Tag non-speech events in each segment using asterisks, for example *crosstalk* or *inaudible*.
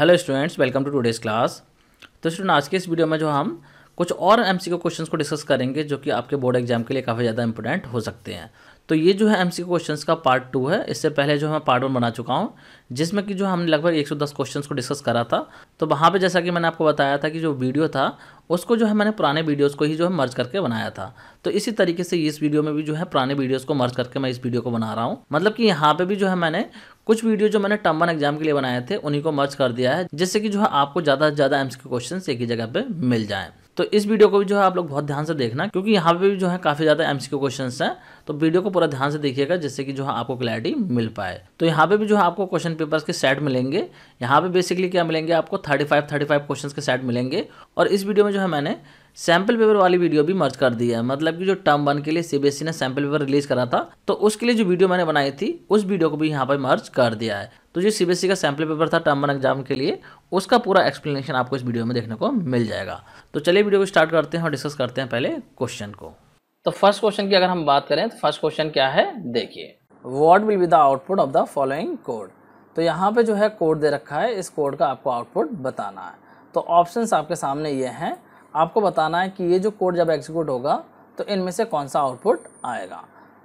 hello students welcome to today's class तो student आज के इस वीडियो में जो हम कुछ और एम सी क्वेश्चन को डिस्कस करेंगे जो कि आपके बोर्ड एग्जाम के लिए काफ़ी ज़्यादा इंपॉर्टेंट हो सकते हैं तो ये जो है एम सी क्वेश्चन का पार्ट टू है इससे पहले जो मैं पार्ट वन बना चुका हूँ जिसमें कि जो हमने लगभग एक सौ दस क्वेश्चन को डिस्कस करा था तो वहाँ पर जैसा कि मैंने आपको बताया था कि जो वीडियो था उसको जो है मैंने पुराने वीडियोस को ही जो है मर्ज करके बनाया था तो इसी तरीके से इस वीडियो में भी जो है पुराने वीडियोज को मर्ज करके मैं इस वीडियो को बना रहा हूँ मतलब कि यहाँ पर भी जो है मैंने कुछ वीडियो जो मैंने टम्बन वन एग्जाम के लिए बनाए थे उन्हीं को मर्ज कर दिया है जिससे कि जो है आपको ज़्यादा से ज़्यादा एम्स के क्वेश्चन एक ही जगह पे मिल जाए तो इस वीडियो को भी जो है आप लोग बहुत ध्यान से देखना क्योंकि यहाँ पे भी जो है काफ़ी ज़्यादा एम्स के क्वेश्चन हैं तो वीडियो को पूरा ध्यान से देखिएगा जिससे कि जो है आपको क्लैरिटी मिल पाए तो यहाँ पे भी जो है आपको क्वेश्चन पेपर्स के सेट मिलेंगे यहाँ पे बेसिकली क्या मिलेंगे आपको 35 35 क्वेश्चंस के सेट मिलेंगे और इस वीडियो में जो है मैंने सैंपल पेपर वाली वीडियो भी मर्ज कर दी है मतलब कि जो टर्म वन के लिए सीबीएसई e ने सैंपल पेपर रिलीज करा था तो उसके लिए जो वीडियो मैंने बनाई थी उस वीडियो को भी यहाँ पर मर्ज कर दिया है तो जो सीबीएसई e का सैंपल पेपर था टर्म वन एग्जाम के लिए उसका पूरा एक्सप्लेनेशन आपको इस वीडियो में देखने को मिल जाएगा तो चलिए वीडियो को स्टार्ट करते हैं और डिस्कस करते हैं पहले क्वेश्चन को तो फर्स्ट क्वेश्चन की अगर हम बात करें तो फर्स्ट क्वेश्चन क्या है देखिए what will be the output of the following code तो यहाँ पे जो है कोड दे रखा है इस कोड का आपको आउटपुट बताना है तो ऑप्शंस आपके सामने ये हैं आपको बताना है कि ये जो कोड जब एग्जीक्यूट होगा तो इनमें से कौन सा आउटपुट आएगा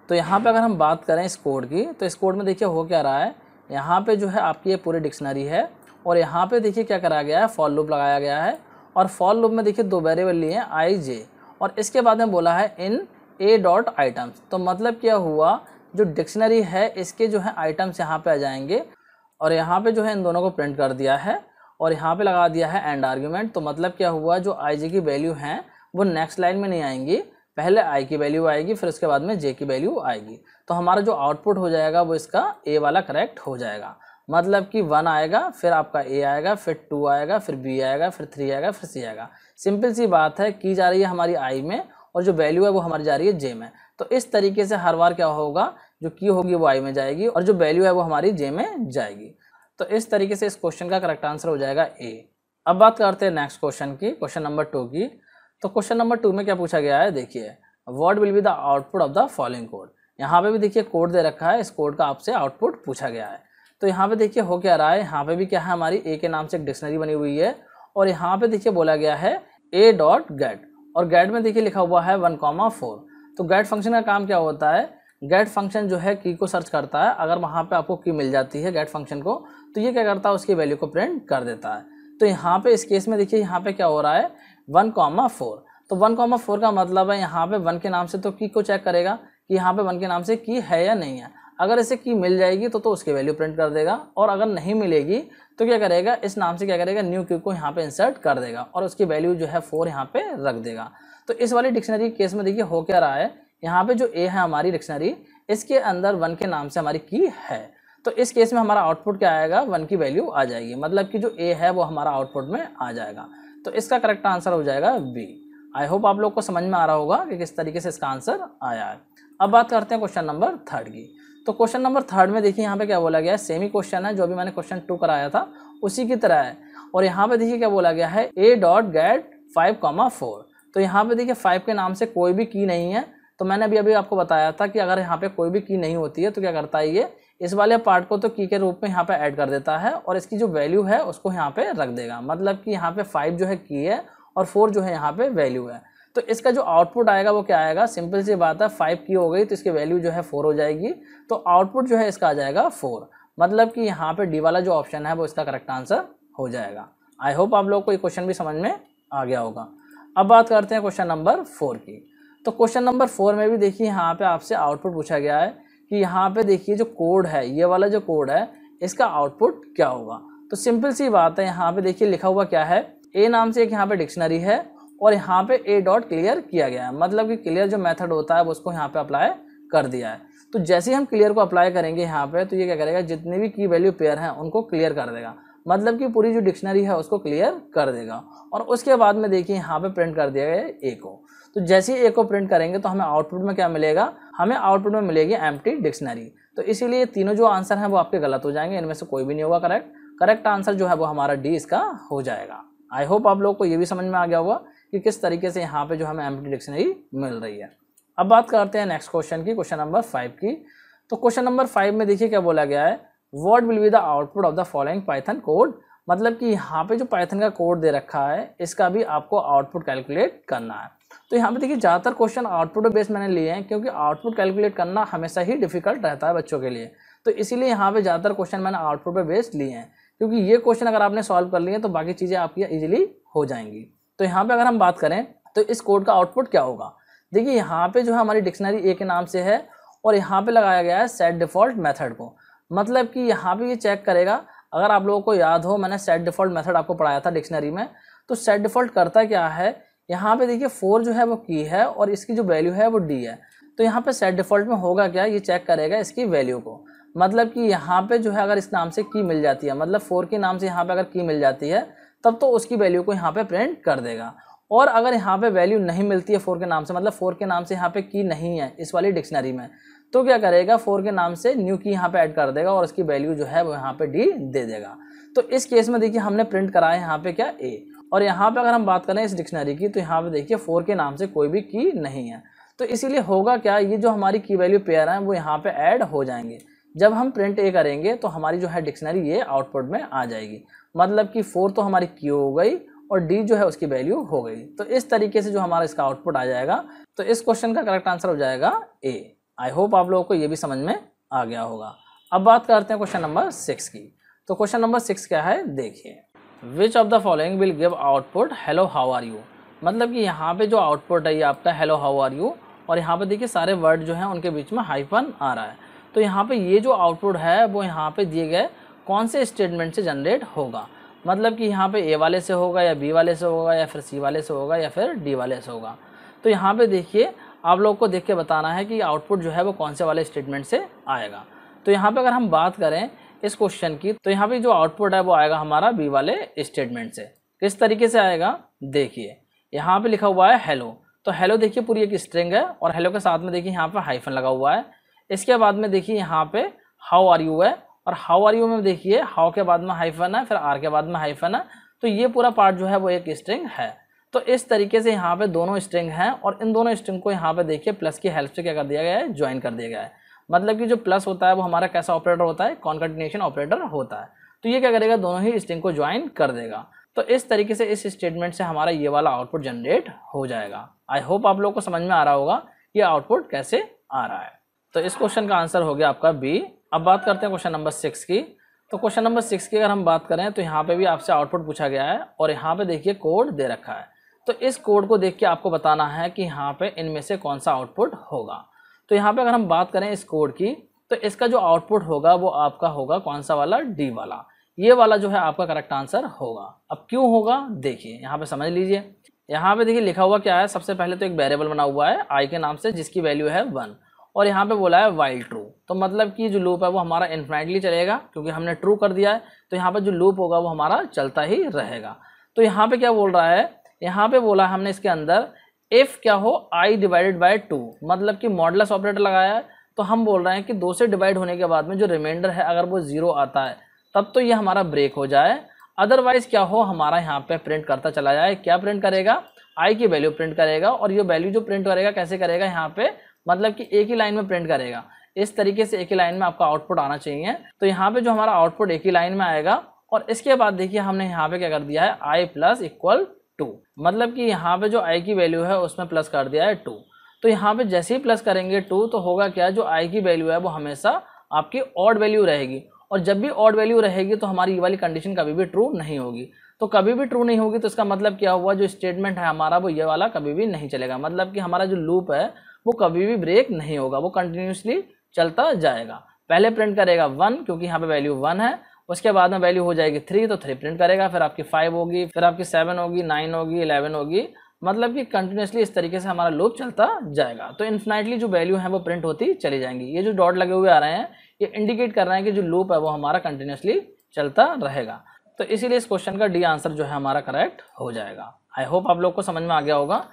तो यहाँ पे अगर हम बात करें इस कोड की तो इस कोड में देखिए हो क्या रहा है यहाँ पे जो है आपकी ये पूरी डिक्शनरी है और यहाँ पे देखिए क्या कराया गया है फॉल लूप लगाया गया है और फॉल लूप में देखिए दो वेरिएबल लिए हैं आई जे और इसके बाद में बोला है इन ए डॉट आइटम्स तो मतलब क्या हुआ जो डिक्शनरी है इसके जो है आइटम्स यहाँ पर आ जाएंगे और यहाँ पर जो है इन दोनों को प्रिंट कर दिया है और यहाँ पे लगा दिया है एंड आर्ग्यूमेंट तो मतलब क्या हुआ जो आई जे की वैल्यू हैं वो नेक्स्ट लाइन में नहीं आएंगी पहले आई की वैल्यू आएगी फिर उसके बाद में जे की वैल्यू आएगी तो हमारा जो आउटपुट हो जाएगा वो इसका ए वाला करेक्ट हो जाएगा मतलब कि वन आएगा फिर आपका ए आएगा फिर टू आएगा फिर बी आएगा फिर थ्री आएगा फिर सी आएगा सिंपल सी बात है की जा रही है हमारी आई में और जो वैल्यू है वो हमारी जा रही है जे में तो इस तरीके से हर बार क्या होगा जो की होगी वो आई में जाएगी और जो वैल्यू है वो हमारी जे में जाएगी तो इस तरीके से इस क्वेश्चन का करेक्ट आंसर हो जाएगा ए अब बात करते हैं नेक्स्ट क्वेश्चन की क्वेश्चन नंबर टू की तो क्वेश्चन नंबर टू में क्या पूछा गया है देखिए what will be the output of the following code यहाँ पे भी देखिए कोड दे रखा है इस कोड का आपसे आउटपुट पूछा गया है तो यहाँ पे देखिए हो क्या रहा है यहाँ पे भी क्या है हमारी ए के नाम से एक डिक्शनरी बनी हुई है और यहाँ पे देखिए बोला गया है ए डॉट गेट और गेट में देखिए लिखा हुआ है वन कॉमा फोर तो गेट फंक्शन का काम क्या होता है गेट फंक्शन जो है की को सर्च करता है अगर वहाँ पर आपको की मिल जाती है गेट फंक्शन को तो ये क्या करता है उसकी वैल्यू को प्रिंट कर देता है तो यहाँ पे इस केस में देखिए यहाँ पे क्या हो रहा है वन कॉमा फोर तो वन कॉमा फोर का मतलब है यहाँ पे वन के नाम से तो की को चेक करेगा कि यहाँ पे वन के नाम से की है या नहीं है अगर इसे की मिल जाएगी तो तो उसकी वैल्यू प्रिंट कर देगा और अगर नहीं मिलेगी तो क्या करेगा इस नाम से क्या करेगा न्यू क्यू को यहाँ पे इंसर्ट कर देगा और उसकी वैल्यू जो है फोर यहाँ पे रख देगा तो इस वाली डिक्शनरी केस में देखिए हो क्या रहा है यहाँ पे जो ए है हमारी डिक्शनरी इसके अंदर वन के नाम से हमारी की है तो इस केस में हमारा आउटपुट क्या आएगा वन की वैल्यू आ जाएगी मतलब कि जो ए है वो हमारा आउटपुट में आ जाएगा तो इसका करेक्ट आंसर हो जाएगा बी आई होप आप लोग को समझ में आ रहा होगा कि किस तरीके से इसका आंसर आया है अब बात करते हैं क्वेश्चन नंबर थर्ड की तो क्वेश्चन नंबर थर्ड में देखिए यहाँ पे क्या बोला गया है सेमी क्वेश्चन है जो भी मैंने क्वेश्चन टू कराया था उसी की तरह है और यहाँ पे देखिए क्या बोला गया है A dot get five comma four तो यहाँ पे देखिए फाइव के नाम से कोई भी की नहीं है तो मैंने अभी अभी आपको बताया था कि अगर यहाँ पे कोई भी की नहीं होती है तो क्या करता है ये इस वाले पार्ट को तो की के रूप में यहाँ पे ऐड कर देता है और इसकी जो वैल्यू है उसको यहाँ पे रख देगा मतलब कि यहाँ पे फाइव जो है की है और फोर जो है यहाँ पे वैल्यू है तो इसका जो आउटपुट आएगा वो क्या आएगा सिंपल सी बात है फाइव की हो गई तो इसकी वैल्यू जो है फोर हो जाएगी तो आउटपुट जो है इसका आ जाएगा फोर मतलब कि यहाँ पर डी वाला जो ऑप्शन है वो इसका करेक्ट आंसर हो जाएगा आई होप आप लोग को ये क्वेश्चन भी समझ में आ गया होगा अब बात करते हैं क्वेश्चन नंबर फोर की तो क्वेश्चन नंबर फोर में भी देखिए यहाँ पे आपसे आउटपुट पूछा गया है कि यहाँ पे देखिए जो कोड है ये वाला जो कोड है इसका आउटपुट क्या होगा तो सिंपल सी बात है यहाँ पे देखिए लिखा हुआ क्या है ए नाम से एक यहाँ पे डिक्शनरी है और यहाँ पे ए डॉट क्लियर किया गया है मतलब कि क्लियर जो मेथड होता है उसको यहाँ पे अप्लाई कर दिया है तो जैसे ही हम क्लियर को अप्लाई करेंगे यहाँ पे तो ये क्या करेगा जितने भी की वैल्यू पेयर हैं उनको क्लियर कर देगा मतलब कि पूरी जो डिक्शनरी है उसको क्लियर कर देगा और उसके बाद में देखिए यहाँ पे प्रिंट कर दिया गया ए को तो जैसे ही ए को प्रिंट करेंगे तो हमें आउटपुट में क्या मिलेगा हमें आउटपुट में मिलेगी एम डिक्शनरी तो इसीलिए तीनों जो आंसर हैं वो आपके गलत हो जाएंगे इनमें से कोई भी नहीं होगा करेक्ट करेक्ट आंसर जो है वो हमारा डी इसका हो जाएगा आई होप आप लोग को ये भी समझ में आ गया होगा कि किस तरीके से यहाँ पे जो हमें एम डिक्शनरी मिल रही है अब बात करते हैं नेक्स्ट क्वेश्चन की क्वेश्चन नंबर फाइव की तो क्वेश्चन नंबर फाइव में देखिए क्या बोला गया है what will be the output of the following Python code मतलब कि यहाँ पे जो पाइथन का कोड दे रखा है इसका भी आपको आउटपुट कैलकुलेट करना है तो यहाँ पे देखिए ज़्यादातर क्वेश्चन आउटपुट बेस मैंने लिए हैं क्योंकि आउटपुट कैलकुलेट करना हमेशा ही डिफिकल्ट रहता है बच्चों के लिए तो इसीलिए यहाँ पे ज़्यादातर क्वेश्चन मैंने आउटपुट पर बेस्ड लिए हैं क्योंकि ये क्वेश्चन अगर आपने सॉल्व कर लिए तो बाकी चीज़ें आपकी ईजिली हो जाएंगी तो यहाँ पर अगर हम बात करें तो इस कोड का आउटपुट क्या होगा देखिए यहाँ पर जो है हमारी डिक्शनरी ए के नाम से है और यहाँ पर लगाया गया है सेट डिफ़ॉल्ट मैथड को मतलब कि यहाँ पर ये चेक करेगा अगर आप लोगों को याद हो मैंने सेट डिफ़ॉल्ट मेथड आपको पढ़ाया था डिक्शनरी में तो सेट डिफ़ॉल्ट करता क्या है यहाँ पे देखिए फोर जो है वो की है और इसकी जो वैल्यू है वो डी है तो यहाँ पे सेट डिफ़ॉल्ट में होगा क्या ये चेक करेगा इसकी वैल्यू को मतलब कि यहाँ पे जो है अगर इस नाम से की मिल जाती है मतलब फोर के नाम से यहाँ पे अगर की मिल जाती है तब तो उसकी वैल्यू को यहाँ पे प्रिंट कर देगा और अगर यहाँ पे वैल्यू नहीं मिलती है फोर के नाम से मतलब फोर के नाम से यहाँ पे की नहीं है इस वाली डिक्शनरी में तो क्या करेगा फोर के नाम से न्यू की यहाँ पे ऐड कर देगा और इसकी वैल्यू जो है वो यहाँ पे डी दे देगा तो इस केस में देखिए हमने प्रिंट कराया यहाँ पे क्या ए और यहाँ पे अगर हम बात करें इस डिक्शनरी की तो यहाँ पे देखिए फोर के नाम से कोई भी की नहीं है तो इसीलिए होगा क्या ये जो हमारी की वैल्यू पेयर हैं वो यहाँ पे ऐड हो जाएंगे जब हम प्रिंट ए करेंगे तो हमारी जो है डिक्शनरी ये आउटपुट में आ जाएगी मतलब कि फोर तो हमारी की हो गई और डी जो है उसकी वैल्यू हो गई तो इस तरीके से जो हमारा इसका आउटपुट आ जाएगा तो इस क्वेश्चन का करेक्ट आंसर हो जाएगा ए आई होप आप लोगों को ये भी समझ में आ गया होगा अब बात करते हैं क्वेश्चन नंबर सिक्स की तो क्वेश्चन नंबर सिक्स क्या है देखिए which of the following will give output hello how are you मतलब कि यहाँ पे जो आउटपुट है ये आपका हेलो हाउ आर यू और यहाँ पे देखिए सारे वर्ड जो हैं उनके बीच में हाइफन आ रहा है तो यहाँ पे ये जो आउटपुट है वो यहाँ पे दिए गए कौन से स्टेटमेंट से जनरेट होगा मतलब कि यहाँ पे ए वाले से होगा या बी वाले से होगा या फिर सी वाले से होगा या फिर डी वाले से होगा तो यहाँ पे देखिए आप लोग को देख के बताना है कि आउटपुट जो है वो कौन से वाले स्टेटमेंट से आएगा तो यहाँ पर अगर हम बात करें इस क्वेश्चन की तो यहाँ पे जो आउटपुट है वो आएगा हमारा बी वाले स्टेटमेंट से किस तरीके से आएगा देखिए यहाँ पे लिखा हुआ है हेलो तो हेलो देखिए पूरी एक स्ट्रिंग है और हेलो के साथ में देखिए यहाँ पर हाइफन लगा हुआ है इसके बाद में देखिए यहाँ पर हाउ आर यू है और हाउ आर यू में देखिए हाउ के बाद में हाइफन है फिर आर के बाद में हाइफन है तो ये पूरा पार्ट जो है वो एक स्ट्रिंग है तो इस तरीके से यहाँ पे दोनों स्ट्रिंग हैं और इन दोनों स्ट्रिंग को यहाँ पे देखिए प्लस की हेल्प से क्या कर दिया गया है ज्वाइन कर दिया गया है मतलब कि जो प्लस होता है वो हमारा कैसा ऑपरेटर होता है कॉन्कटिनेशन ऑपरेटर होता है तो ये क्या करेगा दोनों ही स्ट्रिंग को ज्वाइन कर देगा तो इस तरीके से इस स्टेटमेंट से हमारा ये वाला आउटपुट जनरेट हो जाएगा आई होप आप लोग को समझ में आ रहा होगा ये आउटपुट कैसे आ रहा है तो इस क्वेश्चन का आंसर हो गया आपका बी अब बात करते हैं क्वेश्चन नंबर सिक्स की तो क्वेश्चन नंबर सिक्स की अगर हम बात करें तो यहाँ पे भी आपसे आउटपुट पूछा गया है और यहाँ पे देखिए कोड दे रखा है तो इस कोड को देख के आपको बताना है कि यहाँ पे इनमें से कौन सा आउटपुट होगा तो यहाँ पे अगर हम बात करें इस कोड की तो इसका जो आउटपुट होगा वो आपका होगा कौन सा वाला डी वाला ये वाला जो है आपका करेक्ट आंसर होगा अब क्यों होगा देखिए यहाँ पे समझ लीजिए यहाँ पे देखिए लिखा हुआ क्या है सबसे पहले तो एक वेरिएबल बना हुआ है आई के नाम से जिसकी वैल्यू है वन और यहाँ पे बोला है वाइल ट्रू तो मतलब कि जो लूप है वो हमारा इन्फिनेटली चलेगा क्योंकि हमने ट्रू कर दिया है तो यहाँ पर जो लूप होगा वो हमारा चलता ही रहेगा तो यहाँ पे क्या बोल रहा है यहाँ पे बोला हमने इसके अंदर एफ़ क्या हो आई डिवाइडेड बाय टू मतलब कि मॉडलस ऑपरेटर लगाया है तो हम बोल रहे हैं कि दो से डिवाइड होने के बाद में जो रिमाइंडर है अगर वो ज़ीरो आता है तब तो ये हमारा ब्रेक हो जाए अदरवाइज़ क्या हो हमारा यहाँ पे प्रिंट करता चला जाए क्या प्रिंट करेगा आई की वैल्यू प्रिंट करेगा और ये वैल्यू जो प्रिंट करेगा कैसे करेगा यहाँ पे मतलब कि एक ही लाइन में प्रिंट करेगा इस तरीके से एक ही लाइन में आपका आउटपुट आना चाहिए तो यहाँ पे जो हमारा आउटपुट एक ही लाइन में आएगा और इसके बाद देखिए हमने यहाँ पे क्या कर दिया है आई प्लस इक्वल टू मतलब कि यहाँ पे जो आई की वैल्यू है उसमें प्लस कर दिया है टू तो यहाँ पे जैसे ही प्लस करेंगे टू तो होगा क्या जो आई की वैल्यू है वो हमेशा आपकी ऑड वैल्यू रहेगी और जब भी ऑड वैल्यू रहेगी तो हमारी ये वाली कंडीशन कभी भी ट्रू नहीं होगी तो कभी भी ट्रू नहीं होगी तो इसका मतलब क्या हुआ जो स्टेटमेंट है हमारा वो ये वाला कभी भी नहीं चलेगा मतलब कि हमारा जो लूप है वो कभी भी ब्रेक नहीं होगा वो कंटिन्यूसली चलता जाएगा पहले प्रिंट करेगा वन क्योंकि यहाँ पे वैल्यू वन है उसके बाद में वैल्यू हो जाएगी थ्री तो थ्री प्रिंट करेगा फिर आपकी फाइव होगी फिर आपकी सेवन होगी नाइन होगी इलेवन होगी मतलब कि कंटिन्यूसली इस तरीके से हमारा लूप चलता जाएगा तो इन्फिनाइटली जो वैल्यू है वो प्रिंट होती चली जाएंगी ये जो डॉट लगे हुए आ रहे हैं ये इंडिकेट कर रहे हैं कि जो लूप है वो हमारा कंटिन्यूसली चलता रहेगा तो इसीलिए इस क्वेश्चन का डी आंसर जो है हमारा करेक्ट हो जाएगा आई होप आप लोग को समझ में आ गया होगा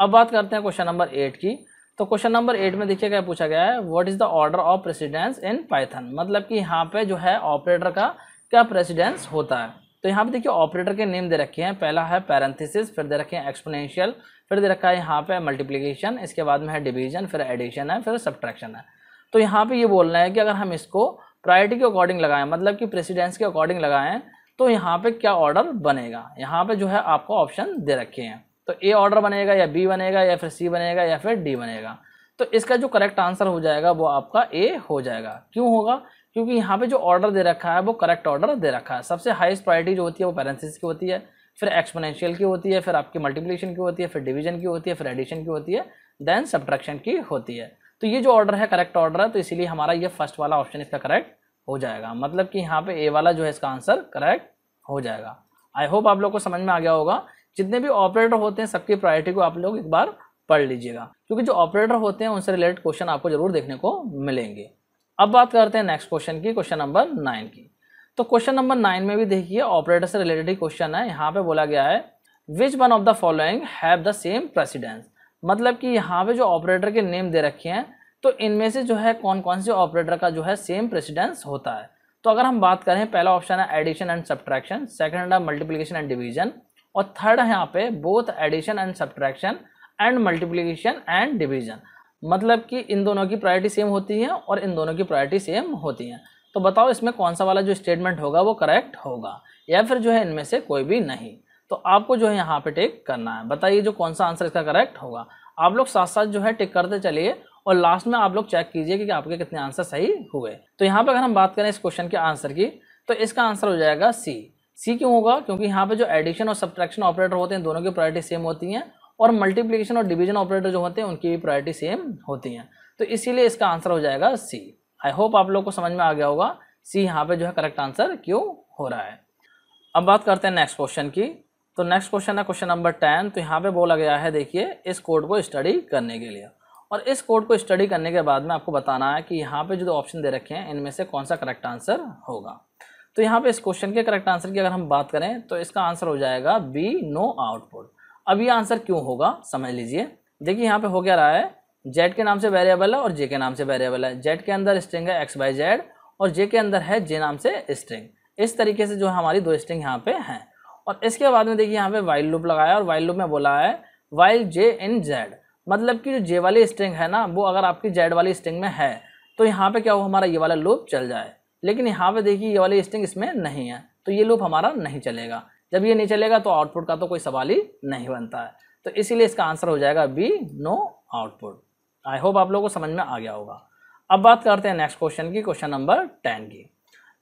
अब बात करते हैं क्वेश्चन नंबर एट की तो क्वेश्चन नंबर एट में देखिए क्या पूछा गया है what is the order of precedence in Python मतलब कि यहाँ पे जो है ऑपरेटर का क्या प्रेसिडेंस होता है तो यहाँ पे देखिए ऑपरेटर के नेम दे रखे हैं पहला है पैरेंथिस फिर दे रखे हैं एक्सपोनेंशियल फिर दे रखा है यहाँ पे मल्टीप्लीकेशन इसके बाद में है डिवीजन फिर एडिशन है फिर सब्ट्रैक्शन है तो यहाँ पर ये बोलना है कि अगर हम इसको प्रायोरिटी के अकॉर्डिंग लगाएं मतलब कि प्रेसिडेंस के अकॉर्डिंग लगाएं तो यहाँ पे क्या ऑर्डर बनेगा यहाँ पे जो है आपको ऑप्शन दे रखे हैं तो ए ऑर्डर बनेगा या बी बनेगा या फिर सी बनेगा या फिर डी बनेगा तो इसका जो करेक्ट आंसर हो जाएगा वो आपका ए हो जाएगा क्यों होगा क्योंकि यहाँ पे जो ऑर्डर दे रखा है वो करेक्ट ऑर्डर दे रखा है सबसे हाइस्ट प्रायोरिटी जो होती है वो पेरेंसिस की होती है फिर एक्सपोनेंशियल की होती है फिर आपकी मल्टीप्लीशन की होती है फिर डिवीजन की होती है फिर एडिशन की होती है देन सब्ट्रैक्शन की होती है तो ये जो ऑर्डर है करेक्ट ऑर्डर है तो इसीलिए हमारा ये फर्स्ट वाला ऑप्शन इसका करेक्ट हो जाएगा मतलब कि यहाँ पे ए वाला जो है इसका आंसर करेक्ट हो जाएगा आई होप आप लोग को समझ में आ गया होगा जितने भी ऑपरेटर होते हैं सबकी प्रायोरिटी को आप लोग एक बार पढ़ लीजिएगा क्योंकि जो ऑपरेटर होते हैं उनसे रिलेटेड क्वेश्चन आपको जरूर देखने को मिलेंगे अब बात करते हैं नेक्स्ट क्वेश्चन की क्वेश्चन नंबर नाइन की तो क्वेश्चन नंबर नाइन में भी देखिए ऑपरेटर से रिलेटेड ही क्वेश्चन है यहाँ पे बोला गया है which one of the following have the same precedence मतलब कि यहाँ पे जो ऑपरेटर के नेम दे रखे हैं तो इनमें से जो है कौन कौन से ऑपरेटर का जो है सेम प्रेसिडेंस होता है तो अगर हम बात करें पहला ऑप्शन है एडिशन एंड सब्ट्रैक्शन सेकेंड है मल्टीप्लीकेशन एंड डिवीजन और थर्ड है यहाँ पे both addition and subtraction and multiplication and division मतलब कि इन दोनों की प्रायोरिटी सेम होती है और इन दोनों की प्रायोरिटी सेम होती है तो बताओ इसमें कौन सा वाला जो स्टेटमेंट होगा वो करेक्ट होगा या फिर जो है इनमें से कोई भी नहीं तो आपको जो है यहाँ पे टिक करना है बताइए जो कौन सा आंसर इसका करेक्ट होगा आप लोग साथ साथ जो है टिक करते चलिए और लास्ट में आप लोग चेक कीजिए कि आपके कितने आंसर सही हुए तो यहाँ पर अगर हम बात करें इस क्वेश्चन के आंसर की तो इसका आंसर हो जाएगा सी सी क्यों होगा क्योंकि यहाँ पे जो एडिशन और सब्ट्रैक्शन ऑपरेटर होते हैं दोनों की प्रायोरिटी सेम होती हैं और मल्टीप्लिकेशन और डिवीजन ऑपरेटर जो होते हैं उनकी भी प्रायोरिटी सेम होती हैं तो इसीलिए इसका आंसर हो जाएगा सी आई होप आप लोग को समझ में आ गया होगा सी यहाँ पे जो है करेक्ट आंसर क्यों हो रहा है अब बात करते हैं नेक्स्ट क्वेश्चन की तो नेक्स्ट क्वेश्चन है क्वेश्चन नंबर टेन तो यहाँ पे बोला गया है देखिए इस कोड को स्टडी करने के लिए और इस कोड को स्टडी करने के बाद में आपको बताना है कि यहाँ पे जो ऑप्शन दे रखे हैं इनमें से कौन सा करेक्ट आंसर होगा तो यहाँ पे इस क्वेश्चन के करेक्ट आंसर की अगर हम बात करें तो इसका आंसर हो जाएगा बी नो आउटपुट अब ये आंसर क्यों होगा समझ लीजिए देखिए यहाँ पे हो क्या रहा है जेड के नाम से वेरिएबल है और जे के नाम से वेरिएबल है जेड के अंदर स्ट्रिंग है एक्स बाई जेड और जे के अंदर है जे नाम से स्ट्रिंग इस तरीके से जो हमारी दो स्ट्रिंग यहाँ पे हैं और इसके बाद में देखिए यहाँ पे वाइल लूप लगाया और वाइल लूप में बोला है वाइल जे इन जेड मतलब कि जो जे वाली स्ट्रिंग है ना वो अगर आपकी जेड वाली स्ट्रिंग में है तो यहाँ पे क्या हो हमारा ये वाला लूप चल जाए लेकिन यहाँ पे देखिए ये वाले स्ट्रिंग इसमें नहीं है तो ये लूप हमारा नहीं चलेगा जब ये नहीं चलेगा तो आउटपुट का तो कोई सवाल ही नहीं बनता है तो इसीलिए इसका आंसर हो जाएगा B no output I hope आप लोगों को समझ में आ गया होगा अब बात करते हैं नेक्स्ट क्वेश्चन की क्वेश्चन नंबर टेन की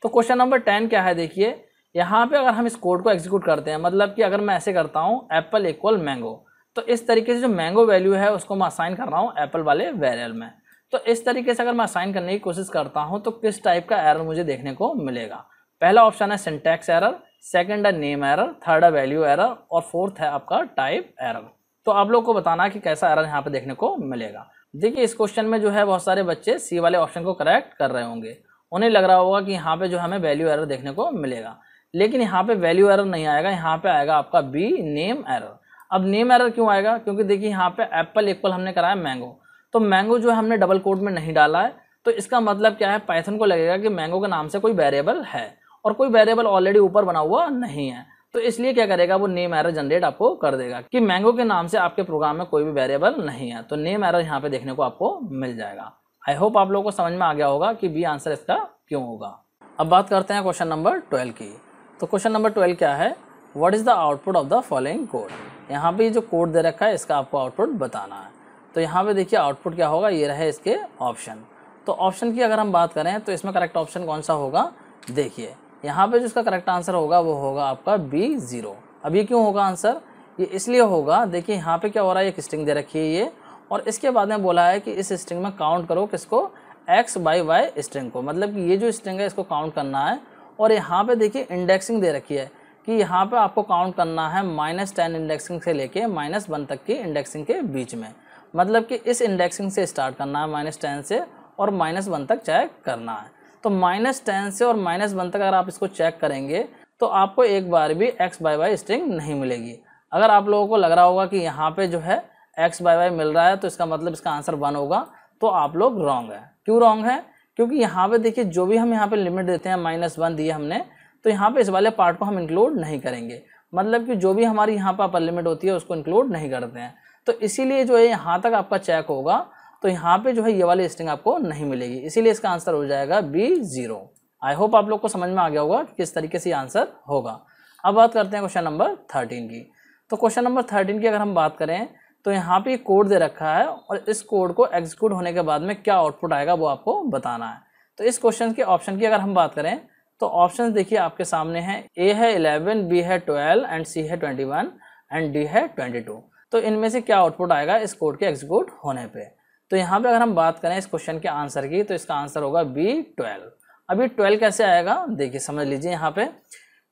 तो क्वेश्चन नंबर टेन क्या है देखिए यहाँ पे अगर हम इस कोड को एग्जीक्यूट करते हैं मतलब कि अगर मैं ऐसे करता हूँ एप्पल इक्वल मैंगो तो इस तरीके से जो मैंगो वैल्यू है उसको मैं असाइन कर रहा हूँ एप्पल वाले वेरियल में तो इस तरीके से अगर मैं असाइन करने की कोशिश करता हूँ तो किस टाइप का एरर मुझे देखने को मिलेगा पहला ऑप्शन है सिंटैक्स एरर सेकंड है नेम एरर थर्ड है वैल्यू एरर और फोर्थ है आपका टाइप एरर तो आप लोग को बताना कि कैसा एरर यहाँ पर देखने को मिलेगा देखिए इस क्वेश्चन में जो है बहुत सारे बच्चे सी वाले ऑप्शन को करेक्ट कर रहे होंगे उन्हें लग रहा होगा कि यहाँ पे जो हमें वैल्यू एरर देखने को मिलेगा लेकिन यहाँ पे वैल्यू एरर नहीं आएगा यहाँ पे आएगा आपका बी नेम एरर अब नेम एरर क्यों आएगा क्योंकि देखिए यहाँ पे एप्पल एप्पल हमने कराया मैंगो तो मैंगो जो है हमने डबल कोड में नहीं डाला है तो इसका मतलब क्या है पाइथन को लगेगा कि मैंगो के नाम से कोई वेरिएबल है और कोई वेरिएबल ऑलरेडी ऊपर बना हुआ नहीं है तो इसलिए क्या करेगा वो नेम एरर जनरेट आपको कर देगा कि मैंगो के नाम से आपके प्रोग्राम में कोई भी वेरिएबल नहीं है तो नेम एरर यहाँ पे देखने को आपको मिल जाएगा आई होप आप लोगों को समझ में आ गया होगा कि बी आंसर इसका क्यों होगा अब बात करते हैं क्वेश्चन नंबर ट्वेल्व की तो क्वेश्चन नंबर ट्वेल्व क्या है what is the output of the following code यहाँ पे जो कोड दे रखा है इसका आपको आउटपुट बताना है तो यहाँ पे देखिए आउटपुट क्या होगा ये रहे इसके ऑप्शन तो ऑप्शन की अगर हम बात करें तो इसमें करेक्ट ऑप्शन कौन सा होगा देखिए यहाँ पे जो इसका करेक्ट आंसर होगा वो होगा आपका बी ज़ीरो अब ये क्यों होगा आंसर ये इसलिए होगा देखिए यहाँ पे क्या हो रहा है ये स्ट्रिंग दे रखी है ये और इसके बाद में बोला है कि इस स्ट्रिंग में काउंट करो किसको एक्स बाई वाई स्ट्रिंग को मतलब कि ये जो स्ट्रिंग है इसको काउंट करना है और यहाँ पे देखिए इंडेक्सिंग दे रखी है कि यहाँ पे आपको काउंट करना है माइनस टेन इंडेक्सिंग से लेके माइनस वन तक की इंडेक्सिंग के बीच में मतलब कि इस इंडेक्सिंग से स्टार्ट करना है माइनस टेन से और माइनस वन तक चेक करना है तो माइनस टेन से और माइनस वन तक अगर आप इसको चेक करेंगे तो आपको एक बार भी एक्स बाई वाई स्ट्रिंग नहीं मिलेगी अगर आप लोगों को लग रहा होगा कि यहाँ पे जो है एक्स बाई वाई मिल रहा है तो इसका मतलब इसका आंसर वन होगा तो आप लोग रॉन्ग है क्यों रॉन्ग है क्योंकि यहाँ पे देखिए जो भी हम यहाँ पे लिमिट देते हैं माइनस वन दिए हमने तो यहाँ पे इस वाले पार्ट को हम इंक्लूड नहीं करेंगे मतलब कि जो भी हमारी यहाँ पर अपर लिमिट होती है उसको इंक्लूड नहीं करते हैं तो इसीलिए जो है यहाँ तक आपका चेक होगा तो यहाँ पे जो है ये वाली स्ट्रिंग आपको नहीं मिलेगी इसीलिए इसका आंसर हो जाएगा बी जीरो आई होप आप लोग को समझ में आ गया होगा कि किस तरीके से आंसर होगा अब बात करते हैं क्वेश्चन नंबर थर्टीन की तो क्वेश्चन नंबर थर्टीन की अगर हम बात करें तो यहाँ पे कोड दे रखा है और इस कोड को एग्जीक्यूट होने के बाद में क्या आउटपुट आएगा वो आपको बताना है तो इस क्वेश्चन के ऑप्शन की अगर हम बात करें तो ऑप्शन देखिए आपके सामने हैं ए है इलेवन बी है ट्वेल्व एंड सी है ट्वेंटी वन एंड डी है ट्वेंटी टू तो इनमें से क्या आउटपुट आएगा इस कोड के एग्जीक्यूट होने पर तो यहाँ पर अगर हम बात करें इस क्वेश्चन के आंसर की तो इसका आंसर होगा बी ट्वेल्व अभी ट्वेल्व कैसे आएगा देखिए समझ लीजिए यहाँ पे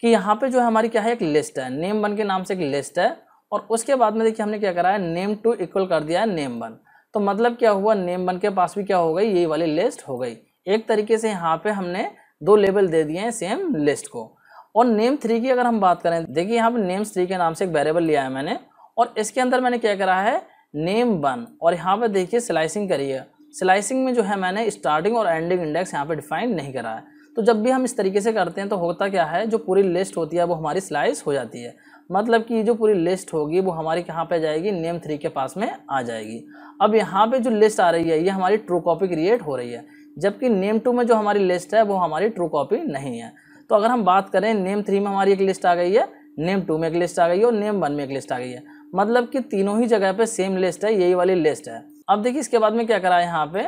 कि यहाँ पे जो हमारी क्या है एक लिस्ट है नेम वन के नाम से एक लिस्ट है और उसके बाद में देखिए हमने क्या करा है नेम टू इक्वल कर दिया है नेम वन तो मतलब क्या हुआ नेम वन के पास भी क्या हो गई यही वाली लिस्ट हो गई एक तरीके से यहाँ पे हमने दो लेबल दे दिए हैं सेम लिस्ट को और नेम थ्री की अगर हम बात करें देखिए यहाँ पे नेम्स थ्री के नाम से एक वेरेबल लिया है मैंने और इसके अंदर मैंने क्या करा है नेम वन और यहाँ पर देखिए स्लाइसिंग करिए स्लाइसिंग में जो है मैंने स्टार्टिंग और एंडिंग इंडेक्स यहाँ पर डिफाइन नहीं करा है तो जब भी हम इस तरीके से करते हैं तो होता क्या है जो पूरी लिस्ट होती है वो हमारी स्लाइस हो जाती है मतलब कि जो पूरी लिस्ट होगी वो हमारी कहाँ पे जाएगी नेम थ्री के पास में आ जाएगी अब यहाँ पे जो लिस्ट आ रही है ये हमारी ट्रू कॉपी क्रिएट हो रही है जबकि नेम टू में जो हमारी लिस्ट है वो हमारी ट्रू कॉपी नहीं है तो अगर हम बात करें नेम थ्री में हमारी एक लिस्ट आ गई है नेम टू में एक लिस्ट आ गई है और नेम वन में एक लिस्ट आ गई है मतलब कि तीनों ही जगह पे सेम लिस्ट है यही वाली लिस्ट है अब देखिए इसके बाद में क्या करा है यहाँ पे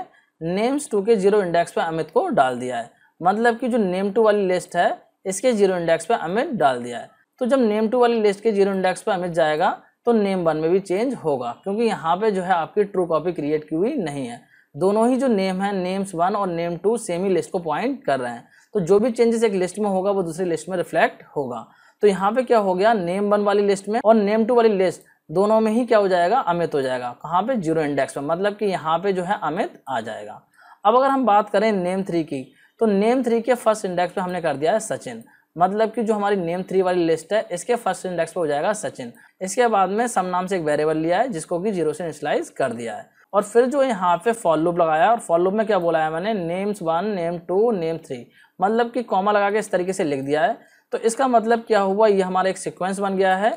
नेम्स टू के जीरो इंडेक्स पे अमित को डाल दिया है मतलब कि जो नेम टू वाली लिस्ट है इसके जीरो इंडेक्स पे अमित डाल दिया है तो जब नेम टू वाली लिस्ट के जीरो इंडेक्स पे अमित जाएगा तो नेम वन में भी चेंज होगा क्योंकि यहाँ पे जो है आपकी ट्रू कॉपी क्रिएट की हुई नहीं है दोनों ही जो नेम है नेम्स वन और नेम टू सेम ही लिस्ट को पॉइंट कर रहे हैं तो जो भी चेंजेस एक लिस्ट में होगा वो दूसरी लिस्ट में रिफ्लेक्ट होगा तो यहाँ पे क्या हो गया नेम वन वाली लिस्ट में और नेम टू वाली लिस्ट दोनों में ही क्या हो जाएगा अमित हो जाएगा कहाँ पे जीरो इंडेक्स पर मतलब कि यहाँ पे जो है अमित आ जाएगा अब अगर हम बात करें नेम थ्री की तो नेम थ्री के फर्स्ट इंडेक्स पे हमने कर दिया है सचिन मतलब कि जो हमारी नेम थ्री वाली लिस्ट है इसके फर्स्ट इंडेक्स पे हो जाएगा सचिन इसके बाद में सम नाम से एक वेरिएबल लिया है जिसको कि जीरो से इनिशलाइज कर दिया है और फिर जो यहाँ पे फॉल लूप लगाया और फॉल लूप में क्या बोला है मैंने names one name two name three मतलब कि कॉमा लगा के इस तरीके से लिख दिया है तो इसका मतलब क्या हुआ ये हमारा एक सिक्वेंस बन गया है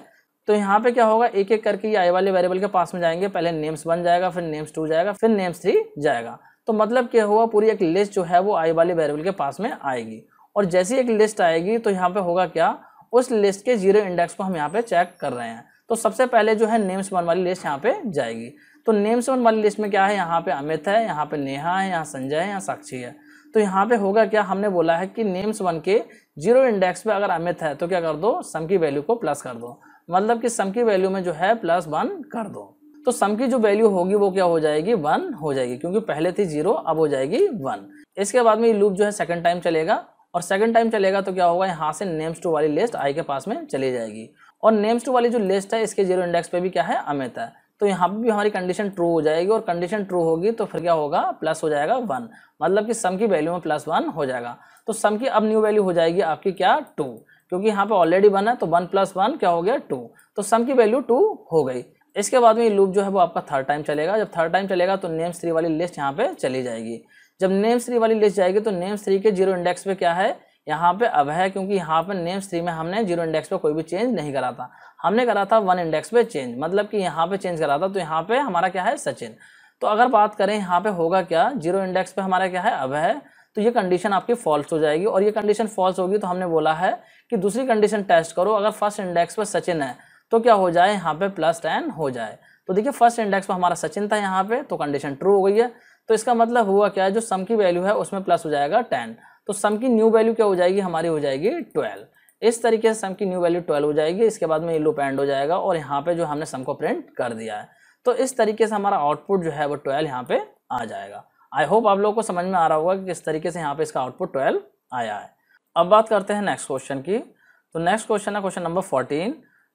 तो यहाँ पे क्या होगा एक एक करके ये आई वाले वेरिएबल के पास में जाएंगे पहले नेम्स वन जाएगा फिर नेम्स टू जाएगा फिर नेम्स थ्री जाएगा तो मतलब क्या हुआ पूरी एक लिस्ट जो है वो आई वाले वेरिएबल के पास में आएगी और जैसी एक लिस्ट आएगी तो यहाँ पे होगा क्या उस लिस्ट के जीरो इंडेक्स को हम यहाँ पे चेक कर रहे हैं तो सबसे पहले जो है नेम्स वन वाली लिस्ट यहाँ पे जाएगी तो नेम्स वन वाली लिस्ट में क्या है यहाँ पे अमित है यहाँ पे नेहा है यहाँ संजय है यहाँ साक्षी है तो यहाँ पे होगा क्या हमने बोला है कि नेम्स वन के जीरो इंडेक्स पे अगर अमित है तो क्या कर दो सम की वैल्यू को प्लस कर दो मतलब कि सम की वैल्यू में जो है प्लस वन कर दो तो सम की जो वैल्यू होगी वो क्या हो जाएगी वन हो जाएगी क्योंकि पहले थी जीरो अब हो जाएगी वन इसके बाद में ये लूप जो है सेकंड टाइम चलेगा और सेकंड टाइम चलेगा तो क्या होगा यहाँ से नेम्स टू वाली लिस्ट आई के पास में चली जाएगी और नेम्स टू वाली जो लिस्ट है इसके जीरो इंडेक्स पे भी क्या है अमित है तो यहाँ पर भी हमारी कंडीशन ट्रू हो जाएगी और कंडीशन ट्रू होगी तो फिर क्या होगा प्लस हो जाएगा वन मतलब कि सम की वैल्यू में प्लस वन हो जाएगा तो सम की अब न्यू वैल्यू हो जाएगी आपकी क्या टू क्योंकि यहाँ पे ऑलरेडी बना है तो वन प्लस वन क्या हो गया टू तो सम की वैल्यू टू हो गई इसके बाद में ये लूप जो है वो आपका थर्ड टाइम चलेगा जब थर्ड टाइम चलेगा तो नेम्स थ्री वाली लिस्ट यहाँ पे चली जाएगी जब नेम्स थ्री वाली लिस्ट जाएगी तो नेम्स थ्री के जीरो इंडेक्स पे क्या है यहाँ पे अब है क्योंकि यहाँ पे नेम्स थ्री में हमने जीरो इंडेक्स पे कोई भी चेंज नहीं करा था हमने करा था वन इंडेक्स पे चेंज मतलब कि यहाँ पे चेंज करा था तो यहाँ पे हमारा क्या है सचिन तो अगर बात करें यहाँ पे होगा क्या जीरो इंडेक्स पे हमारा क्या है अब है तो ये कंडीशन आपकी फॉल्स हो जाएगी और ये कंडीशन फॉल्स होगी तो हमने बोला है कि दूसरी कंडीशन टेस्ट करो अगर फर्स्ट इंडेक्स पर सचिन है तो क्या हो जाए यहाँ पे प्लस टेन हो जाए तो देखिए फर्स्ट इंडेक्स पर हमारा सचिन था यहाँ पे तो कंडीशन ट्रू हो गई है तो इसका मतलब हुआ क्या है जो सम की वैल्यू है उसमें प्लस हो जाएगा टेन तो सम की न्यू वैल्यू क्या हो जाएगी हमारी हो जाएगी ट्वेल्व इस तरीके से सम की न्यू वैल्यू ट्वेल्व हो जाएगी इसके बाद में ये लूप एंड हो जाएगा और यहाँ पे जो हमने सम को प्रिंट कर दिया है तो इस तरीके से हमारा आउटपुट जो है वो ट्वेल्व यहाँ पे आ जाएगा आई होप आप लोगों को समझ में आ रहा होगा कि किस तरीके से यहाँ पे इसका आउटपुट ट्वेल्व आया है अब बात करते हैं नेक्स्ट क्वेश्चन की तो नेक्स्ट क्वेश्चन है क्वेश्चन नंबर फोर्टीन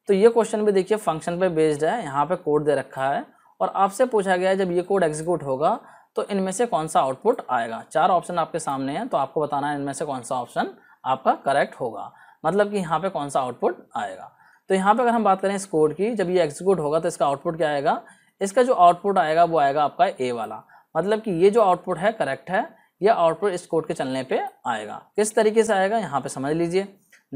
तो ये क्वेश्चन भी देखिए फंक्शन पे बेस्ड है यहाँ पे कोड दे रखा है और आपसे पूछा गया है जब ये कोड एग्जीक्यूट होगा तो इनमें से कौन सा आउटपुट आएगा चार ऑप्शन आपके सामने हैं तो आपको बताना है इनमें से कौन सा ऑप्शन आपका करेक्ट होगा मतलब कि यहाँ पे कौन सा आउटपुट आएगा तो यहाँ पे अगर हम बात करें इस कोड की जब ये एग्जीक्यूट होगा तो इसका आउटपुट क्या आएगा इसका जो आउटपुट आएगा वो आएगा आपका ए वाला मतलब कि ये जो आउटपुट है करेक्ट है यह आउटपुट इस कोड के चलने पे आएगा किस तरीके से आएगा यहाँ पे समझ लीजिए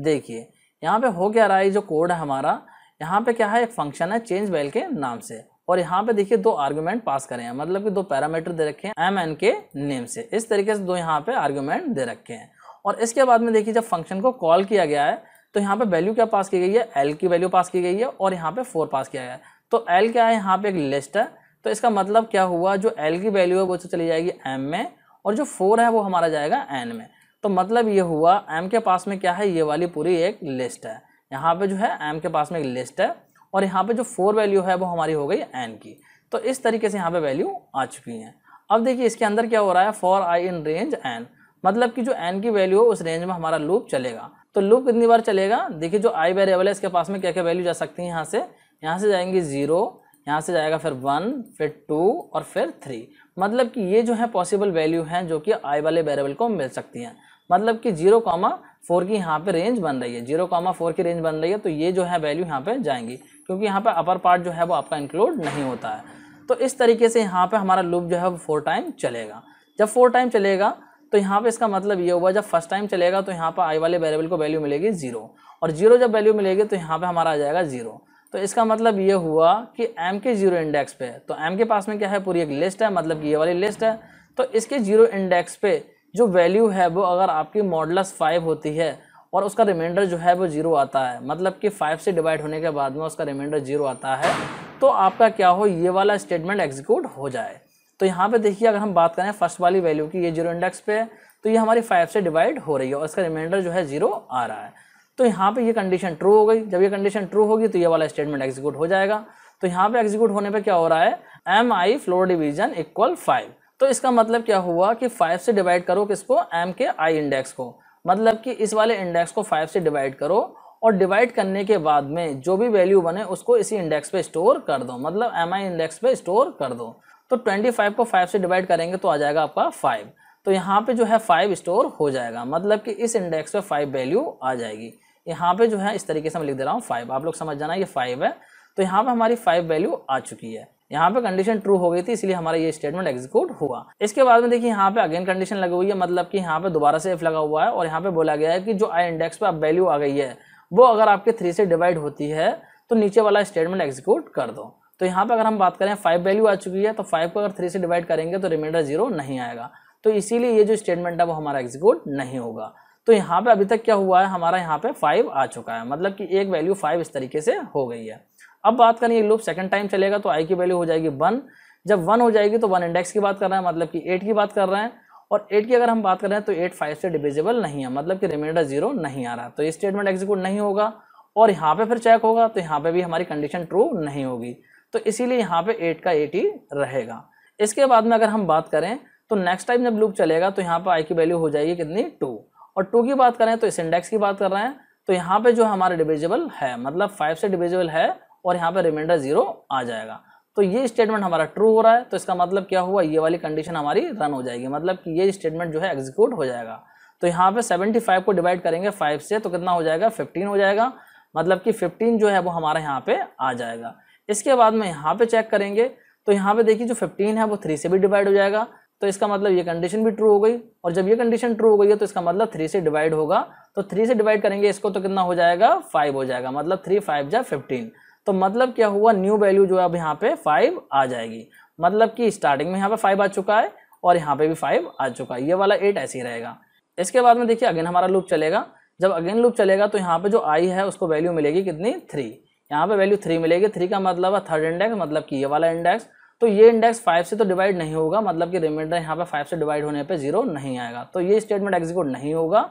देखिए यहाँ पे हो क्या रहा है जो कोड है हमारा यहाँ पे क्या है एक फंक्शन है चेंज बैल के नाम से और यहाँ पे देखिए दो आर्ग्यूमेंट पास करें हैं मतलब कि दो पैरामीटर दे रखे हैं एम एन के नेम से इस तरीके से दो यहाँ पे आर्ग्यूमेंट दे रखे हैं और इसके बाद में देखिए जब फंक्शन को कॉल किया गया है तो यहाँ पे वैल्यू क्या पास की गई है एल की वैल्यू पास की गई है और यहाँ पे फोर पास किया गया है तो एल क्या है यहाँ पे एक लिस्ट है तो इसका मतलब क्या हुआ जो एल की वैल्यू है वो तो चली जाएगी एम में और जो फोर है वो हमारा जाएगा एन में तो मतलब ये हुआ एम के पास में क्या है ये वाली पूरी एक लिस्ट है यहाँ पे जो है एम के पास में एक लिस्ट है और यहाँ पे जो फोर वैल्यू है वो हमारी हो गई एन की तो इस तरीके से यहाँ पे वैल्यू आ चुकी हैं अब देखिए इसके अंदर क्या हो रहा है for I in range N मतलब कि जो एन की वैल्यू है उस रेंज में हमारा लूप चलेगा तो लूप कितनी बार चलेगा देखिए जो आई वेरिएबल है इसके पास में क्या क्या वैल्यू जा सकती है यहाँ से यहाँ से जाएंगी जीरो यहाँ से जाएगा फिर वन फिर टू और फिर थ्री मतलब कि ये जो है पॉसिबल वैल्यू हैं जो कि आई वाले वेरेबल को मिल सकती हैं मतलब कि जीरो कॉमा फोर की यहाँ पे रेंज बन रही है जीरो कॉमा फोर की रेंज बन रही है तो ये जो है वैल्यू यहाँ पे जाएंगी क्योंकि यहाँ पे अपर पार्ट जो है वो आपका इंक्लूड नहीं होता है तो इस तरीके से यहाँ पे हमारा लूप जो है वो फोर टाइम चलेगा जब फोर टाइम चलेगा तो यहाँ पर इसका मतलब ये हुआ जब फर्स्ट टाइम चलेगा तो यहाँ पर आई वाले वेरेबल को वैल्यू मिलेगी जीरो और जीरो जब वैल्यू मिलेगी तो यहाँ पर हमारा आ जाएगा जीरो तो इसका मतलब ये हुआ कि एम के जीरो इंडेक्स पे है तो एम के पास में क्या है पूरी एक लिस्ट है मतलब कि ये वाली लिस्ट है तो इसके जीरो इंडेक्स पे जो वैल्यू है वो अगर आपकी मॉडलस फाइव होती है और उसका रिमाइंडर जो है वो जीरो आता है मतलब कि फाइव से डिवाइड होने के बाद में उसका रिमाइंडर जीरो आता है तो आपका क्या हो ये वाला स्टेटमेंट एग्जीक्यूट हो जाए तो यहाँ पे देखिए अगर हम बात करें फर्स्ट वाली वैल्यू की ये जीरो इंडेक्स पे है तो ये हमारी फाइव से डिवाइड हो रही है और इसका रिमाइंडर जो है जीरो आ रहा है तो यहाँ पे ये कंडीशन ट्रू हो गई जब ये कंडीशन ट्रू होगी तो ये वाला स्टेटमेंट एग्जीक्यूट हो जाएगा तो यहाँ पे एग्जीक्यूट होने पे क्या हो रहा है M I floor division equal five तो इसका मतलब क्या हुआ कि फाइव से डिवाइड करो किसको एम के आई इंडेक्स को मतलब कि इस वाले इंडेक्स को फाइव से डिवाइड करो और डिवाइड करने के बाद में जो भी वैल्यू बने उसको इसी इंडेक्स पे स्टोर कर दो मतलब एम आई इंडेक्स पे स्टोर कर दो तो ट्वेंटी फाइव को फाइव से डिवाइड करेंगे तो आ जाएगा आपका फाइव तो यहाँ पे जो है फाइव स्टोर हो जाएगा मतलब कि इस इंडेक्स पे फाइव वैल्यू आ जाएगी यहाँ पे जो है इस तरीके से मैं लिख दे रहा हूँ फाइव आप लोग समझ जाना ये फाइव है तो यहाँ पे हमारी फाइव वैल्यू आ चुकी है यहाँ पे कंडीशन ट्रू हो गई थी इसलिए हमारा ये स्टेटमेंट एग्जीक्यूट हुआ इसके बाद में देखिए यहाँ पे अगेन कंडीशन लगी हुई है मतलब कि यहाँ पे दोबारा से एफ लगा हुआ है और यहाँ पे बोला गया है कि जो आई इंडेक्स पे अब वैल्यू आ गई है वो अगर आपके थ्री से डिवाइड होती है तो नीचे वाला स्टेटमेंट एग्जीक्यूट कर दो तो यहाँ पर अगर हम बात करें फाइव वैल्यू आ चुकी है तो फाइव को अगर थ्री से डिवाइड करेंगे तो रिमाइंडर जीरो नहीं आएगा तो इसीलिए ये जो स्टेटमेंट है वो हमारा एग्जीक्यूट नहीं होगा तो यहाँ पे अभी तक क्या हुआ है हमारा यहाँ पे फाइव आ चुका है मतलब कि एक वैल्यू फाइव इस तरीके से हो गई है अब बात करें ये लूप सेकंड टाइम चलेगा तो आई की वैल्यू हो जाएगी वन जब वन हो जाएगी तो वन इंडेक्स की बात कर रहे हैं मतलब कि एट की बात कर रहे हैं और एट की अगर हम बात कर रहे हैं तो एट फाइव से डिविजिबल नहीं है मतलब कि रिमाइंडर जीरो नहीं आ रहा तो ये स्टेटमेंट एग्जीक्यूट नहीं होगा और यहाँ पे फिर चेक होगा तो यहाँ पे भी हमारी कंडीशन ट्रू नहीं होगी तो इसीलिए यहाँ पे एट का एट ही रहेगा इसके बाद में अगर हम बात करें तो नेक्स्ट टाइम जब लूप चलेगा तो यहाँ पर आई की वैल्यू हो जाएगी कितनी टू और टू की बात करें तो इस इंडेक्स की बात कर रहे हैं तो यहाँ पे जो हमारा डिविजिबल है मतलब फाइव से डिविजिबल है और यहाँ पे रिमाइंडर जीरो आ जाएगा तो ये स्टेटमेंट हमारा ट्रू हो रहा है तो इसका मतलब क्या हुआ ये वाली कंडीशन हमारी रन हो जाएगी मतलब कि ये स्टेटमेंट जो है एग्जीक्यूट हो जाएगा तो यहाँ पे 75 को डिवाइड करेंगे 5 से तो कितना हो जाएगा 15 हो जाएगा मतलब कि 15 जो है वो हमारे यहाँ पे आ जाएगा इसके बाद में यहाँ पे चेक करेंगे तो यहाँ पे देखिए जो 15 है वो 3 से भी डिवाइड हो जाएगा तो इसका मतलब ये कंडीशन भी ट्रू हो गई और जब ये कंडीशन ट्रू हो गई है तो इसका मतलब थ्री से डिवाइड होगा तो थ्री से डिवाइड करेंगे इसको तो कितना हो जाएगा फाइव हो जाएगा मतलब थ्री फाइव जा फिफ्टीन तो मतलब क्या हुआ न्यू वैल्यू जो है अब यहाँ पे फाइव आ जाएगी मतलब कि स्टार्टिंग में यहाँ पे फाइव आ चुका है और यहाँ पे भी फाइव आ चुका है ये वाला एट ऐसे ही रहेगा इसके बाद में देखिए अगेन हमारा लूप चलेगा जब अगेन लूप चलेगा तो यहाँ पे जो आई है उसको वैल्यू मिलेगी कितनी थ्री यहाँ पे वैल्यू थ्री मिलेगी थ्री का मतलब है थर्ड इंडेक्स मतलब कि ये वाला इंडेक्स तो ये इंडेक्स फाइव से तो डिवाइड नहीं होगा मतलब कि रिमाइंडर यहाँ पर फाइव से डिवाइड होने पर जीरो नहीं आएगा तो ये स्टेटमेंट एग्जीक्यूट नहीं होगा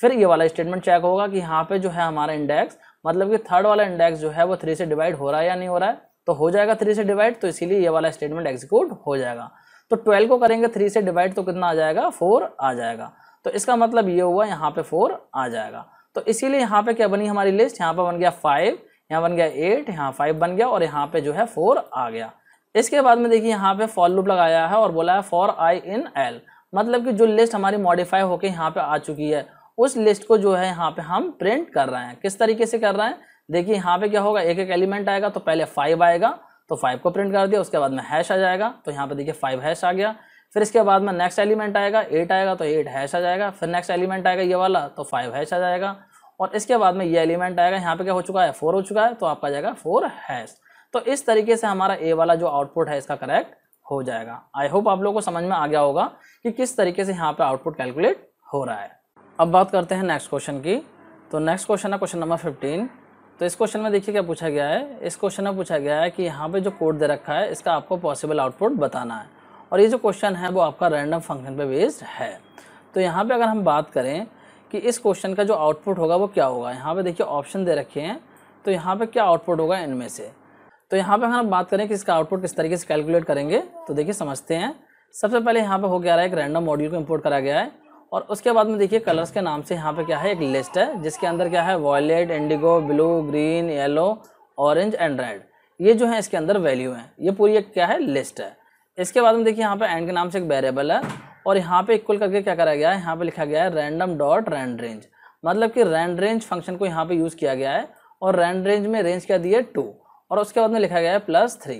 फिर ये वाला स्टेटमेंट चेक होगा कि यहाँ पे जो है हमारा इंडेक्स मतलब कि थर्ड वाला इंडेक्स जो है वो थ्री से डिवाइड हो रहा है या नहीं हो रहा है तो हो जाएगा थ्री से डिवाइड तो इसीलिए ये वाला स्टेटमेंट एग्जीक्यूट हो जाएगा तो ट्वेल्व को करेंगे थ्री से डिवाइड तो कितना आ जाएगा फोर आ जाएगा तो इसका मतलब ये हुआ यहाँ पे फोर आ जाएगा तो इसीलिए यहाँ पे क्या बनी हमारी लिस्ट यहाँ पर बन गया फाइव यहाँ बन गया एट यहाँ फाइव बन गया और यहाँ पे जो है फोर आ गया इसके बाद में देखिए यहाँ पे फॉल लूप लगाया है और बोला है फॉर आई इन एल मतलब कि जो लिस्ट हमारी मॉडिफाई होकर यहाँ पे आ चुकी है उस लिस्ट को जो है यहाँ पे हम प्रिंट कर रहे हैं किस तरीके से कर रहे हैं देखिए यहाँ पे क्या होगा एक एक एलिमेंट आएगा तो पहले फाइव आएगा तो फाइव को प्रिंट कर दिया उसके बाद में हैश आ जाएगा तो यहाँ पे देखिए फाइव हैश आ गया फिर इसके बाद में नेक्स्ट एलिमेंट आएगा एट आएगा तो एट हैश आ जाएगा फिर नेक्स्ट एलिमेंट आएगा ये वाला तो फाइव हैश आ जाएगा और इसके बाद में ये एलिमेंट आएगा यहाँ पे क्या हो चुका है फोर हो चुका है तो आपका आ जाएगा फोर हैश तो इस तरीके से हमारा ए वाला जो आउटपुट है इसका करेक्ट हो जाएगा आई होप आप लोगों को समझ में आ गया होगा कि किस तरीके से यहाँ पर आउटपुट कैलकुलेट हो रहा है अब बात करते हैं नेक्स्ट क्वेश्चन की तो नेक्स्ट क्वेश्चन है क्वेश्चन नंबर फिफ्टीन तो इस क्वेश्चन में देखिए क्या पूछा गया है इस क्वेश्चन में पूछा गया है कि यहाँ पर जो कोड दे रखा है इसका आपको पॉसिबल आउटपुट बताना है और ये जो क्वेश्चन है वो आपका रैंडम फंक्शन पर बेस्ड है तो यहाँ पर अगर हम बात करें कि इस क्वेश्चन का जो आउटपुट होगा वो क्या होगा यहाँ पे देखिए ऑप्शन दे रखे हैं तो यहाँ पे क्या आउटपुट होगा इनमें से तो यहाँ पर हम बात करें कि इसका आउटपुट किस तरीके से कैलकुलेट करेंगे तो देखिए समझते हैं सबसे पहले यहाँ पर हो गया रहा है एक रैंडम मॉड्यूल को इंपोर्ट करा गया है और उसके बाद में देखिए कलर्स के नाम से यहाँ पे क्या है एक लिस्ट है जिसके अंदर क्या है violet indigo blue green yellow orange and red ये जो है इसके अंदर वैल्यू है ये पूरी एक क्या है लिस्ट है इसके बाद में देखिए यहाँ पर एंड के नाम से एक वेरिएबल है और यहाँ पर इक्वल करके क्या करा गया है यहाँ पर लिखा गया है रैंडम डॉट रैंड रेंज मतलब कि रैंड रेंज फंक्शन को यहाँ पर यूज़ किया गया है और रैंड रेंज में रेंज क्या दी है टू और उसके बाद में लिखा गया है प्लस थ्री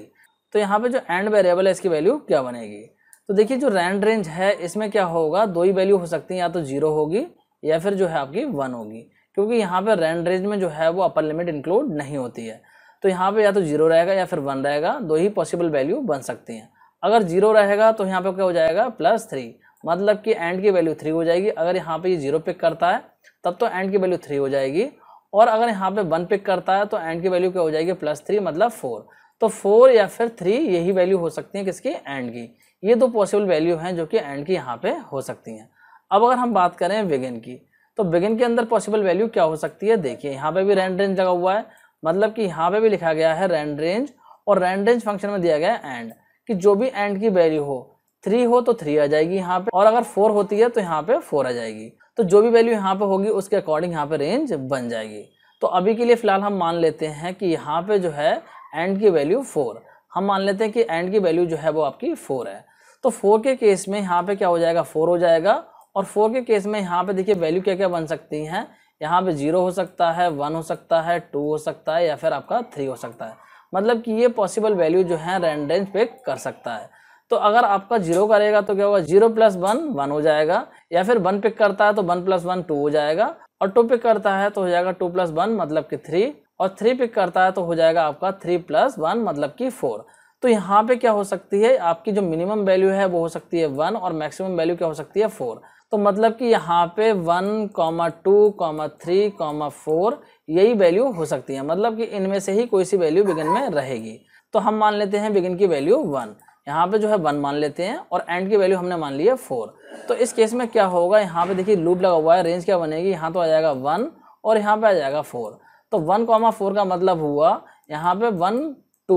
तो यहाँ पे जो एंड वेरिएबल है इसकी वैल्यू क्या बनेगी तो देखिए जो रैंड रेंज है इसमें क्या होगा दो ही वैल्यू हो सकती है या तो जीरो होगी या फिर जो है आपकी वन होगी क्योंकि यहाँ पे रैंड रेंज में जो है वो अपर लिमिट इंक्लूड नहीं होती है तो यहाँ पे या तो जीरो रहेगा या फिर वन रहेगा दो ही पॉसिबल वैल्यू बन सकती हैं अगर जीरो रहेगा तो यहाँ पे क्या हो जाएगा प्लस थ्री मतलब कि एंड की वैल्यू थ्री हो जाएगी अगर यहाँ पे ये जीरो पिक करता है तब तो एंड की वैल्यू थ्री हो जाएगी और अगर यहाँ पे वन पिक करता है तो एंड की वैल्यू क्या हो जाएगी प्लस थ्री मतलब फोर तो फोर या फिर थ्री यही वैल्यू हो सकती है किसकी एंड की ये दो पॉसिबल वैल्यू हैं जो कि एंड की यहाँ पे हो सकती हैं अब अगर हम बात करें बिगिन की तो बिगिन के अंदर पॉसिबल वैल्यू क्या हो सकती है देखिए यहाँ पे भी रैंड रेंज लगा हुआ है मतलब कि यहाँ पे भी लिखा गया है रैंड रेंज और रैंड रेंज फंक्शन में दिया गया है एंड कि जो भी एंड की वैल्यू हो थ्री हो तो थ्री आ जाएगी यहाँ पे और अगर फोर होती है तो यहाँ पे फोर आ जाएगी तो जो भी वैल्यू यहाँ पर होगी उसके अकॉर्डिंग यहाँ पर रेंज बन जाएगी तो अभी के लिए फ़िलहाल हम मान लेते हैं कि यहाँ पे जो है एंड की वैल्यू फोर हम मान लेते हैं कि एंड की वैल्यू जो है वो आपकी फोर है तो फोर के केस में यहाँ पे क्या हो जाएगा फोर हो जाएगा और फोर के केस में यहाँ पे देखिए वैल्यू क्या क्या बन सकती हैं यहाँ पे जीरो हो सकता है वन हो सकता है टू हो सकता है या फिर आपका थ्री हो सकता है मतलब कि ये पॉसिबल वैल्यू जो है रेंडेंस पे कर सकता है तो अगर आपका जीरो करेगा तो क्या होगा जीरो प्लस वन वन हो जाएगा या फिर वन पिक करता है तो वन प्लस वन टू हो जाएगा और टू पिक करता है तो हो जाएगा टू प्लस वन मतलब कि थ्री और थ्री पिक करता है तो हो जाएगा आपका थ्री प्लस वन मतलब कि फोर तो यहाँ पे क्या हो सकती है आपकी जो मिनिमम वैल्यू है वो हो सकती है वन और मैक्सिमम वैल्यू क्या हो सकती है फोर तो मतलब कि यहाँ पे one comma two comma three comma four यही वैल्यू हो सकती है मतलब कि इनमें से ही कोई सी वैल्यू बिगिन में रहेगी तो हम मान लेते हैं बिगिन की वैल्यू वन यहाँ पे जो है वन मान लेते हैं और एंड की वैल्यू हमने मान ली है फोर तो इस केस में क्या होगा यहाँ पे देखिए लूप लगा हुआ है रेंज क्या बनेगी यहाँ तो आ जाएगा वन और यहाँ पे आ जाएगा फोर तो वन कॉमा फोर का मतलब हुआ यहाँ पे वन टू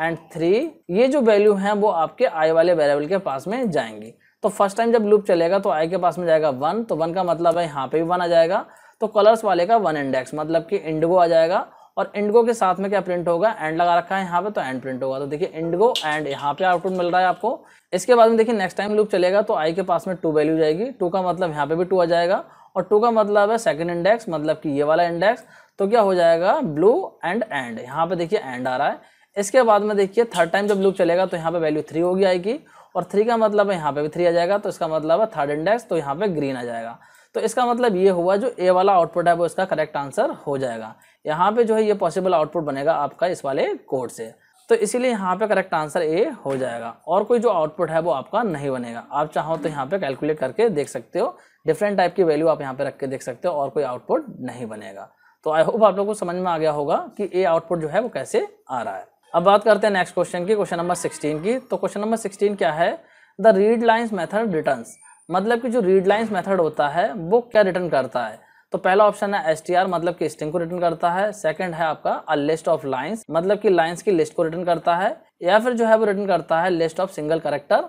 एंड थ्री ये जो वैल्यू हैं वो आपके आई वाले वेरेबल के पास में जाएंगी तो फर्स्ट टाइम जब लूप चलेगा तो आई के पास में जाएगा वन तो वन का मतलब है यहाँ पे भी वन आ जाएगा तो कलर्स वाले का वन इंडेक्स मतलब कि इंडिगो आ जाएगा और इंडगो के साथ में क्या प्रिंट होगा एंड लगा रखा है यहाँ पे तो एंड प्रिंट होगा तो देखिए इंडगो एंड यहाँ पे आउटपुट मिल रहा है आपको इसके बाद में देखिए नेक्स्ट टाइम लूप चलेगा तो आई के पास में टू वैल्यू जाएगी टू का मतलब यहाँ पे भी टू आ जाएगा और टू का मतलब है सेकंड इंडेक्स मतलब कि ये वाला इंडेक्स तो क्या हो जाएगा ब्लू एंड एंड यहाँ पे देखिए एंड आ रहा है इसके बाद में देखिए थर्ड टाइम जब लूप चलेगा तो यहाँ पे वैल्यू थ्री होगी आई की और थ्री का मतलब है यहाँ पे भी थ्री आ जाएगा तो इसका मतलब है थर्ड इंडेक्स तो यहाँ पे ग्रीन आ जाएगा तो इसका मतलब ये हुआ जो ए वाला आउटपुट है वो इसका करेक्ट आंसर हो जाएगा यहाँ पे जो है ये पॉसिबल आउटपुट बनेगा आपका इस वाले कोड से तो इसीलिए यहाँ पे करेक्ट आंसर ए हो जाएगा और कोई जो आउटपुट है वो आपका नहीं बनेगा आप चाहो तो यहाँ पे कैलकुलेट करके देख सकते हो डिफरेंट टाइप की वैल्यू आप यहाँ पे रख के देख सकते हो और कोई आउटपुट नहीं बनेगा तो आई होप आप लोग को समझ में आ गया होगा कि ए आउटपुट जो है वो कैसे आ रहा है अब बात करते हैं नेक्स्ट क्वेश्चन की क्वेश्चन नंबर सिक्सटीन की तो क्वेश्चन नंबर सिक्सटीन क्या है the read lines method return मतलब कि जो रीड लाइन्स मैथड होता है वो क्या रिटर्न करता है तो पहला ऑप्शन है एस मतलब कि स्ट्रिंग को रिटर्न करता है सेकंड है आपका अ लिस्ट ऑफ लाइंस मतलब कि लाइंस की लिस्ट को रिटर्न करता है या फिर जो है वो रिटर्न करता है लिस्ट ऑफ सिंगल करेक्टर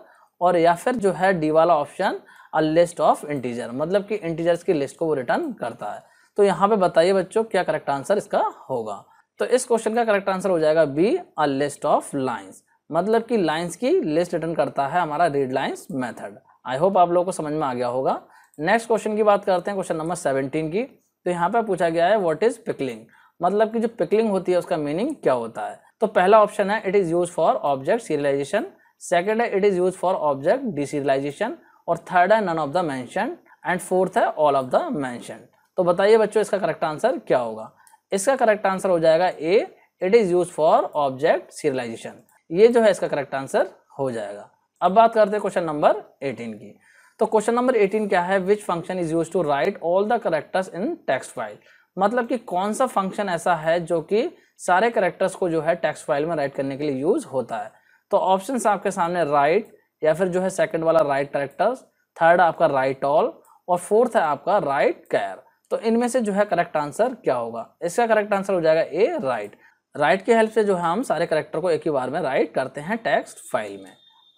और या फिर जो है डी वाला option a list of integer मतलब कि इंटीजर्स की लिस्ट को वो रिटर्न करता है तो यहाँ पे बताइए बच्चों क्या करेक्ट आंसर इसका होगा तो इस क्वेश्चन का करेक्ट आंसर हो जाएगा B a list of lines मतलब कि लाइन्स की लिस्ट रिटर्न करता है हमारा read lines method I hope आप लोगों को समझ में आ गया होगा नेक्स्ट क्वेश्चन की बात करते हैं क्वेश्चन नंबर सेवनटीन की तो यहाँ पर पूछा गया है वॉट इज पिकलिंग मतलब कि जो पिकलिंग होती है उसका मीनिंग क्या होता है तो पहला ऑप्शन है it is use for object serialization second है it is use for object deserialization और थर्ड है none of the mention and fourth है ऑल ऑफ द मैंशन तो बताइए बच्चों इसका करेक्ट आंसर क्या होगा इसका करेक्ट आंसर हो जाएगा A it is use for object serialization ये जो है इसका करेक्ट आंसर हो जाएगा अब बात करते हैं क्वेश्चन नंबर एटीन की तो क्वेश्चन नंबर 18 क्या है which function is use to write all the characters in text file मतलब कि कौन सा फंक्शन ऐसा है जो कि सारे करेक्टर्स को जो है टेक्स्ट फाइल में राइट करने के लिए यूज होता है तो ऑप्शन आपके सामने राइट या फिर जो है सेकेंड वाला राइट करेक्टर्स थर्ड आपका राइट ऑल और फोर्थ है आपका राइट कैर तो इनमें से जो है करेक्ट आंसर क्या होगा इसका करेक्ट आंसर हो जाएगा ए राइट राइट की हेल्प से जो है हम सारे करेक्टर को एक ही बार में राइट करते हैं टेक्स्ट फाइल में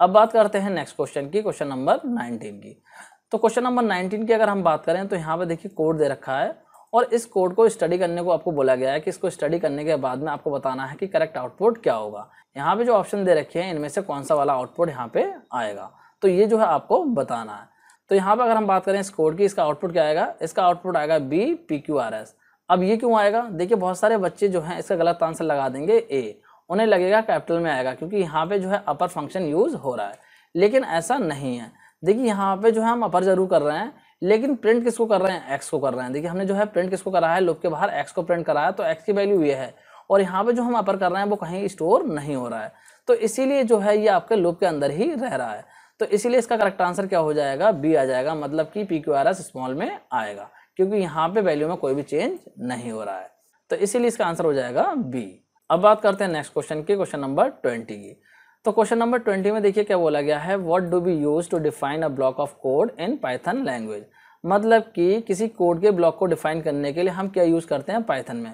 अब बात करते हैं नेक्स्ट क्वेश्चन की क्वेश्चन नंबर नाइनटीन की तो क्वेश्चन नंबर नाइनटीन की अगर हम बात करें तो यहाँ पर देखिए कोड दे रखा है और इस कोड को स्टडी करने को आपको बोला गया है कि इसको स्टडी करने के बाद में आपको बताना है कि करेक्ट आउटपुट क्या होगा यहाँ पे जो ऑप्शन दे रखे हैं इनमें से कौन सा वाला आउटपुट यहाँ पे आएगा तो ये जो है आपको बताना है तो यहाँ पे अगर हम बात करें इस कोड की इसका आउटपुट क्या आएगा इसका आउटपुट आएगा B P Q R S अब ये क्यों आएगा देखिए बहुत सारे बच्चे जो हैं इसका गलत आंसर लगा देंगे ए उन्हें लगेगा कैपिटल में आएगा क्योंकि यहाँ पे जो है अपर फंक्शन यूज़ हो रहा है लेकिन ऐसा नहीं है देखिए यहाँ पे जो है हम अपर जरूर कर रहे हैं लेकिन प्रिंट किसको कर रहे हैं एक्स को कर रहे हैं देखिए हमने जो है प्रिंट किसको करा है लुप के बाहर एक्स को प्रिंट है तो एक्स की वैल्यू ये है और यहाँ पे जो हम अपर कर रहे हैं वो कहीं स्टोर नहीं हो रहा है तो इसीलिए जो है ये आपके लुप के अंदर ही रह रहा है तो इसीलिए इसका करेक्ट आंसर क्या हो जाएगा बी आ जाएगा मतलब कि P Q R S small में आएगा क्योंकि यहाँ पे वैल्यू में कोई भी चेंज नहीं हो रहा है तो इसीलिए इसका आंसर हो जाएगा बी अब बात करते हैं नेक्स्ट क्वेश्चन की क्वेश्चन नंबर ट्वेंटी की तो क्वेश्चन नंबर ट्वेंटी में देखिए क्या बोला गया है what do be use to define a block of code in Python language मतलब कि किसी कोड के ब्लॉक को डिफाइन करने के लिए हम क्या यूज़ करते हैं पाइथन में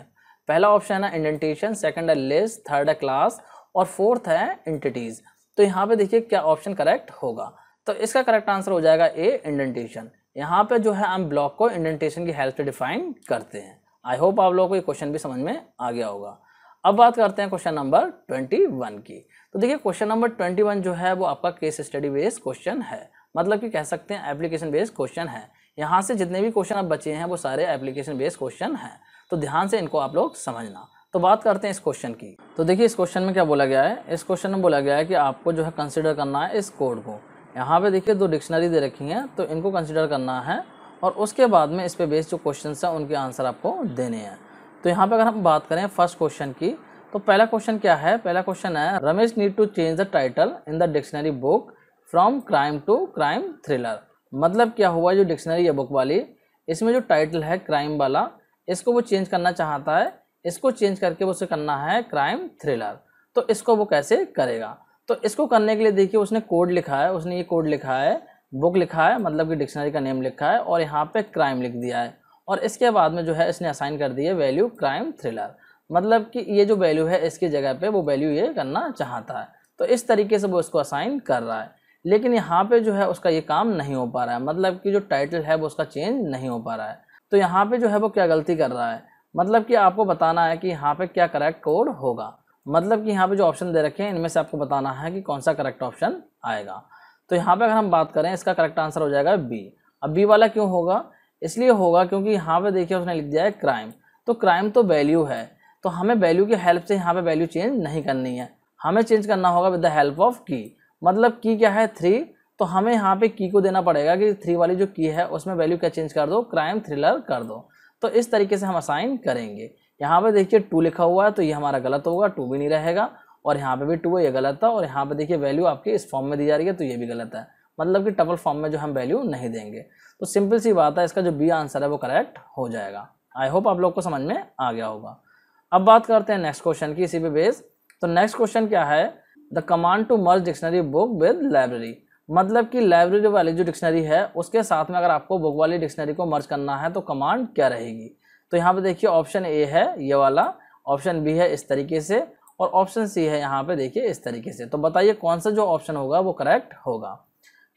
पहला ऑप्शन है इंडेंटेशन सेकंड है लिस्ट थर्ड है क्लास और फोर्थ है इंटिटीज़ तो यहाँ पे देखिए क्या ऑप्शन करेक्ट होगा तो इसका करेक्ट आंसर हो जाएगा ए इंडेंटेशन यहाँ पे जो है हम ब्लॉक को इंडेंटेशन की हेल्प से डिफाइन करते हैं आई होप आप लोगों को ये क्वेश्चन भी समझ में आ गया होगा अब बात करते हैं क्वेश्चन नंबर ट्वेंटी वन की तो देखिए क्वेश्चन नंबर ट्वेंटी वन जो है वो आपका केस स्टडी बेस्ड क्वेश्चन है मतलब कि कह सकते हैं एप्लीकेशन बेस्ड क्वेश्चन है यहाँ से जितने भी क्वेश्चन आप बचे हैं वो सारे एप्लीकेशन बेस्ड क्वेश्चन हैं तो ध्यान से इनको आप लोग समझना तो बात करते हैं इस क्वेश्चन की तो देखिए इस क्वेश्चन में क्या बोला गया है इस क्वेश्चन में बोला गया है कि आपको जो है कंसिडर करना है इस कोड को यहाँ पर देखिए दो डिक्शनरी दे रखी हैं तो इनको कंसिडर करना है और उसके बाद में इस पर बेस्ड जो क्वेश्चन हैं उनके आंसर आपको देने हैं तो यहाँ पर अगर हम बात करें फर्स्ट क्वेश्चन की तो पहला क्वेश्चन क्या है पहला क्वेश्चन है Ramesh need to change the title in the dictionary book from crime to crime thriller मतलब क्या हुआ जो डिक्शनरी है बुक वाली इसमें जो टाइटल है क्राइम वाला इसको वो चेंज करना चाहता है इसको चेंज करके उसे करना है क्राइम थ्रिलर तो इसको वो कैसे करेगा तो इसको करने के लिए देखिए उसने कोड लिखा है उसने ये कोड लिखा है बुक लिखा है मतलब कि डिक्शनरी का नेम लिखा है और यहाँ पे क्राइम लिख दिया है और इसके बाद में जो है इसने असाइन कर दी है वैल्यू क्राइम थ्रिलर मतलब कि ये जो वैल्यू है इसकी जगह पे वो वैल्यू ये करना चाहता है तो इस तरीके से वो इसको असाइन कर रहा है लेकिन यहाँ पे जो है उसका ये काम नहीं हो पा रहा है मतलब कि जो टाइटल है वो उसका चेंज नहीं हो पा रहा है तो यहाँ पे जो है वो क्या गलती कर रहा है मतलब कि आपको बताना है कि यहाँ पे क्या करेक्ट कोड होगा मतलब कि यहाँ पे जो ऑप्शन दे रखे हैं इनमें से आपको बताना है कि कौन सा करेक्ट ऑप्शन आएगा तो यहाँ पे अगर हम बात करें इसका करेक्ट आंसर हो जाएगा बी अब बी वाला क्यों होगा इसलिए होगा क्योंकि यहाँ पे देखिए उसने लिख दिया है क्राइम तो क्राइम तो वैल्यू है तो हमें वैल्यू की हेल्प से यहाँ पे वैल्यू चेंज नहीं करनी है हमें चेंज करना होगा विद द हेल्प ऑफ की मतलब की क्या है थ्री तो हमें यहाँ पे की को देना पड़ेगा कि थ्री वाली जो की है उसमें वैल्यू क्या चेंज कर दो क्राइम थ्रिलर कर दो तो इस तरीके से हम असाइन करेंगे यहाँ पे देखिए टू लिखा हुआ है तो ये हमारा गलत होगा टू भी नहीं रहेगा और यहाँ पे भी टू है ये गलत था और यहाँ पे देखिए वैल्यू आपके इस फॉर्म में दी जा रही है तो ये भी गलत है मतलब कि टबल फॉर्म में जो हम वैल्यू नहीं देंगे तो सिंपल सी बात है इसका जो बी आंसर है वो करेक्ट हो जाएगा आई होप आप लोग को समझ में आ गया होगा अब बात करते हैं नेक्स्ट क्वेश्चन की इसी पे बेस तो नेक्स्ट क्वेश्चन क्या है the command to merge dictionary book with library मतलब कि लाइब्रेरी वाली जो डिक्शनरी है उसके साथ में अगर आपको बुक वाली डिक्शनरी को मर्ज करना है तो कमांड क्या रहेगी तो यहाँ पे देखिए ऑप्शन ए है ये वाला ऑप्शन बी है इस तरीके से और ऑप्शन सी है यहाँ पे देखिए इस तरीके से तो बताइए कौन सा जो ऑप्शन होगा वो करेक्ट होगा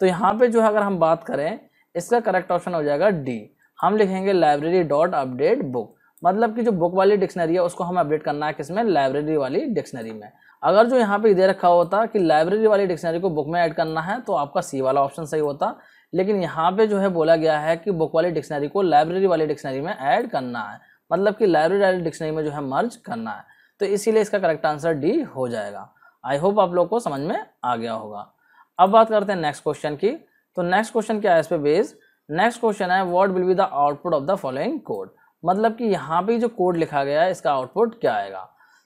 तो यहाँ पे जो है अगर हम बात करें इसका करेक्ट ऑप्शन हो जाएगा डी हम लिखेंगे लाइब्रेरी डॉट अपडेट बुक मतलब कि जो बुक वाली डिक्शनरी है उसको हम अपडेट करना है किसमें लाइब्रेरी वाली डिक्शनरी में अगर जो यहाँ पे दे रखा होता कि लाइब्रेरी वाली डिक्शनरी को बुक में ऐड करना है तो आपका सी वाला ऑप्शन सही होता लेकिन यहाँ पे जो है बोला गया है कि बुक वाली डिक्शनरी को लाइब्रेरी वाली डिक्शनरी में ऐड करना है मतलब कि लाइब्रेरी वाली डिक्शनरी में जो है मर्ज करना है तो इसीलिए इसका करेक्ट आंसर डी हो जाएगा आई होप आप लोग को समझ में आ गया होगा अब बात करते हैं नेक्स्ट क्वेश्चन की तो नेक्स्ट क्वेश्चन क्या है इस पे बेस नेक्स्ट क्वेश्चन है what will be the output of the following code मतलब कि यहाँ पे जो कोड लिखा गया है इसका आउटपुट क्या आएगा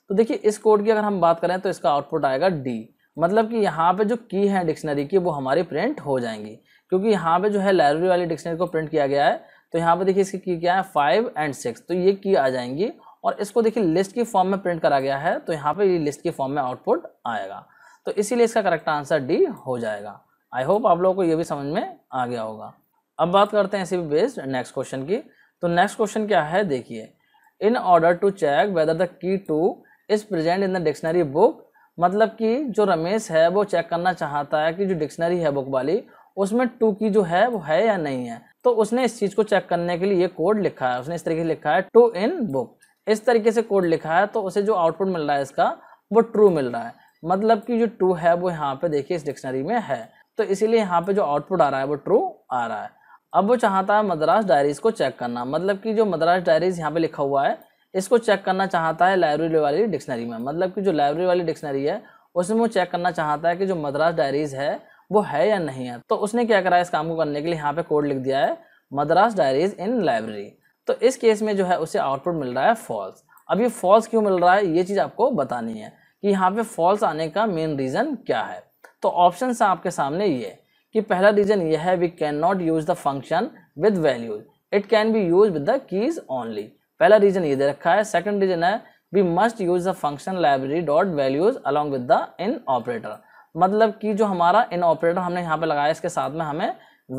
तो देखिए इस कोड की अगर हम बात करें तो इसका आउटपुट आएगा डी मतलब कि यहाँ पे जो की है डिक्शनरी की वो हमारी प्रिंट हो जाएंगी क्योंकि यहाँ पे जो है लाइब्रेरी वाली डिक्शनरी को प्रिंट किया गया है तो यहाँ पे देखिए इसकी की क्या है फाइव एंड सिक्स तो ये की आ जाएंगी और इसको देखिए लिस्ट की फॉर्म में प्रिंट करा गया है तो यहाँ पे लिस्ट की फॉर्म में आउटपुट आएगा तो इसीलिए इसका करेक्ट आंसर डी हो जाएगा आई होप आप लोगों को ये भी समझ में आ गया होगा अब बात करते हैं इसी बेस्ड नेक्स्ट क्वेश्चन की तो नेक्स्ट क्वेश्चन क्या है देखिए in order to check whether the key two is present in the dictionary book मतलब कि जो रमेश है वो चेक करना चाहता है कि जो डिक्शनरी है बुक वाली उसमें टू की जो है वो है या नहीं है तो उसने इस चीज़ को चेक करने के लिए ये कोड लिखा है उसने इस तरीके से लिखा है टू इन बुक इस तरीके से कोड लिखा है तो उसे जो आउटपुट मिल रहा है इसका वो ट्रू मिल रहा है मतलब कि जो टू है वो यहाँ पे देखिए इस डिक्शनरी में है तो इसीलिए यहाँ पे जो आउटपुट आ रहा है वो ट्रू आ रहा है अब वो चाहता है मद्रास डायरीज को चेक करना मतलब कि जो मद्रास डायरीज यहाँ पे लिखा हुआ है इसको चेक करना चाहता है लाइब्रेरी वाली डिक्शनरी में मतलब कि जो लाइब्रेरी वाली डिक्शनरी है उसमें वो चेक करना चाहता है कि जो मद्रास डायरीज है वो है या नहीं है तो उसने क्या करा इस काम को करने के लिए यहाँ पे कोड लिख दिया है मद्रास डायरीज इन लाइब्रेरी तो इस केस में जो है उसे आउटपुट मिल रहा है फॉल्स अब ये फॉल्स क्यों मिल रहा है ये चीज़ आपको बतानी है कि यहाँ पे फॉल्स आने का मेन रीज़न क्या है तो ऑप्शन आपके सामने ये कि पहला रीजन यह है we can not use the function with values it can be use with the keys only पहला रीजन ये दे रखा है सेकंड रीजन है we must use the function library dot values along with the in operator मतलब कि जो हमारा इन ऑपरेटर हमने यहाँ पे लगाया इसके साथ में हमें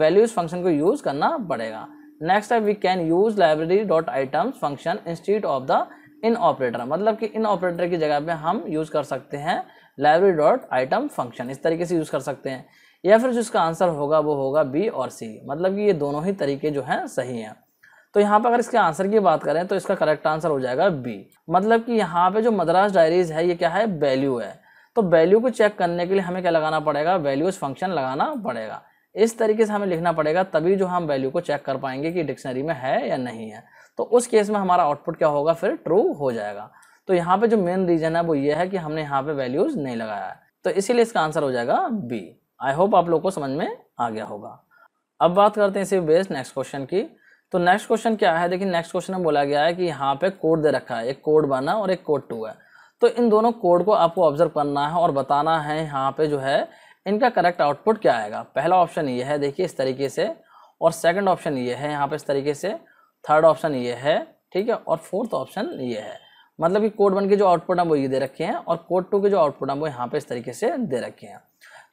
वैल्यूज फंक्शन को यूज करना पड़ेगा नेक्स्ट है we can use library dot items function institute of the in operator मतलब कि इन ऑपरेटर की जगह पे हम यूज कर सकते हैं लाइब्रेरी डॉट आइटम फंक्शन इस तरीके से यूज़ कर सकते हैं या फिर जो इसका आंसर होगा वो होगा बी और सी मतलब कि ये दोनों ही तरीके जो हैं सही हैं तो यहाँ पर अगर इसके आंसर की बात करें तो इसका करेक्ट आंसर हो जाएगा बी मतलब कि यहाँ पे जो मद्रास डायरीज है ये क्या है वैल्यू है तो वैल्यू को चेक करने के लिए हमें क्या लगाना पड़ेगा वैल्यूज फंक्शन लगाना पड़ेगा इस तरीके से हमें लिखना पड़ेगा तभी जो हम वैल्यू को चेक कर पाएंगे कि डिक्शनरी में है या नहीं है तो उस केस में हमारा आउटपुट क्या होगा फिर ट्रू हो जाएगा तो यहाँ पे जो मेन रीजन है वो ये है कि हमने यहाँ पे वैल्यूज नहीं लगाया है तो इसीलिए इसका आंसर हो जाएगा बी आई होप आप लोग को समझ में आ गया होगा अब बात करते हैं इसी बेस्ट नेक्स्ट क्वेश्चन की तो नेक्स्ट क्वेश्चन क्या है देखिए नेक्स्ट क्वेश्चन में बोला गया है कि यहाँ पे कोड दे रखा है एक कोड वन है और एक कोड टू है तो इन दोनों कोड को आपको ऑब्जर्व करना है और बताना है यहाँ पे जो है इनका करेक्ट आउटपुट क्या आएगा पहला ऑप्शन ये है देखिए इस तरीके से और सेकंड ऑप्शन ये है यहाँ पे इस तरीके से थर्ड ऑप्शन ये है ठीक है और फोर्थ ऑप्शन ये है मतलब कि कोड वन के जो आउटपुट हम वो ये दे रखे हैं और कोड टू के जो आउटपुट हम वो यहाँ पे इस तरीके से दे रखे हैं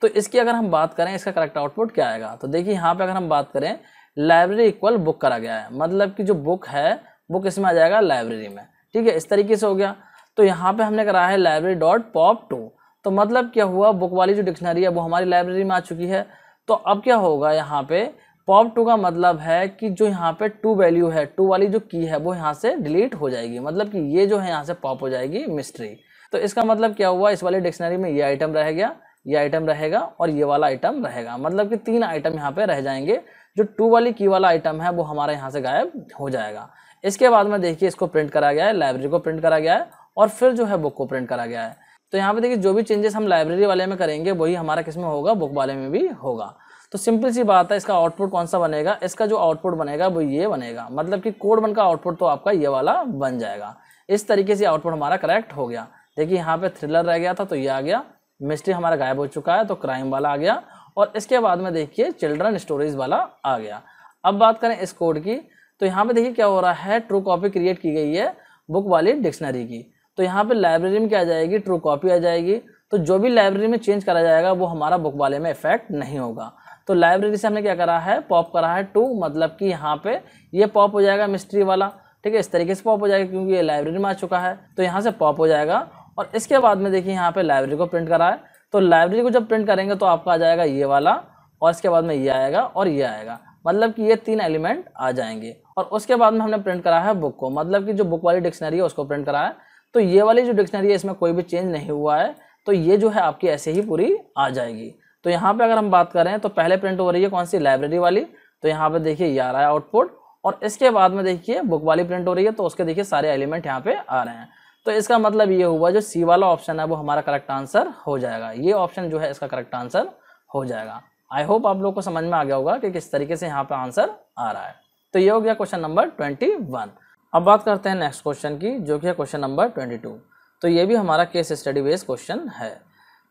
तो इसकी अगर हम बात करें इसका करेक्ट आउटपुट क्या आएगा तो देखिए यहाँ पे अगर हम बात करें लाइब्रेरी इक्वल बुक करा गया है मतलब कि जो बुक है वो किस में आ जाएगा लाइब्रेरी में ठीक है इस तरीके से हो गया तो यहाँ पे हमने करा है लाइब्रेरी डॉट पॉप टू तो मतलब क्या हुआ बुक वाली जो डिक्शनरी है वो हमारी लाइब्रेरी में आ चुकी है तो अब क्या होगा यहाँ पे पॉप टू का मतलब है कि जो यहाँ पे टू वैल्यू है टू वाली जो की है वो यहाँ से डिलीट हो जाएगी मतलब कि ये जो है यहाँ से पॉप हो जाएगी मिस्ट्री तो इसका मतलब क्या हुआ इस वाले डिक्शनरी में ये आइटम रह गया ये आइटम रहेगा और ये वाला आइटम रहेगा मतलब कि तीन आइटम यहाँ पे रह जाएंगे जो टू वाली की वाला आइटम है वो हमारे यहाँ से गायब हो जाएगा इसके बाद में देखिए इसको प्रिंट करा गया है लाइब्रेरी को प्रिंट करा गया है और फिर जो है बुक को प्रिंट करा गया है तो यहाँ पे देखिए जो भी चेंजेस हम लाइब्रेरी वाले में करेंगे वही हमारा किस में होगा बुक वाले में भी होगा तो सिंपल सी बात है इसका आउटपुट कौन सा बनेगा इसका जो आउटपुट बनेगा वो ये बनेगा मतलब कि कोड वन का आउटपुट तो आपका ये वाला बन जाएगा इस तरीके से आउटपुट हमारा करेक्ट हो गया देखिए यहाँ पे थ्रिलर रह गया था तो ये आ गया मिस्ट्री हमारा गायब हो चुका है तो क्राइम वाला आ गया और इसके बाद में देखिए चिल्ड्रन स्टोरीज वाला आ गया अब बात करें इस कोड की तो यहाँ पे देखिए क्या हो रहा है ट्रू कॉपी क्रिएट की गई है बुक वाली डिक्शनरी की तो यहाँ पे लाइब्रेरी में क्या आ जाएगी ट्रू कॉपी आ जाएगी तो जो भी लाइब्रेरी में चेंज करा जाएगा वो हमारा बुक वाले में इफेक्ट नहीं होगा तो लाइब्रेरी से हमने क्या करा है पॉप करा है टू मतलब कि यहाँ पे ये पॉप हो जाएगा मिस्ट्री वाला ठीक है इस तरीके से पॉप हो जाएगा क्योंकि ये लाइब्रेरी में आ चुका है तो यहाँ से पॉप हो जाएगा और इसके बाद में देखिए यहाँ पे लाइब्रेरी को प्रिंट करा है तो लाइब्रेरी को जब प्रिंट करेंगे तो आपका आ जाएगा ये वाला और इसके बाद में ये आएगा और ये आएगा मतलब कि ये तीन एलिमेंट आ जाएंगे और उसके बाद में हमने प्रिंट करा है बुक को मतलब कि जो बुक वाली डिक्शनरी है उसको प्रिंट करा है तो ये वाली जो डिक्शनरी है इसमें कोई भी चेंज नहीं हुआ है तो ये जो है आपकी ऐसे ही पूरी आ जाएगी तो यहाँ पे अगर हम बात करें तो पहले प्रिंट हो रही है कौन सी लाइब्रेरी वाली तो यहाँ पे देखिए ये आ रहा है आउटपुट और इसके बाद में देखिए बुक वाली प्रिंट हो रही है तो उसके देखिए सारे एलिमेंट यहाँ पे आ रहे हैं तो इसका मतलब ये हुआ जो सी वाला ऑप्शन है वो हमारा करेक्ट आंसर हो जाएगा ये ऑप्शन जो है इसका करेक्ट आंसर हो जाएगा आई होप आप लोग को समझ में आ गया होगा कि किस तरीके से यहाँ पे आंसर आ रहा है तो ये हो गया क्वेश्चन नंबर ट्वेंटी वन अब बात करते हैं नेक्स्ट क्वेश्चन की जो कि है क्वेश्चन नंबर ट्वेंटी टू तो ये भी हमारा केस स्टडी बेस्ड क्वेश्चन है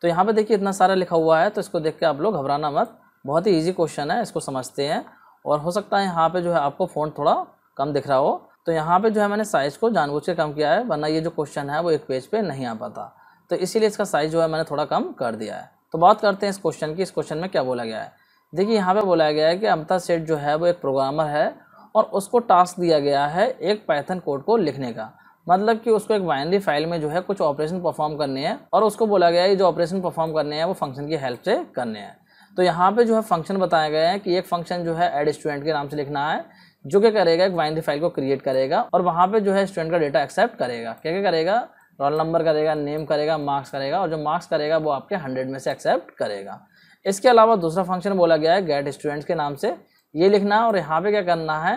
तो यहाँ पे देखिए इतना सारा लिखा हुआ है तो इसको देख के आप लोग घबराना मत बहुत ही ईजी क्वेश्चन है इसको समझते हैं और हो सकता है यहाँ पर जो है आपको फ़ोन थोड़ा कम दिख रहा हो तो यहाँ पर जो है मैंने साइज़ को जानबूझ के कम किया है वरना ये जो क्वेश्चन है वो एक पेज पर पे नहीं आ पाता तो इसीलिए इसका साइज़ जो है मैंने थोड़ा कम कर दिया है तो बात करते हैं इस क्वेश्चन की इस क्वेश्चन में क्या बोला गया है देखिए यहाँ पर बोला गया है कि अमिता सेठ जो है वो एक प्रोग्रामर है और उसको टास्क दिया गया है एक पैथन कोड को लिखने का मतलब कि उसको एक बाइनरी फाइल में जो है कुछ ऑपरेशन परफॉर्म करने हैं और उसको बोला गया है जो ऑपरेशन परफॉर्म करने हैं वो फंक्शन की हेल्प से करने हैं तो यहाँ पे जो है फंक्शन बताया गया है कि एक फंक्शन जो है एड स्टूडेंट के नाम से लिखना है जो क्या करेगा एक बाइनरी फाइल को क्रिएट करेगा और वहाँ पर जो है स्टूडेंट का डेटा एक्सेप्ट करेगा क्या क्या करेगा रोल नंबर करेगा नेम करेगा मार्क्स करेगा और जो मार्क्स करेगा वो आपके हंड्रेड में से एक्सेप्ट करेगा इसके अलावा दूसरा फंक्शन बोला गया है गेट स्टूडेंट्स के नाम से ये लिखना है और यहाँ पे क्या करना है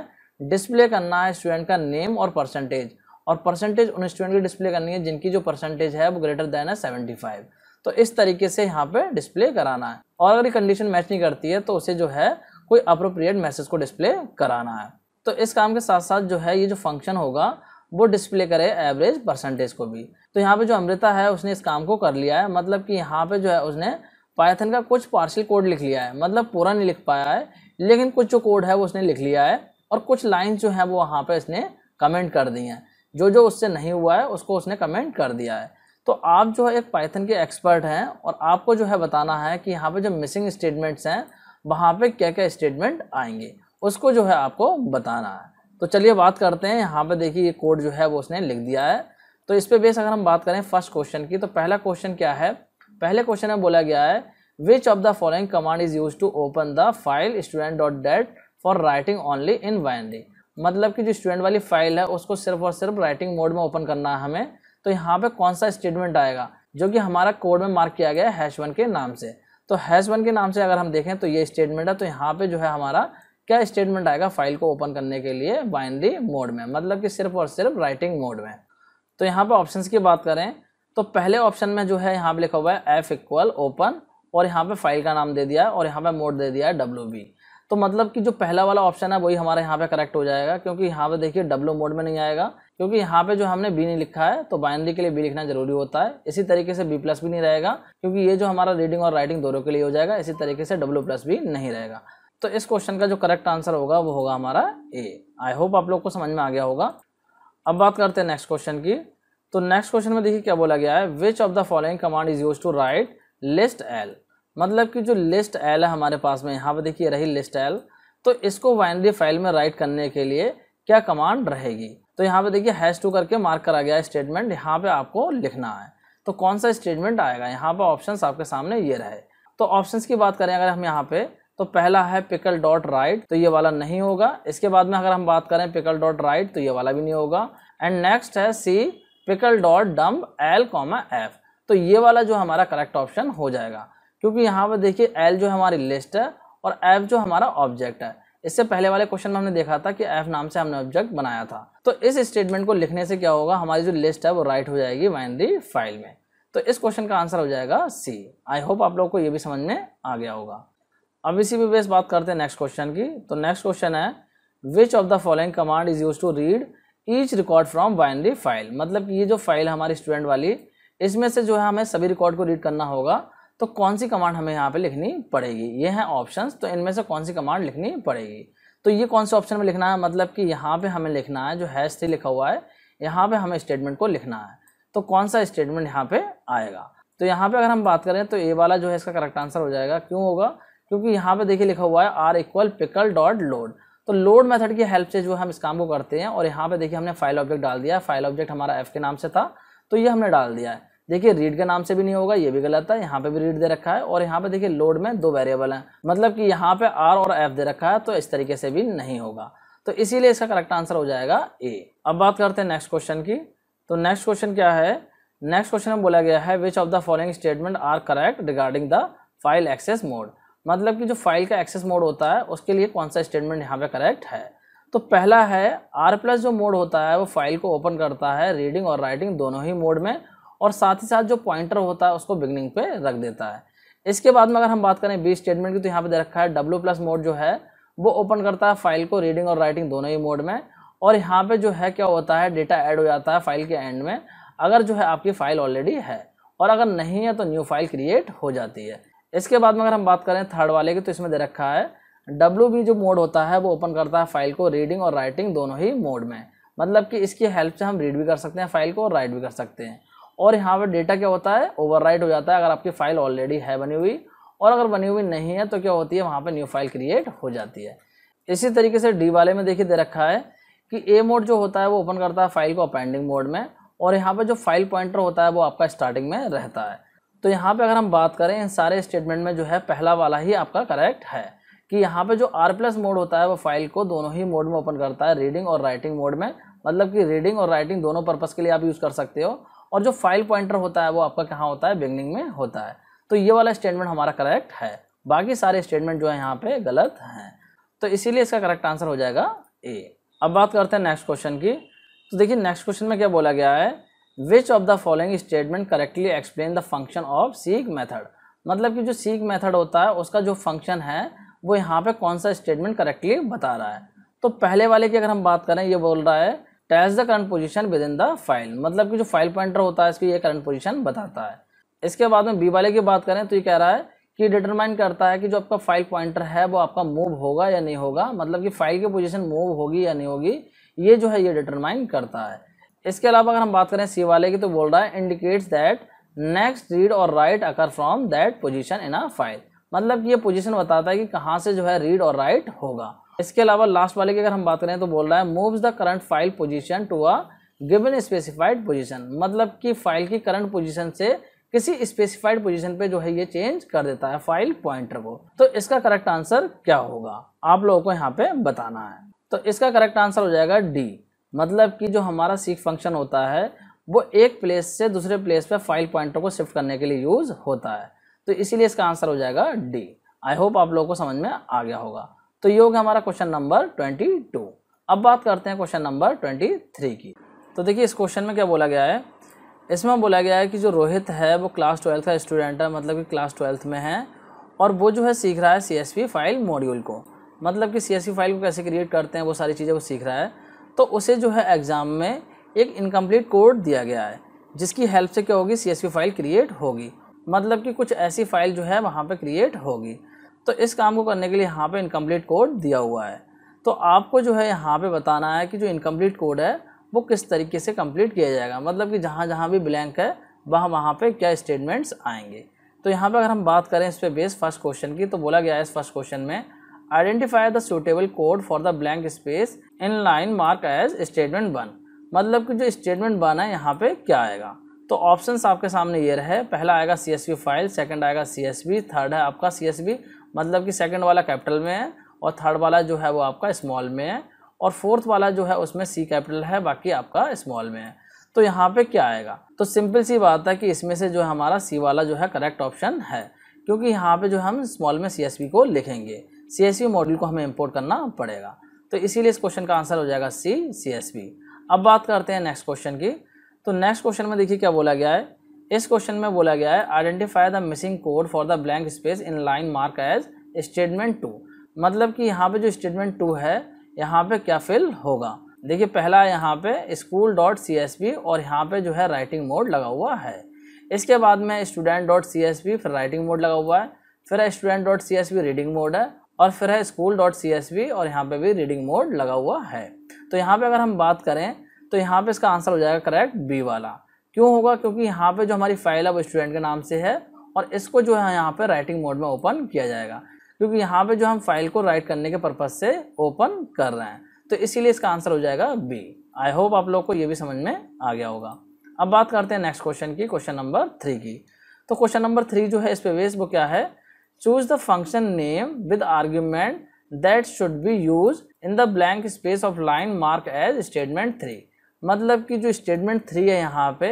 डिस्प्ले करना है स्टूडेंट का नेम और परसेंटेज और परसेंटेज उन स्टूडेंट की डिस्प्ले करनी है जिनकी जो परसेंटेज है वो ग्रेटर देन है सेवेंटी फाइव तो इस तरीके से यहाँ पे डिस्प्ले कराना है और अगर ये कंडीशन मैच नहीं करती है तो उसे जो है कोई अप्रोप्रिएट मैसेज को डिस्प्ले कराना है तो इस काम के साथ साथ जो है ये जो फंक्शन होगा वो डिस्प्ले करे एवरेज परसेंटेज को भी तो यहाँ पे जो अमृता है उसने इस काम को कर लिया है मतलब कि यहाँ पे जो है उसने पाइथन का कुछ पार्शियल कोड लिख लिया है मतलब पूरा नहीं लिख पाया है लेकिन कुछ जो कोड है वो उसने लिख लिया है और कुछ लाइन्स जो है वो वहाँ पर इसने कमेंट कर दी हैं जो जो उससे नहीं हुआ है उसको उसने कमेंट कर दिया है तो आप जो है एक पाइथन के एक्सपर्ट हैं और आपको जो है बताना है कि यहाँ पे जो मिसिंग स्टेटमेंट्स हैं वहाँ पे क्या क्या स्टेटमेंट आएंगे उसको जो है आपको बताना है तो चलिए बात करते हैं यहाँ पे देखिए ये कोड जो है वो उसने लिख दिया है तो इस पर बेस अगर हम बात करें फर्स्ट क्वेश्चन की तो पहला क्वेश्चन क्या है पहले क्वेश्चन में बोला गया है which of the following command is use to open the file student dot dat for writing only in binary मतलब कि जो स्टूडेंट वाली फाइल है उसको सिर्फ और सिर्फ राइटिंग मोड में ओपन करना है हमें तो यहाँ पे कौन सा स्टेटमेंट आएगा जो कि हमारा कोड में मार्क किया गया हैश वन के नाम से तो हैश वन के नाम से अगर हम देखें तो ये स्टेटमेंट है तो यहाँ पे जो है हमारा क्या स्टेटमेंट आएगा फाइल को ओपन करने के लिए बाइनरी मोड में मतलब कि सिर्फ और सिर्फ राइटिंग मोड में तो यहाँ पे ऑप्शन की बात करें तो पहले ऑप्शन में जो है यहाँ पे लिखा हुआ है एफ इक्वल ओपन और यहाँ पे फाइल का नाम दे दिया है और यहाँ पे मोड दे दिया है डब्ल्यू तो मतलब कि जो पहला वाला ऑप्शन है वही हमारे यहाँ पे करेक्ट हो जाएगा क्योंकि यहाँ पे देखिए डब्लो मोड में नहीं आएगा क्योंकि यहाँ पे जो हमने बी नहीं लिखा है तो बाइनरी के लिए बी लिखना जरूरी होता है इसी तरीके से बी प्लस भी नहीं रहेगा क्योंकि ये जो हमारा रीडिंग और राइटिंग दोनों के लिए हो जाएगा इसी तरीके से डब्लू प्लस भी नहीं रहेगा तो इस क्वेश्चन का जो करेक्ट आंसर होगा वो होगा हमारा ए आई होप आप लोग को समझ में आ गया होगा अब बात करते हैं नेक्स्ट क्वेश्चन की तो नेक्स्ट क्वेश्चन में देखिए क्या बोला गया है which of the following command is use to write list L मतलब कि जो लिस्ट एल है हमारे पास में यहाँ पर देखिए रही लिस्ट एल तो इसको बाइनरी फाइल में राइट करने के लिए क्या कमांड रहेगी तो यहाँ पे देखिए हैश टू करके मार्क करा गया स्टेटमेंट यहाँ पे आपको लिखना है तो कौन सा स्टेटमेंट आएगा यहाँ पे ऑप्शंस आपके सामने ये रहे तो ऑप्शंस की बात करें अगर हम यहाँ पे तो पहला है पिकल डॉट राइट तो ये वाला नहीं होगा इसके बाद में अगर हम बात करें पिकल डॉट राइट तो ये वाला भी नहीं होगा एंड नेक्स्ट है C pickle dot dump L comma F तो ये वाला जो हमारा करेक्ट ऑप्शन हो जाएगा क्योंकि यहाँ पर देखिए एल जो हमारी लिस्ट है और एफ जो हमारा ऑब्जेक्ट है इससे पहले वाले क्वेश्चन में हमने देखा था कि एफ नाम से हमने ऑब्जेक्ट बनाया था तो इस स्टेटमेंट को लिखने से क्या होगा हमारी जो लिस्ट है वो राइट हो जाएगी दी फाइल में तो इस क्वेश्चन का आंसर हो जाएगा सी आई होप आप लोग को ये भी समझ में आ गया होगा अब इसी भी बेस बात करते हैं नेक्स्ट क्वेश्चन की तो नेक्स्ट क्वेश्चन है which of the following command is use to read each record from binary file मतलब कि ये जो फाइल हमारी स्टूडेंट वाली इसमें से जो है हमें सभी रिकॉर्ड को रीड करना होगा तो कौन सी कमांड हमें यहाँ पे लिखनी पड़ेगी ये हैं ऑप्शंस तो इनमें से कौन सी कमांड लिखनी पड़ेगी तो ये कौन से ऑप्शन में लिखना है मतलब कि यहाँ पे हमें लिखना है जो हैश थ्री लिखा हुआ है यहाँ पे हमें स्टेटमेंट को लिखना है तो कौन सा स्टेटमेंट यहाँ पे आएगा तो यहाँ पे अगर हम बात करें तो ए वाला जो है इसका करेक्ट आंसर हो जाएगा क्यों होगा क्योंकि यहाँ पे देखिए लिखा हुआ है R equal pickle dot load तो लोड मेथड की हेल्प से जो हम इस काम को करते हैं और यहाँ पे देखिए हमने फाइल ऑब्जेक्ट डाल दिया है फाइल ऑब्जेक्ट हमारा एफ के नाम से था तो ये हमने डाल दिया है देखिए रीड के नाम से भी नहीं होगा ये भी गलत है यहाँ पे भी रीड दे रखा है और यहाँ पे देखिए लोड में दो वेरिएबल हैं मतलब कि यहाँ पे आर और एफ दे रखा है तो इस तरीके से भी नहीं होगा तो इसीलिए इसका करेक्ट आंसर हो जाएगा ए अब बात करते हैं नेक्स्ट क्वेश्चन की तो नेक्स्ट क्वेश्चन क्या है नेक्स्ट क्वेश्चन में बोला गया है which of the following statement are correct regarding the file access mode मतलब कि जो फाइल का एक्सेस मोड होता है उसके लिए कौन सा स्टेटमेंट यहाँ पे करेक्ट है तो पहला है आर प्लस जो मोड होता है वो फाइल को ओपन करता है रीडिंग और राइटिंग दोनों ही मोड में और साथ ही साथ जो पॉइंटर होता है उसको बिगनिंग पे रख देता है इसके बाद में अगर हम बात करें बी स्टेटमेंट की तो यहाँ पे दे रखा है डब्ल्यू प्लस मोड जो है वो ओपन करता है फाइल को रीडिंग और राइटिंग दोनों ही मोड में और यहाँ पे जो है क्या होता है डेटा ऐड हो जाता है फाइल के एंड में अगर जो है आपकी फ़ाइल ऑलरेडी है और अगर नहीं है तो न्यू फाइल क्रिएट हो जाती है इसके बाद में अगर हम बात करें थर्ड वाले की तो इसमें दे रखा है डब्ल्यू जो मोड होता है वो ओपन करता है फाइल को रीडिंग और राइटिंग दोनों ही मोड में मतलब कि इसकी हेल्प से हम रीड भी कर सकते हैं फाइल को और राइट भी कर सकते हैं और यहाँ पर डेटा क्या होता है ओवरराइट हो जाता है अगर आपकी फ़ाइल ऑलरेडी है बनी हुई और अगर बनी हुई नहीं है तो क्या होती है वहाँ पर न्यू फाइल क्रिएट हो जाती है इसी तरीके से डी वाले में देखिए दे रखा है कि ए मोड जो होता है वो ओपन करता है फाइल को अपेंडिंग मोड में और यहाँ पर जो फाइल पॉइंटर होता है वो आपका स्टार्टिंग में रहता है तो यहाँ पर अगर हम बात करें इन सारे स्टेटमेंट में जो है पहला वाला ही आपका करेक्ट है कि यहाँ पे जो आर प्लस मोड होता है वो फाइल को दोनों ही मोड में ओपन करता है रीडिंग और राइटिंग मोड में मतलब कि रीडिंग और राइटिंग दोनों पर्पज़ के लिए आप यूज़ कर सकते हो और जो फाइल पॉइंटर होता है वो आपका कहाँ होता है बिगनिंग में होता है तो ये वाला स्टेटमेंट हमारा करेक्ट है बाकी सारे स्टेटमेंट जो है यहाँ पे गलत हैं तो इसीलिए इसका करेक्ट आंसर हो जाएगा ए अब बात करते हैं नेक्स्ट क्वेश्चन की तो देखिए नेक्स्ट क्वेश्चन में क्या बोला गया है which of the following statement correctly explain the function of seek method मतलब कि जो सीक मैथड होता है उसका जो फंक्शन है वो यहाँ पर कौन सा स्टेटमेंट करेक्टली बता रहा है तो पहले वाले की अगर हम बात करें ये बोल रहा है trace the current position within the file मतलब कि जो फाइल पॉइंटर होता है इसकी ये करंट पोजीशन बताता है इसके बाद में बी वाले की बात करें तो ये कह रहा है कि डिटरमाइन करता है कि जो आपका फाइल पॉइंटर है वो आपका मूव होगा या नहीं होगा मतलब कि फाइल की पोजिशन मूव होगी या नहीं होगी ये जो है ये डिटरमाइन करता है इसके अलावा अगर हम बात करें सी वाले की तो बोल रहा है इंडिकेट्स दैट नेक्स्ट रीड और write occur from that position in a file मतलब कि ये पोजिशन बताता है कि कहाँ से जो है रीड और राइट होगा इसके अलावा लास्ट वाले की अगर हम बात करें तो बोल रहा है moves the current file position to a given specified position मतलब कि फाइल की करंट पोजीशन से किसी स्पेसिफाइड पोजीशन पे जो है ये चेंज कर देता है फाइल पॉइंटर को तो इसका करेक्ट आंसर क्या होगा आप लोगों को यहाँ पे बताना है तो इसका करेक्ट आंसर हो जाएगा डी मतलब कि जो हमारा सीख फंक्शन होता है वो एक प्लेस से दूसरे प्लेस पर फाइल पॉइंटर को शिफ्ट करने के लिए यूज़ होता है तो इसीलिए इसका आंसर हो जाएगा डी आई होप आप लोगों को समझ में आ गया होगा तो ये हो गया हमारा क्वेश्चन नंबर ट्वेंटी टू अब बात करते हैं क्वेश्चन नंबर ट्वेंटी थ्री की तो देखिए इस क्वेश्चन में क्या बोला गया है इसमें बोला गया है कि जो रोहित है वो क्लास ट्वेल्थ का स्टूडेंट है मतलब कि क्लास ट्वेल्थ में है और वो जो है सीख रहा है सी फाइल मॉड्यूल को मतलब कि सी फाइल को कैसे क्रिएट करते हैं वो सारी चीज़ें वो सीख रहा है तो उसे जो है एग्ज़ाम में एक इनकम्प्लीट कोड दिया गया है जिसकी हेल्प से क्या होगी सी फाइल क्रिएट होगी मतलब कि कुछ ऐसी फ़ाइल जो है वहाँ पर क्रिएट होगी तो इस काम को करने के लिए यहाँ पे इनकम्प्लीट कोड दिया हुआ है तो आपको जो है यहाँ पे बताना है कि जो इनकम्प्लीट कोड है वो किस तरीके से कम्प्लीट किया जाएगा मतलब कि जहाँ जहाँ भी ब्लैंक है वह वहाँ पर क्या स्टेटमेंट्स आएंगे तो यहाँ पर अगर हम बात करें इस पर बेस फर्स्ट क्वेश्चन की तो बोला गया है इस फर्स्ट क्वेश्चन में identify the suitable code for the blank space in line mark as statement one मतलब कि जो स्टेटमेंट वन है यहाँ पे क्या आएगा तो ऑप्शंस आपके सामने ये रहे पहला आएगा सी फाइल सेकंड आएगा सी थर्ड है आपका सी मतलब कि सेकंड वाला कैपिटल में है और थर्ड वाला जो है वो आपका स्मॉल में है और फोर्थ वाला जो है उसमें सी कैपिटल है बाकी आपका स्मॉल में है तो यहाँ पे क्या आएगा तो सिंपल सी बात है कि इसमें से जो हमारा सी वाला जो है करेक्ट ऑप्शन है क्योंकि यहाँ पे जो हम स्मॉल में सी को लिखेंगे सी मॉडल को हमें इम्पोर्ट करना पड़ेगा तो इसीलिए इस क्वेश्चन का आंसर हो जाएगा सी सी अब बात करते हैं नेक्स्ट क्वेश्चन की तो नेक्स्ट क्वेश्चन में देखिए क्या बोला गया है इस क्वेश्चन में बोला गया है identify the missing code for the blank space in line mark as statement two मतलब कि यहाँ पे जो स्टेटमेंट टू है यहाँ पे क्या फिल होगा देखिए पहला यहाँ पे school dot C S P और यहाँ पे जो है राइटिंग मोड लगा हुआ है इसके बाद में student dot C S P फिर राइटिंग मोड लगा हुआ है फिर student dot C S P reading mode है और फिर है school dot C S P और यहाँ पे भी रीडिंग मोड लगा हुआ है तो यहाँ पे अगर हम बात करें तो यहाँ पे इसका आंसर हो जाएगा करेक्ट बी वाला क्यों होगा क्योंकि यहाँ पे जो हमारी फाइल है वो स्टूडेंट के नाम से है और इसको जो है यहाँ पे राइटिंग मोड में ओपन किया जाएगा क्योंकि यहाँ पे जो हम फाइल को राइट करने के पर्पज़ से ओपन कर रहे हैं तो इसीलिए इसका आंसर हो जाएगा बी आई होप आप लोग को ये भी समझ में आ गया होगा अब बात करते हैं नेक्स्ट क्वेश्चन की क्वेश्चन नंबर थ्री की तो क्वेश्चन नंबर थ्री जो है इस पर वेस वो क्या है choose the function name with argument that should be use in the blank space of line mark as statement three मतलब कि जो स्टेटमेंट थ्री है यहाँ पे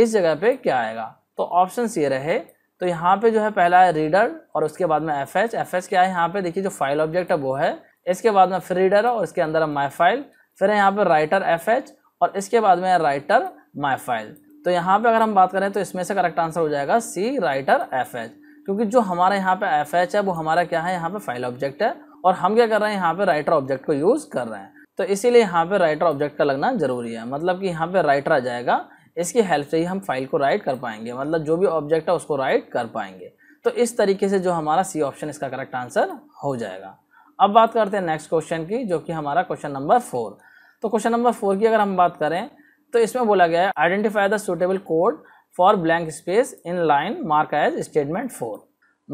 इस जगह पे क्या आएगा तो ऑप्शन ये रहे तो यहाँ पे जो है पहला है रीडर और उसके बाद में एफ एच एफ एच क्या है यहाँ पे देखिए जो फाइल ऑब्जेक्ट है वो है इसके बाद में फिर रीडर है और इसके अंदर है माई फाइल फिर है यहाँ पे राइटर एफ एच और इसके बाद में है राइटर माई फाइल तो यहाँ पे अगर हम बात करें तो इसमें से करेक्ट आंसर हो जाएगा सी राइटर एफ एच क्योंकि जो हमारे यहाँ पे एफ एच है वो हमारा क्या है यहाँ पे फाइल ऑब्जेक्ट है और हम क्या कर रहे हैं यहाँ पे राइटर ऑब्जेक्ट को यूज़ कर रहे हैं तो इसीलिए यहाँ पे राइटर ऑब्जेक्ट का लगना जरूरी है मतलब कि यहाँ पे राइटर आ जाएगा इसकी हेल्प से ही हम फाइल को राइट कर पाएंगे मतलब जो भी ऑब्जेक्ट है उसको राइट कर पाएंगे तो इस तरीके से जो हमारा सी ऑप्शन इसका करेक्ट आंसर हो जाएगा अब बात करते हैं नेक्स्ट क्वेश्चन की जो कि हमारा क्वेश्चन नंबर फोर तो क्वेश्चन नंबर फोर की अगर हम बात करें तो इसमें बोला गया है identify the suitable code for blank space in line mark as statement four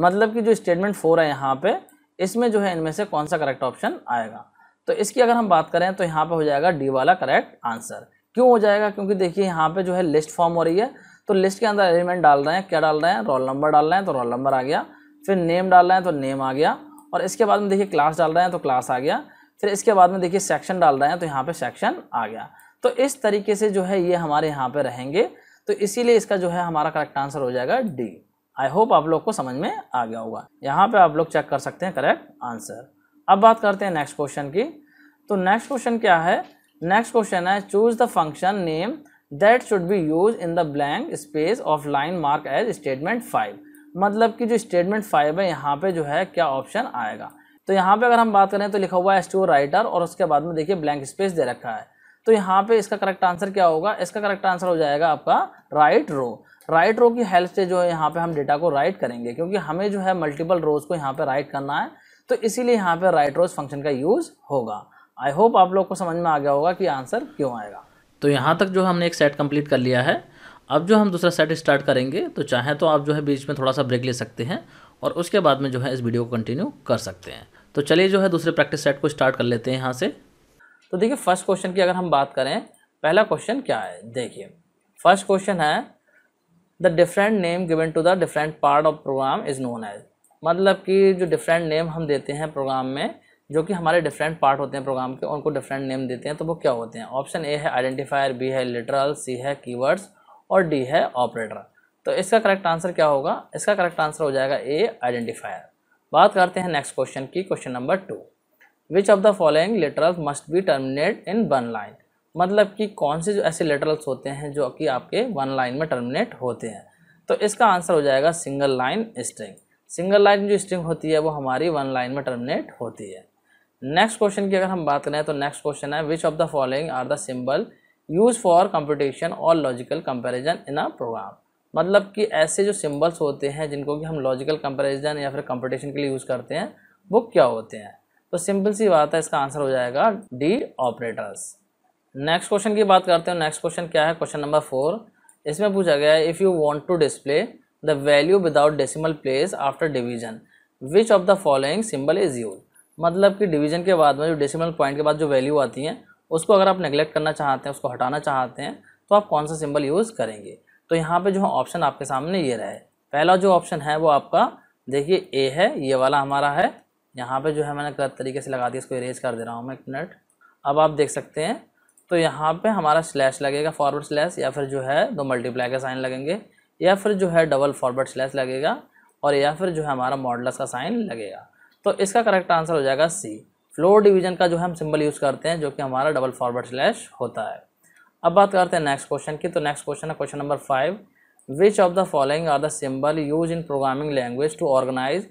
मतलब कि जो स्टेटमेंट फोर है यहाँ पे इसमें जो है इनमें से कौन सा करेक्ट ऑप्शन आएगा तो इसकी अगर हम बात करें तो यहाँ पे हो जाएगा डी वाला करेक्ट आंसर क्यों हो जाएगा क्योंकि देखिए यहाँ पे जो है लिस्ट फॉर्म हो रही है तो लिस्ट के अंदर एलिमेंट डाल रहे हैं क्या डाल रहे हैं रोल नंबर डाल रहे हैं तो रोल नंबर आ गया फिर नेम डाल रहे हैं तो नेम आ गया और इसके बाद में देखिए क्लास डाल रहे हैं तो क्लास आ गया फिर इसके बाद में देखिए सेक्शन डाल रहे हैं तो यहाँ पे सेक्शन आ गया तो इस तरीके से जो है ये हमारे यहाँ पे रहेंगे तो इसीलिए इसका जो है हमारा करेक्ट आंसर हो जाएगा डी आई होप आप लोग को समझ में आ गया होगा यहाँ पे आप लोग चेक कर सकते हैं करेक्ट आंसर अब बात करते हैं नेक्स्ट क्वेश्चन की तो नेक्स्ट क्वेश्चन क्या है नेक्स्ट क्वेश्चन है choose the function name that should be use in the blank space of line mark as statement five मतलब कि जो स्टेटमेंट फाइव है यहाँ पे जो है क्या ऑप्शन आएगा तो यहाँ पे अगर हम बात करें तो लिखा हुआ है स्टोर राइटर और उसके बाद में देखिए ब्लैंक स्पेस दे रखा है तो यहाँ पे इसका करेक्ट आंसर क्या होगा इसका करेक्ट आंसर हो जाएगा आपका राइट रो राइट रो की हेल्प से जो है यहाँ पे हम डेटा को राइट करेंगे क्योंकि हमें जो है मल्टीपल रोज को यहाँ पे राइट करना है तो इसीलिए यहाँ पे राइट रोज फंक्शन का यूज़ होगा आई होप आप लोग को समझ में आ गया होगा कि आंसर क्यों आएगा तो यहाँ तक जो हमने एक सेट कंप्लीट कर लिया है अब जो हम दूसरा सेट स्टार्ट करेंगे तो चाहें तो आप जो है बीच में थोड़ा सा ब्रेक ले सकते हैं और उसके बाद में जो है इस वीडियो को कंटिन्यू कर सकते हैं तो चलिए जो है दूसरे प्रैक्टिस सेट को स्टार्ट कर लेते हैं यहाँ से तो देखिए फर्स्ट क्वेश्चन की अगर हम बात करें पहला क्वेश्चन क्या है देखिए फर्स्ट क्वेश्चन है the different name given to the different part of program is known as मतलब कि जो डिफरेंट नेम हम देते हैं प्रोग्राम में जो कि हमारे डिफरेंट पार्ट होते हैं प्रोग्राम के उनको डिफरेंट नेम देते हैं तो वो क्या होते हैं ऑप्शन ए है आइडेंटिफायर बी है लिटरल सी है कीवर्ड्स और डी है ऑपरेटर तो इसका करेक्ट आंसर क्या होगा इसका करेक्ट आंसर हो जाएगा ए आइडेंटिफायर बात करते हैं नेक्स्ट क्वेश्चन की question number two which of the following literal must be terminate in one line मतलब कि कौन से जो ऐसे लेटरल्स होते हैं जो कि आपके वन लाइन में टर्मिनेट होते हैं तो इसका आंसर हो जाएगा single line string single line जो स्ट्रिंग होती है वो हमारी वन लाइन में टर्मिनेट होती है नेक्स्ट क्वेश्चन की अगर हम बात करें तो नेक्स्ट क्वेश्चन है which of the following are the symbol use for competition और logical comparison in a program मतलब कि ऐसे जो सिंबल्स होते हैं जिनको कि हम लॉजिकल कंपेरिजन या फिर कंपटीशन के लिए यूज़ करते हैं वो क्या होते हैं तो सिंपल सी बात है इसका आंसर हो जाएगा डी ऑपरेटर्स नेक्स्ट क्वेश्चन की बात करते हैं नेक्स्ट क्वेश्चन क्या है क्वेश्चन नंबर फोर इसमें पूछा गया है if you want to display the value without decimal place after division which of the following symbol is use मतलब कि डिवीजन के बाद में जो डेसिमल पॉइंट के बाद जो वैल्यू आती है उसको अगर आप नेगलेक्ट करना चाहते हैं उसको हटाना चाहते हैं तो आप कौन सा सिंबल यूज़ करेंगे तो यहाँ पे जो ऑप्शन आपके सामने ये रहा है पहला जो ऑप्शन है वो आपका देखिए ए है ये वाला हमारा है यहाँ पर जो है मैंने गलत तरीके से लगा दिया इसको इरेज कर दे रहा हूँ मैं एक मिनट अब आप देख सकते हैं तो यहाँ पर हमारा स्लैश लगेगा फॉरवर्ड स्लैश या फिर जो है दो मल्टीप्लाई का साइन लगेंगे या फिर जो है डबल फॉरवर्ड स्लैश लगेगा और या फिर जो है हमारा मॉडल्स का साइन लगेगा तो इसका करेक्ट आंसर हो जाएगा सी फ्लोर डिवीजन का जो है हम सिंबल यूज़ करते हैं जो कि हमारा डबल फॉरवर्ड स्लैश होता है अब बात करते हैं नेक्स्ट क्वेश्चन की तो नेक्स्ट क्वेश्चन है question number five which of the following are the symbol use in programming language to organize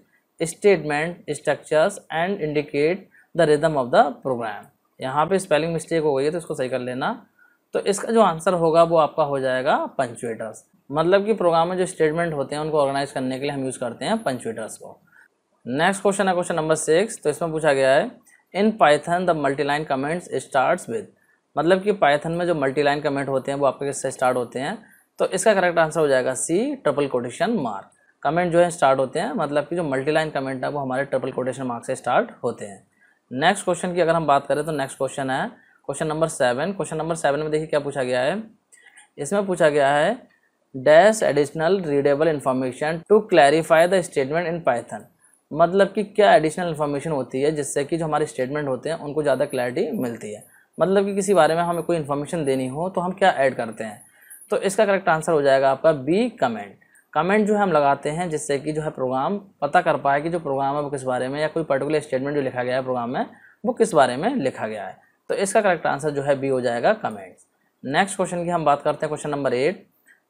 statement structures and indicate the rhythm of the program यहाँ पे स्पेलिंग मिस्टेक हो गई है तो इसको सही कर लेना तो इसका जो आंसर होगा वो आपका हो जाएगा पंचुएटर्स मतलब कि प्रोग्राम में जो स्टेटमेंट होते हैं उनको ऑर्गेनाइज करने के लिए हम यूज़ करते हैं पंचुएटर्स को नेक्स्ट क्वेश्चन है क्वेश्चन नंबर सिक्स तो इसमें पूछा गया है in Python the multiline comments start with मतलब कि पाइथन में जो मल्टीलाइन कमेंट होते हैं वो आपके किससे स्टार्ट होते हैं तो इसका करेक्ट आंसर हो जाएगा C triple quotation mark comment जो है स्टार्ट होते हैं मतलब कि जो मल्टीलाइन कमेंट है वो हमारे ट्रिपल कोटेशन मार्क से स्टार्ट होते हैं नेक्स्ट क्वेश्चन की अगर हम बात करें तो नेक्स्ट क्वेश्चन है question number seven question number seven में देखिए क्या पूछा गया है इसमें पूछा गया है dash additional readable information to clarify the statement in Python मतलब कि क्या एडिशनल इन्फॉर्मेशन होती है जिससे कि जो हमारे स्टेटमेंट होते हैं उनको ज़्यादा क्लैरिटी मिलती है मतलब कि किसी बारे में हमें कोई इन्फॉर्मेशन देनी हो तो हम क्या ऐड करते हैं तो इसका करेक्ट आंसर हो जाएगा आपका बी कमेंट कमेंट जो है हम लगाते हैं जिससे कि जो है प्रोग्राम पता कर पाए कि जो प्रोग्राम है वो किस बारे में या कोई पर्टिकुलर स्टेटमेंट जो लिखा गया है प्रोग्राम में वो किस बारे में लिखा गया है तो इसका करेक्ट आंसर जो है बी हो जाएगा कमेंट्स नेक्स्ट क्वेश्चन की हम बात करते हैं क्वेश्चन नंबर एट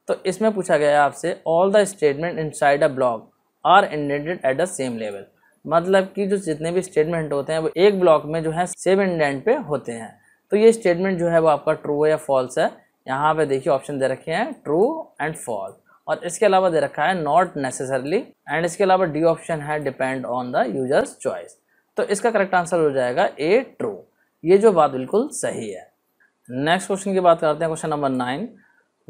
तो इसमें पूछा गया है आपसे all the statement inside a block are indented at the same level मतलब कि जो जितने भी स्टेटमेंट होते हैं वो एक ब्लॉक में जो है सेम इंडेंट पे होते हैं तो ये स्टेटमेंट जो है वो आपका ट्रू है या फॉल्स है यहाँ पे देखिए ऑप्शन दे रखे हैं ट्रू एंड फॉल्स और इसके अलावा दे रखा है नॉट नेसेसरली एंड इसके अलावा डी ऑप्शन है depend on the users choice तो इसका करेक्ट आंसर हो जाएगा ए ट्रू ये जो बात बिल्कुल सही है नेक्स्ट क्वेश्चन की बात करते हैं question number nine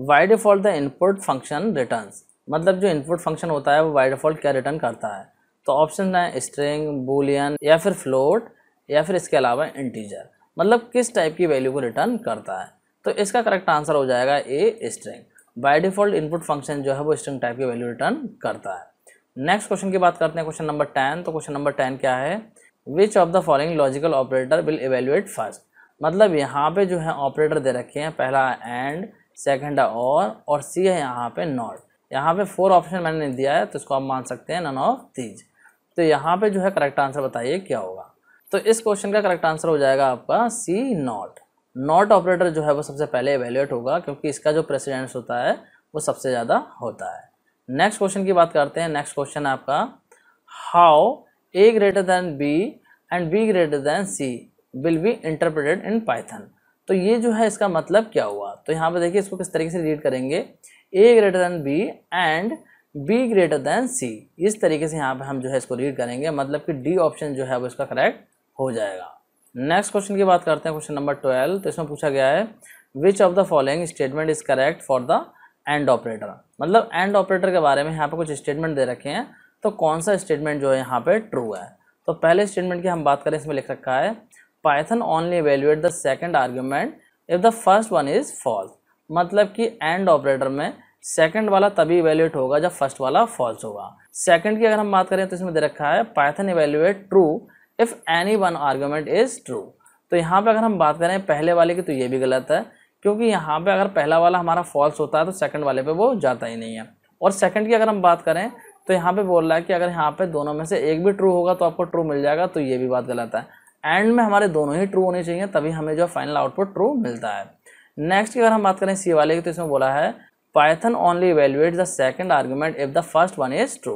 by default the input function returns मतलब जो इनपुट फंक्शन होता है वो बाई डिफ़ॉल्ट क्या रिटर्न करता है तो ऑप्शन है स्ट्रिंग बुलियन या फिर फ्लोट या फिर इसके अलावा इंटीजर मतलब किस टाइप की वैल्यू को रिटर्न करता है तो इसका करेक्ट आंसर हो जाएगा A string by default input function जो है वो स्ट्रिंग टाइप की वैल्यू रिटर्न करता है नेक्स्ट क्वेश्चन की बात करते हैं क्वेश्चन नंबर टेन तो क्वेश्चन नंबर टेन क्या है which of the following logical operator will evaluate first मतलब यहाँ पे जो है ऑपरेटर दे रखे हैं पहला एंड सेकेंड है और और सी है यहाँ पे नॉट यहाँ पे फोर ऑप्शन मैंने दिया है तो इसको आप मान सकते हैं नन ऑफ तीज तो यहाँ पे जो है करेक्ट आंसर बताइए क्या होगा तो इस क्वेश्चन का करेक्ट आंसर हो जाएगा आपका सी नॉट नॉट ऑपरेटर जो है वो सबसे पहले एवेल्यूएट होगा क्योंकि इसका जो प्रेसिडेंस होता है वो सबसे ज़्यादा होता है नेक्स्ट क्वेश्चन की बात करते हैं नेक्स्ट क्वेश्चन है आपका how A greater than B and B greater than C will be interpreted in Python तो ये जो है इसका मतलब क्या हुआ तो यहाँ पे देखिए इसको किस तरीके से रीड करेंगे A greater than B and B greater than C इस तरीके से यहाँ पे हम जो है इसको रीड करेंगे मतलब कि डी ऑप्शन जो है वो इसका करेक्ट हो जाएगा नेक्स्ट क्वेश्चन की बात करते हैं क्वेश्चन नंबर ट्वेल्व तो इसमें पूछा गया है which of the following statement is correct for the and operator मतलब एंड ऑपरेटर के बारे में यहाँ पे कुछ स्टेटमेंट दे रखे हैं तो कौन सा स्टेटमेंट जो है यहाँ पे ट्रू है तो पहले स्टेटमेंट की हम बात करें इसमें लिख रखा है Python only evaluate the second argument if the first one is false मतलब कि एंड ऑपरेटर में सेकंड वाला तभी इवेल्युएट होगा जब फर्स्ट वाला फॉल्स होगा सेकंड की अगर हम बात करें तो इसमें दे रखा है Python evaluate true if any one argument is true तो यहाँ पर अगर हम बात करें पहले वाले की तो ये भी गलत है क्योंकि यहाँ पे अगर पहला वाला हमारा फॉल्स होता है तो सेकंड वाले पे वो जाता ही नहीं है और सेकंड की अगर हम बात करें तो यहाँ पे बोल रहा है कि अगर यहाँ पे दोनों में से एक भी ट्रू होगा तो आपको ट्रू मिल जाएगा तो ये भी बात गलत है एंड में हमारे दोनों ही ट्रू होने चाहिए तभी हमें जो फाइनल आउटपुट ट्रू मिलता है नेक्स्ट की अगर हम बात करें सी वाले की तो इसमें बोला है Python only evaluate the second argument if the first one is true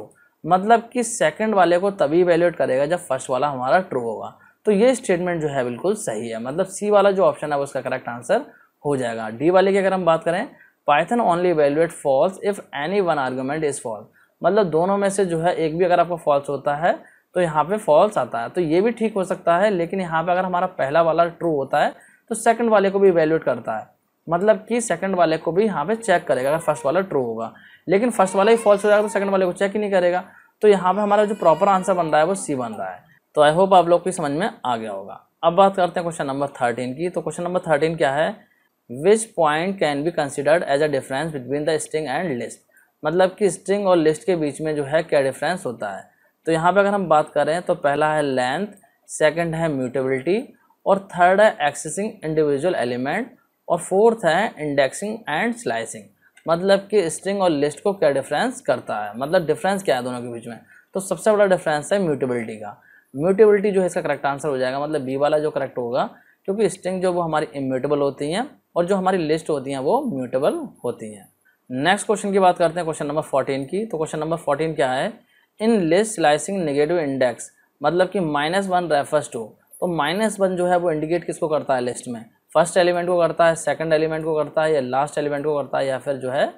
मतलब कि सेकेंड वाले को तभी वैल्यूएट करेगा जब फर्स्ट वाला हमारा ट्रू होगा तो ये स्टेटमेंट जो है बिल्कुल सही है मतलब सी वाला जो ऑप्शन है उसका करेक्ट आंसर हो जाएगा डी वाले की अगर हम बात करें Python only evaluate false if any one argument is false मतलब दोनों में से जो है एक भी अगर आपका फॉल्स होता है तो यहाँ पे फॉल्स आता है तो ये भी ठीक हो सकता है लेकिन यहाँ पे अगर हमारा पहला वाला ट्रू होता है तो सेकंड वाले को भी वैल्यूएट करता है मतलब कि सेकंड वाले को भी यहाँ पे चेक करेगा अगर फर्स्ट वाला ट्रू होगा लेकिन फर्स्ट वाला ही फॉल्स हो जाएगा तो सेकंड वाले को चेक ही नहीं करेगा तो यहाँ पे हमारा जो प्रॉपर आंसर बन रहा है वो सी बन रहा है तो आई होप आप लोग की समझ में आ गया होगा अब बात करते हैं क्वेश्चन नंबर थर्टीन की तो क्वेश्चन नंबर थर्टीन क्या है which point can be considered as a difference between the string and list मतलब कि स्ट्रिंग और लिस्ट के बीच में जो है क्या डिफरेंस होता है तो यहाँ पर अगर हम बात करें तो पहला है लेंथ सेकेंड है म्यूटेबिलिटी और थर्ड है एक्सेसिंग इंडिविजुअल एलिमेंट और फोर्थ है इंडेक्सिंग एंड स्लाइसिंग मतलब कि स्ट्रिंग और लिस्ट को क्या डिफरेंस करता है मतलब डिफरेंस क्या है दोनों के बीच में तो सबसे बड़ा डिफरेंस है म्यूटेबिलिटी का म्यूटेबिलिटी जो है इसका करेक्ट आंसर हो जाएगा मतलब बी वाला जो करेक्ट होगा क्योंकि स्ट्रिंग जो वो हमारी इम्यूटेबल होती हैं और जो हमारी लिस्ट होती हैं वो म्यूटेबल होती हैं नेक्स्ट क्वेश्चन की बात करते हैं क्वेश्चन नंबर फोर्टीन की तो क्वेश्चन नंबर फोर्टीन क्या है in list slicing negative index मतलब कि माइनस वन रेफर्स टू तो माइनस वन जो है वो इंडिकेट किसको करता है लिस्ट में फर्स्ट एलिमेंट को करता है सेकंड एलिमेंट को करता है या लास्ट एलिमेंट को करता है या फिर जो है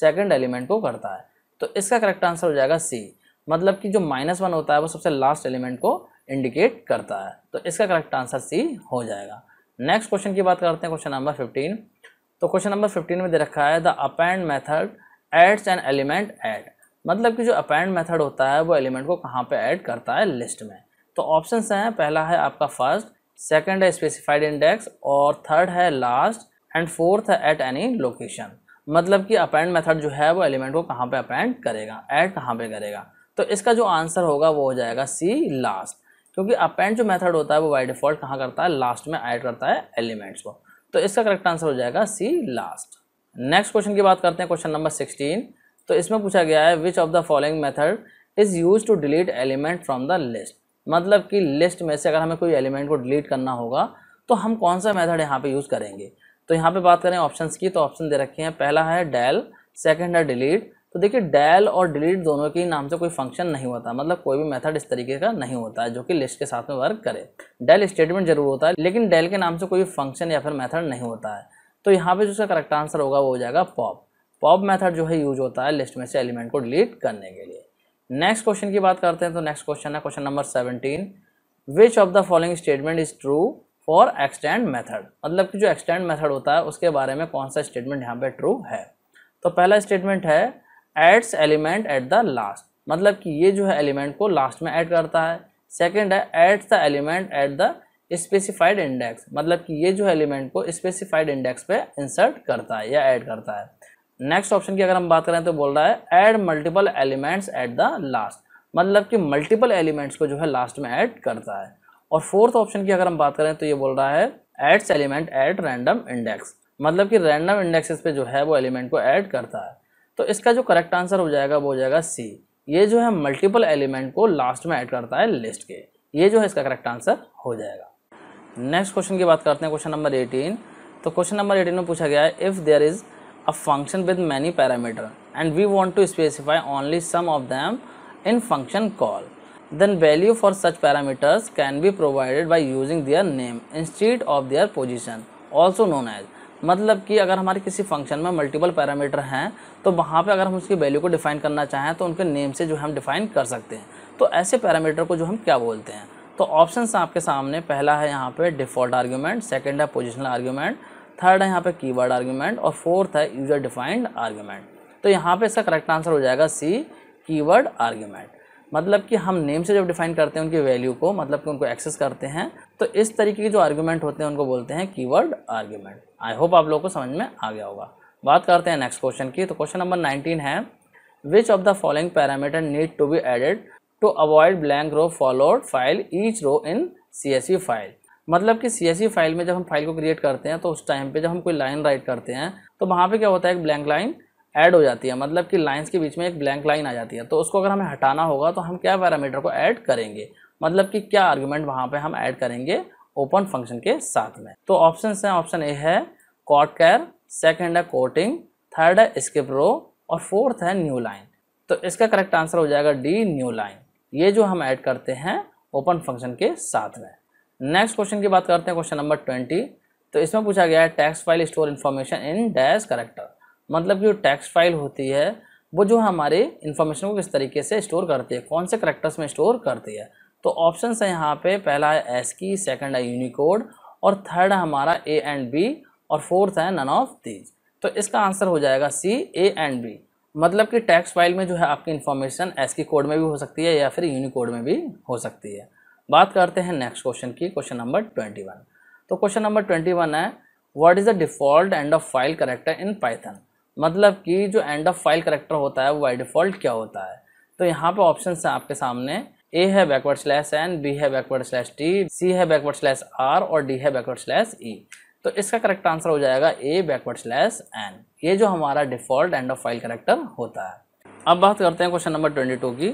सेकंड एलिमेंट को करता है तो इसका करेक्ट आंसर हो जाएगा सी मतलब कि जो माइनस वन होता है वो सबसे लास्ट एलिमेंट को इंडिकेट करता है तो इसका करेक्ट आंसर सी हो जाएगा नेक्स्ट क्वेश्चन की बात करते हैं क्वेश्चन नंबर फिफ्टीन तो क्वेश्चन नंबर फिफ्टीन में दे रखा है the append method adds an element add मतलब कि जो अपैंड मैथड होता है वो एलिमेंट को कहाँ पर ऐड करता है लिस्ट में तो ऑप्शन हैं पहला है आपका फर्स्ट सेकेंड है स्पेसिफाइड इंडेक्स और थर्ड है लास्ट एंड फोर्थ है एट एनी लोकेशन मतलब कि अपेंड मेथड जो है वो एलिमेंट को कहाँ पे अपेंड करेगा ऐड कहाँ पे करेगा तो इसका जो आंसर होगा वो हो जाएगा सी लास्ट क्योंकि अपेंड जो मेथड होता है वो बाई डिफॉल्ट कहाँ करता है लास्ट में ऐड करता है एलिमेंट्स को तो इसका करेक्ट आंसर हो जाएगा सी लास्ट नेक्स्ट क्वेश्चन की बात करते हैं क्वेश्चन नंबर सिक्सटीन तो इसमें पूछा गया है which of the following method is use to delete element from the list मतलब कि लिस्ट में से अगर हमें कोई एलिमेंट को डिलीट करना होगा तो हम कौन सा मेथड यहाँ पे यूज़ करेंगे तो यहाँ पे बात करें ऑप्शंस की तो ऑप्शन दे रखे हैं पहला है डेल सेकंड है डिलीट तो देखिए डेल और डिलीट दोनों के नाम से कोई फंक्शन नहीं होता मतलब कोई भी मेथड इस तरीके का नहीं होता है जो कि लिस्ट के साथ में वर्क करे डेल स्टेटमेंट जरूर होता है लेकिन डेल के नाम से कोई फंक्शन या फिर मेथड नहीं होता है तो यहाँ पे जो उसका करेक्ट आंसर होगा वो हो जाएगा पॉप पॉप मेथड जो है यूज होता है लिस्ट में से एलिमेंट को डिलीट करने के लिए नेक्स्ट क्वेश्चन की बात करते हैं तो नेक्स्ट क्वेश्चन है question number seventeen which of the following statement is true for extend method मतलब कि जो एक्सटेंड मेथड होता है उसके बारे में कौन सा स्टेटमेंट यहाँ पे ट्रू है तो पहला स्टेटमेंट है adds element at the last मतलब कि ये जो है एलिमेंट को लास्ट में ऐड करता है सेकेंड है adds the element at the specified index मतलब कि ये जो एलिमेंट को स्पेसिफाइड इंडेक्स पे इंसर्ट करता है या ऐड करता है नेक्स्ट ऑप्शन की अगर हम बात करें तो बोल रहा है add multiple elements at the last मतलब कि मल्टीपल एलिमेंट्स को जो है लास्ट में ऐड करता है और फोर्थ ऑप्शन की अगर हम बात करें तो ये बोल रहा है adds element at random index मतलब कि रैंडम इंडेक्सेस पे जो है वो एलिमेंट को ऐड करता है तो इसका जो करेक्ट आंसर हो जाएगा वो हो जाएगा सी ये जो है मल्टीपल एलिमेंट को लास्ट में ऐड करता है लिस्ट के ये जो है इसका करेक्ट आंसर हो जाएगा नेक्स्ट क्वेश्चन की बात करते हैं क्वेश्चन नंबर एटीन तो क्वेश्चन नंबर एटीन में पूछा गया है if there is a function with many parameter and we want to specify only some of them in function call then value for such parameters can be provided by using their name instead of their position also known as मतलब कि अगर हमारे किसी function में multiple parameter हैं तो वहाँ पे अगर हम उसकी वैल्यू को डिफ़ाइन करना चाहें तो उनके नेम से जो हम डिफ़ाइन कर सकते हैं तो ऐसे पैरामीटर को जो हम क्या बोलते हैं तो ऑप्शन आपके सामने पहला है यहाँ पे डिफ़ॉल्ट आर्ग्यूमेंट सेकंड है पोजिशनल आर्ग्यूमेंट थर्ड है यहाँ पे कीवर्ड आर्ग्यूमेंट और फोर्थ है यूजर डिफाइंड आर्ग्यूमेंट तो यहाँ पे इसका करेक्ट आंसर हो जाएगा सी कीवर्ड आर्ग्यूमेंट मतलब कि हम नेम से जब डिफाइन करते हैं उनकी वैल्यू को मतलब कि उनको एक्सेस करते हैं तो इस तरीके के जो आर्ग्यूमेंट होते हैं उनको बोलते हैं कीवर्ड आर्ग्यूमेंट आई होप आप लोगों को समझ में आ गया होगा बात करते हैं नेक्स्ट क्वेश्चन की तो क्वेश्चन नंबर नाइनटीन है which of the following parameter need to be added to avoid blank row followed file each row in C S V file मतलब कि सी फाइल e में जब हम फाइल को क्रिएट करते हैं तो उस टाइम पे जब हम कोई लाइन राइट करते हैं तो वहाँ पे क्या होता है एक ब्लैंक लाइन ऐड हो जाती है मतलब कि लाइंस के बीच में एक ब्लैंक लाइन आ जाती है तो उसको अगर हमें हटाना होगा तो हम क्या पैरामीटर को ऐड करेंगे मतलब कि क्या आर्ग्यूमेंट वहाँ पर हम ऐड करेंगे ओपन फंक्शन के साथ में तो ऑप्शन हैं ऑप्शन ए है कॉट कैर सेकेंड है कोटिंग थर्ड है स्किप रो और फोर्थ है न्यू लाइन तो इसका करेक्ट आंसर हो जाएगा डी न्यू लाइन ये जो हम ऐड करते हैं ओपन फंक्शन के साथ में नेक्स्ट क्वेश्चन की बात करते हैं क्वेश्चन नंबर ट्वेंटी तो इसमें पूछा गया है text file store information in dash character मतलब कि जो टैक्स फाइल होती है वो जो हमारे इन्फॉर्मेशन को किस तरीके से स्टोर करती है कौन से करेक्टर्स में स्टोर करती है तो ऑप्शन है यहाँ पे पहला है एस की सेकेंड है यूनिकोड और थर्ड है हमारा ए एंड बी और फोर्थ है नन ऑफ दीज तो इसका आंसर हो जाएगा सी ए एंड बी मतलब कि टैक्स फाइल में जो है आपकी इन्फॉर्मेशन एस की कोड में भी हो सकती है या फिर यूनिकोड में भी हो सकती है बात करते हैं नेक्स्ट क्वेश्चन की क्वेश्चन नंबर ट्वेंटी वन तो क्वेश्चन नंबर ट्वेंटी वन है what is the default end of file character in Python मतलब कि जो एंड ऑफ फाइल करेक्टर होता है वो बाई डिफ़ॉल्ट क्या होता है तो यहाँ पे ऑप्शन हैं आपके सामने ए है बैकवर्ड स्लैश एन बी है बैकवर्ड स्लैश टी सी है बैकवर्ड स्लैश आर और डी है बैकवर्ड स्लैश ई तो इसका करेक्ट आंसर हो जाएगा ए बैकवर्ड स्लैश एन ये जो हमारा default end of file character होता है अब बात करते हैं क्वेश्चन नंबर ट्वेंटी टू की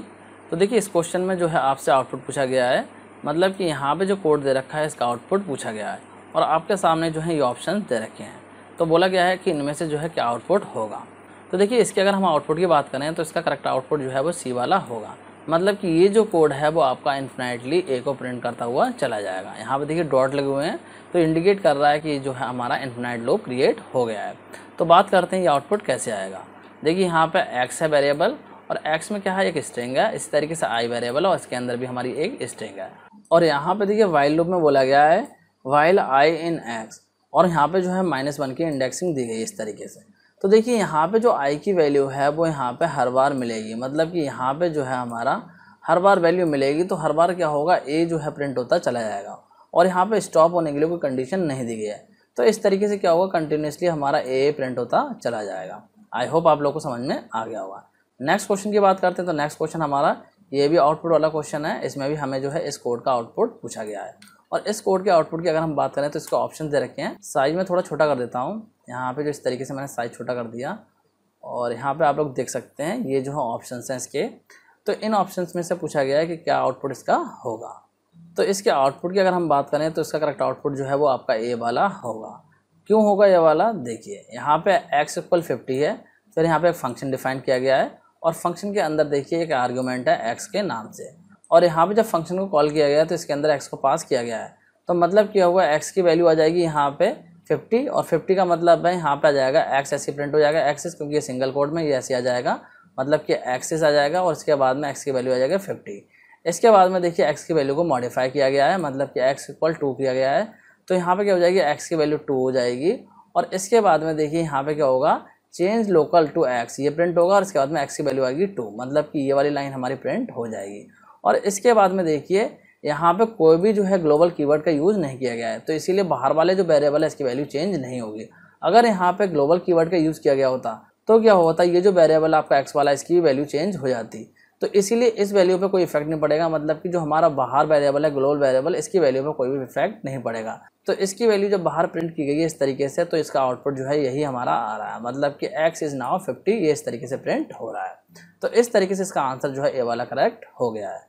तो देखिए इस क्वेश्चन में जो है आपसे आउटपुट पूछा गया है मतलब कि यहाँ पे जो कोड दे रखा है इसका आउटपुट पूछा गया है और आपके सामने जो है ये ऑप्शन दे रखे हैं तो बोला गया है कि इनमें से जो है क्या आउटपुट होगा तो देखिए इसके अगर हम आउटपुट की बात करें तो इसका करेक्ट आउटपुट जो है वो सी वाला होगा मतलब कि ये जो कोड है वो आपका इन्फिनाइटली ए को प्रिंट करता हुआ चला जाएगा यहाँ पे देखिए डॉट लगे हुए हैं तो इंडिकेट कर रहा है कि जो है हमारा इन्फिनाइट लो क्रिएट हो गया है तो बात करते हैं ये आउटपुट कैसे आएगा देखिए यहाँ पे एक्स है वेरिएबल और एक्स में क्या है एक स्ट्रिंग है इस तरीके से आई वेरिएबल और इसके अंदर भी हमारी एक स्ट्रिंग है और यहाँ पे देखिए वाइल लूप में बोला गया है वाइल आई इन एक्स और यहाँ पे जो है माइनस वन की इंडेक्सिंग दी गई है इस तरीके से तो देखिए यहाँ पे जो आई की वैल्यू है वो यहाँ पे हर बार मिलेगी मतलब कि यहाँ पे जो है हमारा हर बार वैल्यू मिलेगी तो हर बार क्या होगा ए जो है प्रिंट होता चला जाएगा और यहाँ पर स्टॉप होने के लिए कोई कंडीशन नहीं दी गई है तो इस तरीके से क्या होगा कंटिन्यूसली हमारा ए प्रिंट होता चला जाएगा आई होप आप लोग को समझ में आ गया होगा नेक्स्ट क्वेश्चन की बात करते हैं तो नेक्स्ट क्वेश्चन हमारा ये भी आउटपुट वाला क्वेश्चन है इसमें भी हमें जो है इस कोड का आउटपुट पूछा गया है और इस कोड के आउटपुट की अगर हम बात करें तो इसके ऑप्शन दे रखे हैं साइज में थोड़ा छोटा कर देता हूँ यहाँ पे जो इस तरीके से मैंने साइज छोटा कर दिया और यहाँ पे आप लोग देख सकते हैं ये जो है ऑप्शन हैं इसके तो इन ऑप्शन में से पूछा गया है कि क्या आउटपुट इसका होगा तो इसके आउटपुट की अगर हम बात करें तो इसका करेक्ट आउटपुट जो है वो आपका ए वाला होगा क्यों होगा ये वाला देखिए यहाँ पे एक्स इक्वल फिफ्टी है फिर यहाँ पे एक फंक्शन डिफाइन किया गया है और फंक्शन के अंदर देखिए एक आर्गूमेंट है एक्स के नाम से और यहाँ पे जब फंक्शन को कॉल किया गया तो इसके अंदर एक्स को पास किया गया है तो मतलब क्या होगा एक्स की वैल्यू आ जाएगी यहाँ पे 50 और 50 का मतलब है यहाँ पे आ जाएगा एक्स ऐसी प्रिंट हो जाएगा एक्सेस क्योंकि ये सिंगल कोड में ये ऐसे आ जाएगा मतलब कि एक्सेस आ जाएगा और इसके बाद में एक्स की वैल्यू आ जाएगा फिफ्टी इसके बाद में देखिए एक्स की वैल्यू को मॉडिफाई किया गया है मतलब कि एक्स इक्वल टू किया गया है तो यहाँ पर क्या हो जाएगी एक्स की वैल्यू टू हो जाएगी और इसके बाद में देखिए यहाँ पर क्या होगा चेंज लोकल टू एक्स ये प्रिंट होगा और इसके बाद में एक्स की वैल्यू आएगी टू मतलब कि ये वाली लाइन हमारी प्रिंट हो जाएगी और इसके बाद में देखिए यहाँ पे कोई भी जो है ग्लोबल कीवर्ड का यूज़ नहीं किया गया है तो इसीलिए बाहर वाले जो वेरिएबल है इसकी वैल्यू चेंज नहीं होगी अगर यहाँ पे ग्लोबल कीवर्ड का यूज़ किया गया होता तो क्या होता ये जो वेरिएबल आपका एक्स वाला इसकी भी वैल्यू चेंज हो जाती तो इसीलिए इस वैल्यू पे कोई इफेक्ट नहीं पड़ेगा मतलब कि जो हमारा बाहर वेरिएबल है ग्लोबल वेरिएबल इसकी वैल्यू पे कोई भी इफेक्ट नहीं पड़ेगा तो इसकी वैल्यू जब बाहर प्रिंट की गई है इस तरीके से तो इसका आउटपुट जो है यही हमारा आ रहा है मतलब कि एक्स इज़ नाउ फिफ्टी ये इस तरीके से प्रिंट हो रहा है तो इस तरीके से इसका आंसर जो है ए वाला करेक्ट हो गया है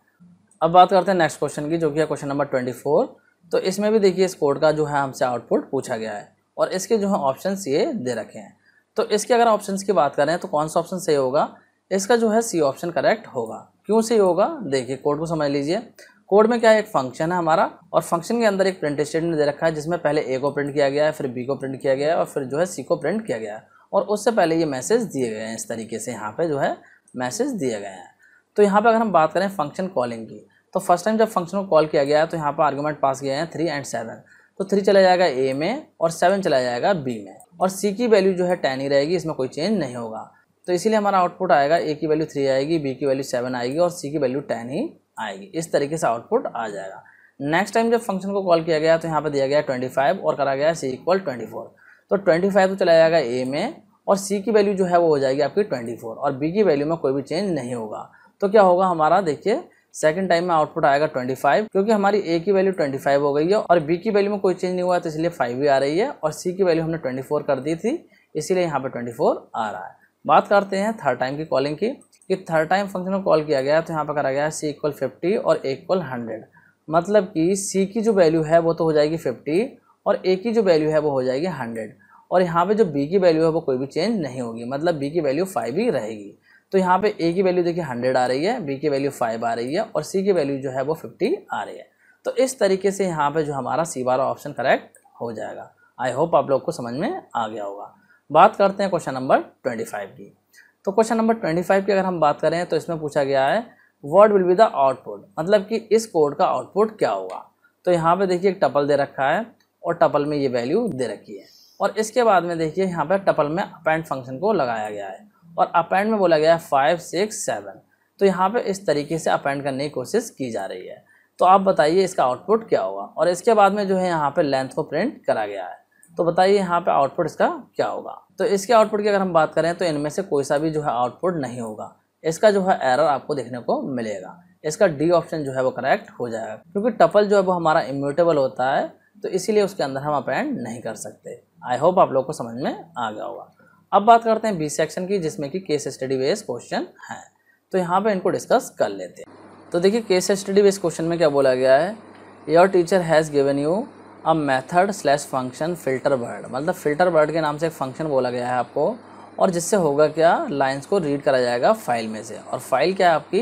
अब बात करते हैं नेक्स्ट क्वेश्चन की जो कि है क्वेश्चन नंबर ट्वेंटी फोर तो इसमें भी देखिए इस कोड का जो है हमसे आउटपुट पूछा गया है और इसके जो है ऑप्शन ये दे रखे हैं तो इसके अगर ऑप्शन की बात करें तो कौन सा ऑप्शन सही होगा इसका जो है सी ऑप्शन करेक्ट होगा क्यों सही होगा देखिए कोड को समझ लीजिए कोड में क्या है एक फंक्शन है हमारा और फंक्शन के अंदर एक प्रिंट स्टेटमेंट दे रखा है जिसमें पहले ए को प्रिंट किया गया है फिर बी को प्रिंट किया गया है और फिर जो है सी को प्रिंट किया गया है और उससे पहले ये मैसेज दिए गए हैं इस तरीके से यहाँ पे जो है मैसेज दिए गए हैं तो यहाँ पर अगर हम बात करें फंक्शन कॉलिंग की तो फर्स्ट टाइम जब फंक्शन को कॉल किया गया है तो यहाँ पर आर्ग्यूमेंट पास किया हैं थ्री एंड सेवन तो थ्री चला जाएगा ए में और सेवन चला जाएगा बी में और सी की वैल्यू जो है टेन ही रहेगी इसमें कोई चेंज नहीं होगा तो इसीलिए हमारा आउटपुट आएगा ए की वैल्यू थ्री आएगी बी की वैल्यू सेवन आएगी और सी की वैल्यू टेन ही आएगी इस तरीके से आउटपुट आ जाएगा नेक्स्ट टाइम जब फंक्शन को कॉल किया गया तो यहाँ पर दिया गया ट्वेंटी फाइव और करा गया सी इक्वल ट्वेंटी फोर तो ट्वेंटी फाइव तो चला जाएगा ए में और सी की वैल्यू जो है वो हो जाएगी आपकी ट्वेंटी फोर और बी की वैल्यू में कोई भी चेंज नहीं होगा तो क्या होगा हमारा देखिए सेकंड टाइम में आउटपुट आएगा ट्वेंटी फाइव क्योंकि हमारी ए की वैल्यू ट्वेंटी फाइव हो गई है और बी की वैल्यू में कोई चेंज नहीं हुआ तो इसलिए फाइव ही आ रही है और सी की वैल्यू हमने फोर कर दी थी इसीलिए यहाँ ट्वेंटी फोर आ रहा है बात करते हैं थर्ड टाइम की कॉलिंग की कि थर्ड टाइम फंक्शन को कॉल किया गया तो यहाँ पर करा गया है सी इक्वल फिफ्टी और ए इक्वल हंड्रेड मतलब कि सी की जो वैल्यू है वो तो हो जाएगी फिफ्टी और ए की जो वैल्यू है वो हो जाएगी हंड्रेड और यहाँ पे जो बी की वैल्यू है वो कोई भी चेंज नहीं होगी मतलब बी की वैल्यू फाइव ही रहेगी तो यहाँ पे ए की वैल्यू देखिए हंड्रेड आ रही है बी की वैल्यू फाइव आ रही है और सी की वैल्यू जो है वो फिफ्टी आ रही है तो इस तरीके से यहाँ पे जो हमारा सी वाला ऑप्शन करेक्ट हो जाएगा आई होप आप लोग को समझ में आ गया होगा बात करते हैं क्वेश्चन नंबर ट्वेंटी फाइव की तो क्वेश्चन नंबर ट्वेंटी फाइव की अगर हम बात करें तो इसमें पूछा गया है what will be the output मतलब कि इस कोड का आउटपुट क्या होगा तो यहाँ पे देखिए एक टपल दे रखा है और टपल में ये वैल्यू दे रखी है और इसके बाद में देखिए यहाँ पर टपल में अपैंड फंक्शन को लगाया गया है और अपैंड में बोला गया है फाइव सिक्स सेवन तो यहाँ पे इस तरीके से अपैंड करने की कोशिश की जा रही है तो आप बताइए इसका आउटपुट क्या होगा और इसके बाद में जो है यहाँ पे लेंथ को प्रिंट करा गया है तो बताइए यहाँ पे आउटपुट इसका क्या होगा तो इसके आउटपुट की अगर हम बात करें तो इनमें से कोई सा भी जो है आउटपुट नहीं होगा इसका जो है एरर आपको देखने को मिलेगा इसका डी ऑप्शन जो है वो करेक्ट हो जाएगा क्योंकि टपल जो है वो हमारा इम्यूटेबल होता है तो इसीलिए उसके अंदर हम अपेंड नहीं कर सकते आई होप आप लोग को समझ में आ गया होगा अब बात करते हैं बी सेक्शन की जिसमें कि केस स्टडी बेस क्वेश्चन है तो यहाँ पे इनको डिस्कस कर लेते हैं तो देखिए केस स्टडी बेस क्वेश्चन में क्या बोला गया है your teacher has given you अब method slash function filter word मतलब फ़िल्टर वर्ड के नाम से एक फंक्शन बोला गया है आपको और जिससे होगा क्या लाइन्स को रीड करा जाएगा फाइल में से और फाइल क्या है आपकी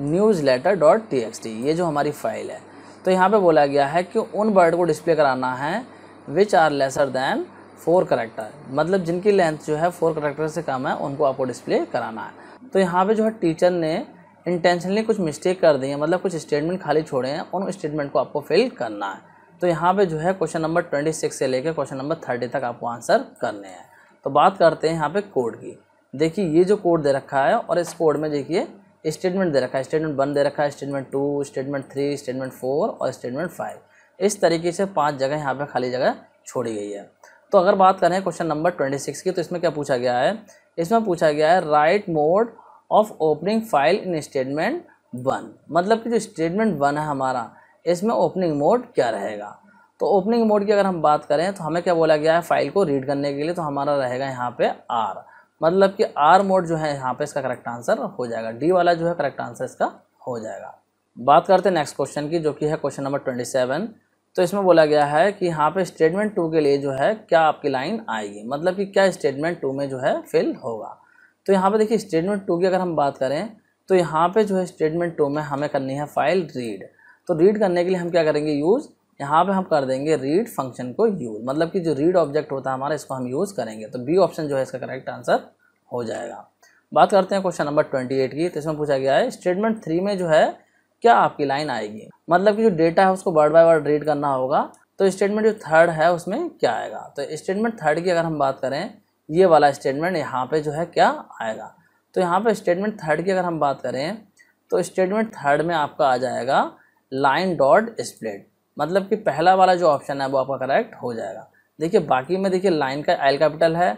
newsletter dot T X T ये जो हमारी फ़ाइल है तो यहाँ पे बोला गया है कि उन वर्ड को डिस्प्ले कराना है which are lesser than four character मतलब जिनकी लेंथ जो है फोर करेक्टर से कम है उनको आपको डिस्प्ले कराना है तो यहाँ पे जो है टीचर ने इंटेंशनली कुछ मिस्टेक कर दी है मतलब कुछ स्टेटमेंट खाली छोड़े हैं उन स्टेटमेंट को आपको फिल करना है तो यहाँ पे जो है क्वेश्चन नंबर ट्वेंटी सिक्स से लेकर क्वेश्चन नंबर थर्टी तक आपको आंसर करने हैं तो बात करते हैं यहाँ पे कोड की देखिए ये जो कोड दे रखा है और इस कोड में देखिए स्टेटमेंट दे रखा है स्टेटमेंट वन दे रखा है statement two statement three statement four और स्टेटमेंट फाइव इस तरीके से पाँच जगह यहाँ पर खाली जगह छोड़ी गई है तो अगर बात करें क्वेश्चन नंबर ट्वेंटी सिक्स की तो इसमें क्या पूछा गया है इसमें पूछा गया है write mode of opening file in statement one मतलब कि जो स्टेटमेंट वन है हमारा इसमें ओपनिंग मोड क्या रहेगा तो ओपनिंग मोड की अगर हम बात करें तो हमें क्या बोला गया है फाइल को रीड करने के लिए तो हमारा रहेगा यहाँ पे आर मतलब कि आर मोड जो है यहाँ पे इसका करेक्ट आंसर हो जाएगा डी वाला जो है करेक्ट आंसर इसका हो जाएगा बात करते हैं नेक्स्ट क्वेश्चन की जो कि है क्वेश्चन नंबर ट्वेंटी सेवन तो इसमें बोला गया है कि यहाँ पे स्टेटमेंट टू के लिए जो है क्या आपकी लाइन आएगी मतलब कि क्या स्टेटमेंट टू में जो है फिल होगा तो यहाँ पे देखिए स्टेटमेंट टू की अगर हम बात करें तो यहाँ पे जो है स्टेटमेंट टू में हमें करनी है फाइल रीड तो रीड करने के लिए हम क्या करेंगे यूज़ यहाँ पे हम कर देंगे रीड फंक्शन को यूज़ मतलब कि जो रीड ऑब्जेक्ट होता है हमारा इसको हम यूज़ करेंगे तो बी ऑप्शन जो है इसका करेक्ट आंसर हो जाएगा बात करते हैं क्वेश्चन नंबर ट्वेंटी एट की तो इसमें पूछा गया है स्टेटमेंट थ्री में जो है क्या आपकी लाइन आएगी मतलब कि जो डेटा है उसको वर्ड बाय वर्ड रीड करना होगा तो स्टेटमेंट जो थर्ड है उसमें क्या आएगा तो स्टेटमेंट थर्ड की अगर हम बात करें ये वाला स्टेटमेंट यहाँ पे जो है क्या आएगा तो यहाँ पे स्टेटमेंट थर्ड की अगर हम बात करें तो स्टेटमेंट थर्ड में आपका आ जाएगा लाइन डॉट स्प्लिट मतलब कि पहला वाला जो ऑप्शन है वो आपका करेक्ट हो जाएगा देखिए बाकी में देखिए लाइन का एल कैपिटल है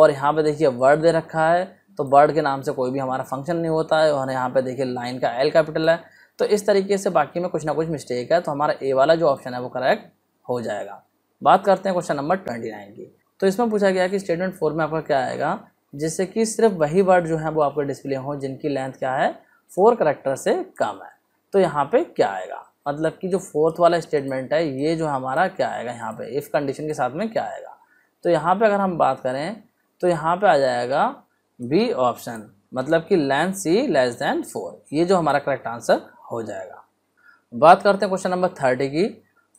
और यहाँ पे देखिए वर्ड दे रखा है तो वर्ड के नाम से कोई भी हमारा फंक्शन नहीं होता है और यहाँ पे देखिए लाइन का एल कैपिटल है तो इस तरीके से बाकी में कुछ ना कुछ मिस्टेक है तो हमारा ए वाला जो ऑप्शन है वो करेक्ट हो जाएगा बात करते हैं क्वेश्चन नंबर ट्वेंटी नाइन की तो इसमें पूछा गया कि स्टेटमेंट फोर में आपका क्या आएगा जिससे कि सिर्फ वही वर्ड जो है वो आपके डिस्प्ले हों जिनकी लेंथ क्या है फोर करेक्टर से कम है तो यहाँ पे क्या आएगा मतलब कि जो फोर्थ वाला स्टेटमेंट है ये जो हमारा क्या आएगा यहाँ पे इफ़ कंडीशन के साथ में क्या आएगा तो यहाँ पे अगर हम बात करें तो यहाँ पे आ जाएगा बी ऑप्शन मतलब कि length C less than four ये जो हमारा करेक्ट आंसर हो जाएगा बात करते हैं क्वेश्चन नंबर थर्टी की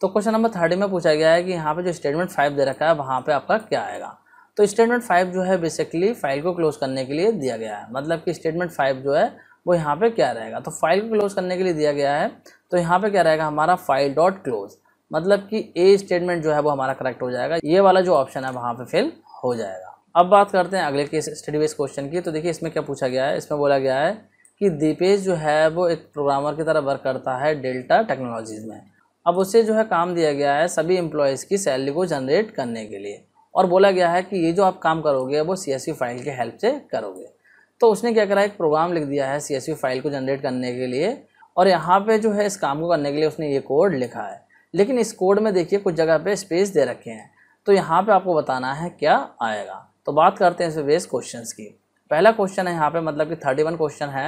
तो क्वेश्चन नंबर थर्टी में पूछा गया है कि यहाँ पर जो स्टेटमेंट फाइव दे रखा है वहाँ पर आपका क्या आएगा तो स्टेटमेंट फाइव जो है बेसिकली फाइल को क्लोज करने के लिए दिया गया है मतलब कि स्टेटमेंट फाइव जो है वो यहाँ पे क्या रहेगा तो फाइल को क्लोज करने के लिए दिया गया है तो यहाँ पे क्या रहेगा हमारा फाइल डॉट क्लोज मतलब कि ए स्टेटमेंट जो है वो हमारा करेक्ट हो जाएगा ये वाला जो ऑप्शन है वहाँ पे फेल हो जाएगा अब बात करते हैं अगले के स्टडी बेस क्वेश्चन की तो देखिए इसमें क्या पूछा गया है इसमें बोला गया है कि दीपेश जो है वो एक प्रोग्रामर की तरह वर्क करता है डेल्टा टेक्नोलॉजीज़ में अब उसे जो है काम दिया गया है सभी एम्प्लॉयज़ की सैलरी को जनरेट करने के लिए और बोला गया है कि ये जो आप काम करोगे वो सी फाइल के हेल्प से करोगे तो उसने क्या करा एक प्रोग्राम लिख दिया है सी फाइल को जनरेट करने के लिए और यहाँ पे जो है इस काम को करने के लिए उसने ये कोड लिखा है लेकिन इस कोड में देखिए कुछ जगह पे स्पेस दे रखे हैं तो यहाँ पे आपको बताना है क्या आएगा तो बात करते हैं इस बेस क्वेश्चन की पहला क्वेश्चन है यहाँ पे मतलब कि थर्टी वन क्वेश्चन है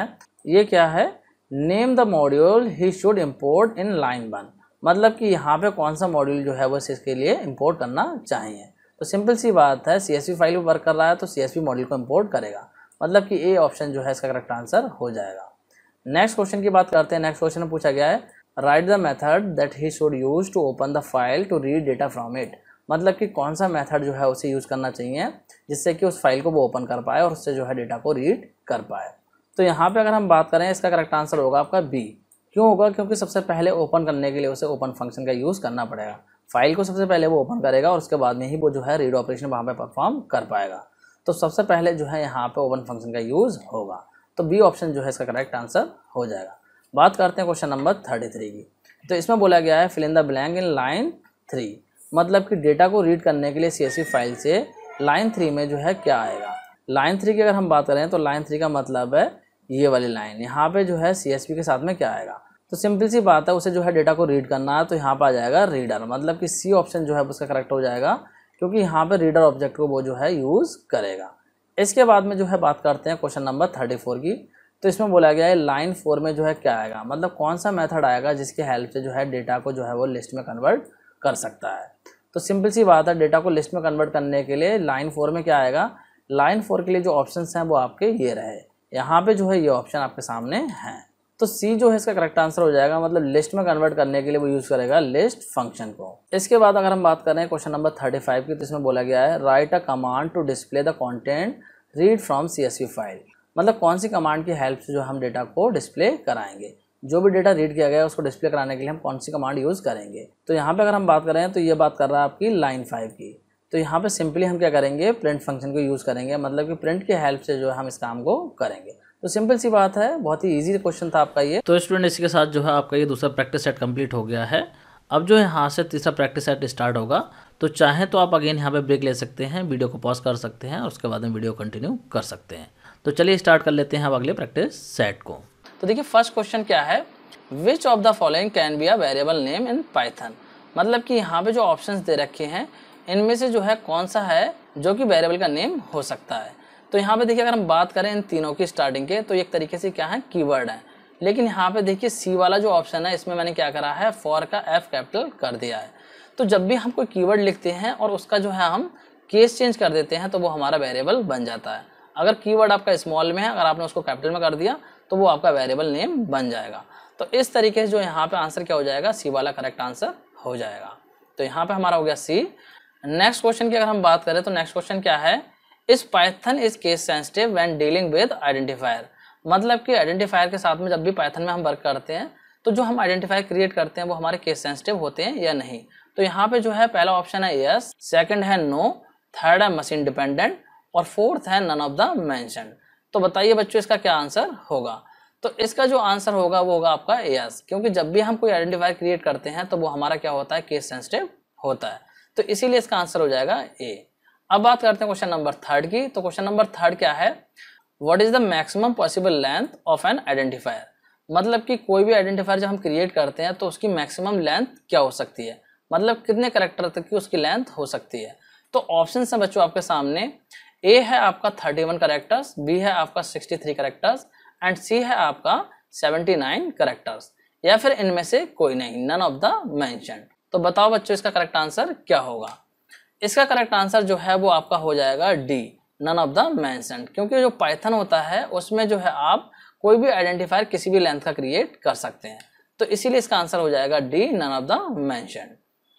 ये क्या है name the module he should import in line one मतलब कि यहाँ पर कौन सा मॉड्यूल जो है वो इसके लिए इम्पोर्ट करना चाहिए तो सिंपल सी बात है सी फाइल पर वर्क कर रहा है तो सी मॉड्यूल को इम्पोर्ट करेगा मतलब कि ए ऑप्शन जो है इसका करेक्ट आंसर हो जाएगा नेक्स्ट क्वेश्चन की बात करते हैं नेक्स्ट क्वेश्चन में पूछा गया है write the method that he should use to open the file to read data from it मतलब कि कौन सा मेथड जो है उसे यूज़ करना चाहिए जिससे कि उस फाइल को वो ओपन कर पाए और उससे जो है डेटा को रीड कर पाए तो यहाँ पे अगर हम बात करें इसका करेक्ट आंसर होगा आपका बी क्यों होगा क्योंकि सबसे पहले ओपन करने के लिए उसे ओपन फंक्शन का यूज़ करना पड़ेगा फाइल को सबसे पहले वो ओपन करेगा और उसके बाद में ही वो जो है रीड ऑपरेशन वहाँ परफॉर्म कर पाएगा तो सबसे पहले जो है यहाँ पे ओवन फंक्शन का यूज़ होगा तो बी ऑप्शन जो है इसका करेक्ट आंसर हो जाएगा बात करते हैं क्वेश्चन नंबर थर्टी थ्री की तो इसमें बोला गया है fill in the blank in line three मतलब कि डेटा को रीड करने के लिए सी फाइल से लाइन थ्री में जो है क्या आएगा लाइन थ्री की अगर हम बात करें तो लाइन थ्री का मतलब है ये वाली लाइन यहाँ पे जो है सी के साथ में क्या आएगा तो सिंपल सी बात है उसे जो है डेटा को रीड करना है तो यहाँ पर आ जाएगा रीडर मतलब कि सी ऑप्शन जो है उसका करेक्ट हो जाएगा क्योंकि यहाँ पे रीडर ऑब्जेक्ट को वो जो है यूज़ करेगा इसके बाद में जो है बात करते हैं क्वेश्चन नंबर थर्टी फोर की तो इसमें बोला गया है लाइन फोर में जो है क्या आएगा मतलब कौन सा मेथड आएगा जिसके हेल्प से जो है डेटा को जो है वो लिस्ट में कन्वर्ट कर सकता है तो सिंपल सी बात है डेटा को लिस्ट में कन्वर्ट करने के लिए लाइन फोर में क्या आएगा लाइन फोर के लिए जो ऑप्शन हैं वो आपके ये रहे यहाँ पर जो है ये ऑप्शन आपके सामने हैं तो सी जो है इसका करेक्ट आंसर हो जाएगा मतलब लिस्ट में कन्वर्ट करने के लिए वो यूज़ करेगा लिस्ट फंक्शन को इसके बाद अगर हम बात करें क्वेश्चन नंबर थर्टी फाइव की तो इसमें बोला गया है write a command to display the content read from C file मतलब कौन सी कमांड की हेल्प से जो हम डेटा को डिस्प्ले कराएंगे जो भी डेटा रीड किया गया है उसको डिस्प्ले कराने के लिए हम कौन सी कमांड यूज़ करेंगे तो यहाँ पे अगर हम बात करें तो ये बात कर रहा है आपकी लाइन फाइव की तो यहाँ पे सिंपली हम क्या करेंगे प्रिंट फंक्शन को यूज़ करेंगे मतलब कि प्रिंट की हेल्प से जो है हम इस काम को करेंगे तो सिंपल सी बात है बहुत ही ईजी क्वेश्चन था आपका ये तो स्टूडेंट इसी के साथ जो है आपका ये दूसरा प्रैक्टिस सेट कंप्लीट हो गया है अब जो है यहाँ से तीसरा प्रैक्टिस सेट स्टार्ट होगा तो चाहे तो आप अगेन यहाँ पे ब्रेक ले सकते हैं वीडियो को पॉज कर सकते हैं और उसके बाद में वीडियो कंटिन्यू कर सकते हैं तो चलिए स्टार्ट कर लेते हैं अब अगले प्रैक्टिस सेट को तो देखिए फर्स्ट क्वेश्चन क्या है which of the following can be a variable name in Python मतलब कि यहाँ पे जो ऑप्शन दे रखे हैं इनमें से जो है कौन सा है जो कि वेरिएबल का नेम हो सकता है तो यहाँ पे देखिए अगर हम बात करें इन तीनों की स्टार्टिंग के तो एक तरीके से क्या है कीवर्ड है लेकिन यहाँ पे देखिए सी वाला जो ऑप्शन है इसमें मैंने क्या करा है फॉर का एफ कैपिटल कर दिया है तो जब भी हम कोई कीवर्ड लिखते हैं और उसका जो है हम केस चेंज कर देते हैं तो वो हमारा वेरिएबल बन जाता है अगर कीवर्ड आपका स्मॉल में है अगर आपने उसको कैपिटल में कर दिया तो वो आपका वेरिएबल नेम बन जाएगा तो इस तरीके से जो यहाँ पे आंसर क्या हो जाएगा सी वाला करेक्ट आंसर हो जाएगा तो यहाँ पे हमारा हो गया सी नेक्स्ट क्वेश्चन की अगर हम बात करें तो नेक्स्ट क्वेश्चन क्या है is Python is case sensitive when dealing with identifier मतलब कि आइडेंटिफायर के साथ में जब भी पाइथन में हम वर्क करते हैं तो जो हम आइडेंटिफायर क्रिएट करते हैं वो हमारे केस सेंसिटिव होते हैं या नहीं तो यहाँ पे जो है पहला ऑप्शन है यस सेकंड है नो थर्ड है मशीन डिपेंडेंट और फोर्थ है नन ऑफ द मैंशन तो बताइए बच्चों इसका क्या आंसर होगा तो इसका जो आंसर होगा वो होगा आपका यस क्योंकि जब भी हम कोई आइडेंटिफायर क्रिएट करते हैं तो वो हमारा क्या होता है केस सेंसिटिव होता है तो इसीलिए इसका आंसर हो जाएगा ए अब बात करते हैं क्वेश्चन नंबर थर्ड की तो क्वेश्चन नंबर थर्ड क्या है what is the maximum possible length of an identifier मतलब कि कोई भी आइडेंटिफायर जब हम क्रिएट करते हैं तो उसकी मैक्सिमम लेंथ क्या हो सकती है मतलब कितने करेक्टर तक की उसकी लेंथ हो सकती है तो ऑप्शन है बच्चों आपके सामने ए है आपका थर्टी वन करेक्टर्स बी है आपका sixty three characters and C है आपका सेवेंटी नाइन करेक्टर्स या फिर इनमें से कोई नहीं नन ऑफ द मैंशन तो बताओ बच्चों इसका करेक्ट आंसर क्या होगा इसका करेक्ट आंसर जो है वो आपका हो जाएगा डी नन ऑफ द मैं क्योंकि जो पाइथन होता है उसमें जो है आप कोई भी आइडेंटिफायर किसी भी लेंथ का क्रिएट कर सकते हैं तो इसीलिए इसका आंसर हो जाएगा डी नन ऑफ द मैं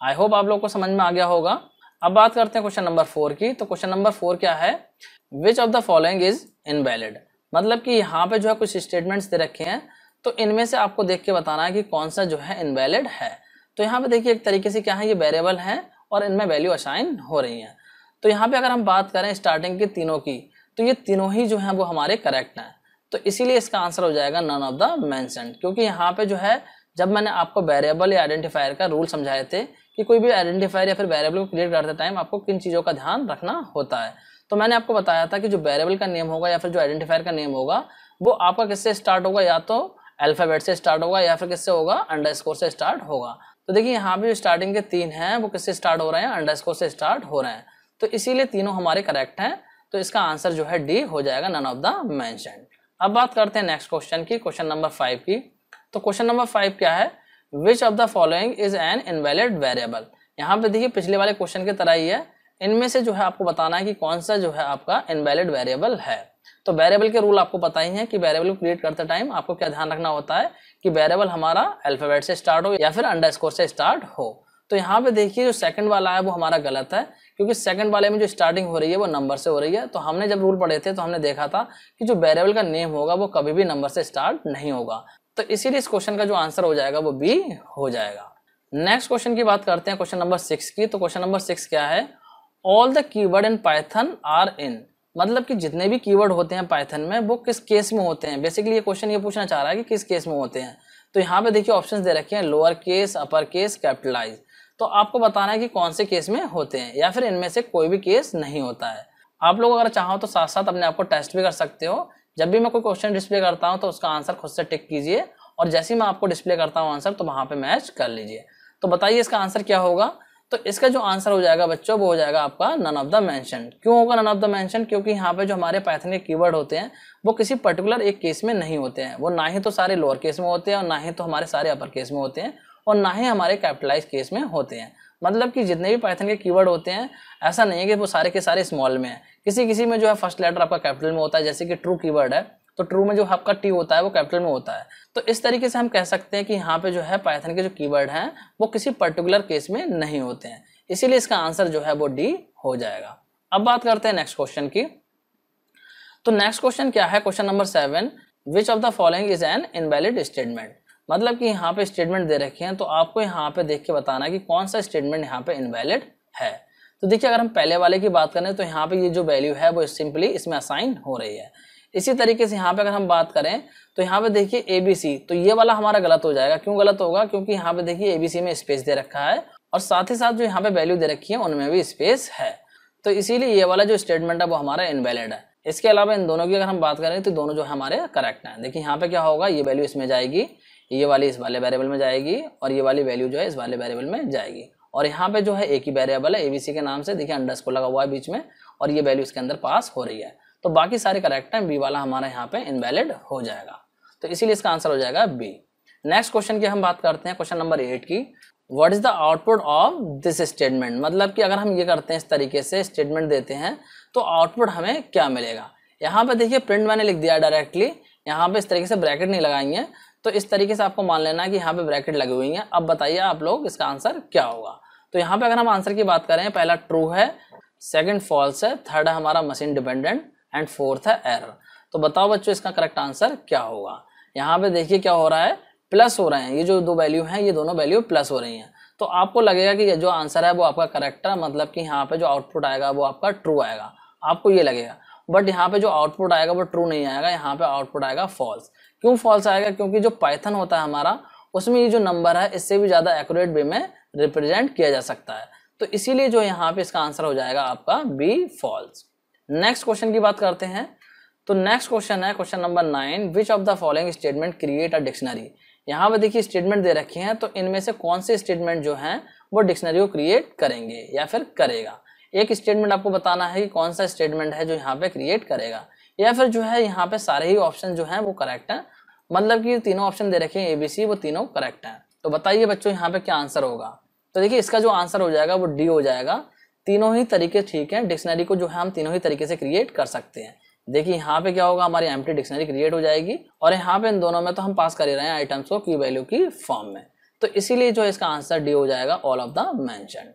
आई होप आप लोग को समझ में आ गया होगा अब बात करते हैं क्वेश्चन नंबर फोर की तो क्वेश्चन नंबर फोर क्या है which of the following is invalid मतलब कि यहाँ पे जो है कुछ स्टेटमेंट्स दे रखे हैं तो इनमें से आपको देख के बताना है कि कौन सा जो है इनवैलिड है तो यहाँ पे देखिए एक तरीके से क्या है ये वेरिएबल है और इनमें वैल्यू असाइन हो रही हैं तो यहाँ पे अगर हम बात करें स्टार्टिंग के तीनों की तो ये तीनों ही जो हैं वो हमारे करेक्ट हैं तो इसीलिए इसका आंसर हो जाएगा नन ऑफ द मैंसन क्योंकि यहाँ पे जो है जब मैंने आपको वेरिएबल या आइडेंटिफायर का रूल समझाए थे कि कोई भी आइडेंटिफायर या फिर वेरिएबल को क्रिएट करते टाइम आपको किन चीज़ों का ध्यान रखना होता है तो मैंने आपको बताया था कि जो वेरिएबल का नेम होगा या फिर जो आइडेंटिफायर का नेम होगा वो आपका किससे स्टार्ट होगा या तो अल्फ़ाबेट से स्टार्ट होगा या फिर किससे होगा अंडर से स्टार्ट होगा तो देखिए यहाँ पे जो स्टार्टिंग के तीन हैं वो किससे स्टार्ट हो रहे हैं अंडरस्कोर से स्टार्ट हो रहे हैं तो इसीलिए तीनों हमारे करेक्ट हैं तो इसका आंसर जो है डी हो जाएगा नन ऑफ द मैंशन अब बात करते हैं नेक्स्ट क्वेश्चन की क्वेश्चन नंबर फाइव की तो क्वेश्चन नंबर फाइव क्या है which of the following is an invalid variable यहाँ पे देखिए पिछले वाले क्वेश्चन की तरह ही है इनमें से जो है आपको बताना है कि कौन सा जो है आपका इनवैलिड वेरिएबल है तो वेरिएबल के रूल आपको पता ही है कि वेरिएबल को क्रिएट करते टाइम आपको क्या ध्यान रखना होता है कि वेरिएबल हमारा अल्फ़ाबेट से स्टार्ट हो या फिर अंडर से स्टार्ट हो तो यहाँ पे देखिए जो सेकंड वाला है वो हमारा गलत है क्योंकि सेकंड वाले में जो स्टार्टिंग हो रही है वो नंबर से हो रही है तो हमने जब रूल पढ़े थे तो हमने देखा था कि जो वेरिएबल का नेम होगा वो कभी भी नंबर से स्टार्ट नहीं होगा तो इसीलिए इस क्वेश्चन का जो आंसर हो जाएगा वो बी हो जाएगा नेक्स्ट क्वेश्चन की बात करते हैं क्वेश्चन नंबर सिक्स की तो क्वेश्चन नंबर सिक्स क्या है all the keyword in Python are in मतलब कि जितने भी कीवर्ड होते हैं पाइथन में वो किस केस में होते हैं बेसिकली ये क्वेश्चन ये पूछना चाह रहा है कि किस केस में होते हैं तो यहाँ पे देखिए ऑप्शंस दे रखे हैं lower case upper case capitalize तो आपको बताना है कि कौन से केस में होते हैं या फिर इनमें से कोई भी केस नहीं होता है आप लोग अगर चाहो तो साथ साथ अपने आप को टेस्ट भी कर सकते हो जब भी मैं कोई क्वेश्चन डिस्प्ले करता हूँ तो उसका आंसर खुद से टिक कीजिए और जैसे ही मैं आपको डिस्प्ले करता हूँ आंसर तो वहाँ पर मैच कर लीजिए तो बताइए इसका आंसर क्या होगा तो इसका जो आंसर हो जाएगा बच्चों वो हो जाएगा आपका नन ऑफ द मैंशन क्यों होगा नन ऑफ द मैंशन क्योंकि यहाँ पे जो हमारे पैथन के कीवर्ड होते हैं वो किसी पर्टिकुलर एक केस में नहीं होते हैं वो ना ही तो सारे लोअर केस में होते हैं और ना ही तो हमारे सारे अपर केस में होते हैं और ना ही हमारे कैपिटलाइज केस में होते हैं मतलब कि जितने भी पैथन के कीवर्ड होते हैं ऐसा नहीं है कि वो सारे के सारे स्मॉल में है किसी किसी में जो है फर्स्ट लेटर आपका कैपिटल में होता है जैसे कि ट्रू कीवर्ड है तो ट्रू में जो हब का टी होता है वो कैपिटल में होता है तो इस तरीके से हम कह सकते हैं कि यहाँ पे जो है पाइथन के जो कीवर्ड हैं वो किसी पर्टिकुलर केस में नहीं होते हैं इसीलिए इसका आंसर जो है वो डी हो जाएगा अब बात करते हैं नेक्स्ट क्वेश्चन की तो नेक्स्ट क्वेश्चन क्या है question number seven which of the following is an invalid statement मतलब कि यहाँ पे स्टेटमेंट दे रखे हैं तो आपको यहाँ पे देख के बताना कि कौन सा स्टेटमेंट यहाँ पे इनवैलिड है तो देखिए अगर हम पहले वाले की बात करें तो यहाँ पे ये जो वैल्यू है वो सिंपली इसमें असाइन हो रही है इसी तरीके से यहाँ पे अगर हम बात करें तो यहाँ पे देखिए एबीसी तो ये वाला हमारा गलत हो जाएगा क्यों गलत होगा क्योंकि यहाँ पे देखिए एबीसी में स्पेस दे रखा है और साथ ही साथ जो यहाँ पे वैल्यू दे रखी है उनमें भी स्पेस है तो इसीलिए ये वाला जो स्टेटमेंट है वो हमारा इनवैलिड है इसके अलावा इन दोनों की अगर हम बात करें तो दोनों जो है हमारे करेक्ट हैं देखिए यहाँ पे क्या होगा ये वैल्यू इसमें जाएगी ये वाली इस वाले वेरिएबल में जाएगी और ये वाली वैल्यू जो है इस वाले वेरिएबल में जाएगी और यहाँ पे जो है एक ही वेरिएबल है एबीसी के नाम से देखिए अंडरस्कोर लगा हुआ है बीच में और ये वैल्यू इसके अंदर पास हो रही है तो बाकी सारे करेक्ट हैं बी वाला हमारा यहाँ पे इनवैलिड हो जाएगा तो इसीलिए इसका आंसर हो जाएगा बी नेक्स्ट क्वेश्चन की हम बात करते हैं क्वेश्चन नंबर एट की what is the output of this statement मतलब कि अगर हम ये करते हैं इस तरीके से स्टेटमेंट देते हैं तो आउटपुट हमें क्या मिलेगा यहाँ पे देखिए प्रिंट मैंने लिख दिया डायरेक्टली यहाँ पे इस तरीके से ब्रैकेट नहीं लगाएंगे तो इस तरीके से आपको मान लेना कि यहाँ पे ब्रैकेट लगी हुई है अब बताइए आप लोग इसका आंसर क्या होगा तो यहाँ पे अगर हम आंसर की बात करें पहला ट्रू है सेकेंड फॉल्स है थर्ड है हमारा मशीन डिपेंडेंट एंड फोर्थ है एरर तो बताओ बच्चों इसका करेक्ट आंसर क्या होगा यहाँ पे देखिए क्या हो रहा है प्लस हो रहे हैं ये जो दो वैल्यू हैं ये दोनों वैल्यू प्लस हो रही हैं तो आपको लगेगा कि ये जो आंसर है वो आपका करेक्ट है मतलब कि यहाँ पे जो आउटपुट आएगा वो आपका ट्रू आएगा आपको ये लगेगा बट यहाँ पे जो आउटपुट आएगा वो ट्रू नहीं आएगा यहाँ पे आउटपुट आएगा फॉल्स क्यों फॉल्स आएगा क्योंकि जो पाइथन होता है हमारा उसमें ये जो नंबर है इससे भी ज़्यादा एक्यूरेट वे में रिप्रेजेंट किया जा सकता है तो इसीलिए जो यहाँ पे इसका आंसर हो जाएगा आपका बी फॉल्स नेक्स्ट क्वेश्चन की बात करते हैं तो नेक्स्ट क्वेश्चन है question number nine which of the following statement create a dictionary यहाँ पर देखिए स्टेटमेंट दे रखे हैं तो इनमें से कौन से स्टेटमेंट जो हैं वो डिक्शनरी को क्रिएट करेंगे या फिर करेगा एक स्टेटमेंट आपको बताना है कि कौन सा स्टेटमेंट है जो यहाँ पे क्रिएट करेगा या फिर जो है यहाँ पे सारे ही ऑप्शन जो हैं वो करेक्ट हैं मतलब कि तीनों ऑप्शन दे रखे हैं सी वो तीनों करेक्ट हैं तो बताइए बच्चों यहाँ पे क्या आंसर होगा तो देखिए इसका जो आंसर हो जाएगा वो डी हो जाएगा तीनों ही तरीके ठीक हैं डिक्शनरी को जो है हम तीनों ही तरीके से क्रिएट कर सकते हैं देखिए यहाँ पे क्या होगा हमारी एम्प्टी डिक्शनरी क्रिएट हो जाएगी और यहाँ पे इन दोनों में तो हम पास कर ही रहे हैं आइटम्स को की वैल्यू की फॉर्म में तो इसीलिए जो इसका आंसर डी हो जाएगा all of the mentioned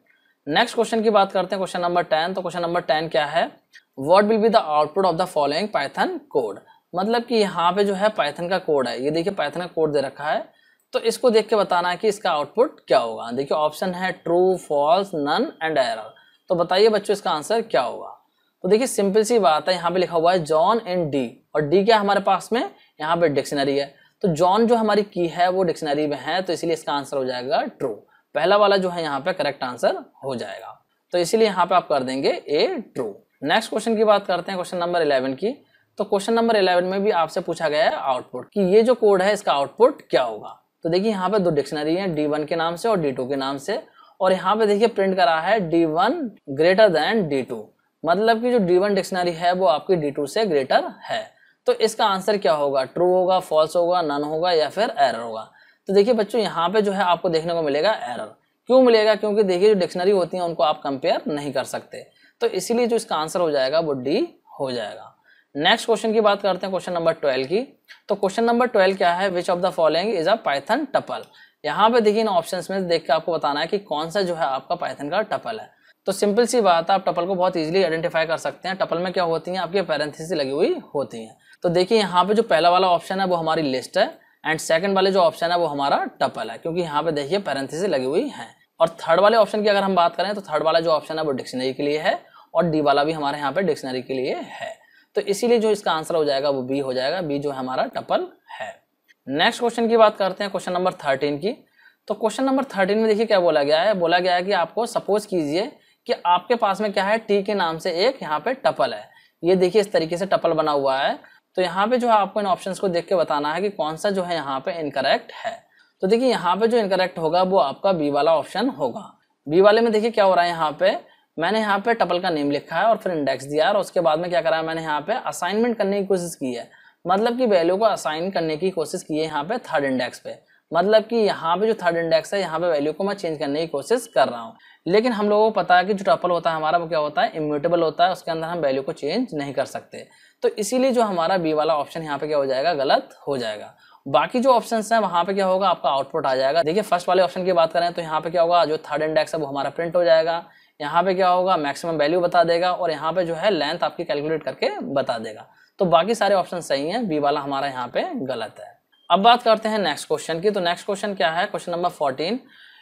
next question की बात करते हैं क्वेश्चन नंबर टेन तो क्वेश्चन नंबर टेन क्या है what will be the output of the following Python code मतलब कि यहाँ पे जो है पाइथन का कोड है ये देखिए पाइथन का कोड दे रखा है तो इसको देख के बताना है कि इसका आउटपुट क्या होगा देखिए ऑप्शन है true false none and error तो बताइए बच्चों इसका आंसर क्या होगा तो देखिए सिंपल सी बात है यहाँ पे लिखा हुआ है जॉन एंड डी और डी क्या हमारे पास में यहाँ पे डिक्शनरी है तो जॉन जो हमारी की है वो डिक्शनरी में है तो इसीलिए इसका आंसर हो जाएगा ट्रू पहला वाला जो है यहाँ पे करेक्ट आंसर हो जाएगा तो इसीलिए यहाँ पे आप कर देंगे ए ट्रू नेक्स्ट क्वेश्चन की बात करते हैं क्वेश्चन नंबर इलेवन की तो क्वेश्चन नंबर इलेवन में भी आपसे पूछा गया है आउटपुट कि ये जो कोड है इसका आउटपुट क्या होगा तो देखिए यहाँ पे दो डिक्शनरी है डी वन के नाम से और डी टू के नाम से और यहाँ पे देखिए प्रिंट करा है D one greater than D two मतलब कि जो डी वन डिक्शनरी है वो आपकी डी टू से ग्रेटर है तो इसका आंसर क्या होगा ट्रू होगा फॉल्स होगा नन होगा या फिर एरर होगा तो देखिए बच्चों यहाँ पे जो है आपको देखने को मिलेगा एरर क्यों मिलेगा क्योंकि देखिए जो डिक्शनरी होती है उनको आप कंपेयर नहीं कर सकते तो इसीलिए जो इसका आंसर हो जाएगा वो डी हो जाएगा नेक्स्ट क्वेश्चन की बात करते हैं क्वेश्चन नंबर ट्वेल्व की तो क्वेश्चन नंबर ट्वेल्व क्या है which of the following is a Python tuple यहाँ पे देखिए इन ऑप्शन में देख के आपको बताना है कि कौन सा जो है आपका पाइथन का टपल है तो सिंपल सी बात है आप टपल को बहुत इजीली आइडेंटिफाई कर सकते हैं टपल में क्या होती हैं आपकी पैरेंथिस लगी हुई होती हैं तो देखिए यहाँ पे जो पहला वाला ऑप्शन है वो हमारी लिस्ट है एंड सेकंड वाले जो ऑप्शन है वो हमारा टपल है क्योंकि यहाँ पे देखिए पैरेंथिस लगी हुई है और थर्ड वाले ऑप्शन की अगर हम बात करें तो थर्ड वाला जो ऑप्शन है वो डिक्शनरी के लिए है और डी वाला भी हमारे यहाँ पे डिक्शनरी के लिए है तो इसीलिए जो इसका आंसर हो जाएगा वो बी हो जाएगा बी जो हमारा टपल है नेक्स्ट क्वेश्चन की बात करते हैं क्वेश्चन नंबर थर्टीन की तो क्वेश्चन नंबर थर्टीन में देखिए क्या बोला गया है बोला गया है कि आपको सपोज कीजिए कि आपके पास में क्या है टी के नाम से एक यहाँ पे टपल है ये देखिए इस तरीके से टपल बना हुआ है तो यहाँ पे जो है आपको इन ऑप्शन को देख के बताना है कि कौन सा जो है यहाँ पे इनकरेक्ट है तो देखिए यहाँ पे जो इनकरेक्ट होगा वो आपका बी वाला ऑप्शन होगा बी वाले में देखिए क्या हो रहा है यहाँ पे मैंने यहाँ पे टपल का नेम लिखा है और फिर इंडेक्स दिया और उसके बाद में क्या करा है मैंने यहाँ पे असाइनमेंट करने की कोशिश की है मतलब कि वैल्यू को असाइन करने की कोशिश की है यहाँ पे थर्ड इंडेक्स पे मतलब कि यहाँ पे जो थर्ड इंडेक्स है यहाँ पे वैल्यू को मैं चेंज करने की कोशिश कर रहा हूँ लेकिन हम लोगों को पता है कि जो टपल होता है हमारा वो क्या होता है इम्यूटेबल होता है उसके अंदर हम वैल्यू को चेंज नहीं कर सकते तो इसीलिए जो हमारा बी वाला ऑप्शन यहाँ पे क्या हो जाएगा गलत हो जाएगा बाकी जो ऑप्शन है वहाँ पे क्या होगा आपका आउटपुट आ जाएगा देखिए फर्स्ट वाले ऑप्शन की बात करें तो यहाँ पे क्या होगा जो थर्ड इंडेक्स है वो हमारा प्रिंट हो जाएगा यहाँ पे क्या होगा मैक्सिमम वैल्यू बता देगा और यहाँ पे जो है लेंथ आपकी कैलकुलेट करके बता देगा तो बाकी सारे ऑप्शन सही हैं बी वाला हमारा यहाँ पे गलत है अब बात करते हैं नेक्स्ट क्वेश्चन की तो नेक्स्ट क्वेश्चन क्या है क्वेश्चन नंबर फोर्टीन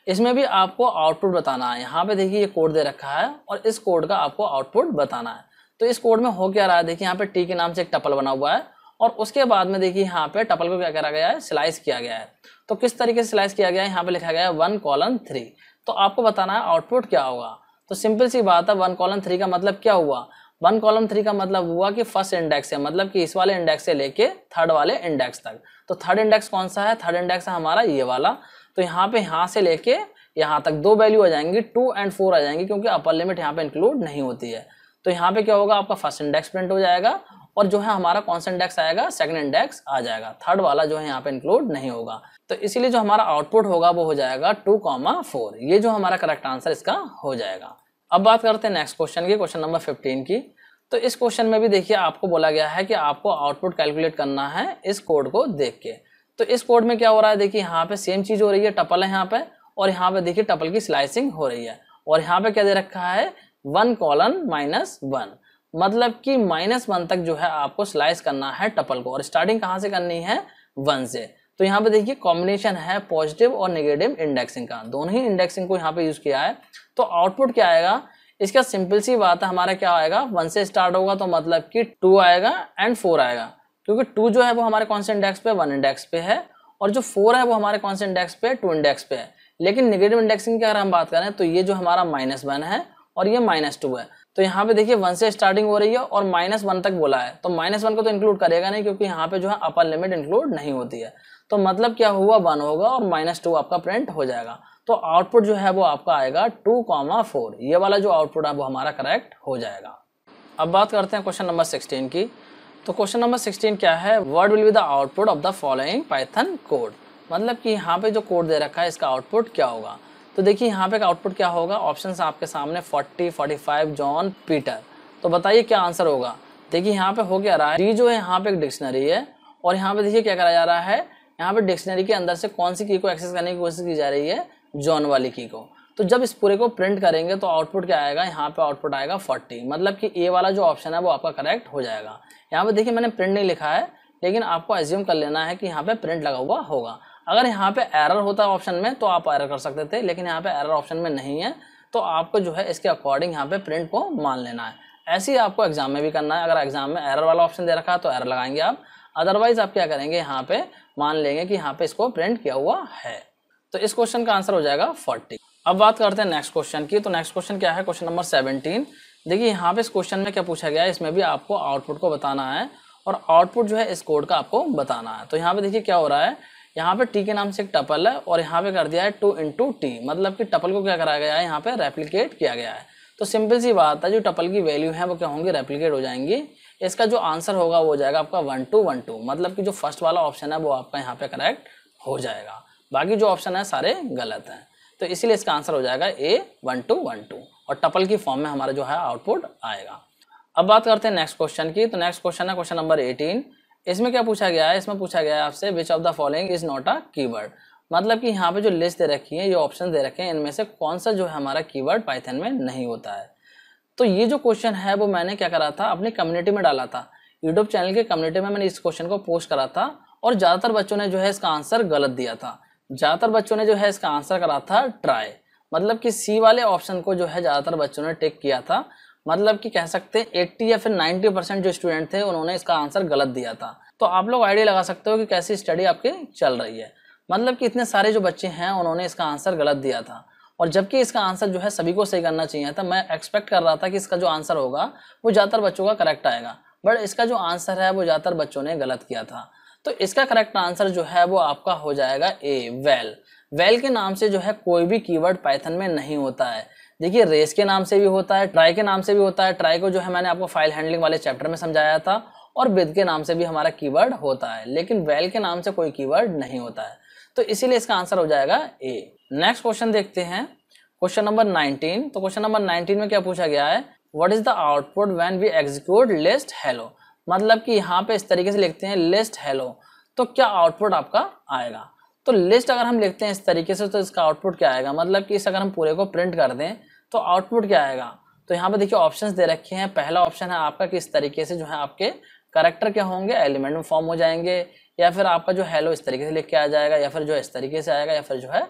इसमें भी आपको आउटपुट बताना है यहाँ पे देखिए ये कोड दे रखा है और इस कोड का आपको आउटपुट बताना है तो इस कोड में हो क्या रहा है देखिए यहाँ पे टी के नाम से एक टपल बना हुआ है और उसके बाद में देखिए यहाँ पे टपल को क्या करा गया है स्लाइस किया गया है तो किस तरीके से स्लाइस किया गया है यहाँ पे लिखा गया है वन कॉलन थ्री तो आपको बताना है आउटपुट क्या होगा तो सिंपल सी बात है वन कॉलन थ्री का मतलब क्या हुआ वन कॉलम थ्री का मतलब हुआ कि फर्स्ट इंडेक्स है मतलब कि इस वाले इंडेक्स से लेके थर्ड वाले इंडेक्स तक तो थर्ड इंडेक्स कौन सा है थर्ड इंडेक्स है हमारा ये वाला तो यहाँ पे यहाँ से लेके यहाँ तक दो वैल्यू आ जाएंगी टू एंड फोर आ जाएंगी क्योंकि अपर लिमिट यहाँ पे इंक्लूड नहीं होती है तो यहाँ पे क्या होगा आपका फर्स्ट इंडेक्स प्रिंट हो जाएगा और जो है हमारा कौन सा इंडेक्स आएगा सेकंड इंडेक्स आ जाएगा थर्ड वाला जो है यहाँ पे इंक्लूड नहीं होगा तो इसीलिए जो हमारा आउटपुट होगा वो हो जाएगा टू कॉमा फोर ये जो हमारा करेक्ट आंसर इसका हो जाएगा अब बात करते हैं नेक्स्ट क्वेश्चन की क्वेश्चन नंबर फिफ्टीन की तो इस क्वेश्चन में भी देखिए आपको बोला गया है कि आपको आउटपुट कैलकुलेट करना है इस कोड को देख के तो इस कोड में क्या हो रहा है देखिए यहाँ पे सेम चीज़ हो रही है टपल है यहाँ पे और यहाँ पे देखिए टपल की स्लाइसिंग हो रही है और यहाँ पे क्या दे रखा है वन कॉलन माइनस वन मतलब कि माइनस वन तक जो है आपको स्लाइस करना है टपल को और स्टार्टिंग कहाँ से करनी है वन से तो यहाँ पे देखिए कॉम्बिनेशन है पॉजिटिव और नेगेटिव इंडेक्सिंग का दोनों ही इंडेक्सिंग को यहाँ पे यूज़ किया है तो आउटपुट क्या आएगा इसका सिंपल सी बात है हमारा क्या आएगा वन से स्टार्ट होगा तो मतलब कि टू आएगा एंड फोर आएगा क्योंकि टू जो है वो हमारे कौन से इंडेक्स पे वन इंडेक्स पे है और जो फोर है वो हमारे कौन से इंडेक्स पे टू इंडेक्स पे है लेकिन निगेटिव इंडेक्सिंग की अगर हम बात करें तो ये जो हमारा माइनस वन है और ये माइनस टू है तो यहाँ पे देखिए वन से स्टार्टिंग हो रही है और माइनस वन तक बोला है तो माइनस वन को तो इंक्लूड करेगा नहीं क्योंकि यहाँ पे जो है अपर लिमिट इंक्लूड नहीं होती है तो मतलब क्या हुआ वन होगा और माइनस टू आपका प्रिंट हो जाएगा तो आउटपुट जो है वो आपका आएगा टू कॉमा फोर ये वाला जो आउटपुट है वो हमारा करेक्ट हो जाएगा अब बात करते हैं क्वेश्चन नंबर सिक्सटीन की तो क्वेश्चन नंबर सिक्सटीन क्या है what will be the output of the following Python code मतलब कि यहाँ पे जो कोड दे रखा है इसका आउटपुट क्या होगा तो देखिए यहाँ पे का आउटपुट क्या होगा ऑप्शन आपके सामने 40, 45, जॉन पीटर तो बताइए क्या आंसर होगा देखिए यहाँ पे हो क्या रहा है डी जो है यहाँ पे एक डिक्शनरी है और यहाँ पे देखिए क्या करा जा रहा है यहाँ पे डिक्शनरी के अंदर से कौन सी की को एक्सेस करने की कोशिश की जा रही है जॉन वाली की को तो जब इस पूरे को प्रिंट करेंगे तो आउटपुट क्या आएगा यहाँ पे आउटपुट आएगा 40 मतलब कि ए वाला जो ऑप्शन है वो आपका करेक्ट हो जाएगा यहाँ पे देखिए मैंने प्रिंट नहीं लिखा है लेकिन आपको एज्यूम कर लेना है कि यहाँ पे प्रिंट लगा हुआ होगा अगर यहाँ पे एरर होता ऑप्शन में तो आप एरर कर सकते थे लेकिन यहाँ पे एरर ऑप्शन में नहीं है तो आपको जो है इसके अकॉर्डिंग यहाँ पे प्रिंट को मान लेना है ऐसे ही आपको एग्जाम में भी करना है अगर एग्जाम में एरर वाला ऑप्शन दे रखा है तो एरर लगाएंगे आप अदरवाइज आप क्या करेंगे यहाँ पे मान लेंगे कि यहाँ पे इसको प्रिंट किया हुआ है तो इस क्वेश्चन का आंसर हो जाएगा फोर्टी अब बात करते हैं नेक्स्ट क्वेश्चन की तो नेक्स्ट क्वेश्चन क्या है क्वेश्चन नंबर सेवनटीन देखिए यहाँ पे इस क्वेश्चन में क्या पूछा गया है इसमें भी आपको आउटपुट को बताना है और आउटपुट जो है इस कोड का आपको बताना है तो यहाँ पे देखिए क्या हो रहा है यहाँ पे टी के नाम से एक टपल है और यहाँ पे कर दिया है टू इंटू टी मतलब कि टपल को क्या कराया गया है यहाँ पे रेप्लीकेट किया गया है तो सिंपल सी बात है जो टपल की वैल्यू है वो क्या होंगी रेप्लीकेट हो जाएंगी इसका जो आंसर होगा वो हो जाएगा आपका वन टू वन टू मतलब कि जो फर्स्ट वाला ऑप्शन है वो आपका यहाँ पे करेक्ट हो जाएगा बाकी जो ऑप्शन है सारे गलत हैं तो इसीलिए इसका आंसर हो जाएगा A one two one two और टपल की फॉर्म में हमारा जो है आउटपुट आएगा अब बात करते हैं नेक्स्ट क्वेश्चन की तो नेक्स्ट क्वेश्चन है क्वेश्चन नंबर एटीन इसमें क्या पूछा गया है इसमें पूछा गया है आपसे which of the following is not a keyword मतलब कि यहाँ पे जो लिस्ट दे रखी है ये ऑप्शन दे रखे हैं इनमें से कौन सा जो है हमारा कीवर्ड पाइथन में नहीं होता है तो ये जो क्वेश्चन है वो मैंने क्या करा था अपनी कम्युनिटी में डाला था यूट्यूब चैनल के कम्युनिटी में मैंने इस क्वेश्चन को पोस्ट करा था और ज़्यादातर बच्चों ने जो है इसका आंसर गलत दिया था ज़्यादातर बच्चों ने जो है इसका आंसर करा था ट्राई मतलब कि सी वाले ऑप्शन को जो है ज़्यादातर बच्चों ने टेक किया था मतलब कि कह सकते हैं एट्टी या फिर नाइनटी परसेंट जो स्टूडेंट थे उन्होंने इसका आंसर गलत दिया था तो आप लोग आइडिया लगा सकते हो कि कैसी स्टडी आपकी चल रही है मतलब कि इतने सारे जो बच्चे हैं उन्होंने इसका आंसर गलत दिया था और जबकि इसका आंसर जो है सभी को सही करना चाहिए था मैं एक्सपेक्ट कर रहा था कि इसका जो आंसर होगा वो ज़्यादातर बच्चों का करेक्ट आएगा बट इसका जो आंसर है वो ज़्यादातर बच्चों ने गलत किया था तो इसका करेक्ट आंसर जो है वो आपका हो जाएगा ए वेल वेल के नाम से जो है कोई भी कीवर्ड पाइथन में नहीं होता है देखिए रेस के नाम से भी होता है ट्राई के नाम से भी होता है ट्राई को जो है मैंने आपको फाइल हैंडलिंग वाले चैप्टर में समझाया था और विद के नाम से भी हमारा कीवर्ड होता है लेकिन वेल के नाम से कोई कीवर्ड नहीं होता है तो इसीलिए इसका आंसर हो जाएगा ए नेक्स्ट क्वेश्चन देखते हैं क्वेश्चन नंबर 19 तो क्वेश्चन नंबर 19 में क्या पूछा गया है what is the output when we execute list hello मतलब कि यहाँ पे इस तरीके से लिखते हैं लिस्ट हेलो तो क्या आउटपुट आपका आएगा तो लिस्ट अगर हम लिखते हैं इस तरीके से तो इसका आउटपुट क्या आएगा मतलब कि इस अगर हम पूरे को प्रिंट कर दें तो आउटपुट क्या आएगा तो यहाँ पे देखिए ऑप्शंस दे रखे हैं पहला ऑप्शन है आपका कि इस तरीके से जो है आपके करेक्टर क्या होंगे एलिमेंट में फॉर्म हो जाएंगे या फिर आपका जो हैलो इस तरीके से लिख के आ जाएगा या फिर जो इस तरीके से आएगा या फिर जो है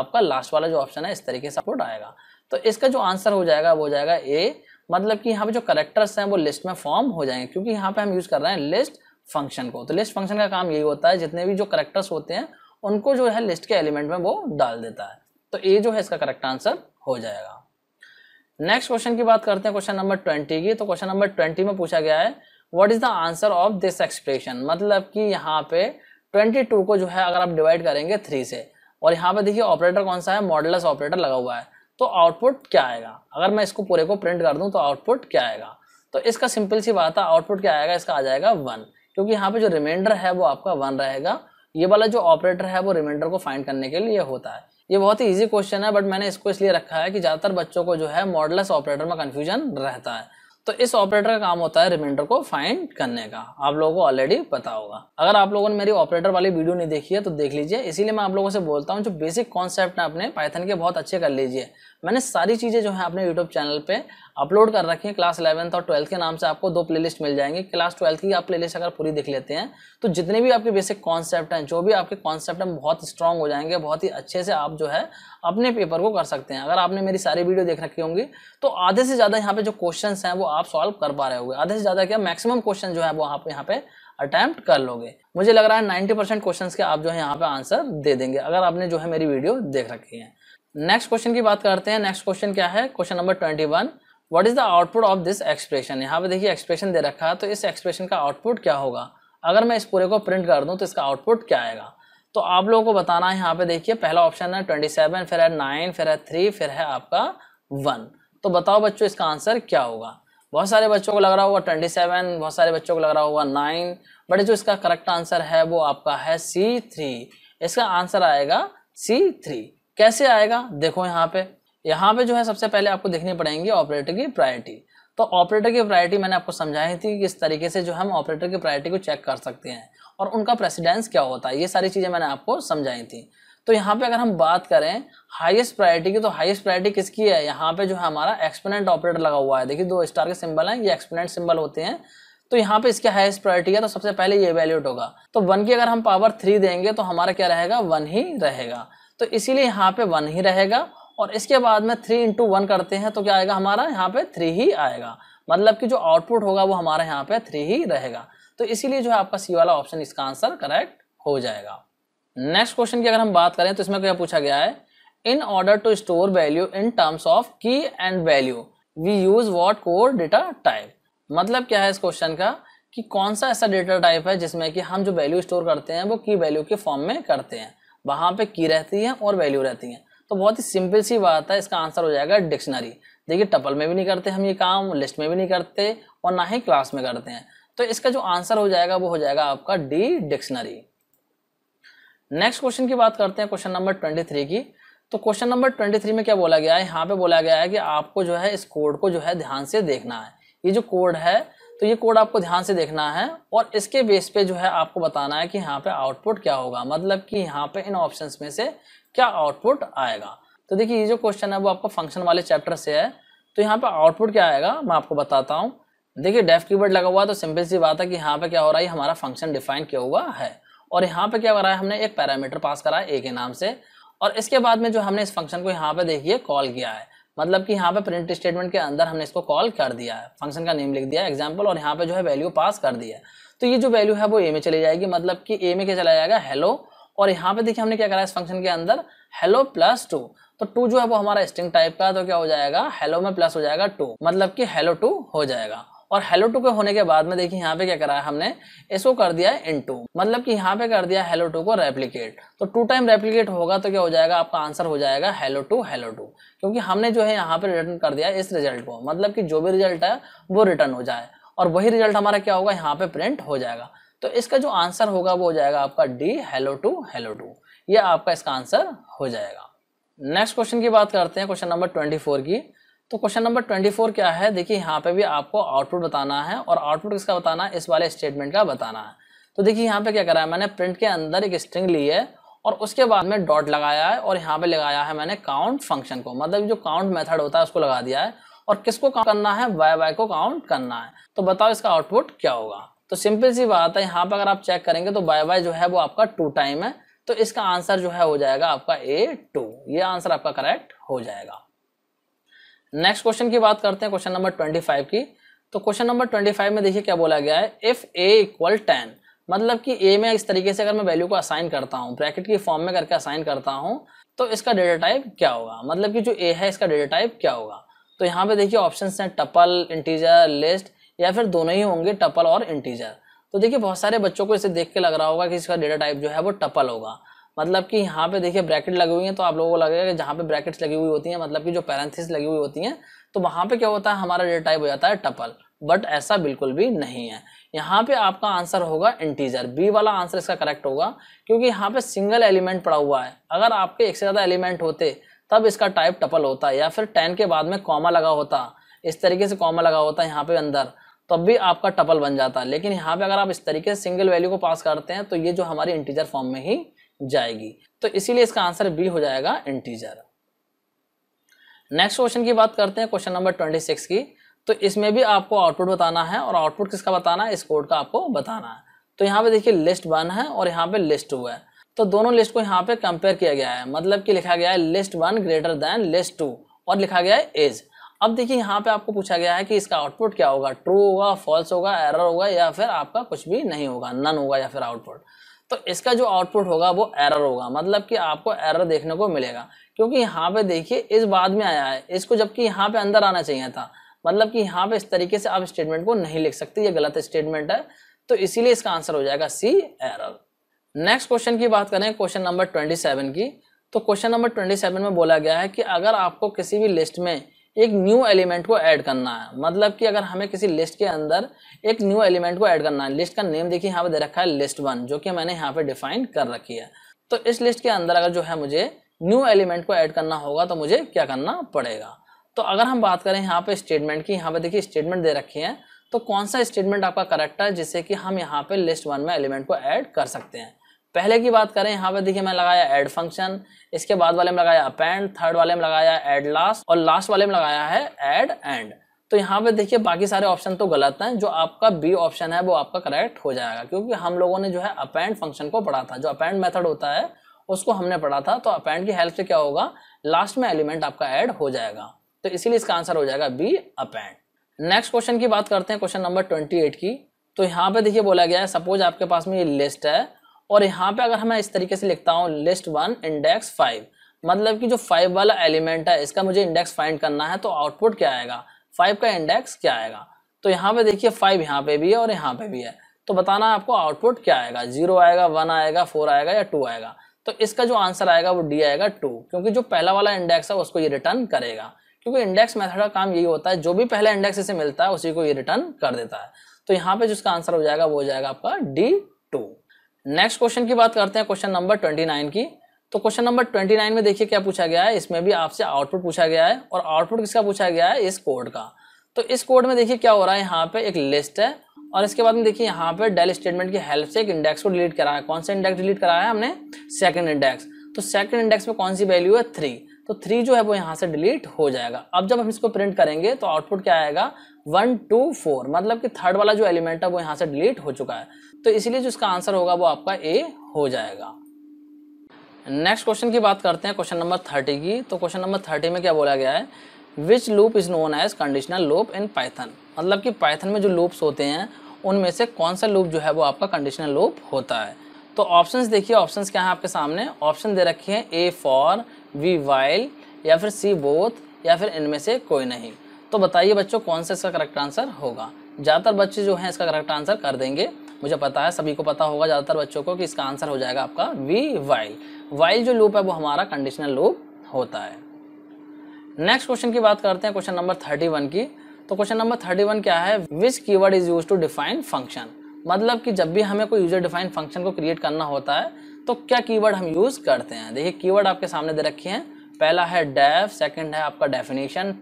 आपका लास्ट वाला जो ऑप्शन है इस तरीके से आउटपुट आएगा तो इसका जो आंसर हो जाएगा वो हो जाएगा ए मतलब कि यहाँ पे जो करेक्टर्स हैं वो लिस्ट में फॉर्म हो जाएंगे क्योंकि यहाँ पे हम यूज़ कर रहे हैं लिस्ट फंक्शन को तो लिस्ट फंक्शन का काम यही होता है जितने भी जो करेक्टर्स होते हैं उनको जो है लिस्ट के एलिमेंट में वो डाल देता है तो ए जो है इसका करेक्ट आंसर हो जाएगा नेक्स्ट क्वेश्चन की बात करते हैं क्वेश्चन नंबर ट्वेंटी की तो क्वेश्चन नंबर ट्वेंटी में पूछा गया है what is the answer of this expression मतलब कि यहाँ पे ट्वेंटी टू को जो है अगर आप डिवाइड करेंगे थ्री से और यहाँ पे देखिए ऑपरेटर कौन सा है मॉडलस ऑपरेटर लगा हुआ है तो आउटपुट क्या आएगा अगर मैं इसको पूरे को प्रिंट कर दूं तो आउटपुट क्या आएगा तो इसका सिंपल सी बात है आउटपुट क्या आएगा इसका आ जाएगा वन क्योंकि यहाँ पे जो रिमाइंडर है वो आपका वन रहेगा ये वाला जो ऑपरेटर है वो रिमाइंडर को फाइंड करने के लिए होता है ये बहुत ही ईजी क्वेश्चन है बट मैंने इसको इसलिए रखा है कि ज़्यादातर बच्चों को जो है मॉडलस ऑपरेटर में कन्फ्यूजन रहता है तो इस ऑपरेटर का काम होता है रिमाइंडर को फाइंड करने का आप लोगों को ऑलरेडी पता होगा अगर आप लोगों ने मेरी ऑपरेटर वाली वीडियो नहीं देखी है तो देख लीजिए इसीलिए मैं आप लोगों से बोलता हूँ जो बेसिक कॉन्सेप्ट है अपने पाइथन के बहुत अच्छे कर लीजिए मैंने सारी चीज़ें जो है अपने यूट्यूब चैनल पर अपलोड कर रखी हैं क्लास इलेवंथ और ट्वेल्थ के नाम से आपको दो प्लेलिस्ट मिल जाएंगे क्लास ट्वेल्थ की आप प्लेलिस्ट अगर पूरी देख लेते हैं तो जितने भी आपके बेसिक कॉन्सेप्ट हैं जो भी आपके कॉन्सेप्ट हैं बहुत स्ट्रांग हो जाएंगे बहुत ही अच्छे से आप जो है अपने पेपर को कर सकते हैं अगर आपने मेरी सारी वीडियो देख रखी होंगी तो आधे से ज़्यादा यहाँ पर जो क्वेश्चन हैं वो आप सॉल्व कर पा रहे होंगे आधे से ज़्यादा क्या मैक्सिमम क्वेश्चन जो है वो आप यहाँ पे अटैम्प्ट कर लोगे मुझे लग रहा है नाइन्टी परसेंट क्वेश्चन के आप जो है यहाँ पर आंसर दे देंगे अगर आपने जो है मेरी वीडियो देख रखी है नेक्स्ट क्वेश्चन की बात करते हैं नेक्स्ट क्वेश्चन क्या है question number twenty one what is the output of this expression यहाँ पे देखिए एक्सप्रेशन दे रखा है तो इस एक्सप्रेशन का आउटपुट क्या होगा अगर मैं इस पूरे को प्रिंट कर दूँ तो इसका आउटपुट क्या आएगा तो आप लोगों को बताना है यहाँ पे देखिए पहला ऑप्शन है ट्वेंटी सेवन फिर है नाइन फिर है थ्री फिर है आपका वन तो बताओ बच्चों इसका आंसर क्या होगा बहुत सारे बच्चों को लग रहा होगा ट्वेंटी सेवन बहुत सारे बच्चों को लग रहा होगा नाइन बट जो इसका करेक्ट आंसर है वो आपका है सी थ्री इसका आंसर आएगा सी थ्री कैसे आएगा देखो यहाँ पे यहाँ पे जो है सबसे पहले आपको देखनी पड़ेंगी ऑपरेटर की प्रायोरिटी तो ऑपरेटर की प्रायोरिटी मैंने आपको समझाई थी कि इस तरीके से जो हम ऑपरेटर की प्रायोरिटी को चेक कर सकते हैं और उनका प्रेसिडेंस क्या होता है ये सारी चीज़ें मैंने आपको समझाई थी तो यहाँ पे अगर हम बात करें हाईएस्ट प्रायोरिटी की तो हाईएस्ट प्रायोरिटी किसकी है यहाँ पे जो है हमारा एक्सपोनेंट ऑपरेटर लगा हुआ है देखिए दो स्टार के सिंबल हैं ये एक्सपोनेंट सिंबल होते हैं तो यहाँ पे इसकी हाईएस्ट प्रायोरिटी है तो सबसे पहले ये वैल्यूट होगा तो वन की अगर हम पावर थ्री देंगे तो हमारा क्या रहेगा वन ही रहेगा तो इसीलिए यहाँ पे वन ही रहेगा और इसके बाद में थ्री इंटू वन करते हैं तो क्या आएगा हमारा यहाँ पे थ्री ही आएगा मतलब कि जो आउटपुट होगा वो हमारा यहाँ पे थ्री ही रहेगा तो इसीलिए जो है आपका सी वाला ऑप्शन इसका आंसर करेक्ट हो जाएगा नेक्स्ट क्वेश्चन की अगर हम बात करें तो इसमें क्या पूछा गया है in order to store value in terms of key and value we use what core data type मतलब क्या है इस क्वेश्चन का कि कौन सा ऐसा डेटा टाइप है जिसमें कि हम जो वैल्यू स्टोर करते हैं वो की वैल्यू के फॉर्म में करते हैं वहाँ पे की रहती है और वैल्यू रहती है तो बहुत ही सिंपल सी बात है इसका आंसर हो जाएगा डिक्शनरी देखिए टपल में भी नहीं करते हम ये काम लिस्ट में भी नहीं करते और ना ही क्लास में करते हैं तो इसका जो आंसर हो जाएगा वो हो जाएगा आपका डी डिक्शनरी नेक्स्ट क्वेश्चन की बात करते हैं क्वेश्चन नंबर ट्वेंटी थ्री की तो क्वेश्चन नंबर ट्वेंटी थ्री में क्या बोला गया है यहाँ पे बोला गया है कि आपको जो है इस कोड को जो है ध्यान से देखना है ये जो कोड है तो ये कोड आपको ध्यान से देखना है और इसके बेस पे जो है आपको बताना है कि यहाँ पे आउटपुट क्या होगा मतलब कि यहाँ पे इन ऑप्शंस में से क्या आउटपुट आएगा तो देखिए ये जो क्वेश्चन है वो आपका फंक्शन वाले चैप्टर से है तो यहाँ पे आउटपुट क्या आएगा मैं आपको बताता हूँ देखिए डेफ कीवर्ड लगा हुआ तो सिंपल सी बात है कि यहाँ पे क्या हो रहा है हमारा फंक्शन डिफाइन किया हुआ है और यहाँ पे क्या हो रहा है हमने एक पैरामीटर पास करा है ए के नाम से और इसके बाद में जो हमने इस फंक्शन को यहाँ पे देखिए कॉल किया है मतलब कि यहाँ पे प्रिंट स्टेटमेंट के अंदर हमने इसको कॉल कर दिया है फंक्शन का नेम लिख दिया एग्जाम्पल और यहाँ पे जो है वैल्यू पास कर दिया है तो ये जो वैल्यू है वो ए में चली जाएगी मतलब कि ए में क्या चला जाएगा हेलो और यहाँ पे देखिए हमने क्या करा इस फंक्शन के अंदर हेलो प्लस टू तो टू जो है वो हमारा स्ट्रिंग टाइप का तो क्या हो जाएगा हेलो में प्लस हो जाएगा टू मतलब कि हेलो टू हो जाएगा और हेलो टू के होने के बाद में देखिए यहाँ पे क्या करा है हमने इसको कर दिया है इन मतलब कि यहाँ पे कर दिया हेलो टू को रेप्लीकेट तो टू टाइम रेप्लीकेट होगा तो क्या हो जाएगा आपका आंसर हो जाएगा हेलो टू हेलो टू क्योंकि हमने जो है यहाँ पे रिटर्न कर दिया इस रिजल्ट को मतलब कि जो भी रिजल्ट है वो रिटर्न हो जाए और वही रिजल्ट हमारा क्या होगा यहाँ पे प्रिंट हो जाएगा तो इसका जो आंसर होगा वो हो जाएगा आपका D hello two hello two ये आपका इसका आंसर हो जाएगा नेक्स्ट क्वेश्चन की बात करते हैं क्वेश्चन नंबर ट्वेंटी फोर की तो क्वेश्चन नंबर ट्वेंटी फोर क्या है देखिए यहाँ पे भी आपको आउटपुट बताना है और आउटपुट किसका बताना है इस वाले स्टेटमेंट का बताना है तो देखिए यहाँ पे क्या करा है मैंने प्रिंट के अंदर एक स्ट्रिंग ली है और उसके बाद में डॉट लगाया है और यहाँ पे लगाया है मैंने काउंट फंक्शन को मतलब जो काउंट मेथड होता है उसको लगा दिया है और किसको काउंट करना है वाई वाई को काउंट करना है तो बताओ इसका आउटपुट क्या होगा तो सिंपल सी बात है यहाँ पर अगर आप चेक करेंगे तो वाई वाई जो है वो आपका टू टाइम है तो इसका आंसर जो है हो जाएगा आपका ए टू ये आंसर आपका करेक्ट हो जाएगा नेक्स्ट क्वेश्चन की बात करते हैं क्वेश्चन नंबर ट्वेंटी फाइव की तो क्वेश्चन नंबर ट्वेंटी फाइव में देखिए क्या बोला गया है इफ ए इक्वल टेन मतलब कि ए में इस तरीके से अगर मैं वैल्यू को असाइन करता हूँ ब्रैकेट की फॉर्म में करके असाइन करता हूँ तो इसका डेटा टाइप क्या होगा मतलब कि जो ए है इसका डेटा टाइप क्या होगा तो यहाँ पे देखिए ऑप्शन हैं टपल इंटीजर लिस्ट या फिर दोनों ही होंगे टपल और इंटीजर तो देखिए बहुत सारे बच्चों को इसे देख के लग रहा होगा कि इसका डेटा टाइप जो है वो टपल होगा मतलब कि यहाँ पे देखिए ब्रैकेट लगी हुई हैं तो आप लोगों को लगेगा कि जहाँ पे ब्रैकेट्स लगी हुई होती हैं मतलब कि जो पैरेंथिस लगी हुई होती हैं तो वहाँ पे क्या होता है हमारा डेटा टाइप हो जाता है टपल बट ऐसा बिल्कुल भी नहीं है यहाँ पे आपका आंसर होगा इंटीजर बी वाला आंसर इसका करेक्ट होगा क्योंकि यहाँ पे सिंगल एलिमेंट पड़ा हुआ है अगर आपके एक से ज़्यादा एलिमेंट होते तब इसका टाइप टपल होता या फिर टेन के बाद में कॉमा लगा होता इस तरीके से कॉमा लगा होता यहाँ पे अंदर तब भी आपका टपल बन जाता लेकिन यहाँ पे अगर आप इस तरीके से सिंगल वैल्यू को पास करते हैं तो ये जो हमारी इंटीजर फॉर्म में ही जाएगी तो इसीलिए इसका आंसर बी हो जाएगा इंटीजर नेक्स्ट क्वेश्चन की बात करते हैं क्वेश्चन नंबर ट्वेंटी सिक्स की तो इसमें भी आपको आउटपुट बताना है और आउटपुट किसका बताना है इस कोड का आपको बताना है तो यहाँ पे देखिए लिस्ट वन है और यहाँ पे लिस्ट टू है तो दोनों लिस्ट को यहाँ पे कंपेयर किया गया है मतलब कि लिखा गया है list one greater than list two और लिखा गया है एज अब देखिए यहाँ पे आपको पूछा गया है कि इसका आउटपुट क्या होगा ट्रू होगा फॉल्स होगा एरर होगा या फिर आपका कुछ भी नहीं होगा नन होगा या फिर आउटपुट तो इसका जो आउटपुट होगा वो एरर होगा मतलब कि आपको एरर देखने को मिलेगा क्योंकि यहाँ पे देखिए इस बाद में आया है इसको जबकि यहाँ पे अंदर आना चाहिए था मतलब कि यहाँ पे इस तरीके से आप स्टेटमेंट को नहीं लिख सकते ये गलत स्टेटमेंट है तो इसीलिए इसका आंसर हो जाएगा सी एरर नेक्स्ट क्वेश्चन की बात करें क्वेश्चन नंबर ट्वेंटी सेवन की तो क्वेश्चन नंबर ट्वेंटी सेवन में बोला गया है कि अगर आपको किसी भी लिस्ट में एक न्यू एलिमेंट को ऐड करना है मतलब कि अगर हमें किसी लिस्ट के अंदर एक न्यू एलिमेंट को ऐड करना है लिस्ट का नेम देखिए यहाँ पे दे रखा है लिस्ट वन जो कि मैंने यहाँ पे डिफाइन कर रखी है तो इस लिस्ट के अंदर अगर जो है मुझे न्यू एलिमेंट को ऐड करना होगा तो मुझे क्या करना पड़ेगा तो अगर हम बात करें यहाँ पे स्टेटमेंट की यहाँ पे देखिए स्टेटमेंट दे रखी है तो कौन सा स्टेटमेंट आपका करेक्ट है जिससे कि हम यहाँ पे लिस्ट वन में एलिमेंट को ऐड कर सकते हैं पहले की बात करें यहाँ पे देखिए मैं लगाया एड फंक्शन इसके बाद वाले में लगाया अपेंड थर्ड वाले में लगाया एड लास्ट और लास्ट वाले में लगाया है एड एंड तो यहाँ पे देखिए बाकी सारे ऑप्शन तो गलत हैं जो आपका बी ऑप्शन है वो आपका करेक्ट हो जाएगा क्योंकि हम लोगों ने जो है अपेंड फंक्शन को पढ़ा था जो अपेंड मेथड होता है उसको हमने पढ़ा था तो अपेंड की हेल्प से क्या होगा लास्ट में एलिमेंट आपका ऐड हो जाएगा तो इसीलिए इसका आंसर हो जाएगा बी अपेंड नेक्स्ट क्वेश्चन की बात करते हैं क्वेश्चन नंबर ट्वेंटी एट की तो यहाँ पे देखिए बोला गया है सपोज आपके पास में ये लिस्ट है और यहाँ पे अगर हमें इस तरीके से लिखता हूँ लिस्ट वन इंडेक्स फाइव मतलब कि जो फाइव वाला एलिमेंट है इसका मुझे इंडेक्स फाइंड करना है तो आउटपुट क्या आएगा फाइव का इंडेक्स क्या आएगा तो यहाँ पे देखिए फाइव यहाँ पे भी है और यहाँ पे भी है तो बताना आपको आउटपुट क्या आएगा जीरो आएगा वन आएगा फोर आएगा या टू आएगा तो इसका जो आंसर आएगा वो डी आएगा टू क्योंकि जो पहला वाला इंडेक्स है उसको ये रिटर्न करेगा क्योंकि इंडेक्स मेथड का काम यही होता है जो भी पहला इंडेक्स इसे मिलता है उसी को ये रिटर्न कर देता है तो यहाँ पे जिसका आंसर हो जाएगा वो हो जाएगा आपका डी टू नेक्स्ट क्वेश्चन की बात करते हैं क्वेश्चन नंबर ट्वेंटी नाइन की तो क्वेश्चन नंबर ट्वेंटी नाइन में देखिए क्या पूछा गया है इसमें भी आपसे आउटपुट पूछा गया है और आउटपुट किसका पूछा गया है इस कोड का तो इस कोड में देखिए क्या हो रहा है यहाँ पे एक लिस्ट है और इसके बाद में देखिए यहाँ पे डेल स्टेटमेंट की हेल्प से एक इंडेक्स को डिलीट कराया है कौन सा इंडेक्स डिलीट कराया है हमने सेकंड इंडेक्स तो सेकंड इंडेक्स में कौन सी वैल्यू है थ्री तो थ्री जो है वो यहाँ से डिलीट हो जाएगा अब जब हम इसको प्रिंट करेंगे तो आउटपुट क्या आएगा वन टू फोर मतलब कि थर्ड वाला जो एलिमेंट है वो यहाँ से डिलीट हो चुका है तो इसलिए जो इसका आंसर होगा वो आपका ए हो जाएगा नेक्स्ट क्वेश्चन की बात करते हैं क्वेश्चन नंबर थर्टी की तो क्वेश्चन नंबर थर्टी में क्या बोला गया है which loop is known as conditional loop in Python मतलब कि पाइथन में जो लूप्स होते हैं उनमें से कौन सा लूप जो है वो आपका कंडीशनल लूप होता है तो ऑप्शंस देखिए ऑप्शंस क्या हैं आपके सामने ऑप्शन दे रखे हैं ए फॉर वी वाइल या फिर सी बोथ या फिर इनमें से कोई नहीं तो बताइए बच्चों कौन सा इसका करेक्ट आंसर होगा ज़्यादातर बच्चे जो हैं इसका करेक्ट आंसर कर देंगे मुझे पता है सभी को पता होगा ज़्यादातर बच्चों को कि इसका आंसर हो जाएगा आपका वी वाइल वाइल जो लूप है वो हमारा कंडीशनल लूप होता है नेक्स्ट क्वेश्चन की बात करते हैं क्वेश्चन नंबर थर्टी वन की तो क्वेश्चन नंबर थर्टी वन क्या है which keyword is use to define function मतलब कि जब भी हमें कोई यूजर डिफाइन फंक्शन को क्रिएट करना होता है तो क्या कीवर्ड हम यूज़ करते हैं देखिए कीवर्ड आपके सामने दे रखे हैं पहला है डेफ सेकंड है आपका डेफिनेशन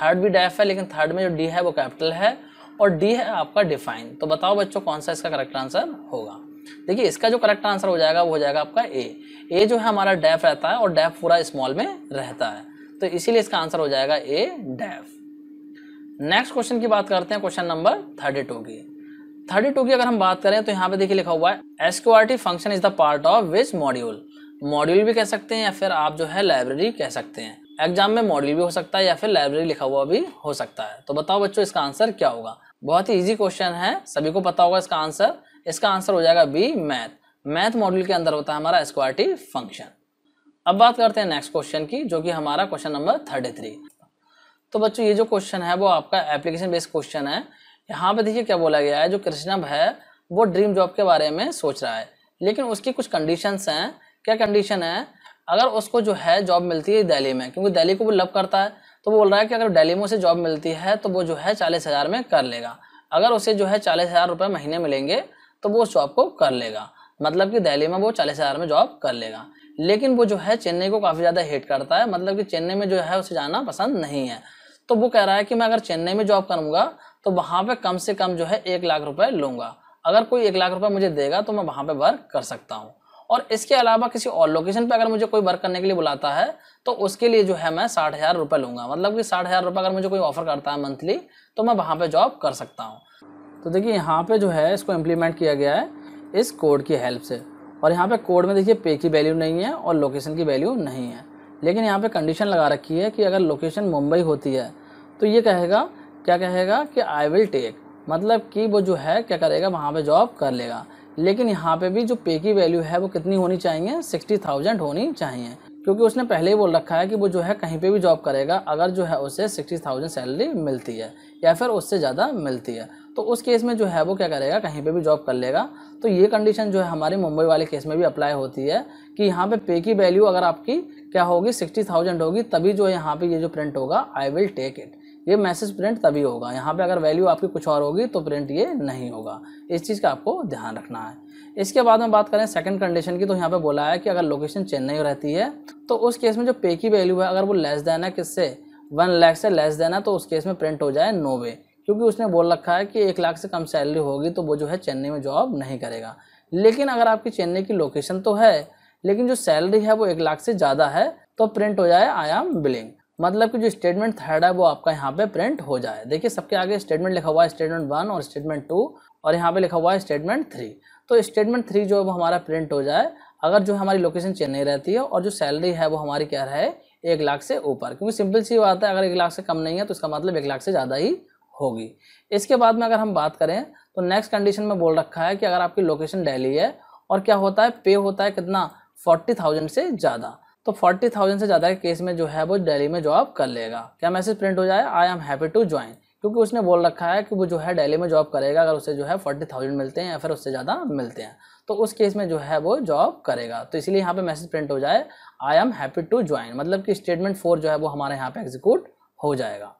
थर्ड भी डेफ है लेकिन थर्ड में जो डी है वो कैपिटल है और डी है आपका डिफाइन तो बताओ बच्चों कौन सा इसका करेक्ट आंसर होगा देखिए इसका जो करेक्ट आंसर हो जाएगा वो हो जाएगा आपका ए ए जो है हमारा डैफ रहता है और डैफ पूरा स्मॉल में रहता है तो इसीलिए इसका आंसर हो जाएगा ए डैफ नेक्स्ट क्वेश्चन की बात करते हैं क्वेश्चन नंबर थर्टी टू की थर्टी टू की अगर हम बात करें तो यहाँ पे देखिए लिखा हुआ है S Q R T function is the part of which module module भी कह सकते हैं या फिर आप जो है लाइब्रेरी कह सकते हैं एग्जाम में मॉडल भी हो सकता है या फिर लाइब्रेरी लिखा हुआ भी हो सकता है तो बताओ बच्चों इसका आंसर क्या होगा बहुत ही इजी क्वेश्चन है सभी को पता होगा इसका आंसर इसका आंसर हो जाएगा बी मैथ मैथ मॉड्यूल के अंदर होता है हमारा स्क्वायरटी फंक्शन अब बात करते हैं नेक्स्ट क्वेश्चन की जो कि हमारा क्वेश्चन नंबर थर्टी थ्री तो बच्चों ये जो क्वेश्चन है वो आपका एप्लीकेशन बेस्ड क्वेश्चन है यहाँ पे देखिए क्या बोला गया है जो कृष्णभ है वो ड्रीम जॉब के बारे में सोच रहा है लेकिन उसकी कुछ कंडीशंस हैं क्या कंडीशन है अगर उसको जो है जॉब मिलती है दिल्ली में क्योंकि दिल्ली को वो लव करता है तो वो बोल रहा है कि अगर दिल्ली में उसे जॉब मिलती है तो वो जो है चालीस हज़ार में कर लेगा अगर उसे जो है चालीस हज़ार रुपये महीने मिलेंगे तो वो उस जॉब को कर लेगा मतलब कि दिल्ली में वो चालीस हज़ार में जॉब कर लेगा लेकिन वो जो है चेन्नई को काफ़ी ज़्यादा हेट करता है मतलब कि चेन्नई में जो है उसे जाना पसंद नहीं है तो वो कह रहा है कि मैं अगर चेन्नई में जॉब करूँगा तो वहाँ पर कम से कम जो है एक लाख रुपये लूँगा अगर कोई एक लाख रुपये मुझे देगा तो मैं वहाँ पर वर्क कर सकता हूँ और इसके अलावा किसी और लोकेशन पर अगर मुझे कोई वर्क करने के लिए बुलाता है तो उसके लिए जो है मैं साठ हज़ार रुपये लूँगा मतलब कि साठ हज़ार रुपये अगर मुझे कोई ऑफर करता है मंथली तो मैं वहाँ पर जॉब कर सकता हूँ तो देखिए यहाँ पर जो है इसको इम्प्लीमेंट किया गया है इस कोड की हेल्प से और यहाँ पे कोड में देखिए पे की वैल्यू नहीं है और लोकेशन की वैल्यू नहीं है लेकिन यहाँ पे कंडीशन लगा रखी है कि अगर लोकेशन मुंबई होती है तो ये कहेगा क्या कहेगा कि आई विल टेक मतलब कि वो जो है क्या करेगा वहाँ पे जॉब कर लेगा लेकिन यहाँ पे भी जो पे की वैल्यू है वो कितनी होनी चाहिए सिक्सटी थाउजेंड होनी चाहिए क्योंकि उसने पहले ही बोल रखा है कि वो जो है कहीं पे भी जॉब करेगा अगर जो है उसे सिक्सटी थाउजेंड सैलरी मिलती है या फिर उससे ज़्यादा मिलती है तो उस केस में जो है वो क्या करेगा कहीं पे भी जॉब कर लेगा तो ये कंडीशन जो है हमारे मुंबई वाले केस में भी अप्लाई होती है कि यहाँ पे पे की वैल्यू अगर आपकी क्या होगी सिक्सटी थाउजेंड होगी तभी जो है यहाँ पर ये जो प्रिंट होगा आई विल टेक इट ये मैसेज प्रिंट तभी होगा यहाँ पे अगर वैल्यू आपकी कुछ और होगी तो प्रिंट ये नहीं होगा इस चीज़ का आपको ध्यान रखना है इसके बाद में बात करें सेकंड कंडीशन की तो यहाँ पे बोला है कि अगर लोकेशन चेन्नई रहती है तो उस केस में जो पे की वैल्यू है अगर वो लेस देन है किससे वन लाख से लेस देन है तो उस केस में प्रिंट हो जाए नो वे क्योंकि उसने बोल रखा है कि एक लाख से कम सैलरी होगी तो वो जो है चेन्नई में जॉब नहीं करेगा लेकिन अगर आपकी चेन्नई की लोकेशन तो है लेकिन जो सैलरी है वो एक लाख से ज़्यादा है तो प्रिंट हो जाए आई एम बिलिंग मतलब कि जो स्टेटमेंट थर्ड है वो आपका यहाँ पे प्रिंट हो जाए देखिए सबके आगे स्टेटमेंट लिखा हुआ है स्टेटमेंट वन और स्टेटमेंट टू और यहाँ पे लिखा हुआ है स्टेटमेंट थ्री तो स्टेटमेंट थ्री जो है वो हमारा प्रिंट हो जाए अगर जो हमारी लोकेशन चेन्नई रहती है और जो सैलरी है वो हमारी क्या रहे एक लाख से ऊपर क्योंकि सिंपल सी बात है अगर एक लाख से कम नहीं है तो इसका मतलब एक लाख से ज़्यादा ही होगी इसके बाद में अगर हम बात करें तो नेक्स्ट कंडीशन में बोल रखा है कि अगर आपकी लोकेशन डेली है और क्या होता है पे होता है कितना फोर्टी थाउजेंड से ज़्यादा तो फोर्टी थाउजेंड से ज़्यादा के केस में जो है वो डेली में जॉब कर लेगा क्या मैसेज प्रिंट हो जाए I am happy to join क्योंकि उसने बोल रखा है कि वो जो है डेली में जॉब करेगा अगर उसे जो है फोर्टी थाउजेंड मिलते हैं या फिर उससे ज़्यादा मिलते हैं तो उस केस में जो है वो जॉब करेगा तो इसलिए यहाँ पे मैसेज प्रिंट हो जाए I am happy to join मतलब कि स्टेटमेंट फोर जो है वो हमारे यहाँ पे एग्जीक्यूट हो जाएगा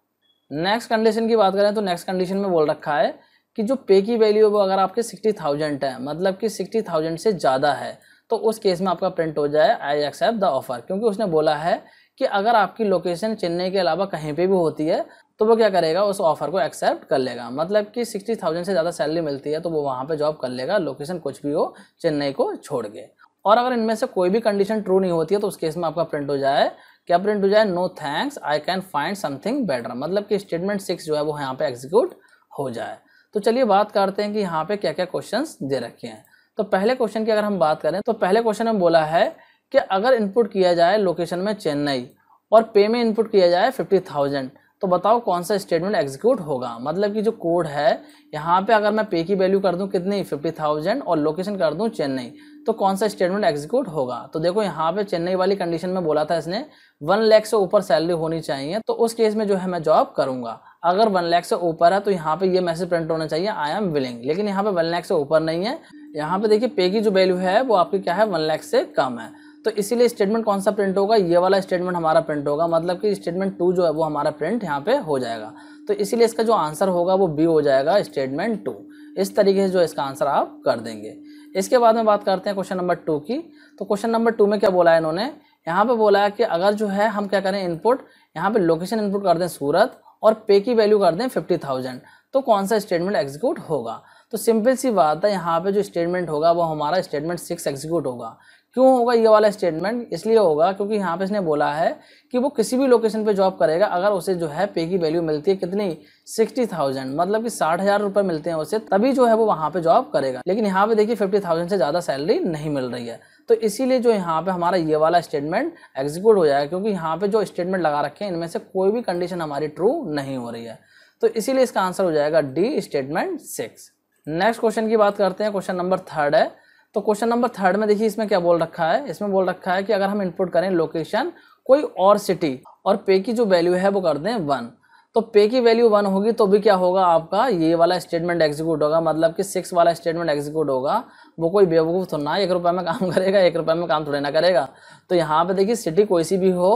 नेक्स्ट कंडीशन की बात करें तो नेक्स्ट कंडीशन में बोल रखा है कि जो पे की वैल्यू वो अगर आपके सिक्सटी थाउजेंड है मतलब कि सिक्सटी थाउजेंड से ज़्यादा है तो उस केस में आपका प्रिंट हो जाए आई एक्सेप्ट द ऑफर क्योंकि उसने बोला है कि अगर आपकी लोकेशन चेन्नई के अलावा कहीं पे भी होती है तो वो क्या करेगा उस ऑफर को एक्सेप्ट कर लेगा मतलब कि सिक्सटी थाउजेंड से ज़्यादा सैलरी मिलती है तो वो वहाँ पे जॉब कर लेगा लोकेशन कुछ भी हो चेन्नई को छोड़ के और अगर इनमें से कोई भी कंडीशन ट्रू नहीं होती है तो उस केस में आपका प्रिंट हो जाए क्या प्रिंट हो जाए no thanks I can find something better मतलब कि स्टेटमेंट सिक्स जो है वो यहाँ पे एग्जीक्यूट हो जाए तो चलिए बात करते हैं कि यहाँ पे क्या क्या क्वेश्चंस दे रखे हैं तो पहले क्वेश्चन की अगर हम बात करें तो पहले क्वेश्चन में बोला है कि अगर इनपुट किया जाए लोकेशन में चेन्नई और पे में इनपुट किया जाए फिफ्टी थाउजेंड तो बताओ कौन सा स्टेटमेंट एग्जीक्यूट होगा मतलब कि जो कोड है यहाँ पे अगर मैं पे की वैल्यू कर दूँ कितनी फिफ्टी थाउजेंड और लोकेशन कर दूँ चेन्नई तो कौन सा स्टेटमेंट एग्जीक्यूट होगा तो देखो यहाँ पे चेन्नई वाली कंडीशन में बोला था इसने वन लैख से ऊपर सैलरी होनी चाहिए तो उस केस में जो है मैं जॉब करूँगा अगर वन लैख से ऊपर है तो यहाँ पे ये मैसेज प्रिंट होना चाहिए आई एम विलिंग लेकिन यहाँ पे वन लैख से ऊपर नहीं है यहाँ पे देखिए पे की e जो वैल्यू है वो आपकी क्या है वन लैख से कम है तो इसीलिए स्टेटमेंट कौन सा प्रिंट होगा ये वाला स्टेटमेंट हमारा प्रिंट होगा मतलब कि स्टेटमेंट टू जो है वो हमारा प्रिंट यहाँ पे हो जाएगा तो इसीलिए इसका जो आंसर होगा वो बी हो जाएगा स्टेटमेंट टू इस तरीके से जो इसका आंसर आप कर देंगे इसके बाद में बात करते हैं क्वेश्चन नंबर टू की तो क्वेश्चन नंबर टू में क्या बोला है इन्होंने यहाँ पर बोला है कि अगर जो है हम क्या करें इनपुट यहाँ पर लोकेशन इनपुट कर दें सूरत और पे की वैल्यू कर दें फिफ्टी थाउजेंड तो कौन सा स्टेटमेंट एग्जीक्यूट होगा तो सिंपल सी बात है यहाँ पे जो स्टेटमेंट होगा वो हमारा स्टेटमेंट सिक्स एग्जीक्यूट होगा क्यों होगा ये वाला स्टेटमेंट इसलिए होगा क्योंकि यहाँ पे इसने बोला है कि वो किसी भी लोकेशन पे जॉब करेगा अगर उसे जो है पे की वैल्यू मिलती है कितनी सिक्सटी थाउजेंड मतलब कि साठ हज़ार रुपये मिलते हैं उसे तभी जो है वो वहाँ पे जॉब करेगा लेकिन यहाँ पे देखिए फिफ्टी थाउजेंड से ज़्यादा सैलरी नहीं मिल रही है तो इसीलिए जो यहाँ पे हमारा ये वाला स्टेटमेंट एग्जीक्यूट हो जाएगा क्योंकि यहाँ पे जो स्टेटमेंट लगा रखे हैं इनमें से कोई भी कंडीशन हमारी ट्रू नहीं हो रही है तो इसीलिए इसका आंसर हो जाएगा D statement six next question की बात करते हैं क्वेश्चन नंबर थर्ड है तो क्वेश्चन नंबर थर्ड में देखिए इसमें क्या बोल रखा है इसमें बोल रखा है कि अगर हम इनपुट करें लोकेशन कोई और सिटी और पे की जो वैल्यू है वो कर दें वन तो पे की वैल्यू वन होगी तो भी क्या होगा आपका ये वाला स्टेटमेंट एग्जीक्यूट होगा मतलब कि सिक्स वाला स्टेटमेंट एग्जीक्यूट होगा वो कोई बेवकूफ़ तो ना एक रुपये में काम *laughs* करेगा एक रुपये में काम थोड़े ना करेगा तो यहाँ पे देखिए सिटी कोई सी भी हो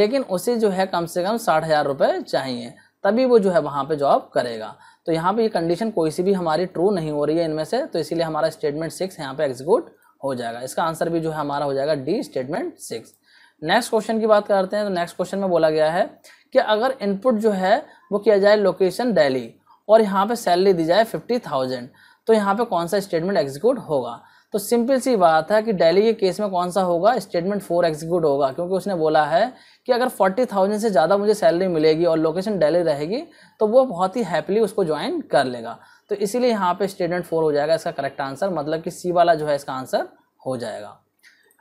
लेकिन उसे जो है कम से कम साठ हज़ार रुपये चाहिए तभी वो जो है वहाँ पर जॉब करेगा तो यहाँ पे ये कंडीशन कोई सी भी हमारी ट्रू नहीं हो रही है इनमें से तो इसीलिए हमारा स्टेटमेंट सिक्स यहाँ पे एग्जीक्यूट हो जाएगा इसका आंसर भी जो है हमारा हो जाएगा D statement six next question की बात करते हैं तो नेक्स्ट क्वेश्चन में बोला गया है कि अगर इनपुट जो है वो किया जाए लोकेशन डेली और यहाँ पे सैलरी दी जाए फिफ्टी थाउजेंड तो यहाँ पे कौन सा स्टेटमेंट एग्जीक्यूट होगा तो सिंपल सी बात है कि डेली के केस में कौन सा होगा स्टेटमेंट फोर एग्जीक्यूट होगा क्योंकि उसने बोला है कि अगर फोर्टी थाउजेंड से ज़्यादा मुझे सैलरी मिलेगी और लोकेशन डेली रहेगी तो वो बहुत ही हैप्पली उसको ज्वाइन कर लेगा तो इसीलिए यहाँ पे स्टेटमेंट फोर हो जाएगा इसका करेक्ट आंसर मतलब कि सी वाला जो है इसका आंसर हो जाएगा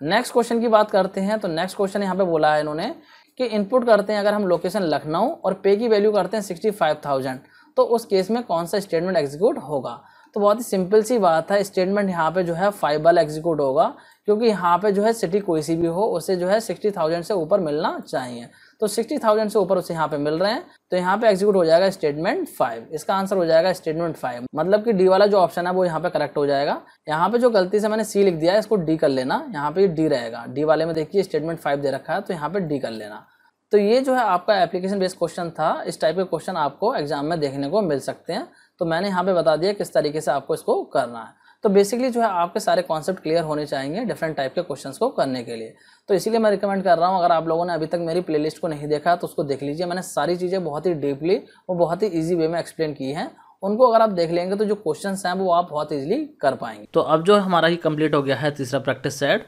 नेक्स्ट क्वेश्चन की बात करते हैं तो नेक्स्ट क्वेश्चन यहाँ पे बोला है इन्होंने कि इनपुट करते हैं अगर हम लोकेशन लखनऊ और पे की वैल्यू करते हैं सिक्सटी फाइव थाउजेंड तो उस केस में कौन सा स्टेटमेंट एग्जीक्यूट होगा तो बहुत ही सिंपल सी बात है स्टेटमेंट यहाँ पे जो है फाइव वाला एग्जीक्यूट होगा क्योंकि यहाँ पे जो है सिटी कोई सी भी हो उसे जो है सिक्सटी थाउजेंड से ऊपर मिलना चाहिए तो सिक्सटी थाउजेंड से ऊपर उसे यहाँ पे मिल रहे हैं तो यहाँ पे एग्जीक्यूट हो जाएगा स्टेटमेंट फाइव इसका आंसर हो जाएगा स्टेटमेंट फाइव मतलब कि डी वाला जो ऑप्शन है वो यहाँ पे करेक्ट हो जाएगा यहाँ पे जो गलती से मैंने सी लिख दिया है इसको डी कर लेना यहाँ पे डी रहेगा डी वाले में देखिए स्टेटमेंट फाइव दे रखा है तो यहाँ पे डी कर लेना तो ये जो है आपका एप्लीकेशन बेस्ड क्वेश्चन था इस टाइप के क्वेश्चन आपको एग्जाम में देखने को मिल सकते हैं तो मैंने यहाँ पे बता दिया किस तरीके से आपको इसको करना है तो बेसिकली जो है आपके सारे कॉन्सेप्ट क्लियर होने चाहिए डिफरेंट टाइप के क्वेश्चन को करने के लिए तो इसीलिए मैं रिकमेंड कर रहा हूँ अगर आप लोगों ने अभी तक मेरी प्लेलिस्ट को नहीं देखा तो उसको देख लीजिए मैंने सारी चीज़ें बहुत ही डीपली और बहुत ही ईजी वे में एक्सप्लेन की हैं उनको अगर आप देख लेंगे तो जो क्वेश्चन हैं वो आप बहुत ईजिली कर पाएंगे तो अब जो हमारा ही कम्प्लीट हो गया है तीसरा प्रैक्टिस सेट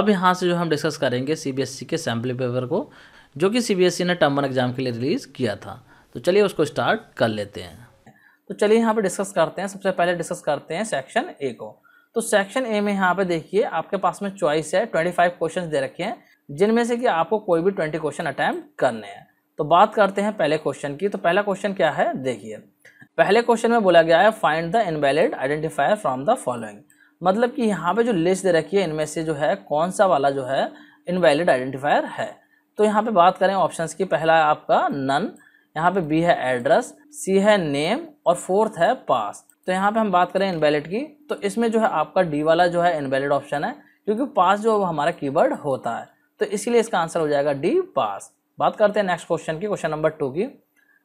अब यहाँ से जो हम डिस्कस करेंगे सी e के सैम्पल पेपर को जो कि सी e ने टर्म वन एग्जाम के लिए रिलीज़ किया था तो चलिए उसको स्टार्ट कर लेते हैं तो चलिए यहाँ पे डिस्कस करते हैं सबसे पहले डिस्कस करते हैं सेक्शन ए को तो सेक्शन ए में यहाँ पे देखिए आपके पास में चॉइस है ट्वेंटी फाइव क्वेश्चन दे रखे हैं जिनमें से कि आपको कोई भी ट्वेंटी क्वेश्चन अटैम्प्ट करने हैं तो बात करते हैं पहले क्वेश्चन की तो पहला क्वेश्चन क्या है देखिए पहले क्वेश्चन में बोला गया है find the invalid identifier from the following मतलब कि यहाँ पे जो लिस्ट दे रखी है इनमें से जो है कौन सा वाला जो है इनवैलिड आइडेंटिफायर है तो यहाँ पे बात करें ऑप्शंस की पहला आपका नन यहाँ पे बी है एड्रेस सी है नेम और फोर्थ है पास तो यहाँ पे हम बात करें इनवैलिड की तो इसमें जो है आपका डी वाला जो है इनवैलिड ऑप्शन है क्योंकि पास जो हमारा कीवर्ड होता है तो इसीलिए इसका आंसर हो जाएगा डी पास बात करते हैं नेक्स्ट क्वेश्चन की क्वेश्चन नंबर टू की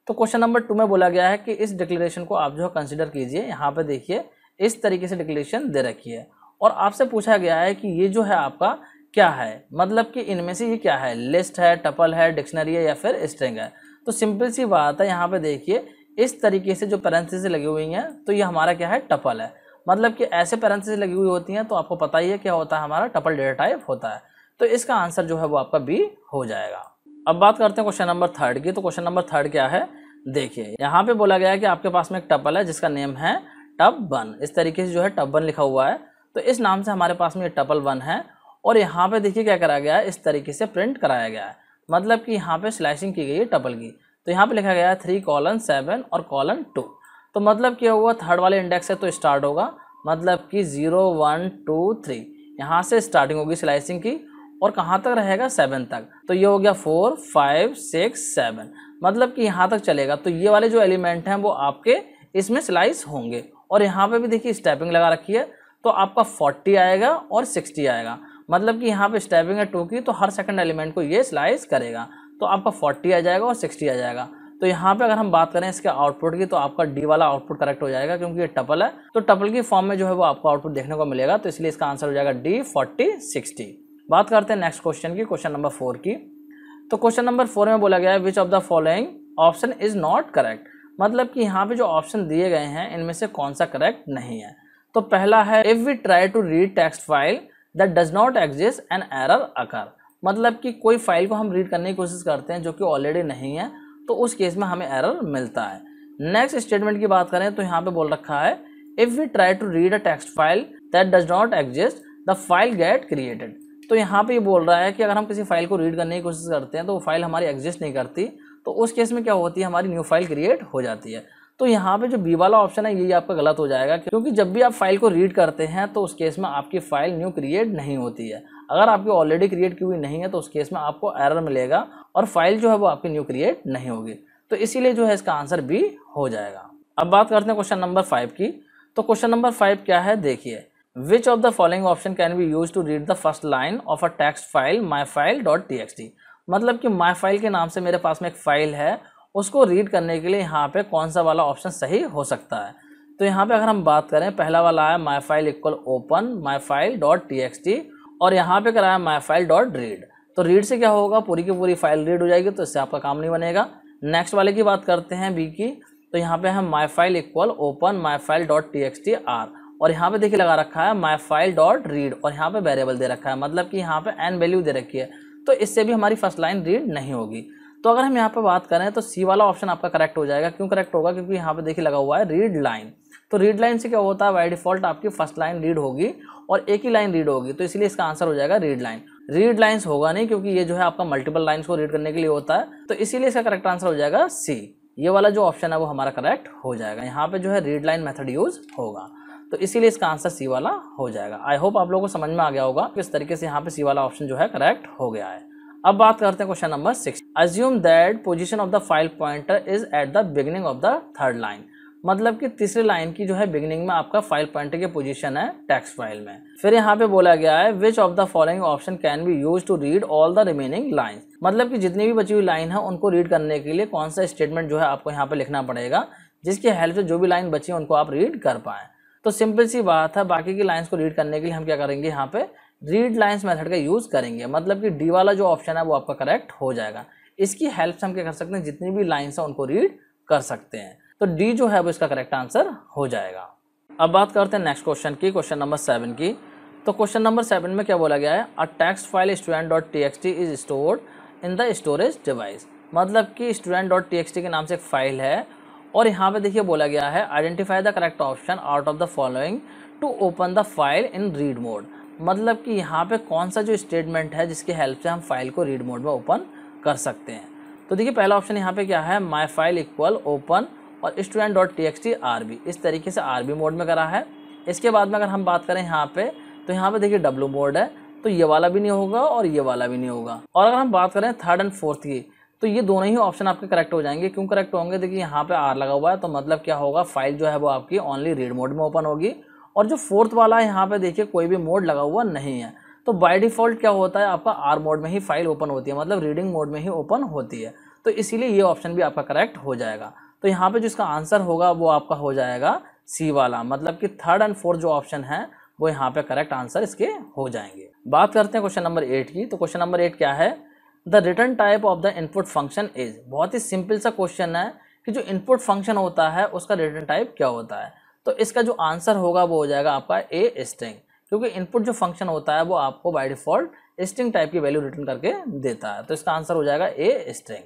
तो क्वेश्चन नंबर टू में बोला गया है कि इस डिक्लेरेशन को आप जो है कंसिडर कीजिए यहाँ पे देखिए इस तरीके से डिक्लेरेशन दे रखी है और आपसे पूछा गया है कि ये जो है आपका क्या है मतलब कि इनमें से ये क्या है लिस्ट है टपल है डिक्शनरी है या फिर स्ट्रिंग है तो सिंपल सी बात है यहाँ पे देखिए इस तरीके से जो पेरेंथेसिस लगी हुई हैं तो ये हमारा क्या है टपल है मतलब कि ऐसे पेरेंथेसिस लगी हुई होती हैं तो आपको पता ही है क्या होता है हमारा टपल डेटा टाइप होता है तो इसका आंसर जो है वो आपका बी हो जाएगा अब बात करते हैं क्वेश्चन नंबर थर्ड की तो क्वेश्चन नंबर थर्ड क्या है देखिए यहाँ पे बोला गया है कि आपके पास में एक टपल है जिसका नेम है टप वन इस तरीके से जो है टप वन लिखा हुआ है तो इस नाम से हमारे पास में ये टपल वन है और यहाँ पे देखिए क्या करा गया है इस तरीके से प्रिंट कराया गया है मतलब कि यहाँ पे स्लाइसिंग की गई है टपल की तो यहाँ पे लिखा गया है थ्री कॉलन सेवन और कॉलन टू तो मतलब क्या हुआ थर्ड वाले इंडेक्स से तो स्टार्ट होगा मतलब कि ज़ीरो वन टू थ्री यहाँ से स्टार्टिंग होगी स्लाइसिंग की और कहाँ तक रहेगा सेवन तक तो ये हो गया फोर फाइव सिक्स सेवन मतलब कि यहाँ तक चलेगा तो ये वाले जो एलिमेंट हैं वो आपके इसमें स्लाइस होंगे और यहाँ पर भी देखिए स्टेपिंग लगा रखी है तो आपका फोर्टी आएगा और सिक्सटी आएगा मतलब कि यहाँ पे स्टैबिंग है टू की तो हर सेकंड एलिमेंट को ये स्लाइस करेगा तो आपका फोर्टी आ जाएगा और सिक्सटी आ जाएगा तो यहाँ पे अगर हम बात करें इसके आउटपुट की तो आपका डी वाला आउटपुट करेक्ट हो जाएगा क्योंकि ये टपल है तो टपल की फॉर्म में जो है वो आपको आउटपुट देखने को मिलेगा तो इसलिए इसका आंसर हो जाएगा डी फोर्टी सिक्सटी बात करते हैं नेक्स्ट क्वेश्चन की क्वेश्चन नंबर फोर की तो क्वेश्चन नंबर फोर में बोला गया है which of the following option is not correct मतलब कि यहाँ पे जो ऑप्शन दिए गए हैं इनमें से कौन सा करेक्ट नहीं है तो पहला है if we try to read text file that does not exist an error occur मतलब कि कोई फाइल को हम रीड करने की कोशिश करते हैं जो कि ऑलरेडी नहीं है तो उस केस में हमें एरर मिलता है नेक्स्ट स्टेटमेंट की बात करें तो यहाँ पे बोल रखा है if we try to read a text file that does not exist the file get created तो यहाँ पे ये बोल रहा है कि अगर हम किसी फाइल को रीड करने की कोशिश करते हैं तो वो फाइल हमारी एग्जिस्ट नहीं करती तो उस केस में क्या होती है हमारी न्यू फाइल क्रिएट हो जाती है तो यहाँ पे जो बी वाला ऑप्शन है ये आपका गलत हो जाएगा क्योंकि जब भी आप फाइल को रीड करते हैं तो उस केस में आपकी फाइल न्यू क्रिएट नहीं होती है अगर आपकी ऑलरेडी क्रिएट की हुई नहीं है तो उस केस में आपको एरर मिलेगा और फाइल जो है वो आपकी न्यू क्रिएट नहीं होगी तो इसीलिए जो है इसका आंसर बी हो जाएगा अब बात करते हैं क्वेश्चन नंबर फाइव की तो क्वेश्चन नंबर फाइव क्या है देखिए which of the following option can be use to read the first line of a text file my file dot T मतलब कि माई फाइल के नाम से मेरे पास में एक फाइल है उसको रीड करने के लिए यहाँ पे कौन सा वाला ऑप्शन सही हो सकता है तो यहाँ पे अगर हम बात करें पहला वाला है my file equal open my file dot T X T और यहाँ पे कराया माई फाइल डॉट रीड तो रीड से क्या होगा पूरी की पूरी फाइल रीड हो जाएगी तो इससे आपका काम नहीं बनेगा नेक्स्ट वाले की बात करते हैं बी की तो यहाँ पे हम my file equal open my file dot T X T R और यहाँ पे देखिए लगा रखा है माई फाइल डॉट रीड और यहाँ पे वेरिएबल दे रखा है मतलब कि यहाँ पे एन वैल्यू दे रखी है तो इससे भी हमारी फर्स्ट लाइन रीड नहीं होगी तो अगर हम यहाँ पर बात करें तो सी वाला ऑप्शन आपका करेक्ट हो जाएगा क्यों करेक्ट होगा क्योंकि यहाँ पर देखिए लगा हुआ है रीड लाइन तो रीड लाइन से क्या होता है बाई डिफॉल्ट आपकी फर्स्ट लाइन रीड होगी और एक ही लाइन रीड होगी तो इसलिए इसका आंसर हो जाएगा रीड लाइन रीड लाइन्स होगा नहीं क्योंकि ये जो है आपका मल्टीपल लाइन्स को रीड करने के लिए होता है तो इसीलिए इसका करेक्ट आंसर हो जाएगा सी ये वाला जो ऑप्शन है वो हमारा करेक्ट हो जाएगा यहाँ पे जो है रीड लाइन मेथड यूज़ होगा तो इसीलिए इसका आंसर सी वाला हो जाएगा आई होप आप लोगों को समझ में आ गया होगा किस तरीके से यहाँ पे सी वाला ऑप्शन जो है करेक्ट हो गया है अब बात करते हैं question number six assume that position of the file pointer is at the beginning of the third line मतलब कि तीसरी लाइन की जो है बिगनिंग में आपका फाइल पॉइंटर की पोजिशन है टेक्स्ट फाइल में फिर यहाँ पे बोला गया है which of the following option can be use to read all the remaining line मतलब कि जितनी भी बची हुई लाइन है उनको रीड करने के लिए कौन सा स्टेटमेंट जो है आपको यहाँ पे लिखना पड़ेगा जिसकी हेल्प से जो भी लाइन बची है उनको आप रीड कर पाए तो सिंपल सी बात है बाकी की लाइन्स को रीड करने के लिए हम क्या करेंगे यहाँ पे रीड लाइन्स मेथड का यूज़ करेंगे मतलब कि डी वाला जो ऑप्शन है वो आपका करेक्ट हो जाएगा इसकी हेल्प से हम क्या कर सकते हैं जितनी भी लाइन्स हैं उनको रीड कर सकते हैं तो डी जो है वो इसका करेक्ट आंसर हो जाएगा अब बात करते हैं नेक्स्ट क्वेश्चन की क्वेश्चन नंबर सेवन की तो क्वेश्चन नंबर सेवन में क्या बोला गया है a text file student dot T X T is stored in the storage device मतलब कि student dot T X T के नाम से एक फाइल है और यहाँ पे देखिए बोला गया है identify the correct option out of the following to open the file in read mode मतलब कि यहाँ पे कौन सा जो स्टेटमेंट है जिसकी हेल्प से हम फाइल को रीड मोड में ओपन कर सकते हैं तो देखिए पहला ऑप्शन यहाँ पे क्या है माई फाइल इक्वल ओपन और student dot T X T R B इस तरीके से आर बी मोड में करा है इसके बाद में अगर हम बात करें यहाँ पे तो यहाँ पे देखिए डब्लू मोड है तो ये वाला भी नहीं होगा और ये वाला भी नहीं होगा और अगर हम बात करें थर्ड एंड फोर्थ की तो ये दोनों ही ऑप्शन आपके करेक्ट हो जाएंगे क्यों करेक्ट होंगे देखिए यहाँ पे आर लगा हुआ है तो मतलब क्या होगा फाइल जो है वो आपकी ओनली रीड मोड में ओपन होगी और जो फोर्थ वाला है यहाँ पे देखिए कोई भी मोड लगा हुआ नहीं है तो बाय डिफ़ॉल्ट क्या होता है आपका आर मोड में ही फाइल ओपन होती है मतलब रीडिंग मोड में ही ओपन होती है तो इसीलिए ये ऑप्शन भी आपका करेक्ट हो जाएगा तो यहाँ पे जो इसका आंसर होगा वो आपका हो जाएगा सी वाला मतलब कि थर्ड एंड फोर्थ जो ऑप्शन है वो यहाँ पर करेक्ट आंसर इसके हो जाएंगे बात करते हैं क्वेश्चन नंबर एट की तो क्वेश्चन नंबर एट क्या है the return type of the input function is बहुत ही सिंपल सा क्वेश्चन है कि जो इनपुट फंक्शन होता है उसका रिटर्न टाइप क्या होता है तो इसका जो आंसर होगा वो हो जाएगा आपका ए स्ट्रिंग क्योंकि इनपुट जो फंक्शन होता है वो आपको बाय डिफॉल्ट स्ट्रिंग टाइप की वैल्यू रिटर्न करके देता है तो इसका आंसर हो जाएगा ए स्ट्रिंग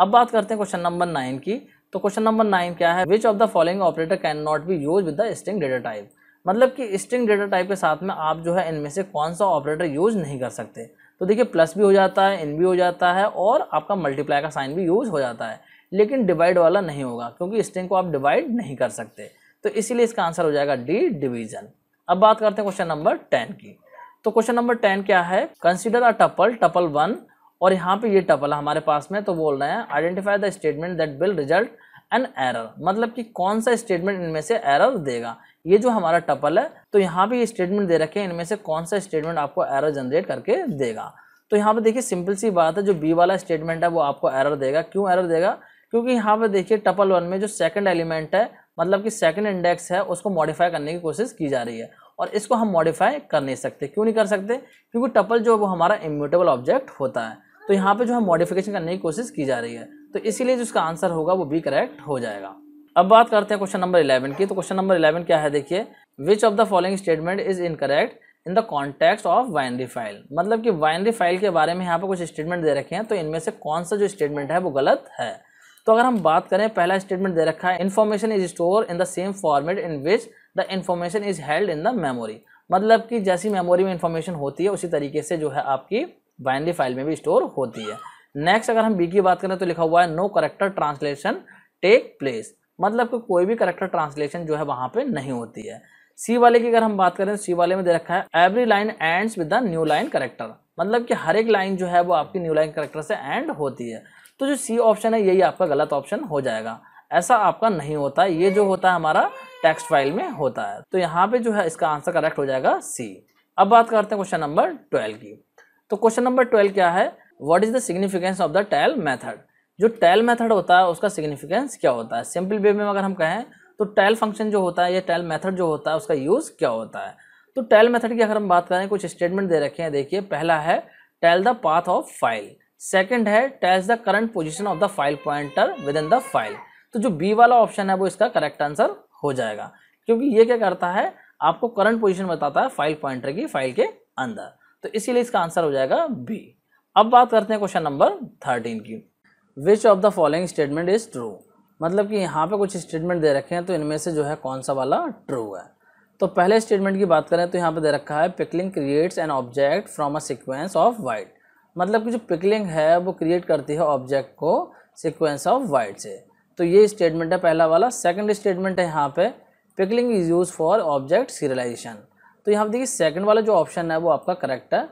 अब बात करते हैं क्वेश्चन नंबर नाइन की तो क्वेश्चन नंबर नाइन क्या है which of the following operator can not be use with the string data type मतलब कि स्ट्रिंग डेटा टाइप के साथ में आप जो है इनमें से कौन सा ऑपरेटर यूज नहीं कर सकते तो देखिए प्लस भी हो जाता है इन भी हो जाता है और आपका मल्टीप्लाई का साइन भी यूज हो जाता है लेकिन डिवाइड वाला नहीं होगा क्योंकि स्ट्रिंग को आप डिवाइड नहीं कर सकते तो इसीलिए इसका आंसर हो जाएगा डी डिवीजन अब बात करते हैं क्वेश्चन नंबर टेन की तो क्वेश्चन नंबर टेन क्या है consider a tuple tuple one और यहाँ पे ये टपल हमारे पास में तो बोल रहे हैं identify the statement that will result an error मतलब कि कौन सा स्टेटमेंट इनमें से एरर देगा ये जो हमारा टपल है तो यहाँ पे ये स्टेटमेंट दे रखे हैं इनमें से कौन सा स्टेटमेंट आपको एरर जनरेट करके देगा तो यहाँ पे देखिए सिंपल सी बात है जो बी वाला स्टेटमेंट है वो आपको एरर देगा क्यों एरर देगा क्योंकि यहाँ पे देखिए टपल वन में जो सेकंड एलिमेंट है मतलब कि सेकंड इंडेक्स है उसको मॉडिफाई करने की कोशिश की जा रही है और इसको हम मॉडिफाई कर नहीं सकते क्यों नहीं कर सकते क्योंकि टपल जो वो हमारा इम्यूटेबल ऑब्जेक्ट होता है तो यहाँ पे जो है मॉडिफिकेशन करने की कोशिश की जा रही है तो इसीलिए जो इसका आंसर होगा वो बी करेक्ट हो जाएगा अब बात करते हैं क्वेश्चन नंबर इलेवन की तो क्वेश्चन नंबर इलेवन क्या है देखिए which of the following statement is incorrect in the context of binary file मतलब कि वाइनरी फाइल के बारे में यहाँ पर कुछ स्टेटमेंट दे रखे हैं तो इनमें से कौन सा जो स्टेटमेंट है वो गलत है तो अगर हम बात करें पहला स्टेटमेंट दे रखा है information is store in the same format in which the information is held in the memory मतलब कि जैसी मेमोरी में इन्फॉर्मेशन होती है उसी तरीके से जो है आपकी बाइनरी फाइल में भी स्टोर होती है नेक्स्ट अगर हम बी की बात करें तो लिखा हुआ है no character translation take place मतलब कि कोई भी करेक्टर ट्रांसलेशन जो है वहाँ पे नहीं होती है सी वाले की अगर हम बात करें तो सी वाले में दे रखा है every line ends with the new line character मतलब कि हर एक लाइन जो है वो आपकी न्यू लाइन करेक्टर से एंड होती है तो जो सी ऑप्शन है यही आपका गलत ऑप्शन हो जाएगा ऐसा आपका नहीं होता है ये जो होता है हमारा टेक्स्ट फाइल में होता है तो यहाँ पे जो है इसका आंसर करेक्ट हो जाएगा सी अब बात करते हैं क्वेश्चन नंबर ट्वेल्व की तो क्वेश्चन नंबर ट्वेल्व क्या है what is the significance of the tell method जो टेल मेथड होता है उसका सिग्निफिकेंस क्या होता है सिंपल वे में अगर हम कहें तो टेल फंक्शन जो होता है या टेल मेथड जो होता है उसका यूज़ क्या होता है तो टेल मेथड की अगर हम बात करें कुछ स्टेटमेंट दे रखे हैं देखिए पहला है tell the path of file second है test the current position of the file pointer within the file तो जो बी वाला ऑप्शन है वो इसका करेक्ट आंसर हो जाएगा क्योंकि ये क्या करता है आपको करंट पोजिशन बताता है फाइल पॉइंटर की फाइल के अंदर तो इसीलिए इसका आंसर हो जाएगा बी अब बात करते हैं क्वेश्चन नंबर थर्टीन की which of the following statement is true मतलब कि यहाँ पे कुछ स्टेटमेंट दे रखे हैं तो इनमें से जो है कौन सा वाला ट्रू है तो पहले स्टेटमेंट की बात करें तो यहाँ पे दे रखा है pickling creates an object from a sequence of byte मतलब कि जो पिकलिंग है वो क्रिएट करती है ऑब्जेक्ट को सिक्वेंस ऑफ वाइट से तो ये स्टेटमेंट है पहला वाला सेकंड स्टेटमेंट है यहाँ पे pickling is use for object serialization तो यहाँ पर देखिए सेकंड वाला जो ऑप्शन है वो आपका करेक्ट है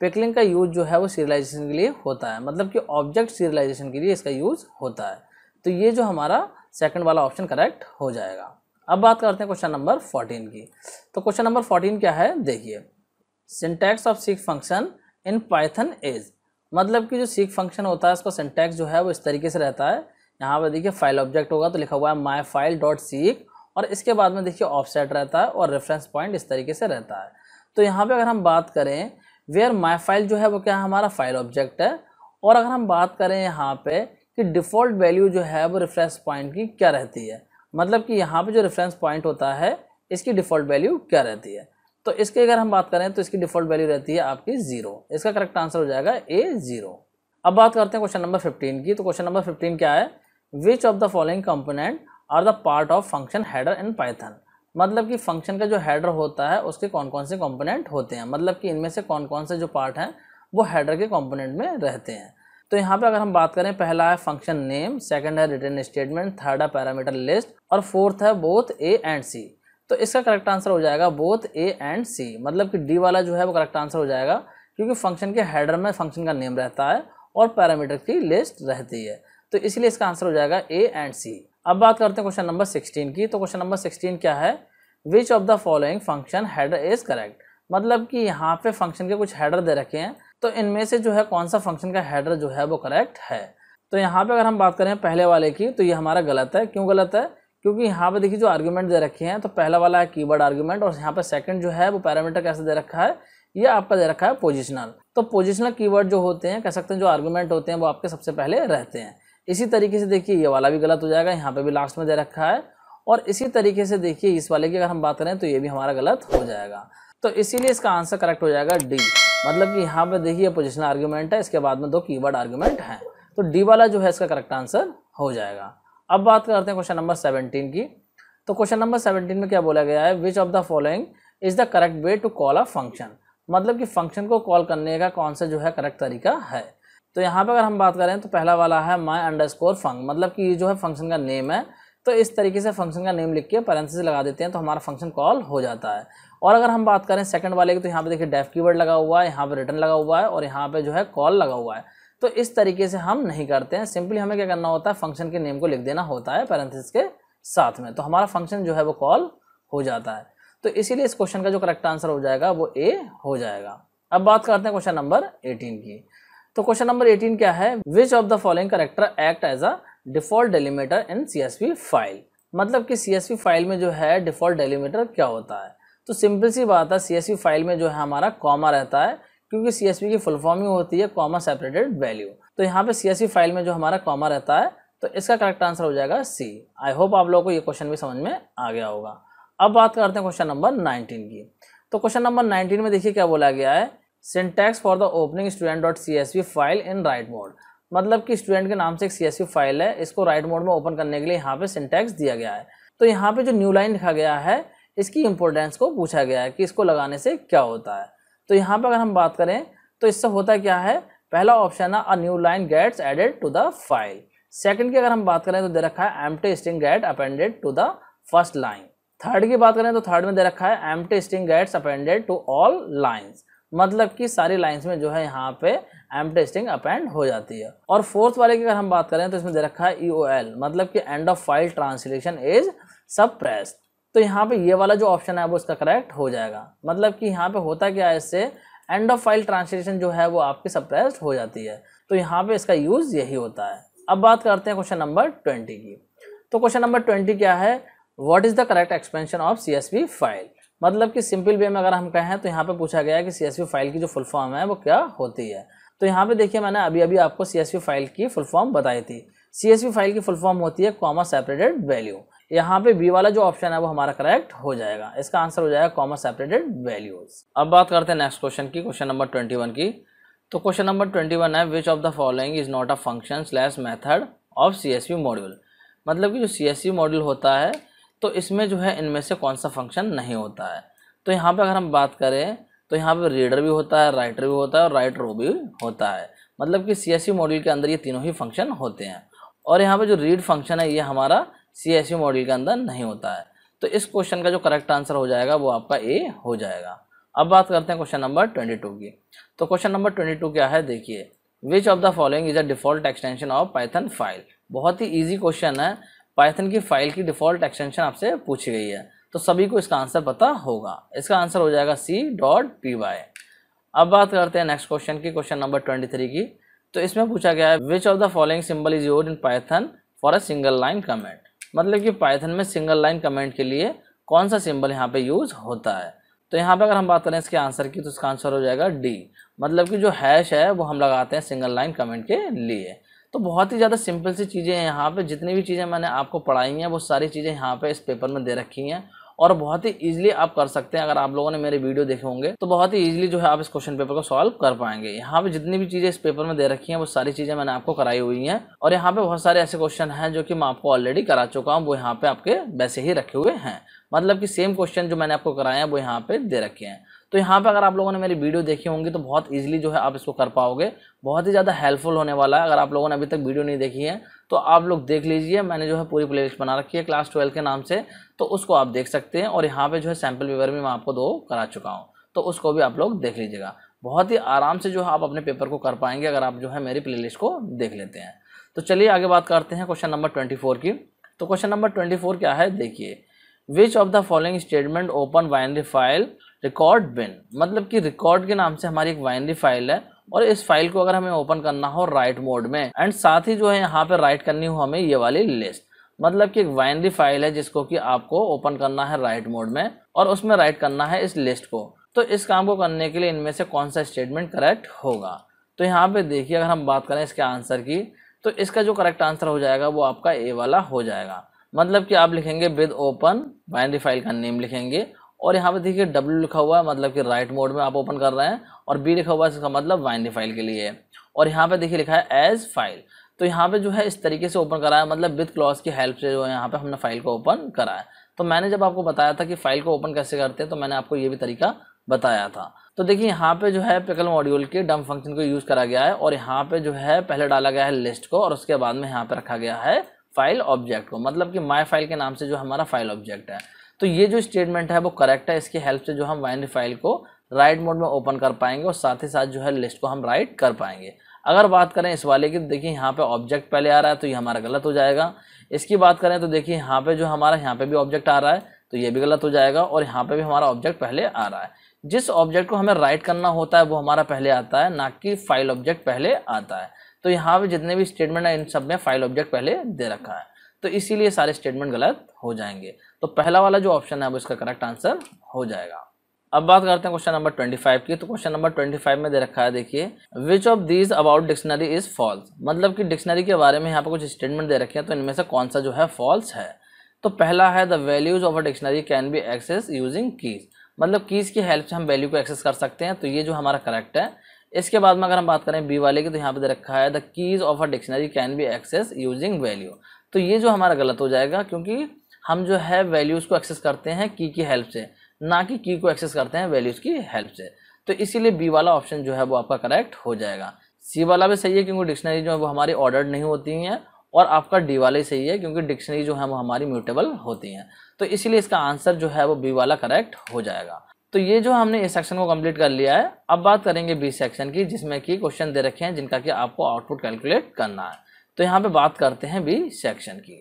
पिकलिंग का यूज़ जो है वो सीरियलाइजेशन के लिए होता है मतलब कि ऑब्जेक्ट सीरियलाइजेशन के लिए इसका यूज़ होता है तो ये जो हमारा सेकेंड वाला ऑप्शन करेक्ट हो जाएगा अब बात करते हैं क्वेश्चन नंबर फोर्टीन की तो क्वेश्चन नंबर फोर्टीन क्या है देखिए syntax of seek function in Python is मतलब कि जो सीख फंक्शन होता है उसका सिंटैक्स जो है वो इस तरीके से रहता है यहाँ पर देखिए फाइल ऑब्जेक्ट होगा तो लिखा हुआ है माई फाइल डॉट सीख और इसके बाद में देखिए ऑफसेट रहता है और रेफरेंस पॉइंट इस तरीके से रहता है तो यहाँ पे अगर हम बात करें वेयर माई फाइल जो है वो क्या है हमारा फाइल ऑब्जेक्ट है और अगर हम बात करें यहाँ पे कि डिफ़ॉल्ट वैल्यू जो है वो रेफरेंस पॉइंट की क्या रहती है मतलब कि यहाँ पे जो रेफरेंस पॉइंट होता है इसकी डिफ़ॉल्ट वैल्यू क्या रहती है तो इसकी अगर हम बात करें तो इसकी डिफॉल्ट वैल्यू रहती है आपकी जीरो इसका करेक्ट आंसर हो जाएगा ए जीरो अब बात करते हैं क्वेश्चन नंबर फिफ्टीन की तो क्वेश्चन नंबर फिफ्टीन क्या है which of the following component are the part of function header in Python मतलब कि फंक्शन का जो हैडर होता है उसके कौन कौन से कॉम्पोनेंट होते हैं मतलब कि इनमें से कौन कौन से जो पार्ट हैं वो हैडर के कॉम्पोनेंट में रहते हैं तो यहाँ पे अगर हम बात करें पहला है फंक्शन नेम सेकंड है रिटर्न स्टेटमेंट थर्ड है पैरामीटर लिस्ट और फोर्थ है बोथ ए एंड सी तो इसका करेक्ट आंसर हो जाएगा बोथ ए एंड सी मतलब कि डी वाला जो है वो करेक्ट आंसर हो जाएगा क्योंकि फंक्शन के हेडर में फंक्शन का नेम रहता है और पैरामीटर की लिस्ट रहती है तो इसलिए इसका आंसर हो जाएगा ए एंड सी अब बात करते हैं क्वेश्चन नंबर सिक्सटीन की तो क्वेश्चन नंबर सिक्सटीन क्या है which of the following function header is correct मतलब कि यहाँ पे फंक्शन के कुछ हैडर दे रखे हैं तो इनमें से जो है कौन सा फंक्शन का हैडर जो है वो करेक्ट है तो यहाँ पे अगर हम बात करें पहले वाले की तो ये हमारा गलत है क्यों गलत है क्योंकि यहाँ पे देखिए जो आर्ग्यूमेंट दे रखे हैं तो पहला वाला है कीवर्ड आर्ग्यूमेंट और यहाँ पे सेकंड जो है वो पैरामीटर कैसे दे रखा है ये आपका दे रखा है पोजिशनल तो पोजिशनल कीवर्ड जो होते हैं कह सकते हैं जो आर्ग्यूमेंट होते हैं वो आपके सबसे पहले रहते हैं इसी तरीके से देखिए ये वाला भी गलत हो जाएगा यहाँ पे भी लास्ट में दे रखा है और इसी तरीके से देखिए इस वाले की अगर हम बात करें तो ये भी हमारा गलत हो जाएगा तो इसीलिए इसका आंसर करेक्ट हो जाएगा डी मतलब कि यहाँ पे देखिए पोजिशनल आर्ग्यूमेंट है इसके बाद में दो कीवर्ड आर्ग्यूमेंट हैं तो डी वाला जो है इसका करेक्ट आंसर हो जाएगा अब बात करते हैं क्वेश्चन नंबर सेवनटीन की तो क्वेश्चन नंबर सेवनटीन में क्या बोला गया है which of the following is the correct way to call a function मतलब कि फंक्शन को कॉल करने का कौन सा जो है करेक्ट तरीका है तो यहाँ पर अगर हम बात करें तो पहला वाला है माई अंडर स्कोर फंक मतलब कि ये जो है फंक्शन का नेम है तो इस तरीके से फंक्शन का नेम लिख के पैरेंसिस लगा देते हैं तो हमारा फंक्शन कॉल हो जाता है और अगर हम बात करें सेकंड वाले की तो यहाँ पे देखिए डेफ कीवर्ड लगा हुआ है यहाँ पे रिटर्न लगा हुआ है और यहाँ पे जो है कॉल लगा हुआ है तो इस तरीके से हम नहीं करते हैं सिंपली हमें क्या करना होता है फंक्शन के नेम को लिख देना होता है पैरेंथिस के साथ में तो हमारा फंक्शन जो है वो कॉल हो जाता है तो इसीलिए इस क्वेश्चन का जो करेक्ट आंसर हो जाएगा वो ए हो जाएगा अब बात करते हैं क्वेश्चन नंबर एटीन की तो क्वेश्चन नंबर एटीन क्या है which of the following character act as a default delimiter in C file मतलब कि सी फाइल में जो है डिफॉल्ट डेलीमीटर क्या होता है तो सिंपल सी बात है सी फाइल में जो है हमारा कॉमा रहता है क्योंकि सी एस की फुल फॉर्म ही होती है कॉमा सेपरेटेड वैल्यू तो यहाँ पे सी फाइल में जो हमारा कॉमा रहता है तो इसका करेक्ट आंसर हो जाएगा सी आई होप आप लोगों को ये क्वेश्चन भी समझ में आ गया होगा अब बात करते हैं क्वेश्चन नंबर नाइनटीन की तो क्वेश्चन नंबर नाइनटीन में देखिए क्या बोला गया है syntax for the opening student dot C S V file in write mode मतलब कि स्टूडेंट के नाम से एक सी एस वी फाइल है इसको राइट मोड में ओपन करने के लिए यहाँ पे सिंटैक्स दिया गया है तो यहाँ पे जो न्यू लाइन लिखा गया है इसकी इंपॉर्टेंस को पूछा गया है कि इसको लगाने से क्या होता है तो यहाँ पर अगर हम बात करें तो इससे होता क्या है पहला ऑप्शन है a new line gets added to the file second की अगर हम बात करें तो दे रखा है empty string get appended to the first line third की बात करें तो थर्ड में दे रखा है empty string gets appended to all lines मतलब कि सारी लाइंस में जो है यहाँ पे एम्प्टी स्टिंग अपेंड हो जाती है और फोर्थ वाले की अगर हम बात करें तो इसमें दे रखा है ई e मतलब कि end of file translation is suppressed तो यहाँ पे ये वाला जो ऑप्शन है वो इसका करेक्ट हो जाएगा मतलब कि यहाँ पे होता क्या है इससे एंड ऑफ फाइल ट्रांसलेशन जो है वो आपकी सप्रेस्ड हो जाती है तो यहाँ पे इसका यूज़ यही होता है अब बात करते हैं क्वेश्चन नंबर ट्वेंटी की तो क्वेश्चन नंबर ट्वेंटी क्या है what is the correct expansion of C file मतलब कि सिंपल वे में अगर हम कहें तो यहाँ पे पूछा गया है कि सी फाइल की जो फुल फॉर्म है वो क्या होती है तो यहाँ पे देखिए मैंने अभी अभी आपको सी फाइल की फुल फॉर्म बताई थी सी फाइल की फुल फॉर्म होती है कॉमा सेपरेटेड वैल्यू यहाँ पे बी वाला जो ऑप्शन है वो हमारा करेक्ट हो जाएगा इसका आंसर हो जाएगा कॉमन सेपरेटेड वैल्यूज अब बात करते हैं नेक्स्ट क्वेश्चन की क्वेश्चन नंबर ट्वेंटी वन की तो क्वेश्चन नंबर ट्वेंटी वन है which of the following is not a function slash method of C S V module मतलब कि जो सी एस वी मॉड्यूल होता है तो इसमें जो है इनमें से कौन सा फंक्शन नहीं होता है तो यहाँ पर अगर हम बात करें तो यहाँ पर रीडर भी होता है राइटर भी होता है और राइट रो भी होता है मतलब कि सी एस यू मॉड्यूल के अंदर ये तीनों ही फंक्शन होते हैं और यहाँ पर जो रीड फंक्शन है ये हमारा सी मॉडल के अंदर नहीं होता है तो इस क्वेश्चन का जो करेक्ट आंसर हो जाएगा वो आपका ए हो जाएगा अब बात करते हैं क्वेश्चन नंबर ट्वेंटी टू की तो क्वेश्चन नंबर ट्वेंटी टू क्या है देखिए which of the following is a default extension of Python file बहुत ही ईजी क्वेश्चन है पाइथन की फाइल की डिफॉल्ट एक्सटेंशन आपसे पूछी गई है तो सभी को इसका आंसर पता होगा इसका आंसर हो जाएगा सी डॉट पी वाई अब बात करते हैं नेक्स्ट क्वेश्चन की क्वेश्चन नंबर ट्वेंटी थ्री की तो इसमें पूछा गया है which of the following symbol is use in Python for a single line comment मतलब कि पाइथन में सिंगल लाइन कमेंट के लिए कौन सा सिंबल यहाँ पे यूज़ होता है तो यहाँ पे अगर हम बात करें इसके आंसर की तो इसका आंसर हो जाएगा डी मतलब कि जो हैश है वो हम लगाते हैं सिंगल लाइन कमेंट के लिए तो बहुत ही ज़्यादा सिंपल सी चीज़ें हैं यहाँ पे जितनी भी चीज़ें मैंने आपको पढ़ाई हैं वो सारी चीज़ें यहाँ पे इस पेपर में दे रखी हैं और बहुत ही ईजिली आप कर सकते हैं अगर आप लोगों ने मेरे वीडियो देखे होंगे तो बहुत ही ईजिली जो है आप इस क्वेश्चन पेपर को सॉल्व कर पाएंगे यहाँ पे जितनी भी चीजें इस पेपर में दे रखी हैं वो सारी चीजें मैंने आपको कराई हुई हैं और यहाँ पे बहुत सारे ऐसे क्वेश्चन हैं जो कि मैं आपको ऑलरेडी करा चुका हूँ वो यहाँ पे आपके वैसे ही रखे हुए हैं मतलब कि सेम क्वेश्चन जो मैंने आपको कराए हैं वो यहाँ पे दे रखे हैं तो यहाँ पे अगर आप लोगों ने मेरी वीडियो देखी होंगी तो बहुत ईजिली जो है आप इसको कर पाओगे बहुत ही ज़्यादा हेल्पफुल होने वाला है अगर आप लोगों ने अभी तक वीडियो नहीं देखी है तो आप लोग देख लीजिए मैंने जो है पूरी प्लेलिस्ट बना रखी है क्लास ट्वेल्व के नाम से तो उसको आप देख सकते हैं और यहाँ पे जो है सैम्पल पेपर भी मैं आपको दो करा चुका हूँ तो उसको भी आप लोग देख लीजिएगा बहुत ही आराम से जो है आप अपने पेपर को कर पाएंगे अगर आप जो है मेरी प्ले को देख लेते हैं तो चलिए आगे बात करते हैं क्वेश्चन नंबर ट्वेंटी फोर की तो क्वेश्चन नंबर ट्वेंटी फोर क्या है देखिए which of the following statement open binary file record bin मतलब कि रिकॉर्ड के नाम से हमारी एक वाइनरी फाइल है और इस फाइल को अगर हमें ओपन करना हो राइट मोड में एंड साथ ही जो है यहाँ पे राइट करनी हो हमें ये वाली लिस्ट मतलब कि एक वाइनरी फाइल है जिसको कि आपको ओपन करना है राइट मोड में और उसमें राइट करना है इस लिस्ट को तो इस काम को करने के लिए इनमें से कौन सा स्टेटमेंट करेक्ट होगा तो यहाँ पे देखिए अगर हम बात करें इसके आंसर की तो इसका जो करेक्ट आंसर हो जाएगा वो आपका ए वाला हो जाएगा मतलब कि आप लिखेंगे विद ओपन बाइनरी फाइल का नेम लिखेंगे और यहाँ पे देखिए डब्ल्यू लिखा हुआ है मतलब कि राइट मोड में आप ओपन कर रहे हैं और बी लिखा हुआ है इसका मतलब वाइंड फाइल के लिए और यहाँ पे देखिए लिखा है एज फाइल तो यहाँ पे जो है इस तरीके से ओपन कराया मतलब विथ क्लॉज की हेल्प से जो है यहाँ पे हमने फाइल को ओपन कराया तो मैंने जब आपको बताया था कि फाइल को ओपन कैसे करते हैं तो मैंने आपको ये भी तरीका बताया था तो देखिए यहाँ पे जो है पिकल मॉड्यूल के डम फंक्शन को यूज़ करा गया है और यहाँ पे जो है पहले डाला गया है लिस्ट को और उसके बाद में यहाँ पे रखा गया है फाइल ऑब्जेक्ट को मतलब कि माय फाइल के नाम से जो हमारा फाइल ऑब्जेक्ट है तो ये जो स्टेटमेंट है वो करेक्ट है इसकी हेल्प से जो हम वाइनरी फाइल को राइट मोड में ओपन कर पाएंगे और साथ ही साथ जो है लिस्ट को हम राइट कर पाएंगे अगर बात करें इस वाले की तो देखिए यहाँ पे ऑब्जेक्ट पहले आ रहा है तो ये हमारा गलत हो जाएगा इसकी बात करें तो देखिए यहाँ पे जो हमारा यहाँ पे भी ऑब्जेक्ट आ रहा है तो ये भी गलत हो जाएगा और यहाँ पे भी हमारा ऑब्जेक्ट पहले आ रहा है जिस ऑब्जेक्ट को हमें राइट करना होता है वो हमारा पहले आता है ना कि फाइल ऑब्जेक्ट पहले आता है तो यहाँ पर जितने भी स्टेटमेंट है इन सब में फाइल ऑब्जेक्ट पहले दे रखा है तो इसीलिए सारे स्टेटमेंट गलत हो जाएंगे तो पहला वाला जो ऑप्शन है वो इसका करेक्ट आंसर हो जाएगा अब बात करते हैं क्वेश्चन नंबर 25 की तो क्वेश्चन नंबर 25 में दे रखा है देखिए which of these about dictionary is false मतलब कि डिक्शनरी के बारे में यहाँ पर कुछ स्टेटमेंट दे रखे हैं तो इनमें से कौन सा जो है फॉल्स है तो पहला है the values of a dictionary can be access using keys मतलब कीज़ की हेल्प से हम वैल्यू को एक्सेस कर सकते हैं तो ये जो हमारा करेक्ट है इसके बाद में अगर हम बात करें बी वाले की तो यहाँ पर दे रखा है the keys of a dictionary can be access using value तो ये जो हमारा गलत हो जाएगा क्योंकि हम जो है वैल्यूज़ को एक्सेस करते हैं की की हेल्प से ना कि की को एक्सेस करते हैं वैल्यूज़ की हेल्प से तो इसीलिए बी वाला ऑप्शन जो है वो आपका करेक्ट हो जाएगा सी वाला भी सही है क्योंकि डिक्शनरी जो है वो हमारी ऑर्डर नहीं होती हैं और आपका डी वाला ही सही है क्योंकि डिक्शनरी जो है वो हमारी म्यूटेबल होती हैं तो इसीलिए इसका आंसर जो है वो बी वाला करेक्ट हो जाएगा तो ये जो हमने इस सेक्शन को कंप्लीट कर लिया है अब बात करेंगे बी सेक्शन की जिसमें कि क्वेश्चन दे रखे हैं जिनका कि आपको आउटपुट कैलकुलेट करना है तो यहाँ पे बात करते हैं बी सेक्शन की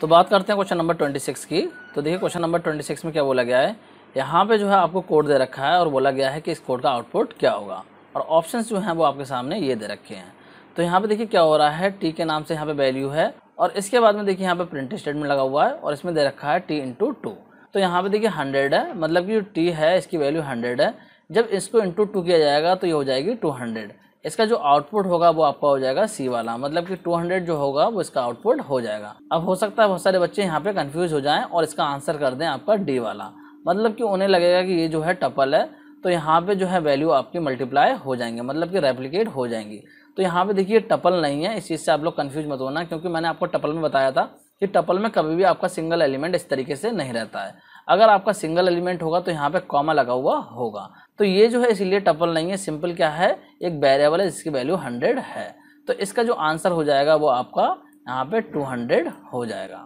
तो बात करते हैं क्वेश्चन नंबर ट्वेंटी सिक्स की तो देखिए क्वेश्चन नंबर ट्वेंटी सिक्स में क्या बोला गया है यहाँ पे जो है आपको कोड दे रखा है और बोला गया है कि इस कोड का आउटपुट क्या होगा और ऑप्शन जो हैं वो आपके सामने ये दे रखे हैं तो यहाँ पे देखिए क्या हो रहा है टी के नाम से यहाँ पे वैल्यू है और इसके बाद में देखिए यहाँ पे प्रिंट स्टेटमेंट लगा हुआ है और इसमें दे रखा है टी इंटू टू तो यहाँ पे देखिए हंड्रेड है मतलब कि जो टी है इसकी वैल्यू हंड्रेड है जब इसको इंटू टू किया जाएगा तो ये हो जाएगी टू हंड्रेड इसका जो आउटपुट होगा वो आपका हो जाएगा सी वाला मतलब कि 200 जो होगा वो इसका आउटपुट हो जाएगा अब हो सकता है बहुत सारे बच्चे यहाँ पे कंफ्यूज हो जाएं और इसका आंसर कर दें आपका डी वाला मतलब कि उन्हें लगेगा कि ये जो है टपल है तो यहाँ पे जो है वैल्यू आपकी मल्टीप्लाई हो जाएंगे मतलब कि रेप्लिकेट हो जाएंगी तो यहाँ पर देखिए टपल नहीं है इस चीज़ से आप लोग कन्फ्यूज मत होना क्योंकि मैंने आपको टपल में बताया था कि टपल में कभी भी आपका सिंगल एलिमेंट इस तरीके से नहीं रहता है अगर आपका सिंगल एलिमेंट होगा तो यहाँ पे कॉमा लगा हुआ होगा तो ये जो है इसीलिए टपल नहीं है सिंपल क्या है एक वेरिएबल है जिसकी वैल्यू हंड्रेड है तो इसका जो आंसर हो जाएगा वो आपका यहाँ पे टू हंड्रेड हो जाएगा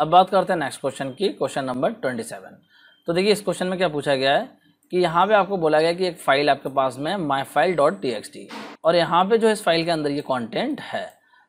अब बात करते हैं नेक्स्ट क्वेश्चन की क्वेश्चन नंबर ट्वेंटी सेवन तो देखिए इस क्वेश्चन में क्या पूछा गया है कि यहाँ पे आपको बोला गया कि एक फाइल आपके पास में my file dot T X T और यहाँ पे जो इस फाइल के अंदर ये कॉन्टेंट है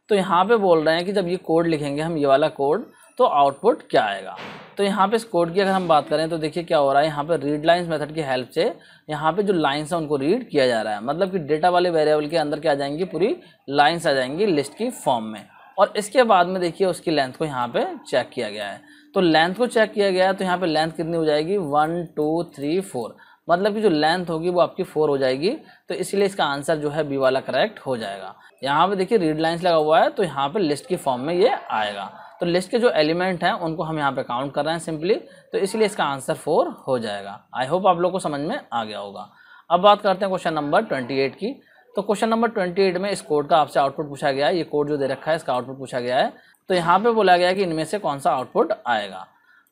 तो यहाँ पे बोल रहे हैं कि जब ये कोड लिखेंगे हम ये वाला कोड तो आउटपुट क्या आएगा तो यहाँ पे इस कोड की अगर हम बात करें तो देखिए क्या हो रहा है यहाँ पे रीड लाइन्स मेथड की हेल्प से यहाँ पे जो लाइन्स हैं उनको रीड किया जा रहा है मतलब कि डेटा वाले वेरिएबल के अंदर क्या आ जाएंगी पूरी लाइन्स आ जाएंगी लिस्ट की फॉर्म में और इसके बाद में देखिए उसकी लेंथ को यहाँ पर चेक किया गया है तो लेंथ को चेक किया गया है तो यहाँ पर लेंथ कितनी हो जाएगी वन टू थ्री फोर मतलब कि जो लेंथ होगी वो आपकी फोर हो जाएगी तो इसलिए इसका आंसर जो है बी वाला करेक्ट हो जाएगा यहाँ पे देखिए रीड लाइन्स लगा हुआ है तो यहाँ पे लिस्ट की फॉर्म में ये आएगा तो लिस्ट के जो एलिमेंट हैं उनको हम यहाँ पे काउंट कर रहे हैं सिंपली तो इसलिए इसका आंसर फोर हो जाएगा आई होप आप लोग को समझ में आ गया होगा अब बात करते हैं क्वेश्चन नंबर ट्वेंटी एट की तो क्वेश्चन नंबर ट्वेंटी एट में इस कोड का आपसे आउटपुट पूछा गया है ये कोड जो दे रखा है इसका आउटपुट पूछा गया है तो यहाँ पर बोला गया कि इनमें से कौन सा आउटपुट आएगा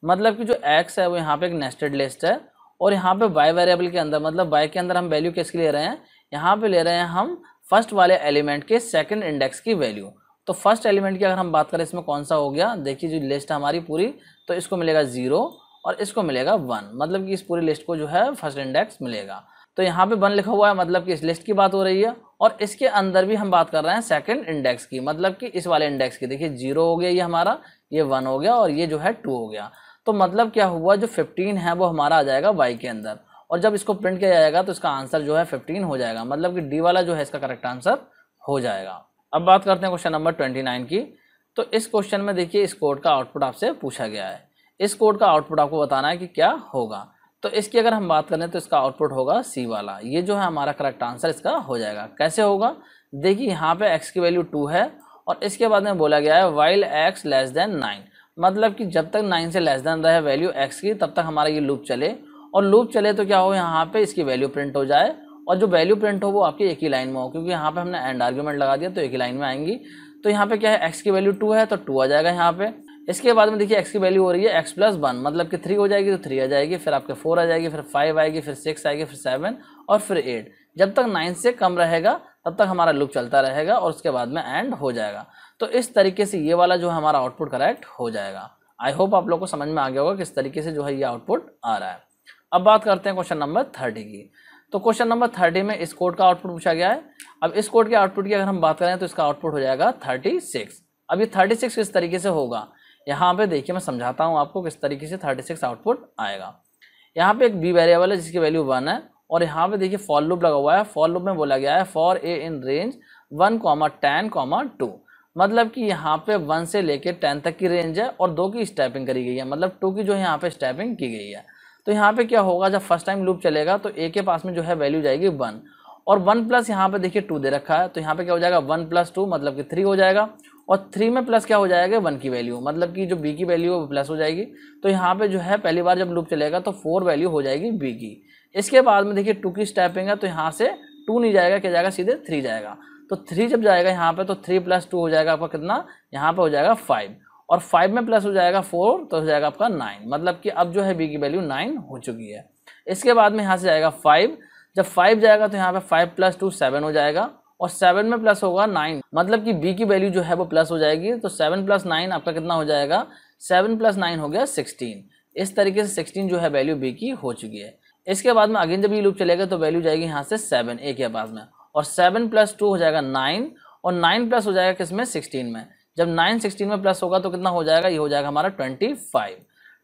मतलब कि जो एक्स है वो यहाँ पर एक नेस्टेड लिस्ट है और यहाँ पे बाई वेरिएबल के अंदर मतलब बाई के अंदर हम वैल्यू किसकी ले रहे हैं यहाँ पे ले रहे हैं हम फर्स्ट वाले एलिमेंट के सेकंड इंडेक्स की वैल्यू तो फर्स्ट एलिमेंट की अगर हम बात करें इसमें कौन सा हो गया देखिए जो लिस्ट है हमारी पूरी तो इसको मिलेगा ज़ीरो और इसको मिलेगा वन मतलब कि इस पूरी लिस्ट को जो है फर्स्ट इंडेक्स मिलेगा तो यहाँ पे वन लिखा हुआ है मतलब कि इस लिस्ट की बात हो रही है और इसके अंदर भी हम बात कर रहे हैं सेकंड इंडेक्स की मतलब कि इस वाले इंडेक्स की देखिए जीरो हो गया ये हमारा ये वन हो गया और ये जो है टू हो गया तो मतलब क्या हुआ जो फिफ्टीन है वो हमारा आ जाएगा वाई के अंदर और जब इसको प्रिंट किया जाएगा तो इसका आंसर जो है फिफ्टीन हो जाएगा मतलब कि डी वाला जो है इसका करेक्ट आंसर हो जाएगा अब बात करते हैं क्वेश्चन नंबर ट्वेंटी नाइन की तो इस क्वेश्चन में देखिए इस कोड का आउटपुट आपसे पूछा गया है इस कोड का आउटपुट आपको बताना है कि क्या होगा तो इसकी अगर हम बात करें तो इसका आउटपुट होगा सी वाला ये जो है हमारा करेक्ट आंसर इसका हो जाएगा कैसे होगा देखिए यहाँ पे एक्स की वैल्यू टू है और इसके बाद में बोला गया है while x less than nine मतलब कि जब तक नाइन से लेस देन रहे वैल्यू एक्स की तब तक हमारा ये लूप चले और लूप चले तो क्या हो यहाँ पे इसकी वैल्यू प्रिंट हो जाए और जो वैल्यू प्रिंट हो वो आपकी एक ही लाइन में हो क्योंकि यहाँ पे हमने एंड आर्ग्यूमेंट लगा दिया तो एक ही लाइन में आएंगी तो यहाँ पे क्या है एक्स की वैल्यू टू है तो टू आ जाएगा यहाँ पे इसके बाद में देखिए एक्स की वैल्यू हो रही है एक्स प्लस वन मतलब कि थ्री हो जाएगी तो थ्री आ जाएगी फिर आपके फोर आ जाएगी फिर फाइव आएगी फिर सिक्स आएगी फिर सेवन और फिर एट जब तक नाइन से कम रहेगा तब तक हमारा लुक चलता रहेगा और उसके बाद में एंड हो जाएगा तो इस तरीके से ये वाला जो हमारा आउटपुट करेक्ट हो जाएगा आई होप आप लोग को समझ में आ गया होगा किस तरीके से जो है ये आउटपुट आ रहा है अब बात करते हैं क्वेश्चन नंबर थर्टी की तो क्वेश्चन नंबर थर्टी में इस कोड का आउटपुट पूछा गया है अब इस कोड के आउटपुट की अगर हम बात करें तो इसका आउटपुट हो जाएगा थर्टी सिक्स अब ये थर्टी सिक्स किस तरीके से होगा यहाँ पे देखिए मैं समझाता हूँ आपको किस तरीके से थर्टी सिक्स आउटपुट आएगा यहाँ पे एक बी वेरिएबल है जिसकी वैल्यू वन है और यहाँ पे देखिए फॉर लूप लगा हुआ है फॉर लूप में बोला गया है for a in range one comma ten comma two मतलब कि यहाँ पे वन से लेके टेन तक की रेंज है और दो की स्टैपिंग करी गई है मतलब टू की जो यहाँ पे स्टैपिंग की गई है तो यहाँ पे क्या होगा जब फर्स्ट टाइम लूप चलेगा तो ए के पास में जो है वैल्यू जाएगी वन और वन प्लस यहाँ पे देखिए टू दे रखा है तो यहाँ पे क्या हो जाएगा वन प्लस टू मतलब कि थ्री हो जाएगा और थ्री में प्लस क्या हो जाएगा वन की वैल्यू मतलब कि जो बी की वैल्यू है वो प्लस हो जाएगी तो यहाँ पे जो है पहली बार जब लूप चलेगा तो फोर वैल्यू हो जाएगी बी की इसके बाद में देखिए टू की स्टैपिंग है तो यहाँ से टू नहीं जाएगा क्या जाएगा सीधे थ्री जाएगा तो थ्री जब जाएगा यहाँ पे तो थ्री प्लस टू हो जाएगा आपका कितना यहाँ पे हो जाएगा फाइव और फाइव में प्लस हो जाएगा फोर तो हो जाएगा आपका नाइन मतलब कि अब जो है बी की वैल्यू नाइन हो चुकी है इसके बाद में यहाँ से जाएगा फाइव जब फाइव जाएगा तो यहाँ पे फाइव प्लस टू सेवन हो जाएगा और सेवन में प्लस होगा नाइन मतलब कि बी की वैल्यू जो है वो प्लस हो जाएगी तो सेवन प्लस नाइन आपका कितना हो जाएगा सेवन प्लस नाइन हो गया सिक्सटीन इस तरीके से सिक्सटीन जो है वैल्यू बी की हो चुकी है इसके बाद में अगेन जब ये लूप चलेगा तो वैल्यू जाएगी यहाँ से सेवन ए के पास में और सेवन प्लस टू हो जाएगा नाइन और नाइन प्लस हो जाएगा किस में सिक्सटीन में जब नाइन सिक्सटीन में प्लस होगा तो कितना हो जाएगा ये हो जाएगा हमारा ट्वेंटी फाइव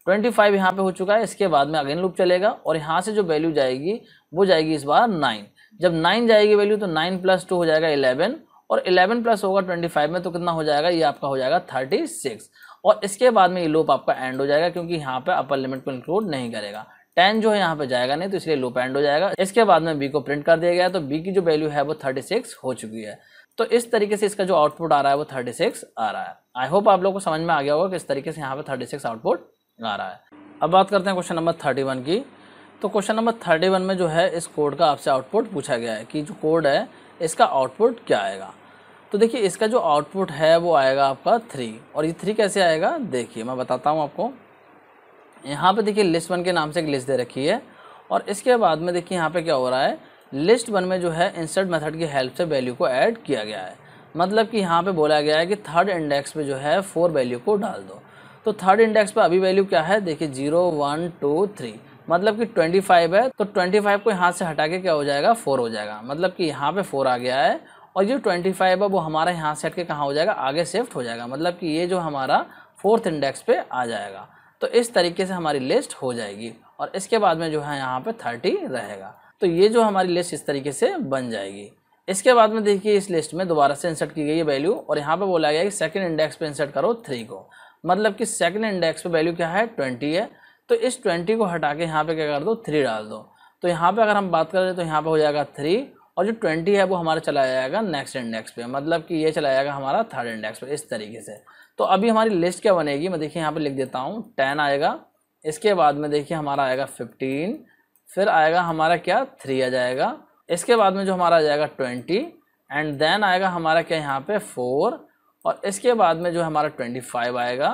ट्वेंटी फाइव यहाँ पे हो चुका है इसके बाद में अगेन लूप चलेगा और यहाँ से जो वैल्यू जाएगी वो जाएगी इस बार नाइन जब नाइन जाएगी वैल्यू तो नाइन प्लस टू हो जाएगा इलेवन और इलेवन प्लस होगा ट्वेंटी फाइव में तो कितना हो जाएगा ये आपका हो जाएगा थर्टी सिक्स और इसके बाद में ये लूप आपका एंड हो जाएगा क्योंकि यहाँ पे अपर लिमिट को इंक्लूड नहीं करेगा टेन जो है यहाँ पे जाएगा नहीं तो इसलिए लूप एंड हो जाएगा इसके बाद में बी को प्रिंट कर दिया गया तो बी की जो वैल्यू है वो थर्टी सिक्स हो चुकी है तो इस तरीके से इसका जो आउटपुट आ रहा है वो थर्टी सिक्स आ रहा है आई होप आप लोगों को समझ में आ गया होगा कि इस तरीके से यहाँ पर थर्टी सिक्स आउटपुट आ रहा है अब बात करते हैं क्वेश्चन नंबर थर्टी वन की तो क्वेश्चन नंबर थर्टी वन में जो है इस कोड का आपसे आउटपुट पूछा गया है कि जो कोड है इसका आउटपुट क्या आएगा तो देखिए इसका जो आउटपुट है वो आएगा आपका थ्री और ये थ्री कैसे आएगा देखिए मैं बताता हूँ आपको यहाँ पर देखिए लिस्ट वन के नाम से एक लिस्ट दे रखी है और इसके बाद में देखिए यहाँ पर क्या हो रहा है लिस्ट वन में जो है इंसर्ट मेथड की हेल्प से वैल्यू को ऐड किया गया है मतलब कि यहाँ पे बोला गया है कि थर्ड इंडेक्स पे जो है फोर वैल्यू को डाल दो तो थर्ड इंडेक्स पे अभी वैल्यू क्या है देखिए जीरो वन टू थ्री मतलब कि ट्वेंटी फाइव है तो ट्वेंटी फाइव को यहाँ से हटा के क्या हो जाएगा फोर हो जाएगा मतलब कि यहाँ पे फोर आ गया है और जो ट्वेंटी फाइव है वो हमारा यहाँ से हट के कहाँ हो जाएगा आगे शिफ्ट हो जाएगा मतलब कि ये जो हमारा फोर्थ इंडेक्स पे आ जाएगा तो इस तरीके से हमारी लिस्ट हो जाएगी और इसके बाद में जो है यहाँ पर थर्टी रहेगा तो ये जो हमारी लिस्ट इस तरीके से बन जाएगी इसके बाद में देखिए इस लिस्ट में दोबारा से इंसर्ट की गई है वैल्यू और यहाँ पे बोला गया कि सेकंड इंडेक्स पे इंसर्ट करो थ्री को मतलब कि सेकंड इंडेक्स पे वैल्यू क्या है ट्वेंटी है तो इस ट्वेंटी को हटा के यहाँ पे क्या कर दो थ्री डाल दो तो यहाँ पे अगर हम बात करें तो यहाँ पे हो जाएगा थ्री और जो ट्वेंटी है वो हमारा चला जाएगा नेक्स्ट इंडेक्स पे मतलब कि ये चला जाएगा हमारा थर्ड इंडेक्स पे इस तरीके से तो अभी हमारी लिस्ट क्या बनेगी मैं देखिए यहाँ पे लिख देता हूँ टेन आएगा इसके बाद में देखिए हमारा आएगा फिफ्टीन फिर आएगा हमारा क्या थ्री आ जाएगा इसके बाद में जो हमारा आ जाएगा ट्वेंटी एंड देन आएगा हमारा क्या यहाँ पे फोर और इसके बाद में जो हमारा ट्वेंटी फाइव आएगा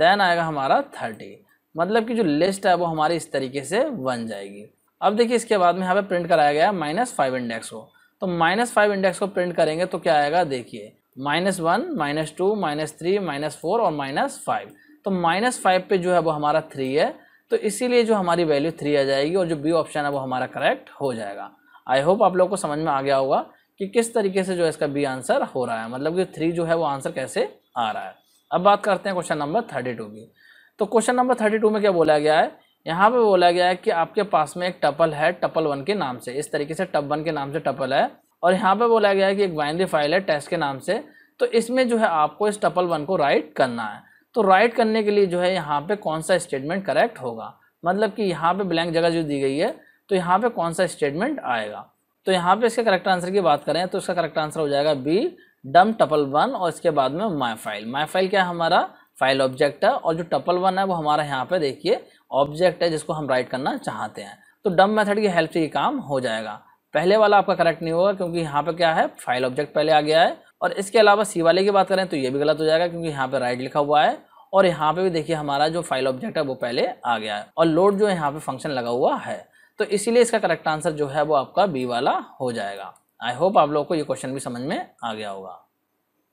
देन आएगा हमारा थर्टी मतलब कि जो लिस्ट है वो हमारी इस तरीके से बन जाएगी अब देखिए इसके बाद में यहाँ पे प्रिंट कराया गया माइनस फाइव इंडेक्स को तो माइनस फाइव इंडेक्स को प्रिंट करेंगे तो क्या आएगा देखिए minus one minus two minus three minus four और माइनस फाइव तो माइनस फाइव पे जो है वो हमारा थ्री है तो इसीलिए जो हमारी वैल्यू थ्री आ जाएगी और जो बी ऑप्शन है वो हमारा करेक्ट हो जाएगा आई होप आप लोग को समझ में आ गया होगा कि किस तरीके से जो है इसका बी आंसर हो रहा है मतलब कि थ्री जो है वो आंसर कैसे आ रहा है अब बात करते हैं क्वेश्चन नंबर थर्टी टू की तो क्वेश्चन नंबर थर्टी टू में क्या बोला गया है यहाँ पे बोला गया है कि आपके पास में एक टपल है टपल वन के नाम से इस तरीके से टप वन के नाम से टपल है और यहाँ पे बोला गया है कि एक बाइनरी फाइल है टेस्ट के नाम से तो इसमें जो है आपको इस टपल वन को राइट करना है तो राइट करने के लिए जो है यहाँ पे कौन सा स्टेटमेंट करेक्ट होगा मतलब कि यहाँ पे ब्लैंक जगह जो दी गई है तो यहाँ पे कौन सा स्टेटमेंट आएगा तो यहाँ पे इसके करेक्ट आंसर की बात करें तो इसका करेक्ट आंसर हो जाएगा बी डम टपल वन और इसके बाद में माई फाइल माई फाइल क्या है हमारा फाइल ऑब्जेक्ट है और जो टपल वन है वो हमारा यहाँ पे देखिए ऑब्जेक्ट है जिसको हम राइट करना चाहते हैं तो डम मेथड की हेल्प से ये काम हो जाएगा पहले वाला आपका करेक्ट नहीं होगा क्योंकि यहाँ पे क्या है फाइल ऑब्जेक्ट पहले आ गया है और इसके अलावा सी वाले की बात करें तो ये भी गलत हो जाएगा क्योंकि यहाँ पे राइट लिखा हुआ है और यहाँ पे भी देखिए हमारा जो फाइल ऑब्जेक्ट है वो पहले आ गया है और लोड जो यहाँ पे फंक्शन लगा हुआ है तो इसीलिए इसका करेक्ट आंसर जो है वो आपका बी वाला हो जाएगा आई होप आप लोगों को ये क्वेश्चन भी समझ में आ गया होगा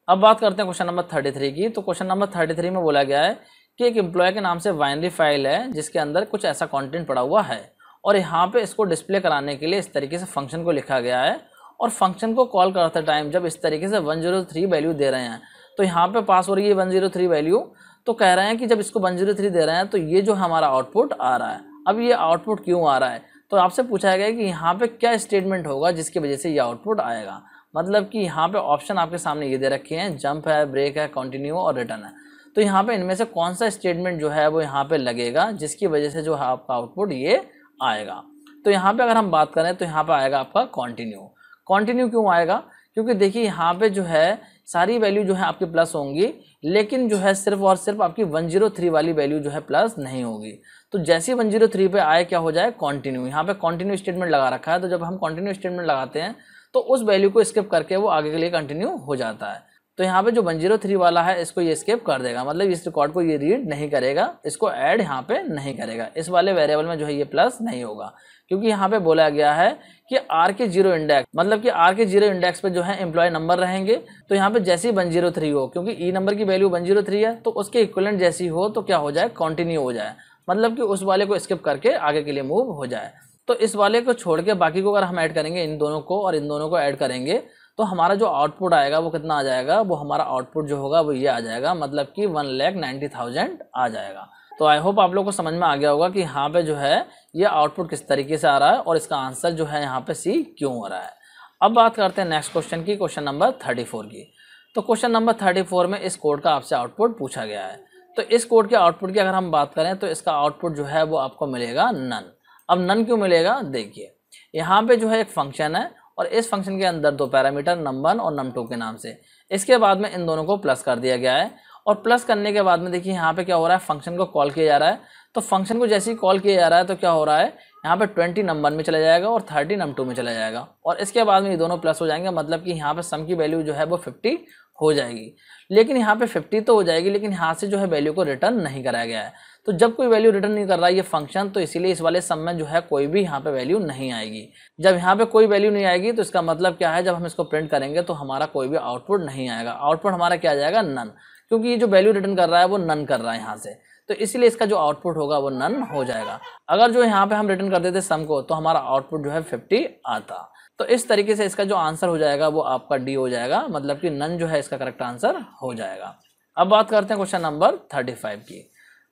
अब बात करते हैं क्वेश्चन नंबर थर्टी थ्री की तो क्वेश्चन नंबर थर्टी थ्री में बोला गया है कि एक एम्प्लॉय के नाम से वाइनरी फाइल है जिसके अंदर कुछ ऐसा कॉन्टेंट पड़ा हुआ है और यहाँ पे इसको डिस्प्ले कराने के लिए इस तरीके से फंक्शन को लिखा गया है और फंक्शन को कॉल करते टाइम जब इस तरीके से वन जीरो थ्री वैल्यू दे रहे हैं तो यहाँ पे पास हो रही है वन जीरो थ्री वैल्यू तो कह रहे हैं कि जब इसको वन जीरो थ्री दे रहे हैं तो ये जो हमारा आउटपुट आ रहा है अब ये आउटपुट क्यों आ रहा है तो आपसे पूछा गया कि यहाँ पर क्या स्टेटमेंट होगा जिसकी वजह से ये आउटपुट आएगा मतलब कि यहाँ पर ऑप्शन आपके सामने ये दे रखे हैं जंप है ब्रेक है कॉन्टिन्यू और रिटर्न है तो यहाँ पर इनमें से कौन सा स्टेटमेंट जो है वो यहाँ पर लगेगा जिसकी वजह से जो है आपका आउटपुट ये आएगा तो यहाँ पे अगर हम बात करें तो यहाँ पे आएगा आपका कंटिन्यू कॉन्टिन्यू क्यों आएगा क्योंकि देखिए यहाँ पे जो है सारी वैल्यू जो है आपकी प्लस होंगी लेकिन जो है सिर्फ और सिर्फ आपकी 103 वाली वैल्यू जो है प्लस नहीं होगी तो जैसे ही थ्री पे आए क्या हो जाए कॉन्टिन्यू यहाँ पे कॉन्टिन्यू स्टेटमेंट लगा रखा है तो जब हम कॉन्टिन्यू स्टेटमेंट लगाते हैं तो उस वैल्यू को स्किप करके वो आगे के लिए कंटिन्यू हो जाता है तो यहाँ पे जो थ्री वाला है इसको ये स्किप कर देगा मतलब इस रिकॉर्ड को ये रीड नहीं करेगा इसको ऐड यहाँ पे नहीं करेगा इस वाले वेरिएबल में जो है ये प्लस नहीं होगा क्योंकि यहाँ पे बोला गया है कि आर के जीरो इंडेक्स मतलब कि आर के जीरो इंडेक्स पे जो है एम्प्लॉय नंबर रहेंगे तो यहाँ पे जैसे ही वन जीरो थ्री हो क्योंकि ई e नंबर की वैल्यू वन जीरो थ्री है तो उसके इक्वलेंट जैसी हो तो क्या हो जाए कॉन्टिन्यू हो जाए मतलब कि उस वाले को स्किप करके आगे के लिए मूव हो जाए तो इस वाले को छोड़ के बाकी को अगर हम ऐड करेंगे इन दोनों को और इन दोनों को ऐड करेंगे तो हमारा जो आउटपुट आएगा वो कितना आ जाएगा वो हमारा आउटपुट जो होगा वो ये आ जाएगा मतलब कि वन लैख नाइन्टी थाउजेंड आ जाएगा तो आई होप आप लोग को समझ में आ गया होगा कि यहाँ पे जो है ये आउटपुट किस तरीके से आ रहा है और इसका आंसर जो है यहाँ पे सी क्यों आ रहा है अब बात करते हैं नेक्स्ट क्वेश्चन की क्वेश्चन नंबर थर्टी फोर की तो क्वेश्चन नंबर थर्टी फोर में इस कोड का आपसे आउटपुट पूछा गया है तो इस कोड के आउटपुट की अगर हम बात करें तो इसका आउटपुट जो है वो आपको मिलेगा नन अब नन क्यों मिलेगा देखिए यहाँ पे जो है एक फंक्शन है और इस फंक्शन के अंदर दो पैरामीटर नम वन और नम टू के नाम से इसके बाद में इन दोनों को प्लस कर दिया गया है और प्लस करने के बाद में देखिए यहाँ पे क्या हो रहा है फंक्शन को कॉल किया जा रहा है तो फंक्शन को जैसे ही कॉल किया जा रहा है तो क्या हो रहा है यहाँ पे ट्वेंटी नंबर में चला जाएगा और थर्टी नम टू में चला जाएगा और इसके बाद में ये दोनों प्लस हो जाएंगे मतलब कि यहाँ पे सम की वैल्यू जो है वो फिफ्टी हो जाएगी लेकिन यहाँ पे 50 तो हो जाएगी लेकिन यहाँ से जो है वैल्यू को रिटर्न नहीं कराया गया है तो जब कोई वैल्यू रिटर्न नहीं कर रहा है ये फंक्शन तो इसीलिए इस वाले सम में जो है कोई भी यहाँ पे वैल्यू नहीं आएगी जब यहाँ पे कोई वैल्यू नहीं आएगी तो इसका मतलब क्या है जब हम इसको प्रिंट करेंगे तो हमारा कोई भी आउटपुट नहीं आएगा आउटपुट हमारा क्या आ जाएगा नन क्योंकि ये जो वैल्यू रिटर्न कर रहा है वो नन कर रहा है यहाँ से तो इसीलिए इसका जो आउटपुट होगा वो नन हो जाएगा अगर जो यहाँ पे हम रिटर्न कर देते सम को तो हमारा आउटपुट जो है फिफ्टी आता तो इस तरीके से इसका जो आंसर हो जाएगा वो आपका डी हो जाएगा मतलब कि नन जो है इसका करेक्ट आंसर हो जाएगा अब बात करते हैं क्वेश्चन नंबर थर्टी फाइव की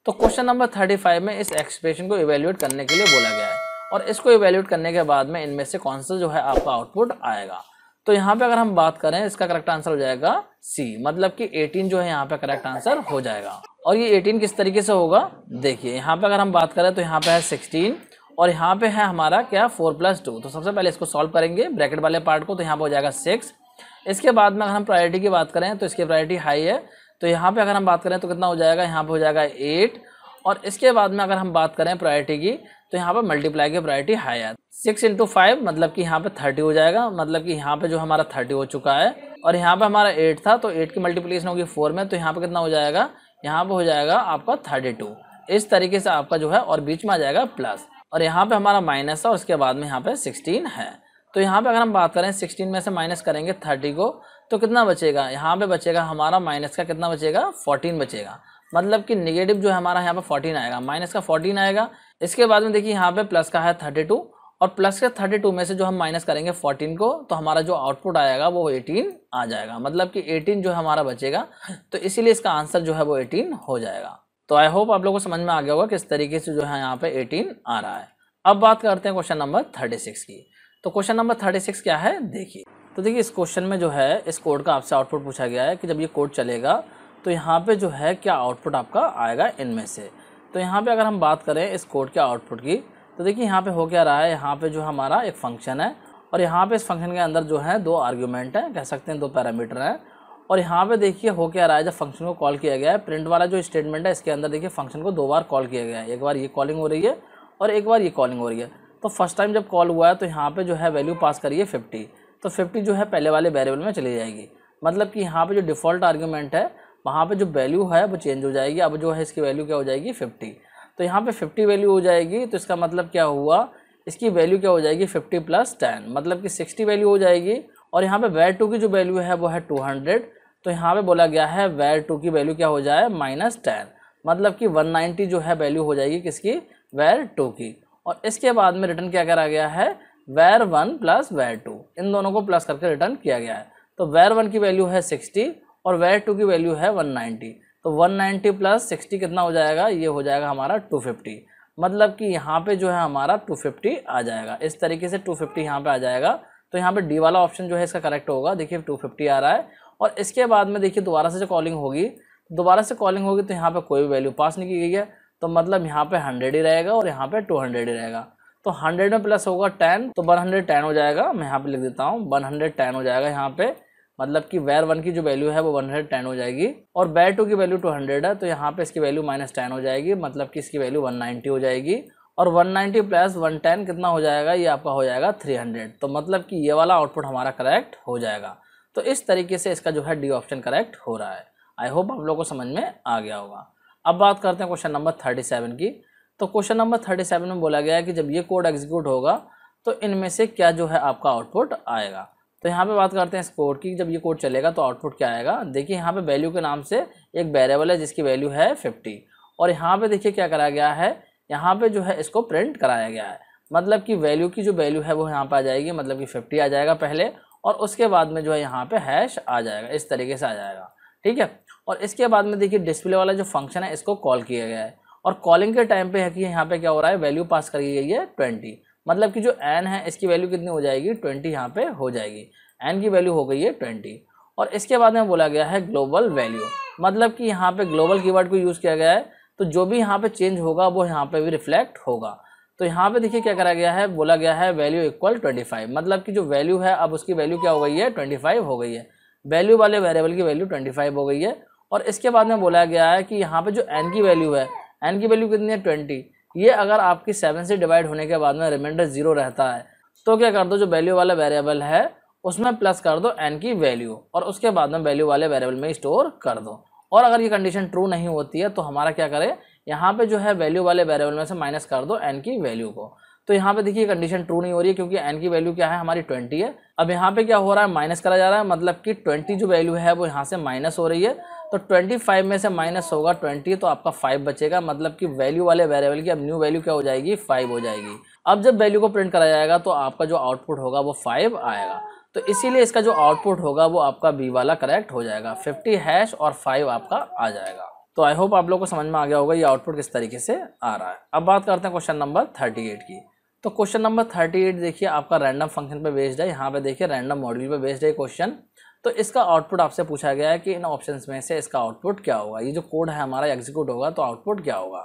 तो क्वेश्चन नंबर थर्टी फाइव में इस एक्सप्रेशन को इवेल्यूएट करने के लिए बोला गया है और इसको इवेल्यूएट करने के बाद में इनमें से कौन सा जो है आपका आउटपुट आएगा तो यहाँ पे अगर हम बात करें इसका करेक्ट आंसर हो जाएगा सी मतलब कि 18 जो है यहाँ पे करेक्ट आंसर हो जाएगा और ये 18 किस तरीके से होगा देखिए यहाँ पे अगर हम बात करें तो यहाँ पे है 16 और यहाँ पे है हमारा क्या फोर प्लस टू तो सबसे पहले इसको सॉल्व करेंगे ब्रैकेट वाले पार्ट को तो यहाँ पर हो जाएगा सिक्स इसके बाद में अगर हम प्रायोरिटी की बात करें तो इसकी प्रायोरिटी हाई है तो यहाँ पर अगर हम बात करें तो कितना हो जाएगा यहाँ पर हो जाएगा एट और इसके बाद में अगर हम बात करें प्रायोरिटी की तो यहाँ पर मल्टीप्लाई की प्रायोरिटी हाई है सिक्स इंटू फाइव मतलब कि यहाँ पे थर्टी हो जाएगा मतलब कि यहाँ पे जो हमारा थर्टी हो चुका है और यहाँ पे हमारा एट था तो एट की मल्टीप्लीकेशन होगी फोर में तो यहाँ पे कितना हो जाएगा यहाँ पे हो जाएगा आपका थर्टी टू इस तरीके से आपका जो है और बीच में आ जाएगा प्लस और यहाँ पे हमारा माइनस है और उसके बाद में यहाँ पे सिक्सटीन है तो यहाँ पे अगर हम बात करें सिक्सटीन में से माइनस करेंगे थर्टी को तो कितना बचेगा यहाँ पे बचेगा हमारा माइनस का कितना बचेगा फोर्टीन बचेगा मतलब कि निगेटिव जो है हमारा यहाँ पे फोर्टीन आएगा माइनस का फोर्टीन आएगा इसके बाद में देखिए यहाँ पे प्लस का है थर्टी टू और प्लस के थर्टी टू में से जो हम माइनस करेंगे फोर्टीन को तो हमारा जो आउटपुट आएगा वो एटीन आ जाएगा मतलब कि एटीन जो है हमारा बचेगा तो इसीलिए इसका आंसर जो है वो एटीन हो जाएगा तो आई होप आप लोगों को समझ में आ गया होगा किस तरीके से जो है यहाँ पे एटीन आ रहा है अब बात करते हैं क्वेश्चन नंबर थर्टी सिक्स की तो क्वेश्चन नंबर थर्टी सिक्स क्या है देखिए तो देखिए इस क्वेश्चन में जो है इस कोड का आपसे आउटपुट पूछा गया है कि जब ये कोड चलेगा तो यहाँ पे जो है क्या आउटपुट आपका आएगा इनमें से तो यहाँ पे अगर हम बात करें इस कोड के आउटपुट की तो देखिए यहाँ पे हो क्या रहा है यहाँ पे जो हमारा एक फंक्शन है और यहाँ पे इस फंक्शन के अंदर जो है दो आर्ग्यूमेंट हैं कह सकते हैं दो पैरामीटर हैं और यहाँ पे देखिए हो क्या रहा है जब फंक्शन को कॉल किया गया है प्रिंट वाला जो स्टेटमेंट है इसके अंदर देखिए फंक्शन को दो बार कॉल किया गया है एक बार ये कॉलिंग हो रही है और एक बार ये कॉलिंग हो रही है तो फर्स्ट टाइम जब कॉल हुआ है तो यहाँ पर जो है वैल्यू पास करिए फिफ्टी तो फिफ्टी जो है पहले वाले वेरिएबल में चली जाएगी मतलब कि यहाँ पर जो डिफ़ॉल्ट आर्ग्यूमेंट है वहाँ पर जो वैल्यू है वो चेंज हो जाएगी अब जो है इसकी वैल्यू क्या हो जाएगी फिफ्टी तो यहाँ पे फिफ्टी वैल्यू हो जाएगी तो इसका मतलब क्या हुआ इसकी वैल्यू क्या हो जाएगी फिफ्टी प्लस टेन मतलब कि सिक्सटी वैल्यू हो जाएगी और यहाँ पे वेर टू की जो वैल्यू है वो है टू हंड्रेड तो यहाँ पे बोला गया है वेर टू की वैल्यू क्या हो जाए माइनस टेन मतलब कि वन नाइन्टी जो है वैल्यू हो जाएगी किसकी वेर टू की और इसके बाद में रिटर्न क्या करा गया है var one plus var two इन दोनों को प्लस करके रिटर्न किया गया है तो वेर वन की वैल्यू है सिक्सटी और वेर टू की वैल्यू है वन नाइन्टी तो 190 प्लस 60 कितना हो जाएगा ये हो जाएगा हमारा 250 मतलब कि यहाँ पे जो है हमारा 250 आ जाएगा इस तरीके से 250 फिफ्टी यहाँ पर आ जाएगा तो यहाँ पे डी वाला ऑप्शन जो है इसका करेक्ट होगा देखिए 250 आ रहा है और इसके बाद में देखिए दोबारा से जो कॉलिंग होगी दोबारा से कॉलिंग होगी तो यहाँ पर कोई भी वैल्यू पास नहीं की गई है तो मतलब यहाँ पर हंड्रेड ही रहेगा और यहाँ पर टू हंड्रेड ही रहेगा तो हंड्रेड में प्लस होगा टेन तो वन हंड्रेड टेन हो जाएगा मैं यहाँ पर लिख देता हूँ वन हंड्रेड टेन हो जाएगा यहाँ पर मतलब कि वेयर वन की जो वैल्यू है वो वन हंड्रेड टेन हो जाएगी और वेर टू की वैल्यू टू हंड्रेड है तो यहाँ पे इसकी वैल्यू माइनस टेन हो जाएगी मतलब कि इसकी वैल्यू वन नाइन्टी हो जाएगी और one ninety plus one ten कितना हो जाएगा ये आपका हो जाएगा थ्री हंड्रेड तो मतलब कि ये वाला आउटपुट हमारा करेक्ट हो जाएगा तो इस तरीके से इसका जो है डी ऑप्शन करेक्ट हो रहा है आई होप आप लोगों को समझ में आ गया होगा अब बात करते हैं क्वेश्चन नंबर सेवन की तो क्वेश्चन नंबर सेवन में बोला गया है कि जब ये कोड एग्जीक्यूट होगा तो इनमें से क्या जो है आपका आउटपुट आएगा तो यहाँ पे बात करते हैं इस कोड की जब ये कोड चलेगा तो आउटपुट क्या आएगा देखिए यहाँ पे वैल्यू के नाम से एक वेरेबल है जिसकी वैल्यू है फिफ्टी और यहाँ पे देखिए क्या कराया गया है यहाँ पे जो है इसको प्रिंट कराया गया है मतलब कि वैल्यू की जो वैल्यू है वो यहाँ पर आ जाएगी मतलब कि फिफ्टी आ जाएगा पहले और उसके बाद में जो है यहाँ पर हैश आ जाएगा इस तरीके से आ जाएगा ठीक है और इसके बाद में देखिए डिस्प्ले वाला जो फंक्शन है इसको कॉल किया गया है और कॉलिंग के टाइम पर है कि यहाँ पर क्या हो रहा है वैल्यू पास करी गई है ट्वेंटी मतलब कि जो एन है इसकी वैल्यू कितनी हो जाएगी ट्वेंटी यहाँ पे हो जाएगी एन की वैल्यू हो गई है ट्वेंटी और इसके बाद में बोला गया है ग्लोबल वैल्यू मतलब कि यहाँ पे ग्लोबल कीवर्ड को यूज़ किया गया है तो जो भी यहाँ पे चेंज होगा वो यहाँ पे भी रिफ्लेक्ट होगा तो यहाँ पे देखिए क्या करा गया है बोला गया है वैल्यू इक्वल फाइव मतलब कि जो वैल्यू है अब उसकी वैल्यू क्या हो गई है फाइव हो गई है वैल्यू वाले वेरेबल की वैल्यू फाइव हो गई है और इसके बाद में बोला गया है कि यहाँ पर जो एन की वैल्यू है एन की वैल्यू कितनी है ट्वेंटी ये अगर आपकी सेवन से डिवाइड होने के बाद में रिमाइंडर ज़ीरो रहता है तो क्या कर दो जो वैल्यू वाला वेरिएबल है उसमें प्लस कर दो एन की वैल्यू और उसके बाद में वैल्यू वाले वेरिएबल में स्टोर कर दो और अगर ये कंडीशन ट्रू नहीं होती है तो हमारा क्या करें यहाँ पे जो है वैल्यू वाले वेरिएबल में से माइनस कर दो एन की वैल्यू को तो यहाँ पे देखिए कंडीशन ट्रू नहीं हो रही है क्योंकि एन की वैल्यू क्या है हमारी ट्वेंटी है अब यहाँ पे क्या हो रहा है माइनस करा जा रहा है मतलब कि ट्वेंटी जो वैल्यू है वो यहाँ से माइनस हो रही है तो 25 में से माइनस होगा 20 तो आपका 5 बचेगा मतलब कि वैल्यू वाले वेरिएबल की अब न्यू वैल्यू क्या हो जाएगी 5 हो जाएगी अब जब वैल्यू को प्रिंट करा जाएगा तो आपका जो आउटपुट होगा वो 5 आएगा तो इसीलिए इसका जो आउटपुट होगा वो आपका बी वाला करेक्ट हो जाएगा 50 हैश और 5 आपका आ जाएगा तो आई होप आप लोग को समझ में आ गया होगा ये आउटपुट किस तरीके से आ रहा है अब बात करते हैं क्वेश्चन नंबर एट की तो क्वेश्चन नंबर 38 देखिए आपका रैंडम फंक्शन पे बेस्ड है यहाँ पे देखिए रैंडम मॉड्यूल पे बेस्ड है क्वेश्चन तो इसका आउटपुट आपसे पूछा गया है कि इन ऑप्शन में से इसका आउटपुट क्या होगा ये जो कोड है हमारा एग्जीक्यूट होगा तो आउटपुट क्या होगा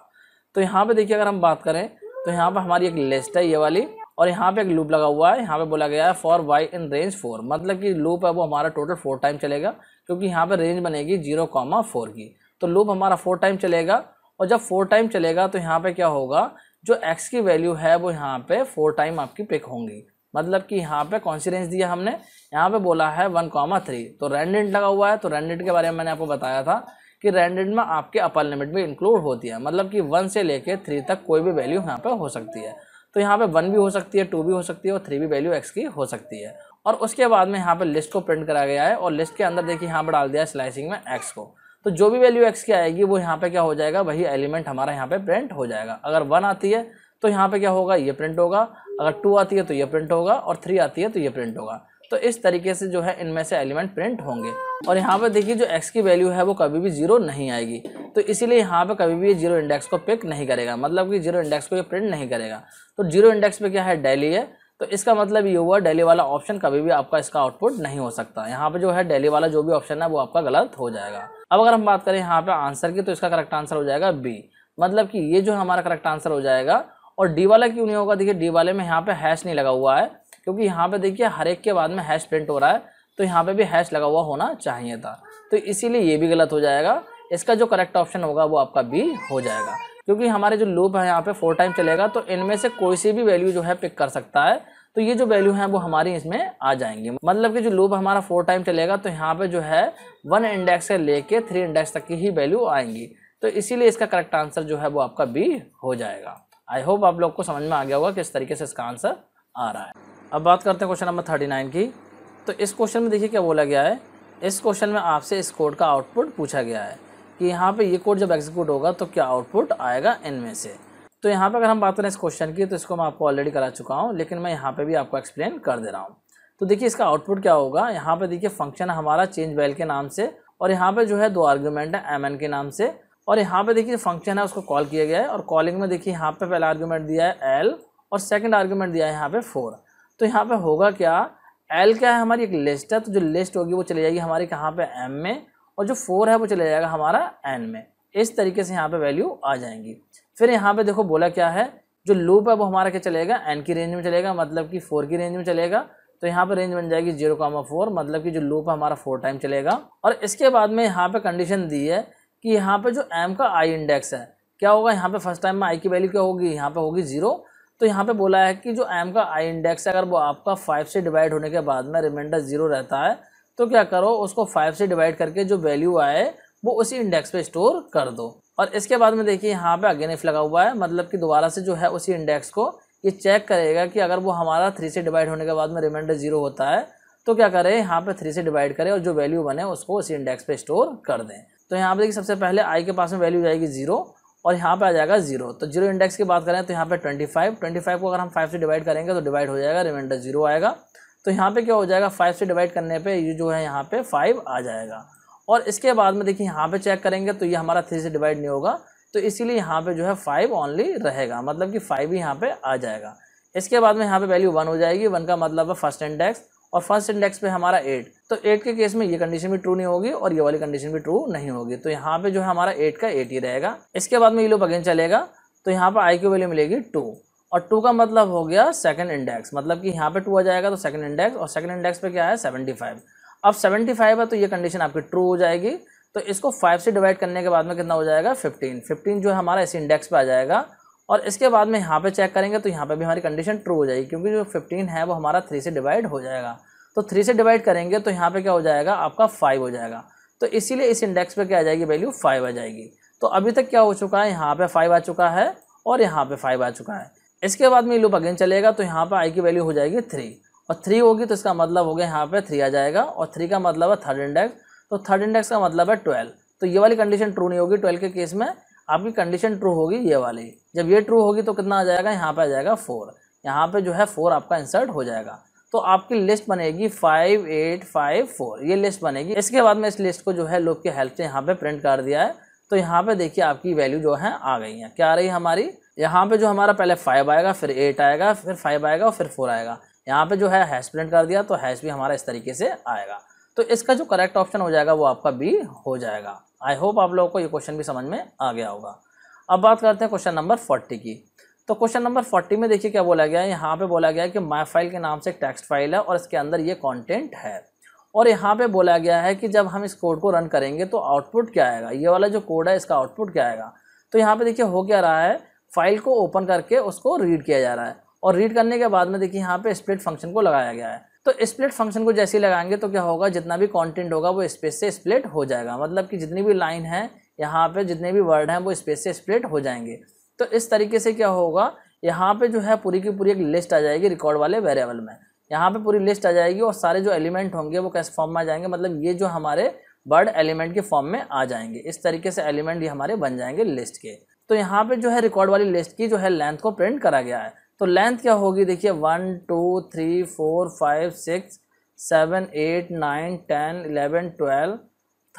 तो यहाँ पे देखिए अगर हम बात करें तो यहाँ पे हमारी एक लिस्ट है ये वाली और यहाँ पे एक लूप लगा हुआ है यहाँ पे बोला गया है for y in range four मतलब कि लूप है वो हमारा टोटल फोर टाइम चलेगा क्योंकि यहाँ पे रेंज बनेगी जीरो कॉमा फोर की तो लूप हमारा फोर टाइम चलेगा और जब फोर टाइम चलेगा तो यहाँ पे क्या होगा जो एक्स की वैल्यू है वो यहाँ पे फोर टाइम आपकी पिक होंगी मतलब कि यहाँ पर कौन सी रेंज दिया हमने यहाँ पे बोला है वन कॉमा थ्री तो रेंडेंट लगा हुआ है तो रेंडेंट के बारे में मैंने आपको बताया था कि रेंडेंट में आपके अपर लिमिट भी इंक्लूड होती है मतलब कि वन से लेके थ्री तक कोई भी वैल्यू यहाँ पे हो सकती है तो यहाँ पे वन भी हो सकती है टू भी हो सकती है और थ्री भी वैल्यू एक्स की हो सकती है और उसके बाद में यहाँ पे लिस्ट को प्रिंट कराया गया है और लिस्ट के अंदर देखिए यहाँ पर डाल दिया है स्लाइसिंग में एक्स को तो जो भी वैल्यू एक्स की आएगी वो यहाँ पे क्या हो जाएगा वही एलिमेंट हमारा यहाँ पे प्रिंट हो जाएगा अगर वन आती है तो यहाँ पे क्या होगा ये प्रिंट होगा अगर टू आती है तो ये प्रिंट होगा और थ्री आती है तो ये प्रिंट होगा तो इस तरीके से जो है इनमें से एलिमेंट प्रिंट होंगे और यहाँ पर देखिए जो एक्स की वैल्यू है वो कभी भी जीरो नहीं आएगी तो इसीलिए यहाँ पर कभी भी ये जीरो इंडेक्स को पिक नहीं करेगा मतलब कि जीरो इंडेक्स को ये प्रिंट नहीं करेगा तो जीरो इंडेक्स पे क्या है डेली है तो इसका मतलब ये हुआ डेली वाला ऑप्शन कभी भी आपका इसका आउटपुट नहीं हो सकता यहाँ पर जो है डेली वाला जो भी ऑप्शन है वो आपका गलत हो जाएगा अब अगर हम बात करें यहाँ पर आंसर की तो इसका करेक्ट आंसर हो जाएगा बी मतलब कि ये जो हमारा करेक्ट आंसर हो जाएगा और डी वाला क्यों नहीं होगा देखिए डी वाले में यहाँ पे हैश नहीं लगा हुआ है क्योंकि यहाँ पे देखिए हर एक के बाद में हैश प्रिंट हो रहा है तो यहाँ पे भी हैश लगा हुआ होना चाहिए था तो इसीलिए ये भी गलत हो जाएगा इसका जो करेक्ट ऑप्शन होगा वो आपका बी हो जाएगा क्योंकि हमारे जो लूप है यहाँ पे फोर टाइम चलेगा तो इनमें से कोई सी भी वैल्यू जो है पिक कर सकता है तो ये जो वैल्यू है वो हमारी इसमें आ जाएंगी मतलब कि जो लूप हमारा फोर टाइम चलेगा तो यहाँ पे जो है वन इंडेक्स से लेके थ्री इंडेक्स तक की ही वैल्यू आएंगी तो इसीलिए इसका करेक्ट आंसर जो है वो आपका बी हो जाएगा आई होप आप लोग को समझ में आ गया होगा किस तरीके से इसका आंसर आ रहा है अब बात करते हैं क्वेश्चन नंबर थर्टी नाइन की तो इस क्वेश्चन में देखिए क्या बोला गया है इस क्वेश्चन में आपसे इस कोड का आउटपुट पूछा गया है कि यहाँ पे ये कोड जब एग्जीक्यूट होगा तो क्या आउटपुट आएगा इनमें से तो यहाँ पर अगर हम बात करें इस क्वेश्चन की तो इसको मैं आपको ऑलरेडी करा चुका हूँ लेकिन मैं यहाँ पर भी आपको एक्सप्लेन कर दे रहा हूँ तो देखिए इसका आउटपुट क्या होगा यहाँ पर देखिए फंक्शन हमारा चेंज बैल के नाम से और यहाँ पर जो है दो आर्ग्यूमेंट है एम के नाम से और यहाँ पर देखिए फंक्शन है उसको कॉल किया गया है और कॉलिंग में देखिए यहाँ पर पहला आर्ग्यूमेंट दिया है एल और सेकेंड आर्ग्यूमेंट दिया है यहाँ पर फोर तो यहाँ पे होगा क्या एल क्या है हमारी एक लिस्ट है तो जो लिस्ट होगी वो चली जाएगी हमारे कहाँ पे एम में और जो फोर है वो चला जाएगा हमारा एन में इस तरीके से यहाँ पे वैल्यू आ जाएंगी फिर यहाँ पे देखो बोला क्या है जो लूप है वो हमारा क्या चलेगा एन की रेंज में चलेगा मतलब कि फोर की रेंज में चलेगा तो यहाँ पर रेंज बन जाएगी जीरो कामा फोर मतलब कि जो लूप है हमारा फोर टाइम चलेगा और इसके बाद में यहाँ पे कंडीशन दी है कि यहाँ पे जो एम का आई इंडेक्स है क्या होगा यहाँ पे फर्स्ट टाइम में आई की वैल्यू क्या होगी यहाँ पे होगी जीरो तो यहाँ पे बोला है कि जो एम का आई इंडेक्स है अगर वो आपका फाइव से डिवाइड होने के बाद में रिमाइंडर जीरो रहता है तो क्या करो उसको फाइव से डिवाइड करके जो वैल्यू आए वो उसी इंडेक्स पे स्टोर कर दो और इसके बाद में देखिए यहाँ पे अगेन इफ लगा हुआ है मतलब कि दोबारा से जो है उसी इंडेक्स को ये चेक करेगा कि अगर वो हमारा थ्री से डिवाइड होने के बाद में रिमाइंडर जीरो होता है तो क्या करें यहाँ पर थ्री से डिवाइड करें और जो वैल्यू बने उसको उसी इंडेक्स पे स्टोर कर दें तो यहाँ पर देखिए सबसे पहले आई के पास में वैल्यू जाएगी जीरो और यहाँ पे आ जाएगा जीरो तो जीरो इंडेक्स की बात करें तो यहाँ पे ट्वेंटी फाइव ट्वेंटी फाइव को अगर हम फाइव से डिवाइड करेंगे तो डिवाइड हो जाएगा रिमाइंडर जीरो आएगा तो यहाँ पे क्या हो जाएगा फाइव से डिवाइड करने पे ये जो है यहाँ पे फाइव आ जाएगा और इसके बाद में देखिए यहाँ पे चेक करेंगे तो ये हमारा थ्री से डिवाइड नहीं होगा तो इसीलिए यहाँ पे जो है फाइव ऑनली रहेगा मतलब कि फाइव ही यहाँ पे आ जाएगा इसके बाद में यहाँ पे वैल्यू वन हो जाएगी वन का मतलब है फर्स्ट इंडेक्स और फर्स्ट इंडेक्स पे हमारा एट तो एट के केस में ये कंडीशन भी ट्रू नहीं होगी और ये वाली कंडीशन भी ट्रू नहीं होगी तो यहाँ पे जो है हमारा एट का एट ही रहेगा इसके बाद में ये लोग अगेन चलेगा तो यहाँ पर आई की वैल्यू मिलेगी टू और टू का मतलब हो गया सेकंड इंडेक्स मतलब कि यहाँ पे टू आ जाएगा तो सेकंड इंडेक्स और सेकंड इंडेक्स पे क्या है सेवेंटी फाइव अब सेवेंटी फाइव है तो ये कंडीशन आपकी ट्रू हो जाएगी तो इसको फाइव से डिवाइड करने के बाद में कितना हो जाएगा फिफ्टीन फिफ्टीन जो है हमारा इस इंडेक्स पे आ जाएगा और इसके बाद में यहाँ पे चेक करेंगे तो यहाँ पे भी हमारी कंडीशन ट्रू हो जाएगी क्योंकि जो 15 है वो हमारा थ्री से डिवाइड हो जाएगा तो थ्री से डिवाइड करेंगे तो यहाँ पे क्या हो जाएगा आपका फाइव हो जाएगा तो इसीलिए इस इंडेक्स पे क्या आ जाएगी वैल्यू फाइव आ जाएगी तो अभी तक क्या हो चुका है यहाँ पे फाइव आ चुका है और यहाँ पे फाइव आ चुका है इसके बाद में लूप अगेन चलेगा तो यहाँ पर आई की वैल्यू हो जाएगी थ्री और थ्री होगी तो इसका मतलब हो गया यहाँ पर थ्री आ जाएगा और थ्री का मतलब है थर्ड इंडेक्स तो थर्ड इंडेक्स का मतलब है ट्वेल्व तो ये वाली कंडीशन ट्रू नहीं होगी ट्वेल्व के केस में आपकी कंडीशन ट्रू होगी ये वाली जब ये ट्रू होगी तो कितना आ जाएगा यहाँ पे आ जाएगा फोर यहाँ पे जो है फोर आपका इंसर्ट हो जाएगा तो आपकी लिस्ट बनेगी फाइव एट फाइव फोर ये लिस्ट बनेगी इसके बाद में इस लिस्ट को जो है लोग की हेल्प से यहाँ पे प्रिंट कर दिया है तो यहाँ पे देखिए आपकी वैल्यू जो है आ गई है क्या आ रही है हमारी यहाँ पे जो हमारा पहले फाइव आएगा फिर एट आएगा फिर फाइव आएगा और फिर फोर आएगा यहाँ पे जो है हैश प्रिंट कर दिया तो हैश भी हमारा इस तरीके से आएगा तो इसका जो करेक्ट ऑप्शन हो जाएगा वो आपका बी हो जाएगा आई होप आप लोगों को ये क्वेश्चन भी समझ में आ गया होगा अब बात करते हैं क्वेश्चन नंबर फोर्टी की तो क्वेश्चन नंबर फोर्टी में देखिए क्या बोला गया है यहाँ पे बोला गया है कि माई फाइल के नाम से एक टेक्स्ट फाइल है और इसके अंदर ये कंटेंट है और यहाँ पे बोला गया है कि जब हम इस कोड को रन करेंगे तो आउटपुट क्या आएगा ये वाला जो कोड है इसका आउटपुट क्या आएगा तो यहाँ पे देखिए हो क्या रहा है फाइल को ओपन करके उसको रीड किया जा रहा है और रीड करने के बाद में देखिए यहाँ पर स्प्लिट फंक्शन को लगाया गया है तो स्प्लिट फंक्शन को जैसे ही लगाएंगे तो क्या होगा जितना भी कंटेंट होगा वो स्पेस से स्प्लिट हो जाएगा मतलब कि जितनी भी लाइन है यहाँ पे जितने भी वर्ड हैं वो स्पेस से स्प्लिट हो जाएंगे तो इस तरीके से क्या होगा यहाँ पे जो है पूरी की पूरी एक लिस्ट आ जाएगी रिकॉर्ड वाले वेरिएबल में यहाँ पे पूरी लिस्ट आ जाएगी और सारे जो एलिमेंट होंगे वो कैसे फॉर्म में आ जाएंगे मतलब ये जो हमारे वर्ड एलिमेंट के फॉर्म में आ जाएंगे इस तरीके से एलिमेंट ये हमारे बन जाएंगे लिस्ट के तो यहाँ पर जो है रिकॉर्ड वाली लिस्ट की जो है लेंथ को प्रिंट करा गया है तो लेंथ क्या होगी देखिए one two three four five six seven eight nine ten eleven twelve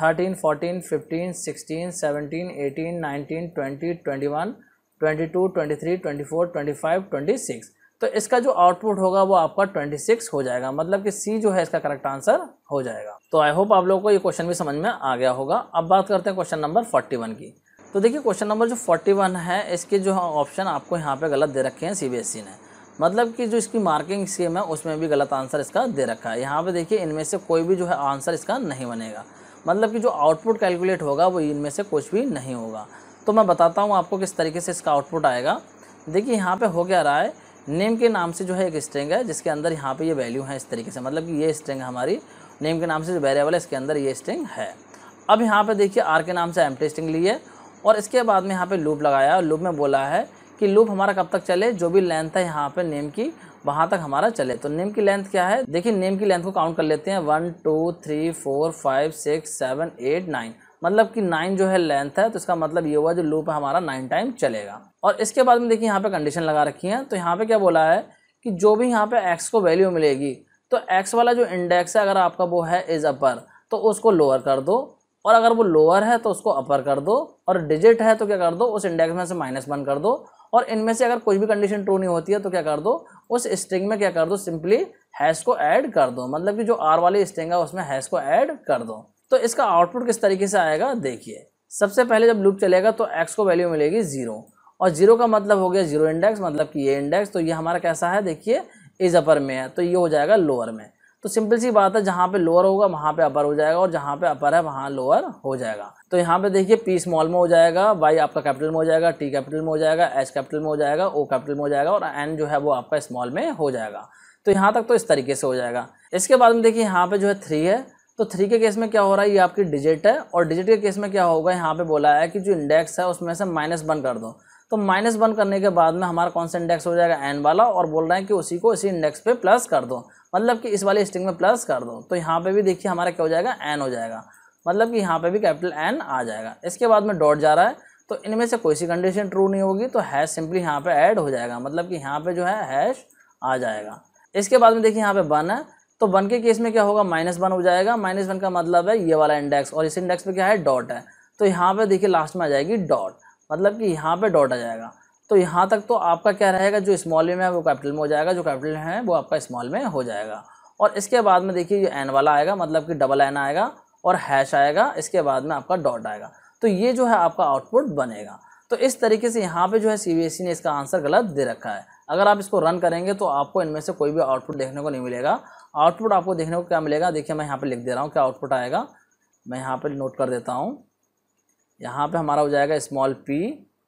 thirteen fourteen fifteen sixteen seventeen eighteen nineteen twenty twenty one twenty two twenty three twenty four twenty five twenty six तो इसका जो output होगा वो आपका twenty six हो जाएगा मतलब कि सी जो है इसका करेक्ट आंसर हो जाएगा तो आई होप आप लोगों को ये क्वेश्चन भी समझ में आ गया होगा अब बात करते हैं क्वेश्चन नंबर फोर्टी वन की तो देखिए क्वेश्चन नंबर जो 41 है इसके जो ऑप्शन आपको यहाँ पे गलत दे रखे हैं सीबीएसई e ने मतलब कि जो इसकी मार्किंग स्कीम है उसमें भी गलत आंसर इसका दे रखा है यहाँ पे देखिए इनमें से कोई भी जो है आंसर इसका नहीं बनेगा मतलब कि जो आउटपुट कैलकुलेट होगा वो इनमें से कुछ भी नहीं होगा तो मैं बताता हूँ आपको किस तरीके से इसका आउटपुट आएगा देखिए यहाँ पर हो क्या रहा है नेम के नाम से जो है एक स्ट्रिंग है जिसके अंदर यहाँ पर ये वैल्यू है इस तरीके से मतलब कि ये स्ट्रिंग हमारी नेम के नाम से जो वेरिएबल है इसके अंदर ये स्ट्रिंग है अब यहाँ पर देखिए आर के नाम से एम स्ट्रिंग ली है और इसके बाद में यहाँ पे लूप लगाया और लूप में बोला है कि लूप हमारा कब तक चले जो भी लेंथ है यहाँ पे नेम की वहाँ तक हमारा चले तो नेम की लेंथ क्या है देखिए नेम की लेंथ को काउंट कर लेते हैं one two three four five six seven eight nine मतलब कि नाइन जो है लेंथ है तो इसका मतलब ये हुआ जो लूप है हमारा नाइन टाइम चलेगा और इसके बाद में देखिए यहाँ पे कंडीशन लगा रखी है तो यहाँ पे क्या बोला है कि जो भी यहाँ पे एक्स को वैल्यू मिलेगी तो एक्स वाला जो इंडेक्स है अगर आपका वो है इज़ अपर तो उसको लोअर कर दो और अगर वो लोअर है तो उसको अपर कर दो और डिजिट है तो क्या कर दो उस इंडेक्स में से माइनस वन कर दो और इनमें से अगर कोई भी कंडीशन ट्रू नहीं होती है तो क्या कर दो उस स्ट्रिंग में क्या कर दो सिंपली हैश को ऐड कर दो मतलब कि जो आर वाली स्ट्रिंग है उसमें हैश को ऐड कर दो तो इसका आउटपुट किस तरीके से आएगा देखिए सबसे पहले जब लूप चलेगा तो एक्स को वैल्यू मिलेगी जीरो और जीरो का मतलब हो गया जीरो इंडेक्स मतलब कि ये इंडेक्स तो ये हमारा कैसा है देखिए इज अपर में है तो ये हो जाएगा लोअर में तो सिंपल सी बात है जहाँ पे लोअर होगा वहाँ पे अपर हो जाएगा और जहाँ पे अपर है वहाँ लोअर हो जाएगा तो यहाँ पे देखिए पी स्मॉल में हो जाएगा वाई आपका कैपिटल में हो जाएगा टी कैपिटल में हो जाएगा एच कैपिटल में हो जाएगा ओ कैपिटल में हो जाएगा और एन जो है वो आपका स्मॉल में हो जाएगा तो यहाँ तक तो इस तरीके से हो जाएगा इसके बाद में देखिए यहाँ पे जो है थ्री है तो थ्री के केस में क्या हो रहा है ये आपकी डिजिट है और डिजिट के केस में क्या होगा यहाँ पे बोला है कि जो इंडेक्स है उसमें से माइनस वन कर दो तो माइनस वन करने के बाद में हमारा कौन सा इंडेक्स हो जाएगा एन वाला और बोल रहे हैं कि उसी को इसी इंडेक्स पे प्लस कर दो मतलब कि इस वाले स्ट्रिंग में प्लस कर दो तो यहाँ पे भी देखिए हमारा क्या हो जाएगा एन हो जाएगा मतलब कि यहाँ पे भी कैपिटल एन आ जाएगा इसके बाद में डॉट जा रहा है तो इनमें से कोई सी कंडीशन ट्रू नहीं होगी तो हैश सिंपली यहाँ पर ऐड हो जाएगा मतलब कि यहाँ पर जो है हैश आ जाएगा इसके बाद में देखिए यहाँ पर वन है तो वन के केस में क्या होगा माइनस वन हो जाएगा माइनस वन का मतलब है ये वाला इंडेक्स और इस इंडेक्स पर क्या है डॉट है तो यहाँ पर देखिए लास्ट में आ जाएगी डॉट मतलब कि यहाँ पे डॉट आ जाएगा तो यहाँ तक तो आपका क्या रहेगा जो स्मॉल में है वो कैपिटल में हो जाएगा जो कैपिटल है वो आपका स्मॉल में हो जाएगा और इसके बाद में देखिए ये एन वाला आएगा मतलब कि डबल एन आएगा और हैश आएगा इसके बाद में आपका डॉट आएगा तो ये जो है आपका आउटपुट बनेगा तो इस तरीके से यहाँ पे जो है सीबीएसई e ने इसका आंसर गलत दे रखा है अगर आप इसको रन करेंगे तो आपको इनमें से कोई भी आउटपुट देखने को नहीं मिलेगा आउटपुट आपको देखने को क्या मिलेगा देखिए मैं यहाँ पर लिख दे रहा हूँ क्या आउटपुट आएगा मैं यहाँ पर नोट कर देता हूँ यहाँ पे हमारा हो जाएगा स्मॉल पी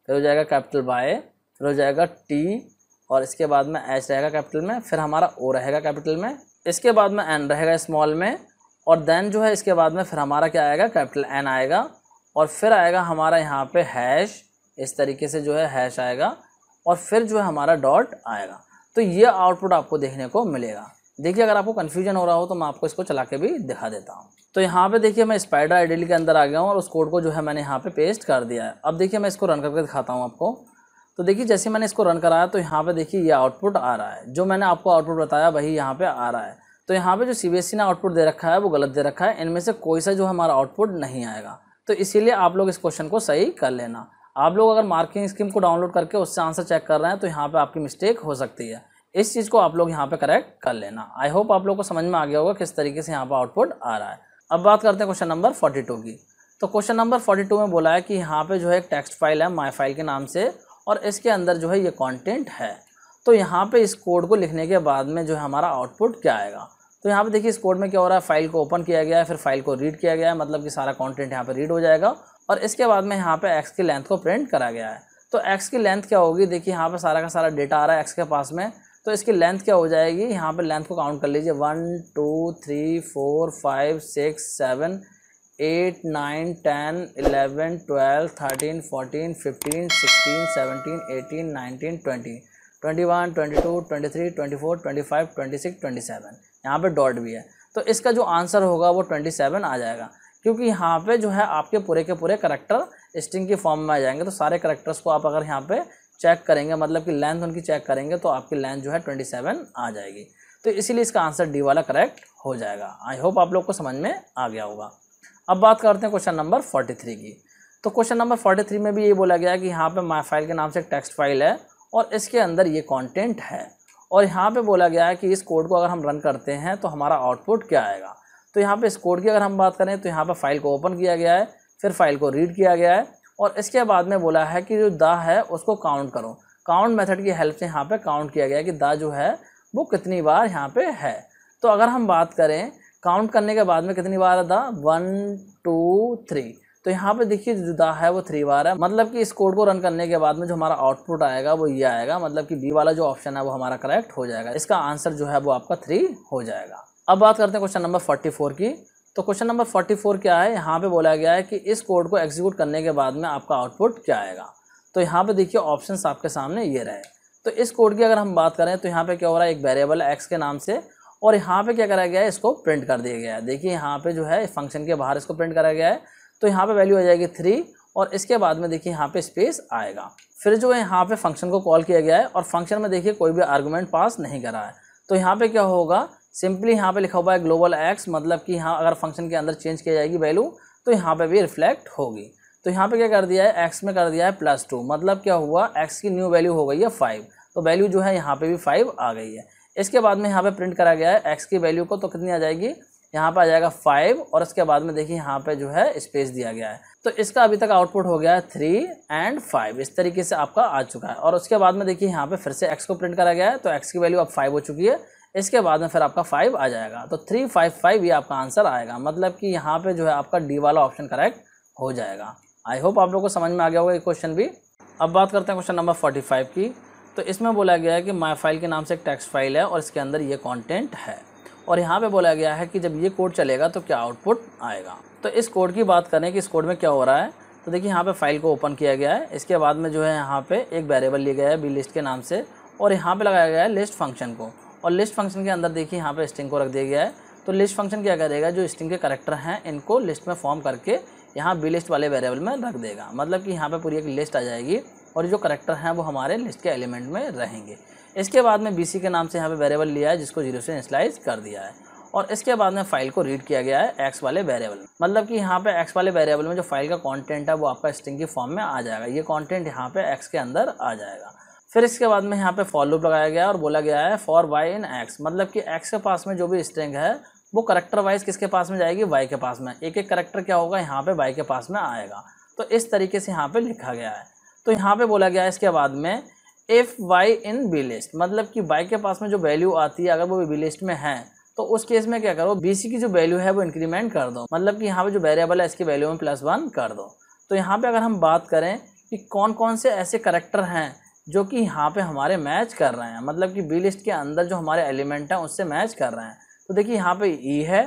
फिर हो जाएगा कैपिटल वाई फिर हो जाएगा टी और इसके बाद में एच रहेगा कैपिटल में फिर हमारा ओ रहेगा कैपिटल में इसके बाद में एन रहेगा स्मॉल में और देन जो है इसके बाद में फिर हमारा क्या आएगा कैपिटल एन आएगा और फिर आएगा हमारा यहाँ पे हैश इस तरीके से जो है हैश आएगा और फिर जो है हमारा डॉट आएगा तो ये आउटपुट आपको देखने को मिलेगा देखिए अगर आपको कन्फ्यूजन हो रहा हो तो मैं आपको इसको चला के भी दिखा देता हूँ तो यहाँ पे देखिए मैं स्पाइडर आइडियल के अंदर आ गया हूँ और उस कोड को जो है मैंने यहाँ पे पेस्ट कर दिया है अब देखिए मैं इसको रन करके दिखाता हूँ आपको तो देखिए जैसे मैंने इसको रन कराया तो यहाँ पे देखिए ये आउटपुट आ रहा है जो मैंने आपको आउटपुट बताया वही यहाँ पर आ रहा है तो यहाँ पर जो सी e ने आउटपुट दे रखा है वो गलत दे रखा है इनमें से कोई सा जो हमारा आउटपुट नहीं आएगा तो इसीलिए आप लोग इस क्वेश्चन को सही कर लेना आप लोग अगर मार्किंग स्कीम को डाउनलोड करके उससे आंसर चेक कर रहे हैं तो यहाँ पर आपकी मिस्टेक हो सकती है इस चीज़ को आप लोग यहाँ पर करेक्ट कर लेना आई होप आप लोग को समझ में आ गया होगा किस तरीके से यहाँ पर आउटपुट आ रहा है अब बात करते हैं क्वेश्चन नंबर फोर्टी टू की तो क्वेश्चन नंबर फोर्टी टू में बोला है कि यहाँ पे जो है एक टेक्स्ट फाइल है माई फाइल के नाम से और इसके अंदर जो है ये कॉन्टेंट है तो यहाँ पे इस कोड को लिखने के बाद में जो है हमारा आउटपुट क्या आएगा तो यहाँ पे देखिए इस कोड में क्या हो रहा है फाइल को ओपन किया गया है फिर फाइल को रीड किया गया है मतलब कि सारा कॉन्टेंट यहाँ पर रीड हो जाएगा और इसके बाद में यहाँ पर एक्स की लेंथ को प्रिंट करा गया है तो एक्स की लेंथ क्या होगी देखिए यहाँ पर सारा का सारा डेटा आ रहा है एक्स के पास में तो इसकी लेंथ क्या हो जाएगी यहाँ पर लेंथ को काउंट कर लीजिए one two three four five six seven eight nine ten eleven twelve thirteen fourteen fifteen sixteen seventeen eighteen nineteen twenty twenty one twenty two twenty three twenty four twenty five twenty six twenty seven यहाँ पर dot भी है तो इसका जो answer होगा वो twenty seven आ जाएगा क्योंकि यहाँ पे जो है आपके पूरे के पूरे करेक्टर स्ट्रिंग के फॉर्म में आ जाएंगे तो सारे करेक्टर्स को आप अगर यहाँ पे चेक करेंगे मतलब कि लेंथ उनकी चेक करेंगे तो आपकी लेंथ जो है ट्वेंटी सेवन आ जाएगी तो इसीलिए इसका आंसर डी वाला करेक्ट हो जाएगा आई होप आप लोग को समझ में आ गया होगा अब बात करते हैं क्वेश्चन नंबर फोर्टी थ्री की तो क्वेश्चन नंबर फोर्टी थ्री में भी ये बोला गया कि यहाँ पे माई फाइल के नाम से एक टेक्स्ट फाइल है और इसके अंदर ये कॉन्टेंट है और यहाँ पर बोला गया है कि इस कोड को अगर हम रन करते हैं तो हमारा आउटपुट क्या आएगा तो यहाँ पर इस कोड की अगर हम बात करें तो यहाँ पर फाइल को ओपन किया गया है फिर फाइल को रीड किया गया है और इसके बाद में बोला है कि जो दा है उसको काउंट करो काउंट मेथड की हेल्प से यहाँ पे काउंट किया गया कि दा जो है वो कितनी बार यहाँ पे है तो अगर हम बात करें काउंट करने के बाद में कितनी बार है दा वन टू थ्री तो यहाँ पे देखिए जो दा है वो थ्री बार है मतलब कि इस कोड को रन करने के बाद में जो हमारा आउटपुट आएगा वो ये आएगा मतलब कि बी वाला जो ऑप्शन है वो हमारा करेक्ट हो जाएगा इसका आंसर जो है वो आपका थ्री हो जाएगा अब बात करते हैं क्वेश्चन नंबर फोर्टी फोर की तो क्वेश्चन नंबर फोर्टी फोर क्या है यहाँ पे बोला गया है कि इस कोड को एग्जीक्यूट करने के बाद में आपका आउटपुट क्या आएगा तो यहाँ पे देखिए ऑप्शंस आपके सामने ये रहे तो इस कोड की अगर हम बात करें तो यहाँ पे क्या हो रहा है एक वेरिएबल है एक्स के नाम से और यहाँ पे क्या करा गया है इसको प्रिंट कर दिया गया है देखिए यहाँ पे जो है फंक्शन के बाहर इसको प्रिंट करा गया है तो यहाँ पे वैल्यू आ जाएगी थ्री और इसके बाद में देखिए यहाँ पे स्पेस आएगा फिर जो है यहाँ पे फंक्शन को कॉल किया गया है और फंक्शन में देखिए कोई भी आर्गूमेंट पास नहीं करा है तो यहाँ पे क्या होगा सिंपली यहाँ पे लिखा हुआ है ग्लोबल एक्स मतलब कि यहाँ अगर फंक्शन के अंदर चेंज किया जाएगी वैल्यू तो यहाँ पे भी रिफ्लेक्ट होगी तो यहाँ पे क्या कर दिया है एक्स में कर दिया है प्लस टू मतलब क्या हुआ एक्स की न्यू वैल्यू हो गई है फाइव तो वैल्यू जो है यहाँ पर भी फाइव आ गई है इसके बाद में यहाँ पर प्रिंट करा गया है एक्स की वैल्यू को तो कितनी आ जाएगी यहाँ पर आ जाएगा फाइव और इसके बाद में देखिए यहाँ पर जो है स्पेस दिया गया है तो इसका अभी तक आउटपुट हो गया है थ्री एंड फाइव इस तरीके से आपका आ चुका है और उसके बाद में देखिए यहाँ पे फिर से एक्स को प्रिंट करा गया है तो एक्स की वैल्यू अब फाइव हो चुकी है इसके बाद में फिर आपका फाइव आ जाएगा तो थ्री फाइव फाइव ये आपका आंसर आएगा मतलब कि यहाँ पे जो है आपका डी वाला ऑप्शन करेक्ट हो जाएगा आई होप आप लोग को समझ में आ गया होगा ये क्वेश्चन भी अब बात करते हैं क्वेश्चन नंबर फोर्टी फाइव की तो इसमें बोला गया है कि माई फाइल के नाम से एक टैक्स फाइल है और इसके अंदर ये कॉन्टेंट है और यहाँ पर बोला गया है कि जब ये कोड चलेगा तो क्या आउटपुट आएगा तो इस कोड की बात करें कि इस कोड में क्या हो रहा है तो देखिए यहाँ पर फाइल को ओपन किया गया है इसके बाद में जो है यहाँ पर एक बैरेबल लिया गया है बी लिस्ट के नाम से और यहाँ पे लगाया गया है लिस्ट फंक्शन को और लिस्ट फंक्शन के अंदर देखिए यहाँ पर स्ट्रिंग को रख दिया गया है तो लिस्ट फंक्शन क्या करेगा जो स्ट्रिंग के करेक्टर हैं इनको लिस्ट में फॉर्म करके यहाँ बी लिस्ट वाले वेरिएबल में रख देगा मतलब कि यहाँ पर पूरी एक लिस्ट आ जाएगी और जो करेक्टर हैं वो हमारे लिस्ट के एलिमेंट में रहेंगे इसके बाद में बी के नाम से यहाँ पर वेरिएबल लिया है जिसको जीरो से इंसलाइज कर दिया है और इसके बाद में फाइल को रीड किया गया है एक्स वाले वेरिएबल मतलब कि यहाँ पे एक्स वाले वेरिएबल में जो फाइल का कंटेंट है वो आपका स्ट्रिंग की फॉर्म में आ जाएगा ये कंटेंट यहाँ पे एक्स के अंदर आ जाएगा फिर इसके बाद में यहाँ पे फॉर लूप लगाया गया और बोला गया है फॉर वाई इन एक्स मतलब कि एक्स के पास में जो भी स्ट्रिंग है वो करेक्टर वाइज किसके पास में जाएगी वाई के पास में एक एक करेक्टर क्या होगा यहाँ पे वाई के पास में आएगा तो इस तरीके से यहाँ पे लिखा गया है तो यहाँ पे बोला गया है इसके बाद में if y in b list मतलब कि वाई के पास में जो वैल्यू आती है अगर वो बी लिस्ट में है तो उस केस में क्या करो बी सी की जो वैल्यू है वो इंक्रीमेंट कर दो मतलब कि यहाँ पर जो वेरिएबल है इसकी वैल्यू में प्लस वन कर दो तो यहाँ पर अगर हम बात करें कि कौन कौन से ऐसे करेक्टर हैं जो कि यहाँ पे हमारे मैच कर रहे हैं मतलब कि बी लिस्ट के अंदर जो हमारे एलिमेंट हैं उससे मैच कर रहे हैं तो देखिए यहाँ पे ई e है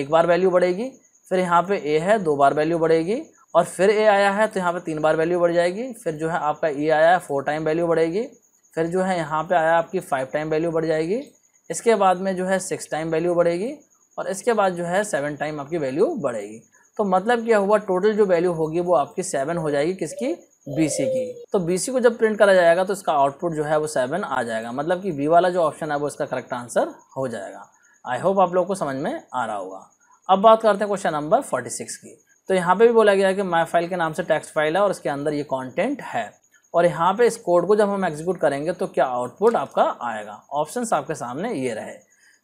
एक बार वैल्यू बढ़ेगी फिर यहाँ पे ए है दो बार वैल्यू बढ़ेगी और फिर ए आया है तो यहाँ पे तीन बार वैल्यू बढ़ जाएगी फिर जो है आपका ई e आया है फोर टाइम वैल्यू बढ़ेगी फिर जो है यहाँ पर आया आपकी फाइव टाइम वैल्यू बढ़ जाएगी इसके बाद में जो है सिक्स टाइम वैल्यू बढ़ेगी और इसके बाद जो है सेवन टाइम आपकी वैल्यू बढ़ेगी तो मतलब क्या हुआ टोटल जो वैल्यू होगी वो आपकी सेवन हो जाएगी किसकी बीसी की तो बीसी को जब प्रिंट करा जाएगा तो इसका आउटपुट जो है वो सेवन आ जाएगा मतलब कि बी वाला जो ऑप्शन है वो इसका करेक्ट आंसर हो जाएगा आई होप आप लोग को समझ में आ रहा होगा अब बात करते हैं क्वेश्चन नंबर फोर्टी सिक्स की तो यहाँ पे भी बोला गया है कि माई फाइल के नाम से टेक्स्ट फाइल है और इसके अंदर ये कॉन्टेंट है और यहाँ पे इस कोड को जब हम एग्जीक्यूट करेंगे तो क्या आउटपुट आपका आएगा ऑप्शन आपके सामने ये रहे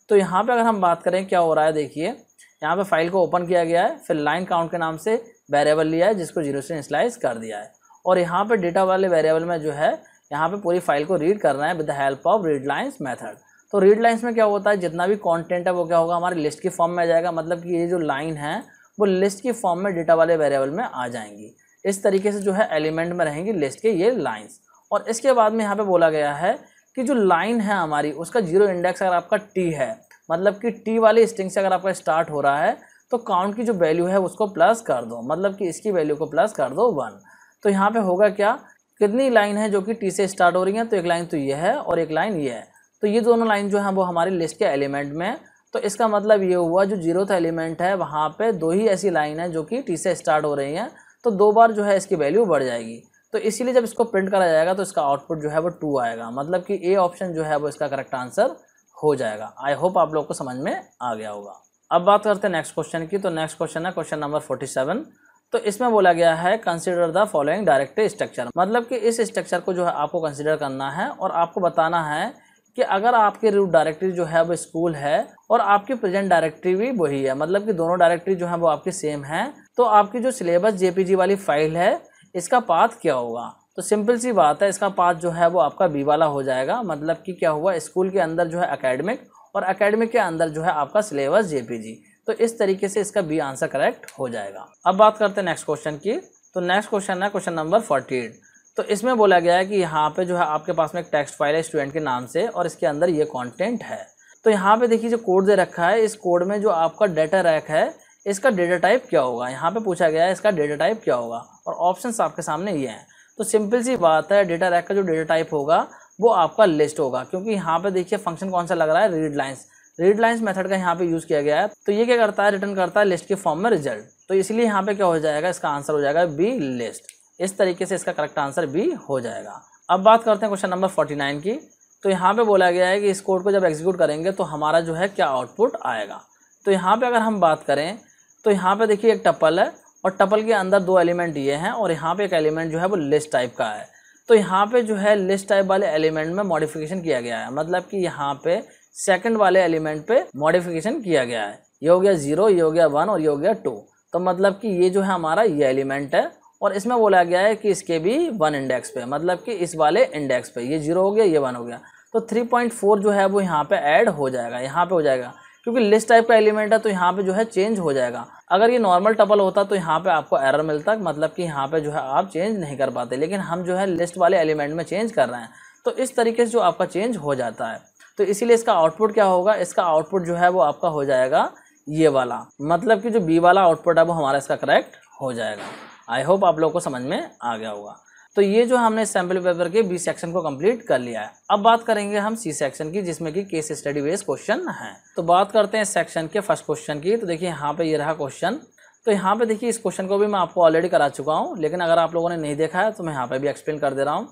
तो यहाँ पर अगर हम बात करें क्या हो रहा है देखिए यहाँ पर फाइल को ओपन किया गया है फिर लाइन काउंट के नाम से वेरेबल लिया है जिसको जीरो से इंसलाइज कर दिया है और यहाँ पर डेटा वाले वेरिएबल में जो है यहाँ पे पूरी फाइल को रीड करना है with the help of read lines method तो रीड लाइन्स में क्या होता है जितना भी कॉन्टेंट है वो क्या होगा हमारे लिस्ट की फॉर्म में आ जाएगा मतलब कि ये जो लाइन है वो लिस्ट की फॉर्म में डेटा वाले वेरिएबल में आ जाएंगी इस तरीके से जो है एलिमेंट में रहेंगी लिस्ट के ये लाइन्स और इसके बाद में यहाँ पर बोला गया है कि जो लाइन है हमारी उसका जीरो इंडेक्स अगर आपका टी है मतलब कि टी वाले स्ट्रिंग से अगर आपका स्टार्ट हो रहा है तो काउंट की जो वैल्यू है उसको प्लस कर दो मतलब कि इसकी वैल्यू को प्लस कर दो वन तो यहाँ पे होगा क्या कितनी लाइन है जो कि टी से स्टार्ट हो रही है तो एक लाइन तो ये है और एक लाइन ये है तो ये दोनों लाइन जो है वो हमारी लिस्ट के एलिमेंट में तो इसका मतलब ये हुआ जो जीरो था एलिमेंट है वहाँ पर दो ही ऐसी लाइन है जो कि टी से स्टार्ट हो रही हैं तो दो बार जो है इसकी वैल्यू बढ़ जाएगी तो इसीलिए जब इसको प्रिंट करा जाएगा तो इसका आउटपुट जो है वो टू आएगा मतलब कि ए ऑप्शन जो है वो इसका करेक्ट आंसर हो जाएगा आई होप आप लोग को समझ में आ गया होगा अब बात करते हैं नेक्स्ट क्वेश्चन की तो नेक्स्ट क्वेश्चन है क्वेश्चन नंबर फोर्टी सेवन तो इसमें बोला गया है consider the following direct structure मतलब कि इस स्ट्रक्चर को जो है आपको कंसिडर करना है और आपको बताना है कि अगर आपके रूट डायरेक्टरी जो है वो स्कूल है और आपकी प्रेजेंट डायरेक्टरी भी वही है मतलब कि दोनों डायरेक्टरी जो है वो आपकी सेम है तो आपकी जो सिलेबस जेपीजी वाली फाइल है इसका पाथ क्या होगा तो सिंपल सी बात है इसका पाथ जो है वो आपका बी वाला हो जाएगा मतलब कि क्या हुआ स्कूल के अंदर जो है अकेडमिक और अकेडमिक के अंदर जो है आपका सिलेबस जेपीजी तो इस तरीके से इसका बी आंसर करेक्ट हो जाएगा अब बात करते हैं नेक्स्ट क्वेश्चन की तो नेक्स्ट क्वेश्चन है क्वेश्चन नंबर फोर्टी तो इसमें बोला गया है कि यहाँ पे जो है आपके पास में एक टेक्स्ट फाइल है स्टूडेंट के नाम से और इसके अंदर ये कंटेंट है तो यहाँ पे देखिए जो कोड दे रखा है इस कोड में जो आपका डेटा रैक है इसका डेटा टाइप क्या होगा यहाँ पे पूछा गया है इसका डेटा टाइप क्या होगा और ऑप्शंस आपके सामने ये हैं तो सिंपल सी बात है डेटा रैक का जो डेटा टाइप होगा वो आपका लिस्ट होगा क्योंकि यहाँ पे देखिए फंक्शन कौन सा लग रहा है read lines read lines method का यहाँ पे यूज़ किया गया है तो ये क्या करता है रिटर्न करता है लिस्ट के फॉर्म में रिजल्ट तो इसलिए यहाँ पे क्या हो जाएगा इसका आंसर हो जाएगा बी लिस्ट इस तरीके से इसका करेक्ट आंसर बी हो जाएगा अब बात करते हैं क्वेश्चन नंबर फोर्टी नाइन की तो यहाँ पे बोला गया है कि इस कोड को जब एग्जीक्यूट करेंगे तो हमारा जो है क्या आउटपुट आएगा तो यहाँ पे अगर हम बात करें तो यहाँ पे देखिए एक टपल है और टपल के अंदर दो एलिमेंट ये हैं और यहाँ पे एक एलिमेंट जो है वो लिस्ट टाइप का है तो यहाँ पे जो है लिस्ट टाइप वाले एलिमेंट में मॉडिफिकेशन किया गया है मतलब कि यहाँ पे सेकंड वाले एलिमेंट पे मॉडिफिकेशन किया गया है ये हो गया जीरो ये हो गया वन और ये हो गया टू तो मतलब कि ये जो है हमारा ये एलिमेंट है और इसमें बोला गया है कि इसके भी वन इंडेक्स पे मतलब कि इस वाले इंडेक्स पे ये जीरो हो गया ये वन हो गया तो 3.4 जो है वो यहाँ पे ऐड हो जाएगा यहाँ पे हो जाएगा क्योंकि लिस्ट टाइप का एलिमेंट है तो यहाँ पे जो है चेंज हो जाएगा अगर ये नॉर्मल टपल होता तो यहाँ पे आपको एरर मिलता मतलब कि यहाँ पे जो है आप चेंज नहीं कर पाते लेकिन हम जो है लिस्ट वाले एलिमेंट में चेंज कर रहे हैं तो इस तरीके से जो आपका चेंज हो जाता है तो इसीलिए इसका आउटपुट क्या होगा इसका आउटपुट जो है वो आपका हो जाएगा ये वाला मतलब कि जो बी वाला आउटपुट है वो हमारा इसका करेक्ट हो जाएगा आई होप आप लोग को समझ में आ गया होगा तो ये जो हमने सैम्पल पेपर के बी सेक्शन को कंप्लीट कर लिया है अब बात करेंगे हम सी सेक्शन की जिसमें कि केस स्टडी बेस्ड क्वेश्चन है तो बात करते हैं सेक्शन के फर्स्ट क्वेश्चन की तो देखिए यहाँ पे ये रहा क्वेश्चन तो यहाँ पे देखिए इस क्वेश्चन को भी मैं आपको ऑलरेडी करा चुका हूँ लेकिन अगर आप लोगों ने नहीं देखा है तो मैं यहाँ पर भी एक्सप्लेन कर दे रहा हूँ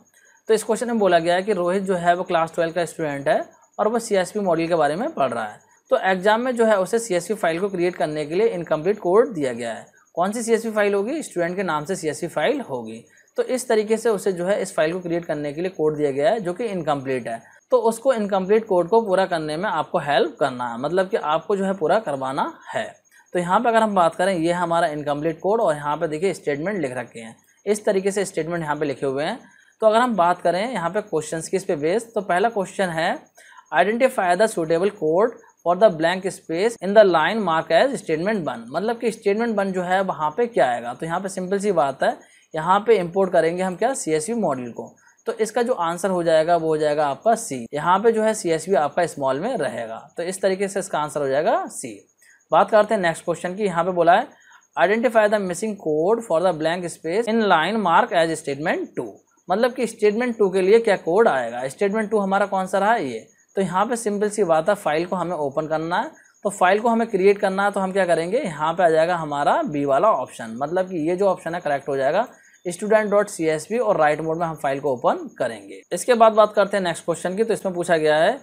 तो इस क्वेश्चन में बोला गया है कि रोहित जो है वो क्लास ट्वेल्व का स्टूडेंट है और वो सी मॉडल के बारे में पढ़ रहा है तो एग्जाम में जो है उसे सी फाइल को क्रिएट करने के लिए इनकम्प्लीट कोड दिया गया है कौन सी सी फाइल होगी स्टूडेंट के नाम से सी फाइल होगी तो इस तरीके से उसे जो है इस फाइल को क्रिएट करने के लिए कोड दिया गया है जो कि इनकम्प्लीट है तो उसको इनकम्प्लीट कोड को पूरा करने में आपको हेल्प करना है मतलब कि आपको जो है पूरा करवाना है तो यहाँ पर अगर हम बात करें ये हमारा इनकम्प्लीट कोड और यहाँ पर देखिए स्टेटमेंट लिख रखे हैं इस तरीके से स्टेटमेंट यहाँ पर लिखे हुए हैं तो अगर हम बात करें यहाँ पर क्वेश्चन किस पे बेस्ड तो पहला क्वेश्चन है identify the suitable code for the blank space in the line mark as statement one मतलब कि स्टेटमेंट वन जो है वहाँ पे क्या आएगा तो यहाँ पे सिंपल सी बात है यहाँ पे इंपोर्ट करेंगे हम क्या सी एस मॉडल को तो इसका जो आंसर हो जाएगा वो हो जाएगा आपका सी यहाँ पे जो है सी आपका स्मॉल में रहेगा तो इस तरीके से इसका आंसर हो जाएगा सी बात करते हैं नेक्स्ट क्वेश्चन की यहाँ पे बोला है identify the missing code for the blank space in line mark as statement two मतलब कि स्टेटमेंट टू के लिए क्या कोड आएगा स्टेटमेंट टू हमारा कौन सा रहा ये तो यहाँ पे सिंपल सी बात है फाइल को हमें ओपन करना है तो फाइल को हमें क्रिएट करना है तो हम क्या करेंगे यहाँ पे आ जाएगा हमारा बी वाला ऑप्शन मतलब कि ये जो ऑप्शन है करेक्ट हो जाएगा student dot C S P और राइट मोड में हम फाइल को ओपन करेंगे इसके बाद बात करते हैं नेक्स्ट क्वेश्चन की तो इसमें पूछा गया है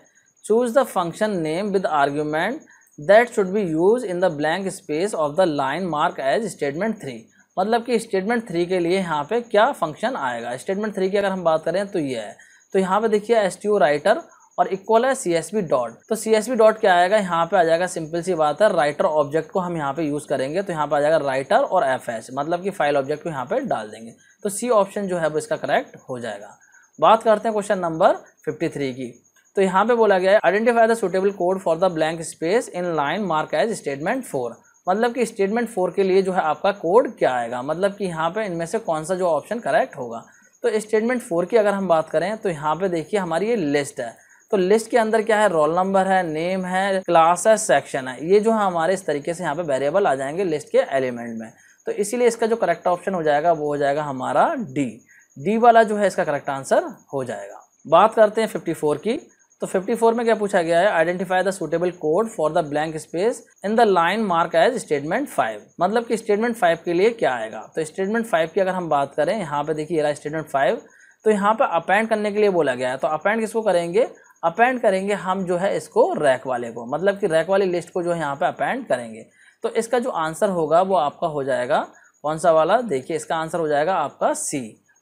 choose the function name with argument that should be use in the blank space of the line mark as statement three मतलब कि स्टेटमेंट थ्री के लिए यहाँ पे क्या फंक्शन आएगा स्टेटमेंट थ्री की अगर हम बात करें तो ये है तो यहाँ पे देखिए एस टी ओ राइटर और इक्वल है सी एस बी डॉट तो सी एस बी डॉट क्या आएगा यहाँ पे आ जाएगा सिंपल सी बात है राइटर ऑब्जेक्ट को हम यहाँ पे यूज़ करेंगे तो यहाँ पे आ जाएगा राइटर और एफ एस मतलब कि फाइल ऑब्जेक्ट को यहाँ पे डाल देंगे तो सी ऑप्शन जो है वो इसका करेक्ट हो जाएगा बात करते हैं क्वेश्चन नंबर फिफ्टी थ्री की तो यहाँ पे बोला गया है identify the suitable code for the blank space in line mark as statement four मतलब कि स्टेटमेंट फोर के लिए जो है आपका कोड क्या आएगा मतलब कि यहाँ पे इनमें से कौन सा जो ऑप्शन करेक्ट होगा तो स्टेटमेंट फोर की अगर हम बात करें तो यहाँ पे देखिए हमारी ये लिस्ट है तो लिस्ट के अंदर क्या है रोल नंबर है नेम है क्लास है सेक्शन है ये जो है हमारे इस तरीके से यहाँ पे वेरिएबल आ जाएंगे लिस्ट के एलिमेंट में तो इसीलिए इसका जो करेक्ट ऑप्शन हो जाएगा वो हो जाएगा हमारा डी डी वाला जो है इसका करेक्ट आंसर हो जाएगा बात करते हैं फोर की तो 54 में क्या पूछा गया है identify the suitable code for the blank space in the line mark as statement five मतलब कि स्टेटमेंट फाइव के लिए क्या आएगा तो स्टेटमेंट फाइव की अगर हम बात करें यहाँ पे देखिए स्टेटमेंट फाइव तो यहाँ पे अपेंड करने के लिए बोला गया है तो अपेंड किसको करेंगे अपेंड करेंगे हम जो है इसको रैक वाले को मतलब कि रैक वाली लिस्ट को जो है यहाँ पे अपेंड करेंगे तो इसका जो आंसर होगा वो आपका हो जाएगा कौन सा वाला देखिए इसका आंसर हो जाएगा आपका सी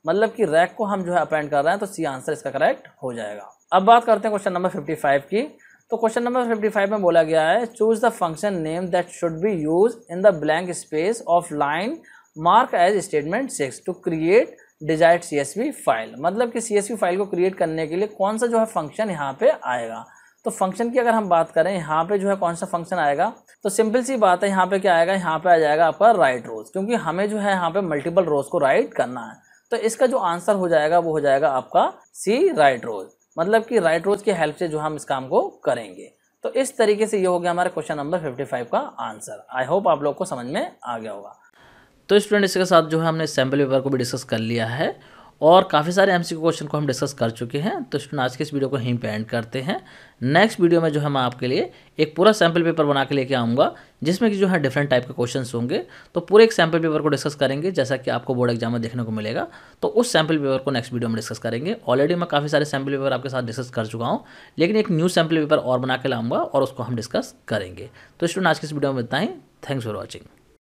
मतलब कि रैक को हम जो है अपेंड कर रहे हैं तो सी आंसर इसका करेक्ट हो जाएगा अब बात करते हैं क्वेश्चन नंबर फिफ्टी फाइव की तो क्वेश्चन नंबर फिफ्टी फाइव में बोला गया है choose the function name that should be use in the blank space of line mark as statement six to create desired we file मतलब कि we file को create करने के लिए कौन सा जो है फंक्शन यहाँ पे आएगा तो फंक्शन की अगर हम बात करें यहाँ पे जो है कौन सा फंक्शन आएगा तो सिंपल सी बात है यहाँ पे क्या आएगा यहाँ पे आ जाएगा आपका राइट रोज क्योंकि हमें जो है यहाँ पे मल्टीपल रोज को राइट करना है तो इसका जो आंसर हो जाएगा वो हो जाएगा आपका सी राइट रोज मतलब कि राइट रोज की हेल्प से जो हम इस काम को करेंगे तो इस तरीके से ये हो गया हमारा क्वेश्चन नंबर फाइव का आंसर आई होप आप लोग को समझ में आ गया होगा तो स्टूडेंट इसके साथ जो है हमने सैम्पल पेपर को भी डिस्कस कर लिया है और काफ़ी सारे एम क्वेश्चन को हम डिस्कस कर चुके हैं तो स्टूडेंट आज के इस वीडियो को यहीं पे एंड करते हैं नेक्स्ट वीडियो में जो है मैं आपके लिए एक पूरा सैम्पल पेपर बना के लेके आऊँगा जिसमें कि जो है डिफरेंट टाइप के क्वेश्चंस होंगे तो पूरे एक सैम्पल पेपर को डिस्कस करेंगे जैसा कि आपको बोर्ड एग्जाम में देखने को मिलेगा तो उस सैम्पल पेपर को नेक्स्ट वीडियो में डिस्कस करेंगे ऑलरेडी मैं काफ़ी सारे सैम्पल पेपर आपके साथ डिस्कस कर चुका हूँ लेकिन एक न्यू सैम्पल पेपर और बना के लाऊंगा और उसको हम डिस्कस करेंगे तो स्टूडेंट आज के इस वीडियो में बताएँ थैंक्स फॉर वॉचिंग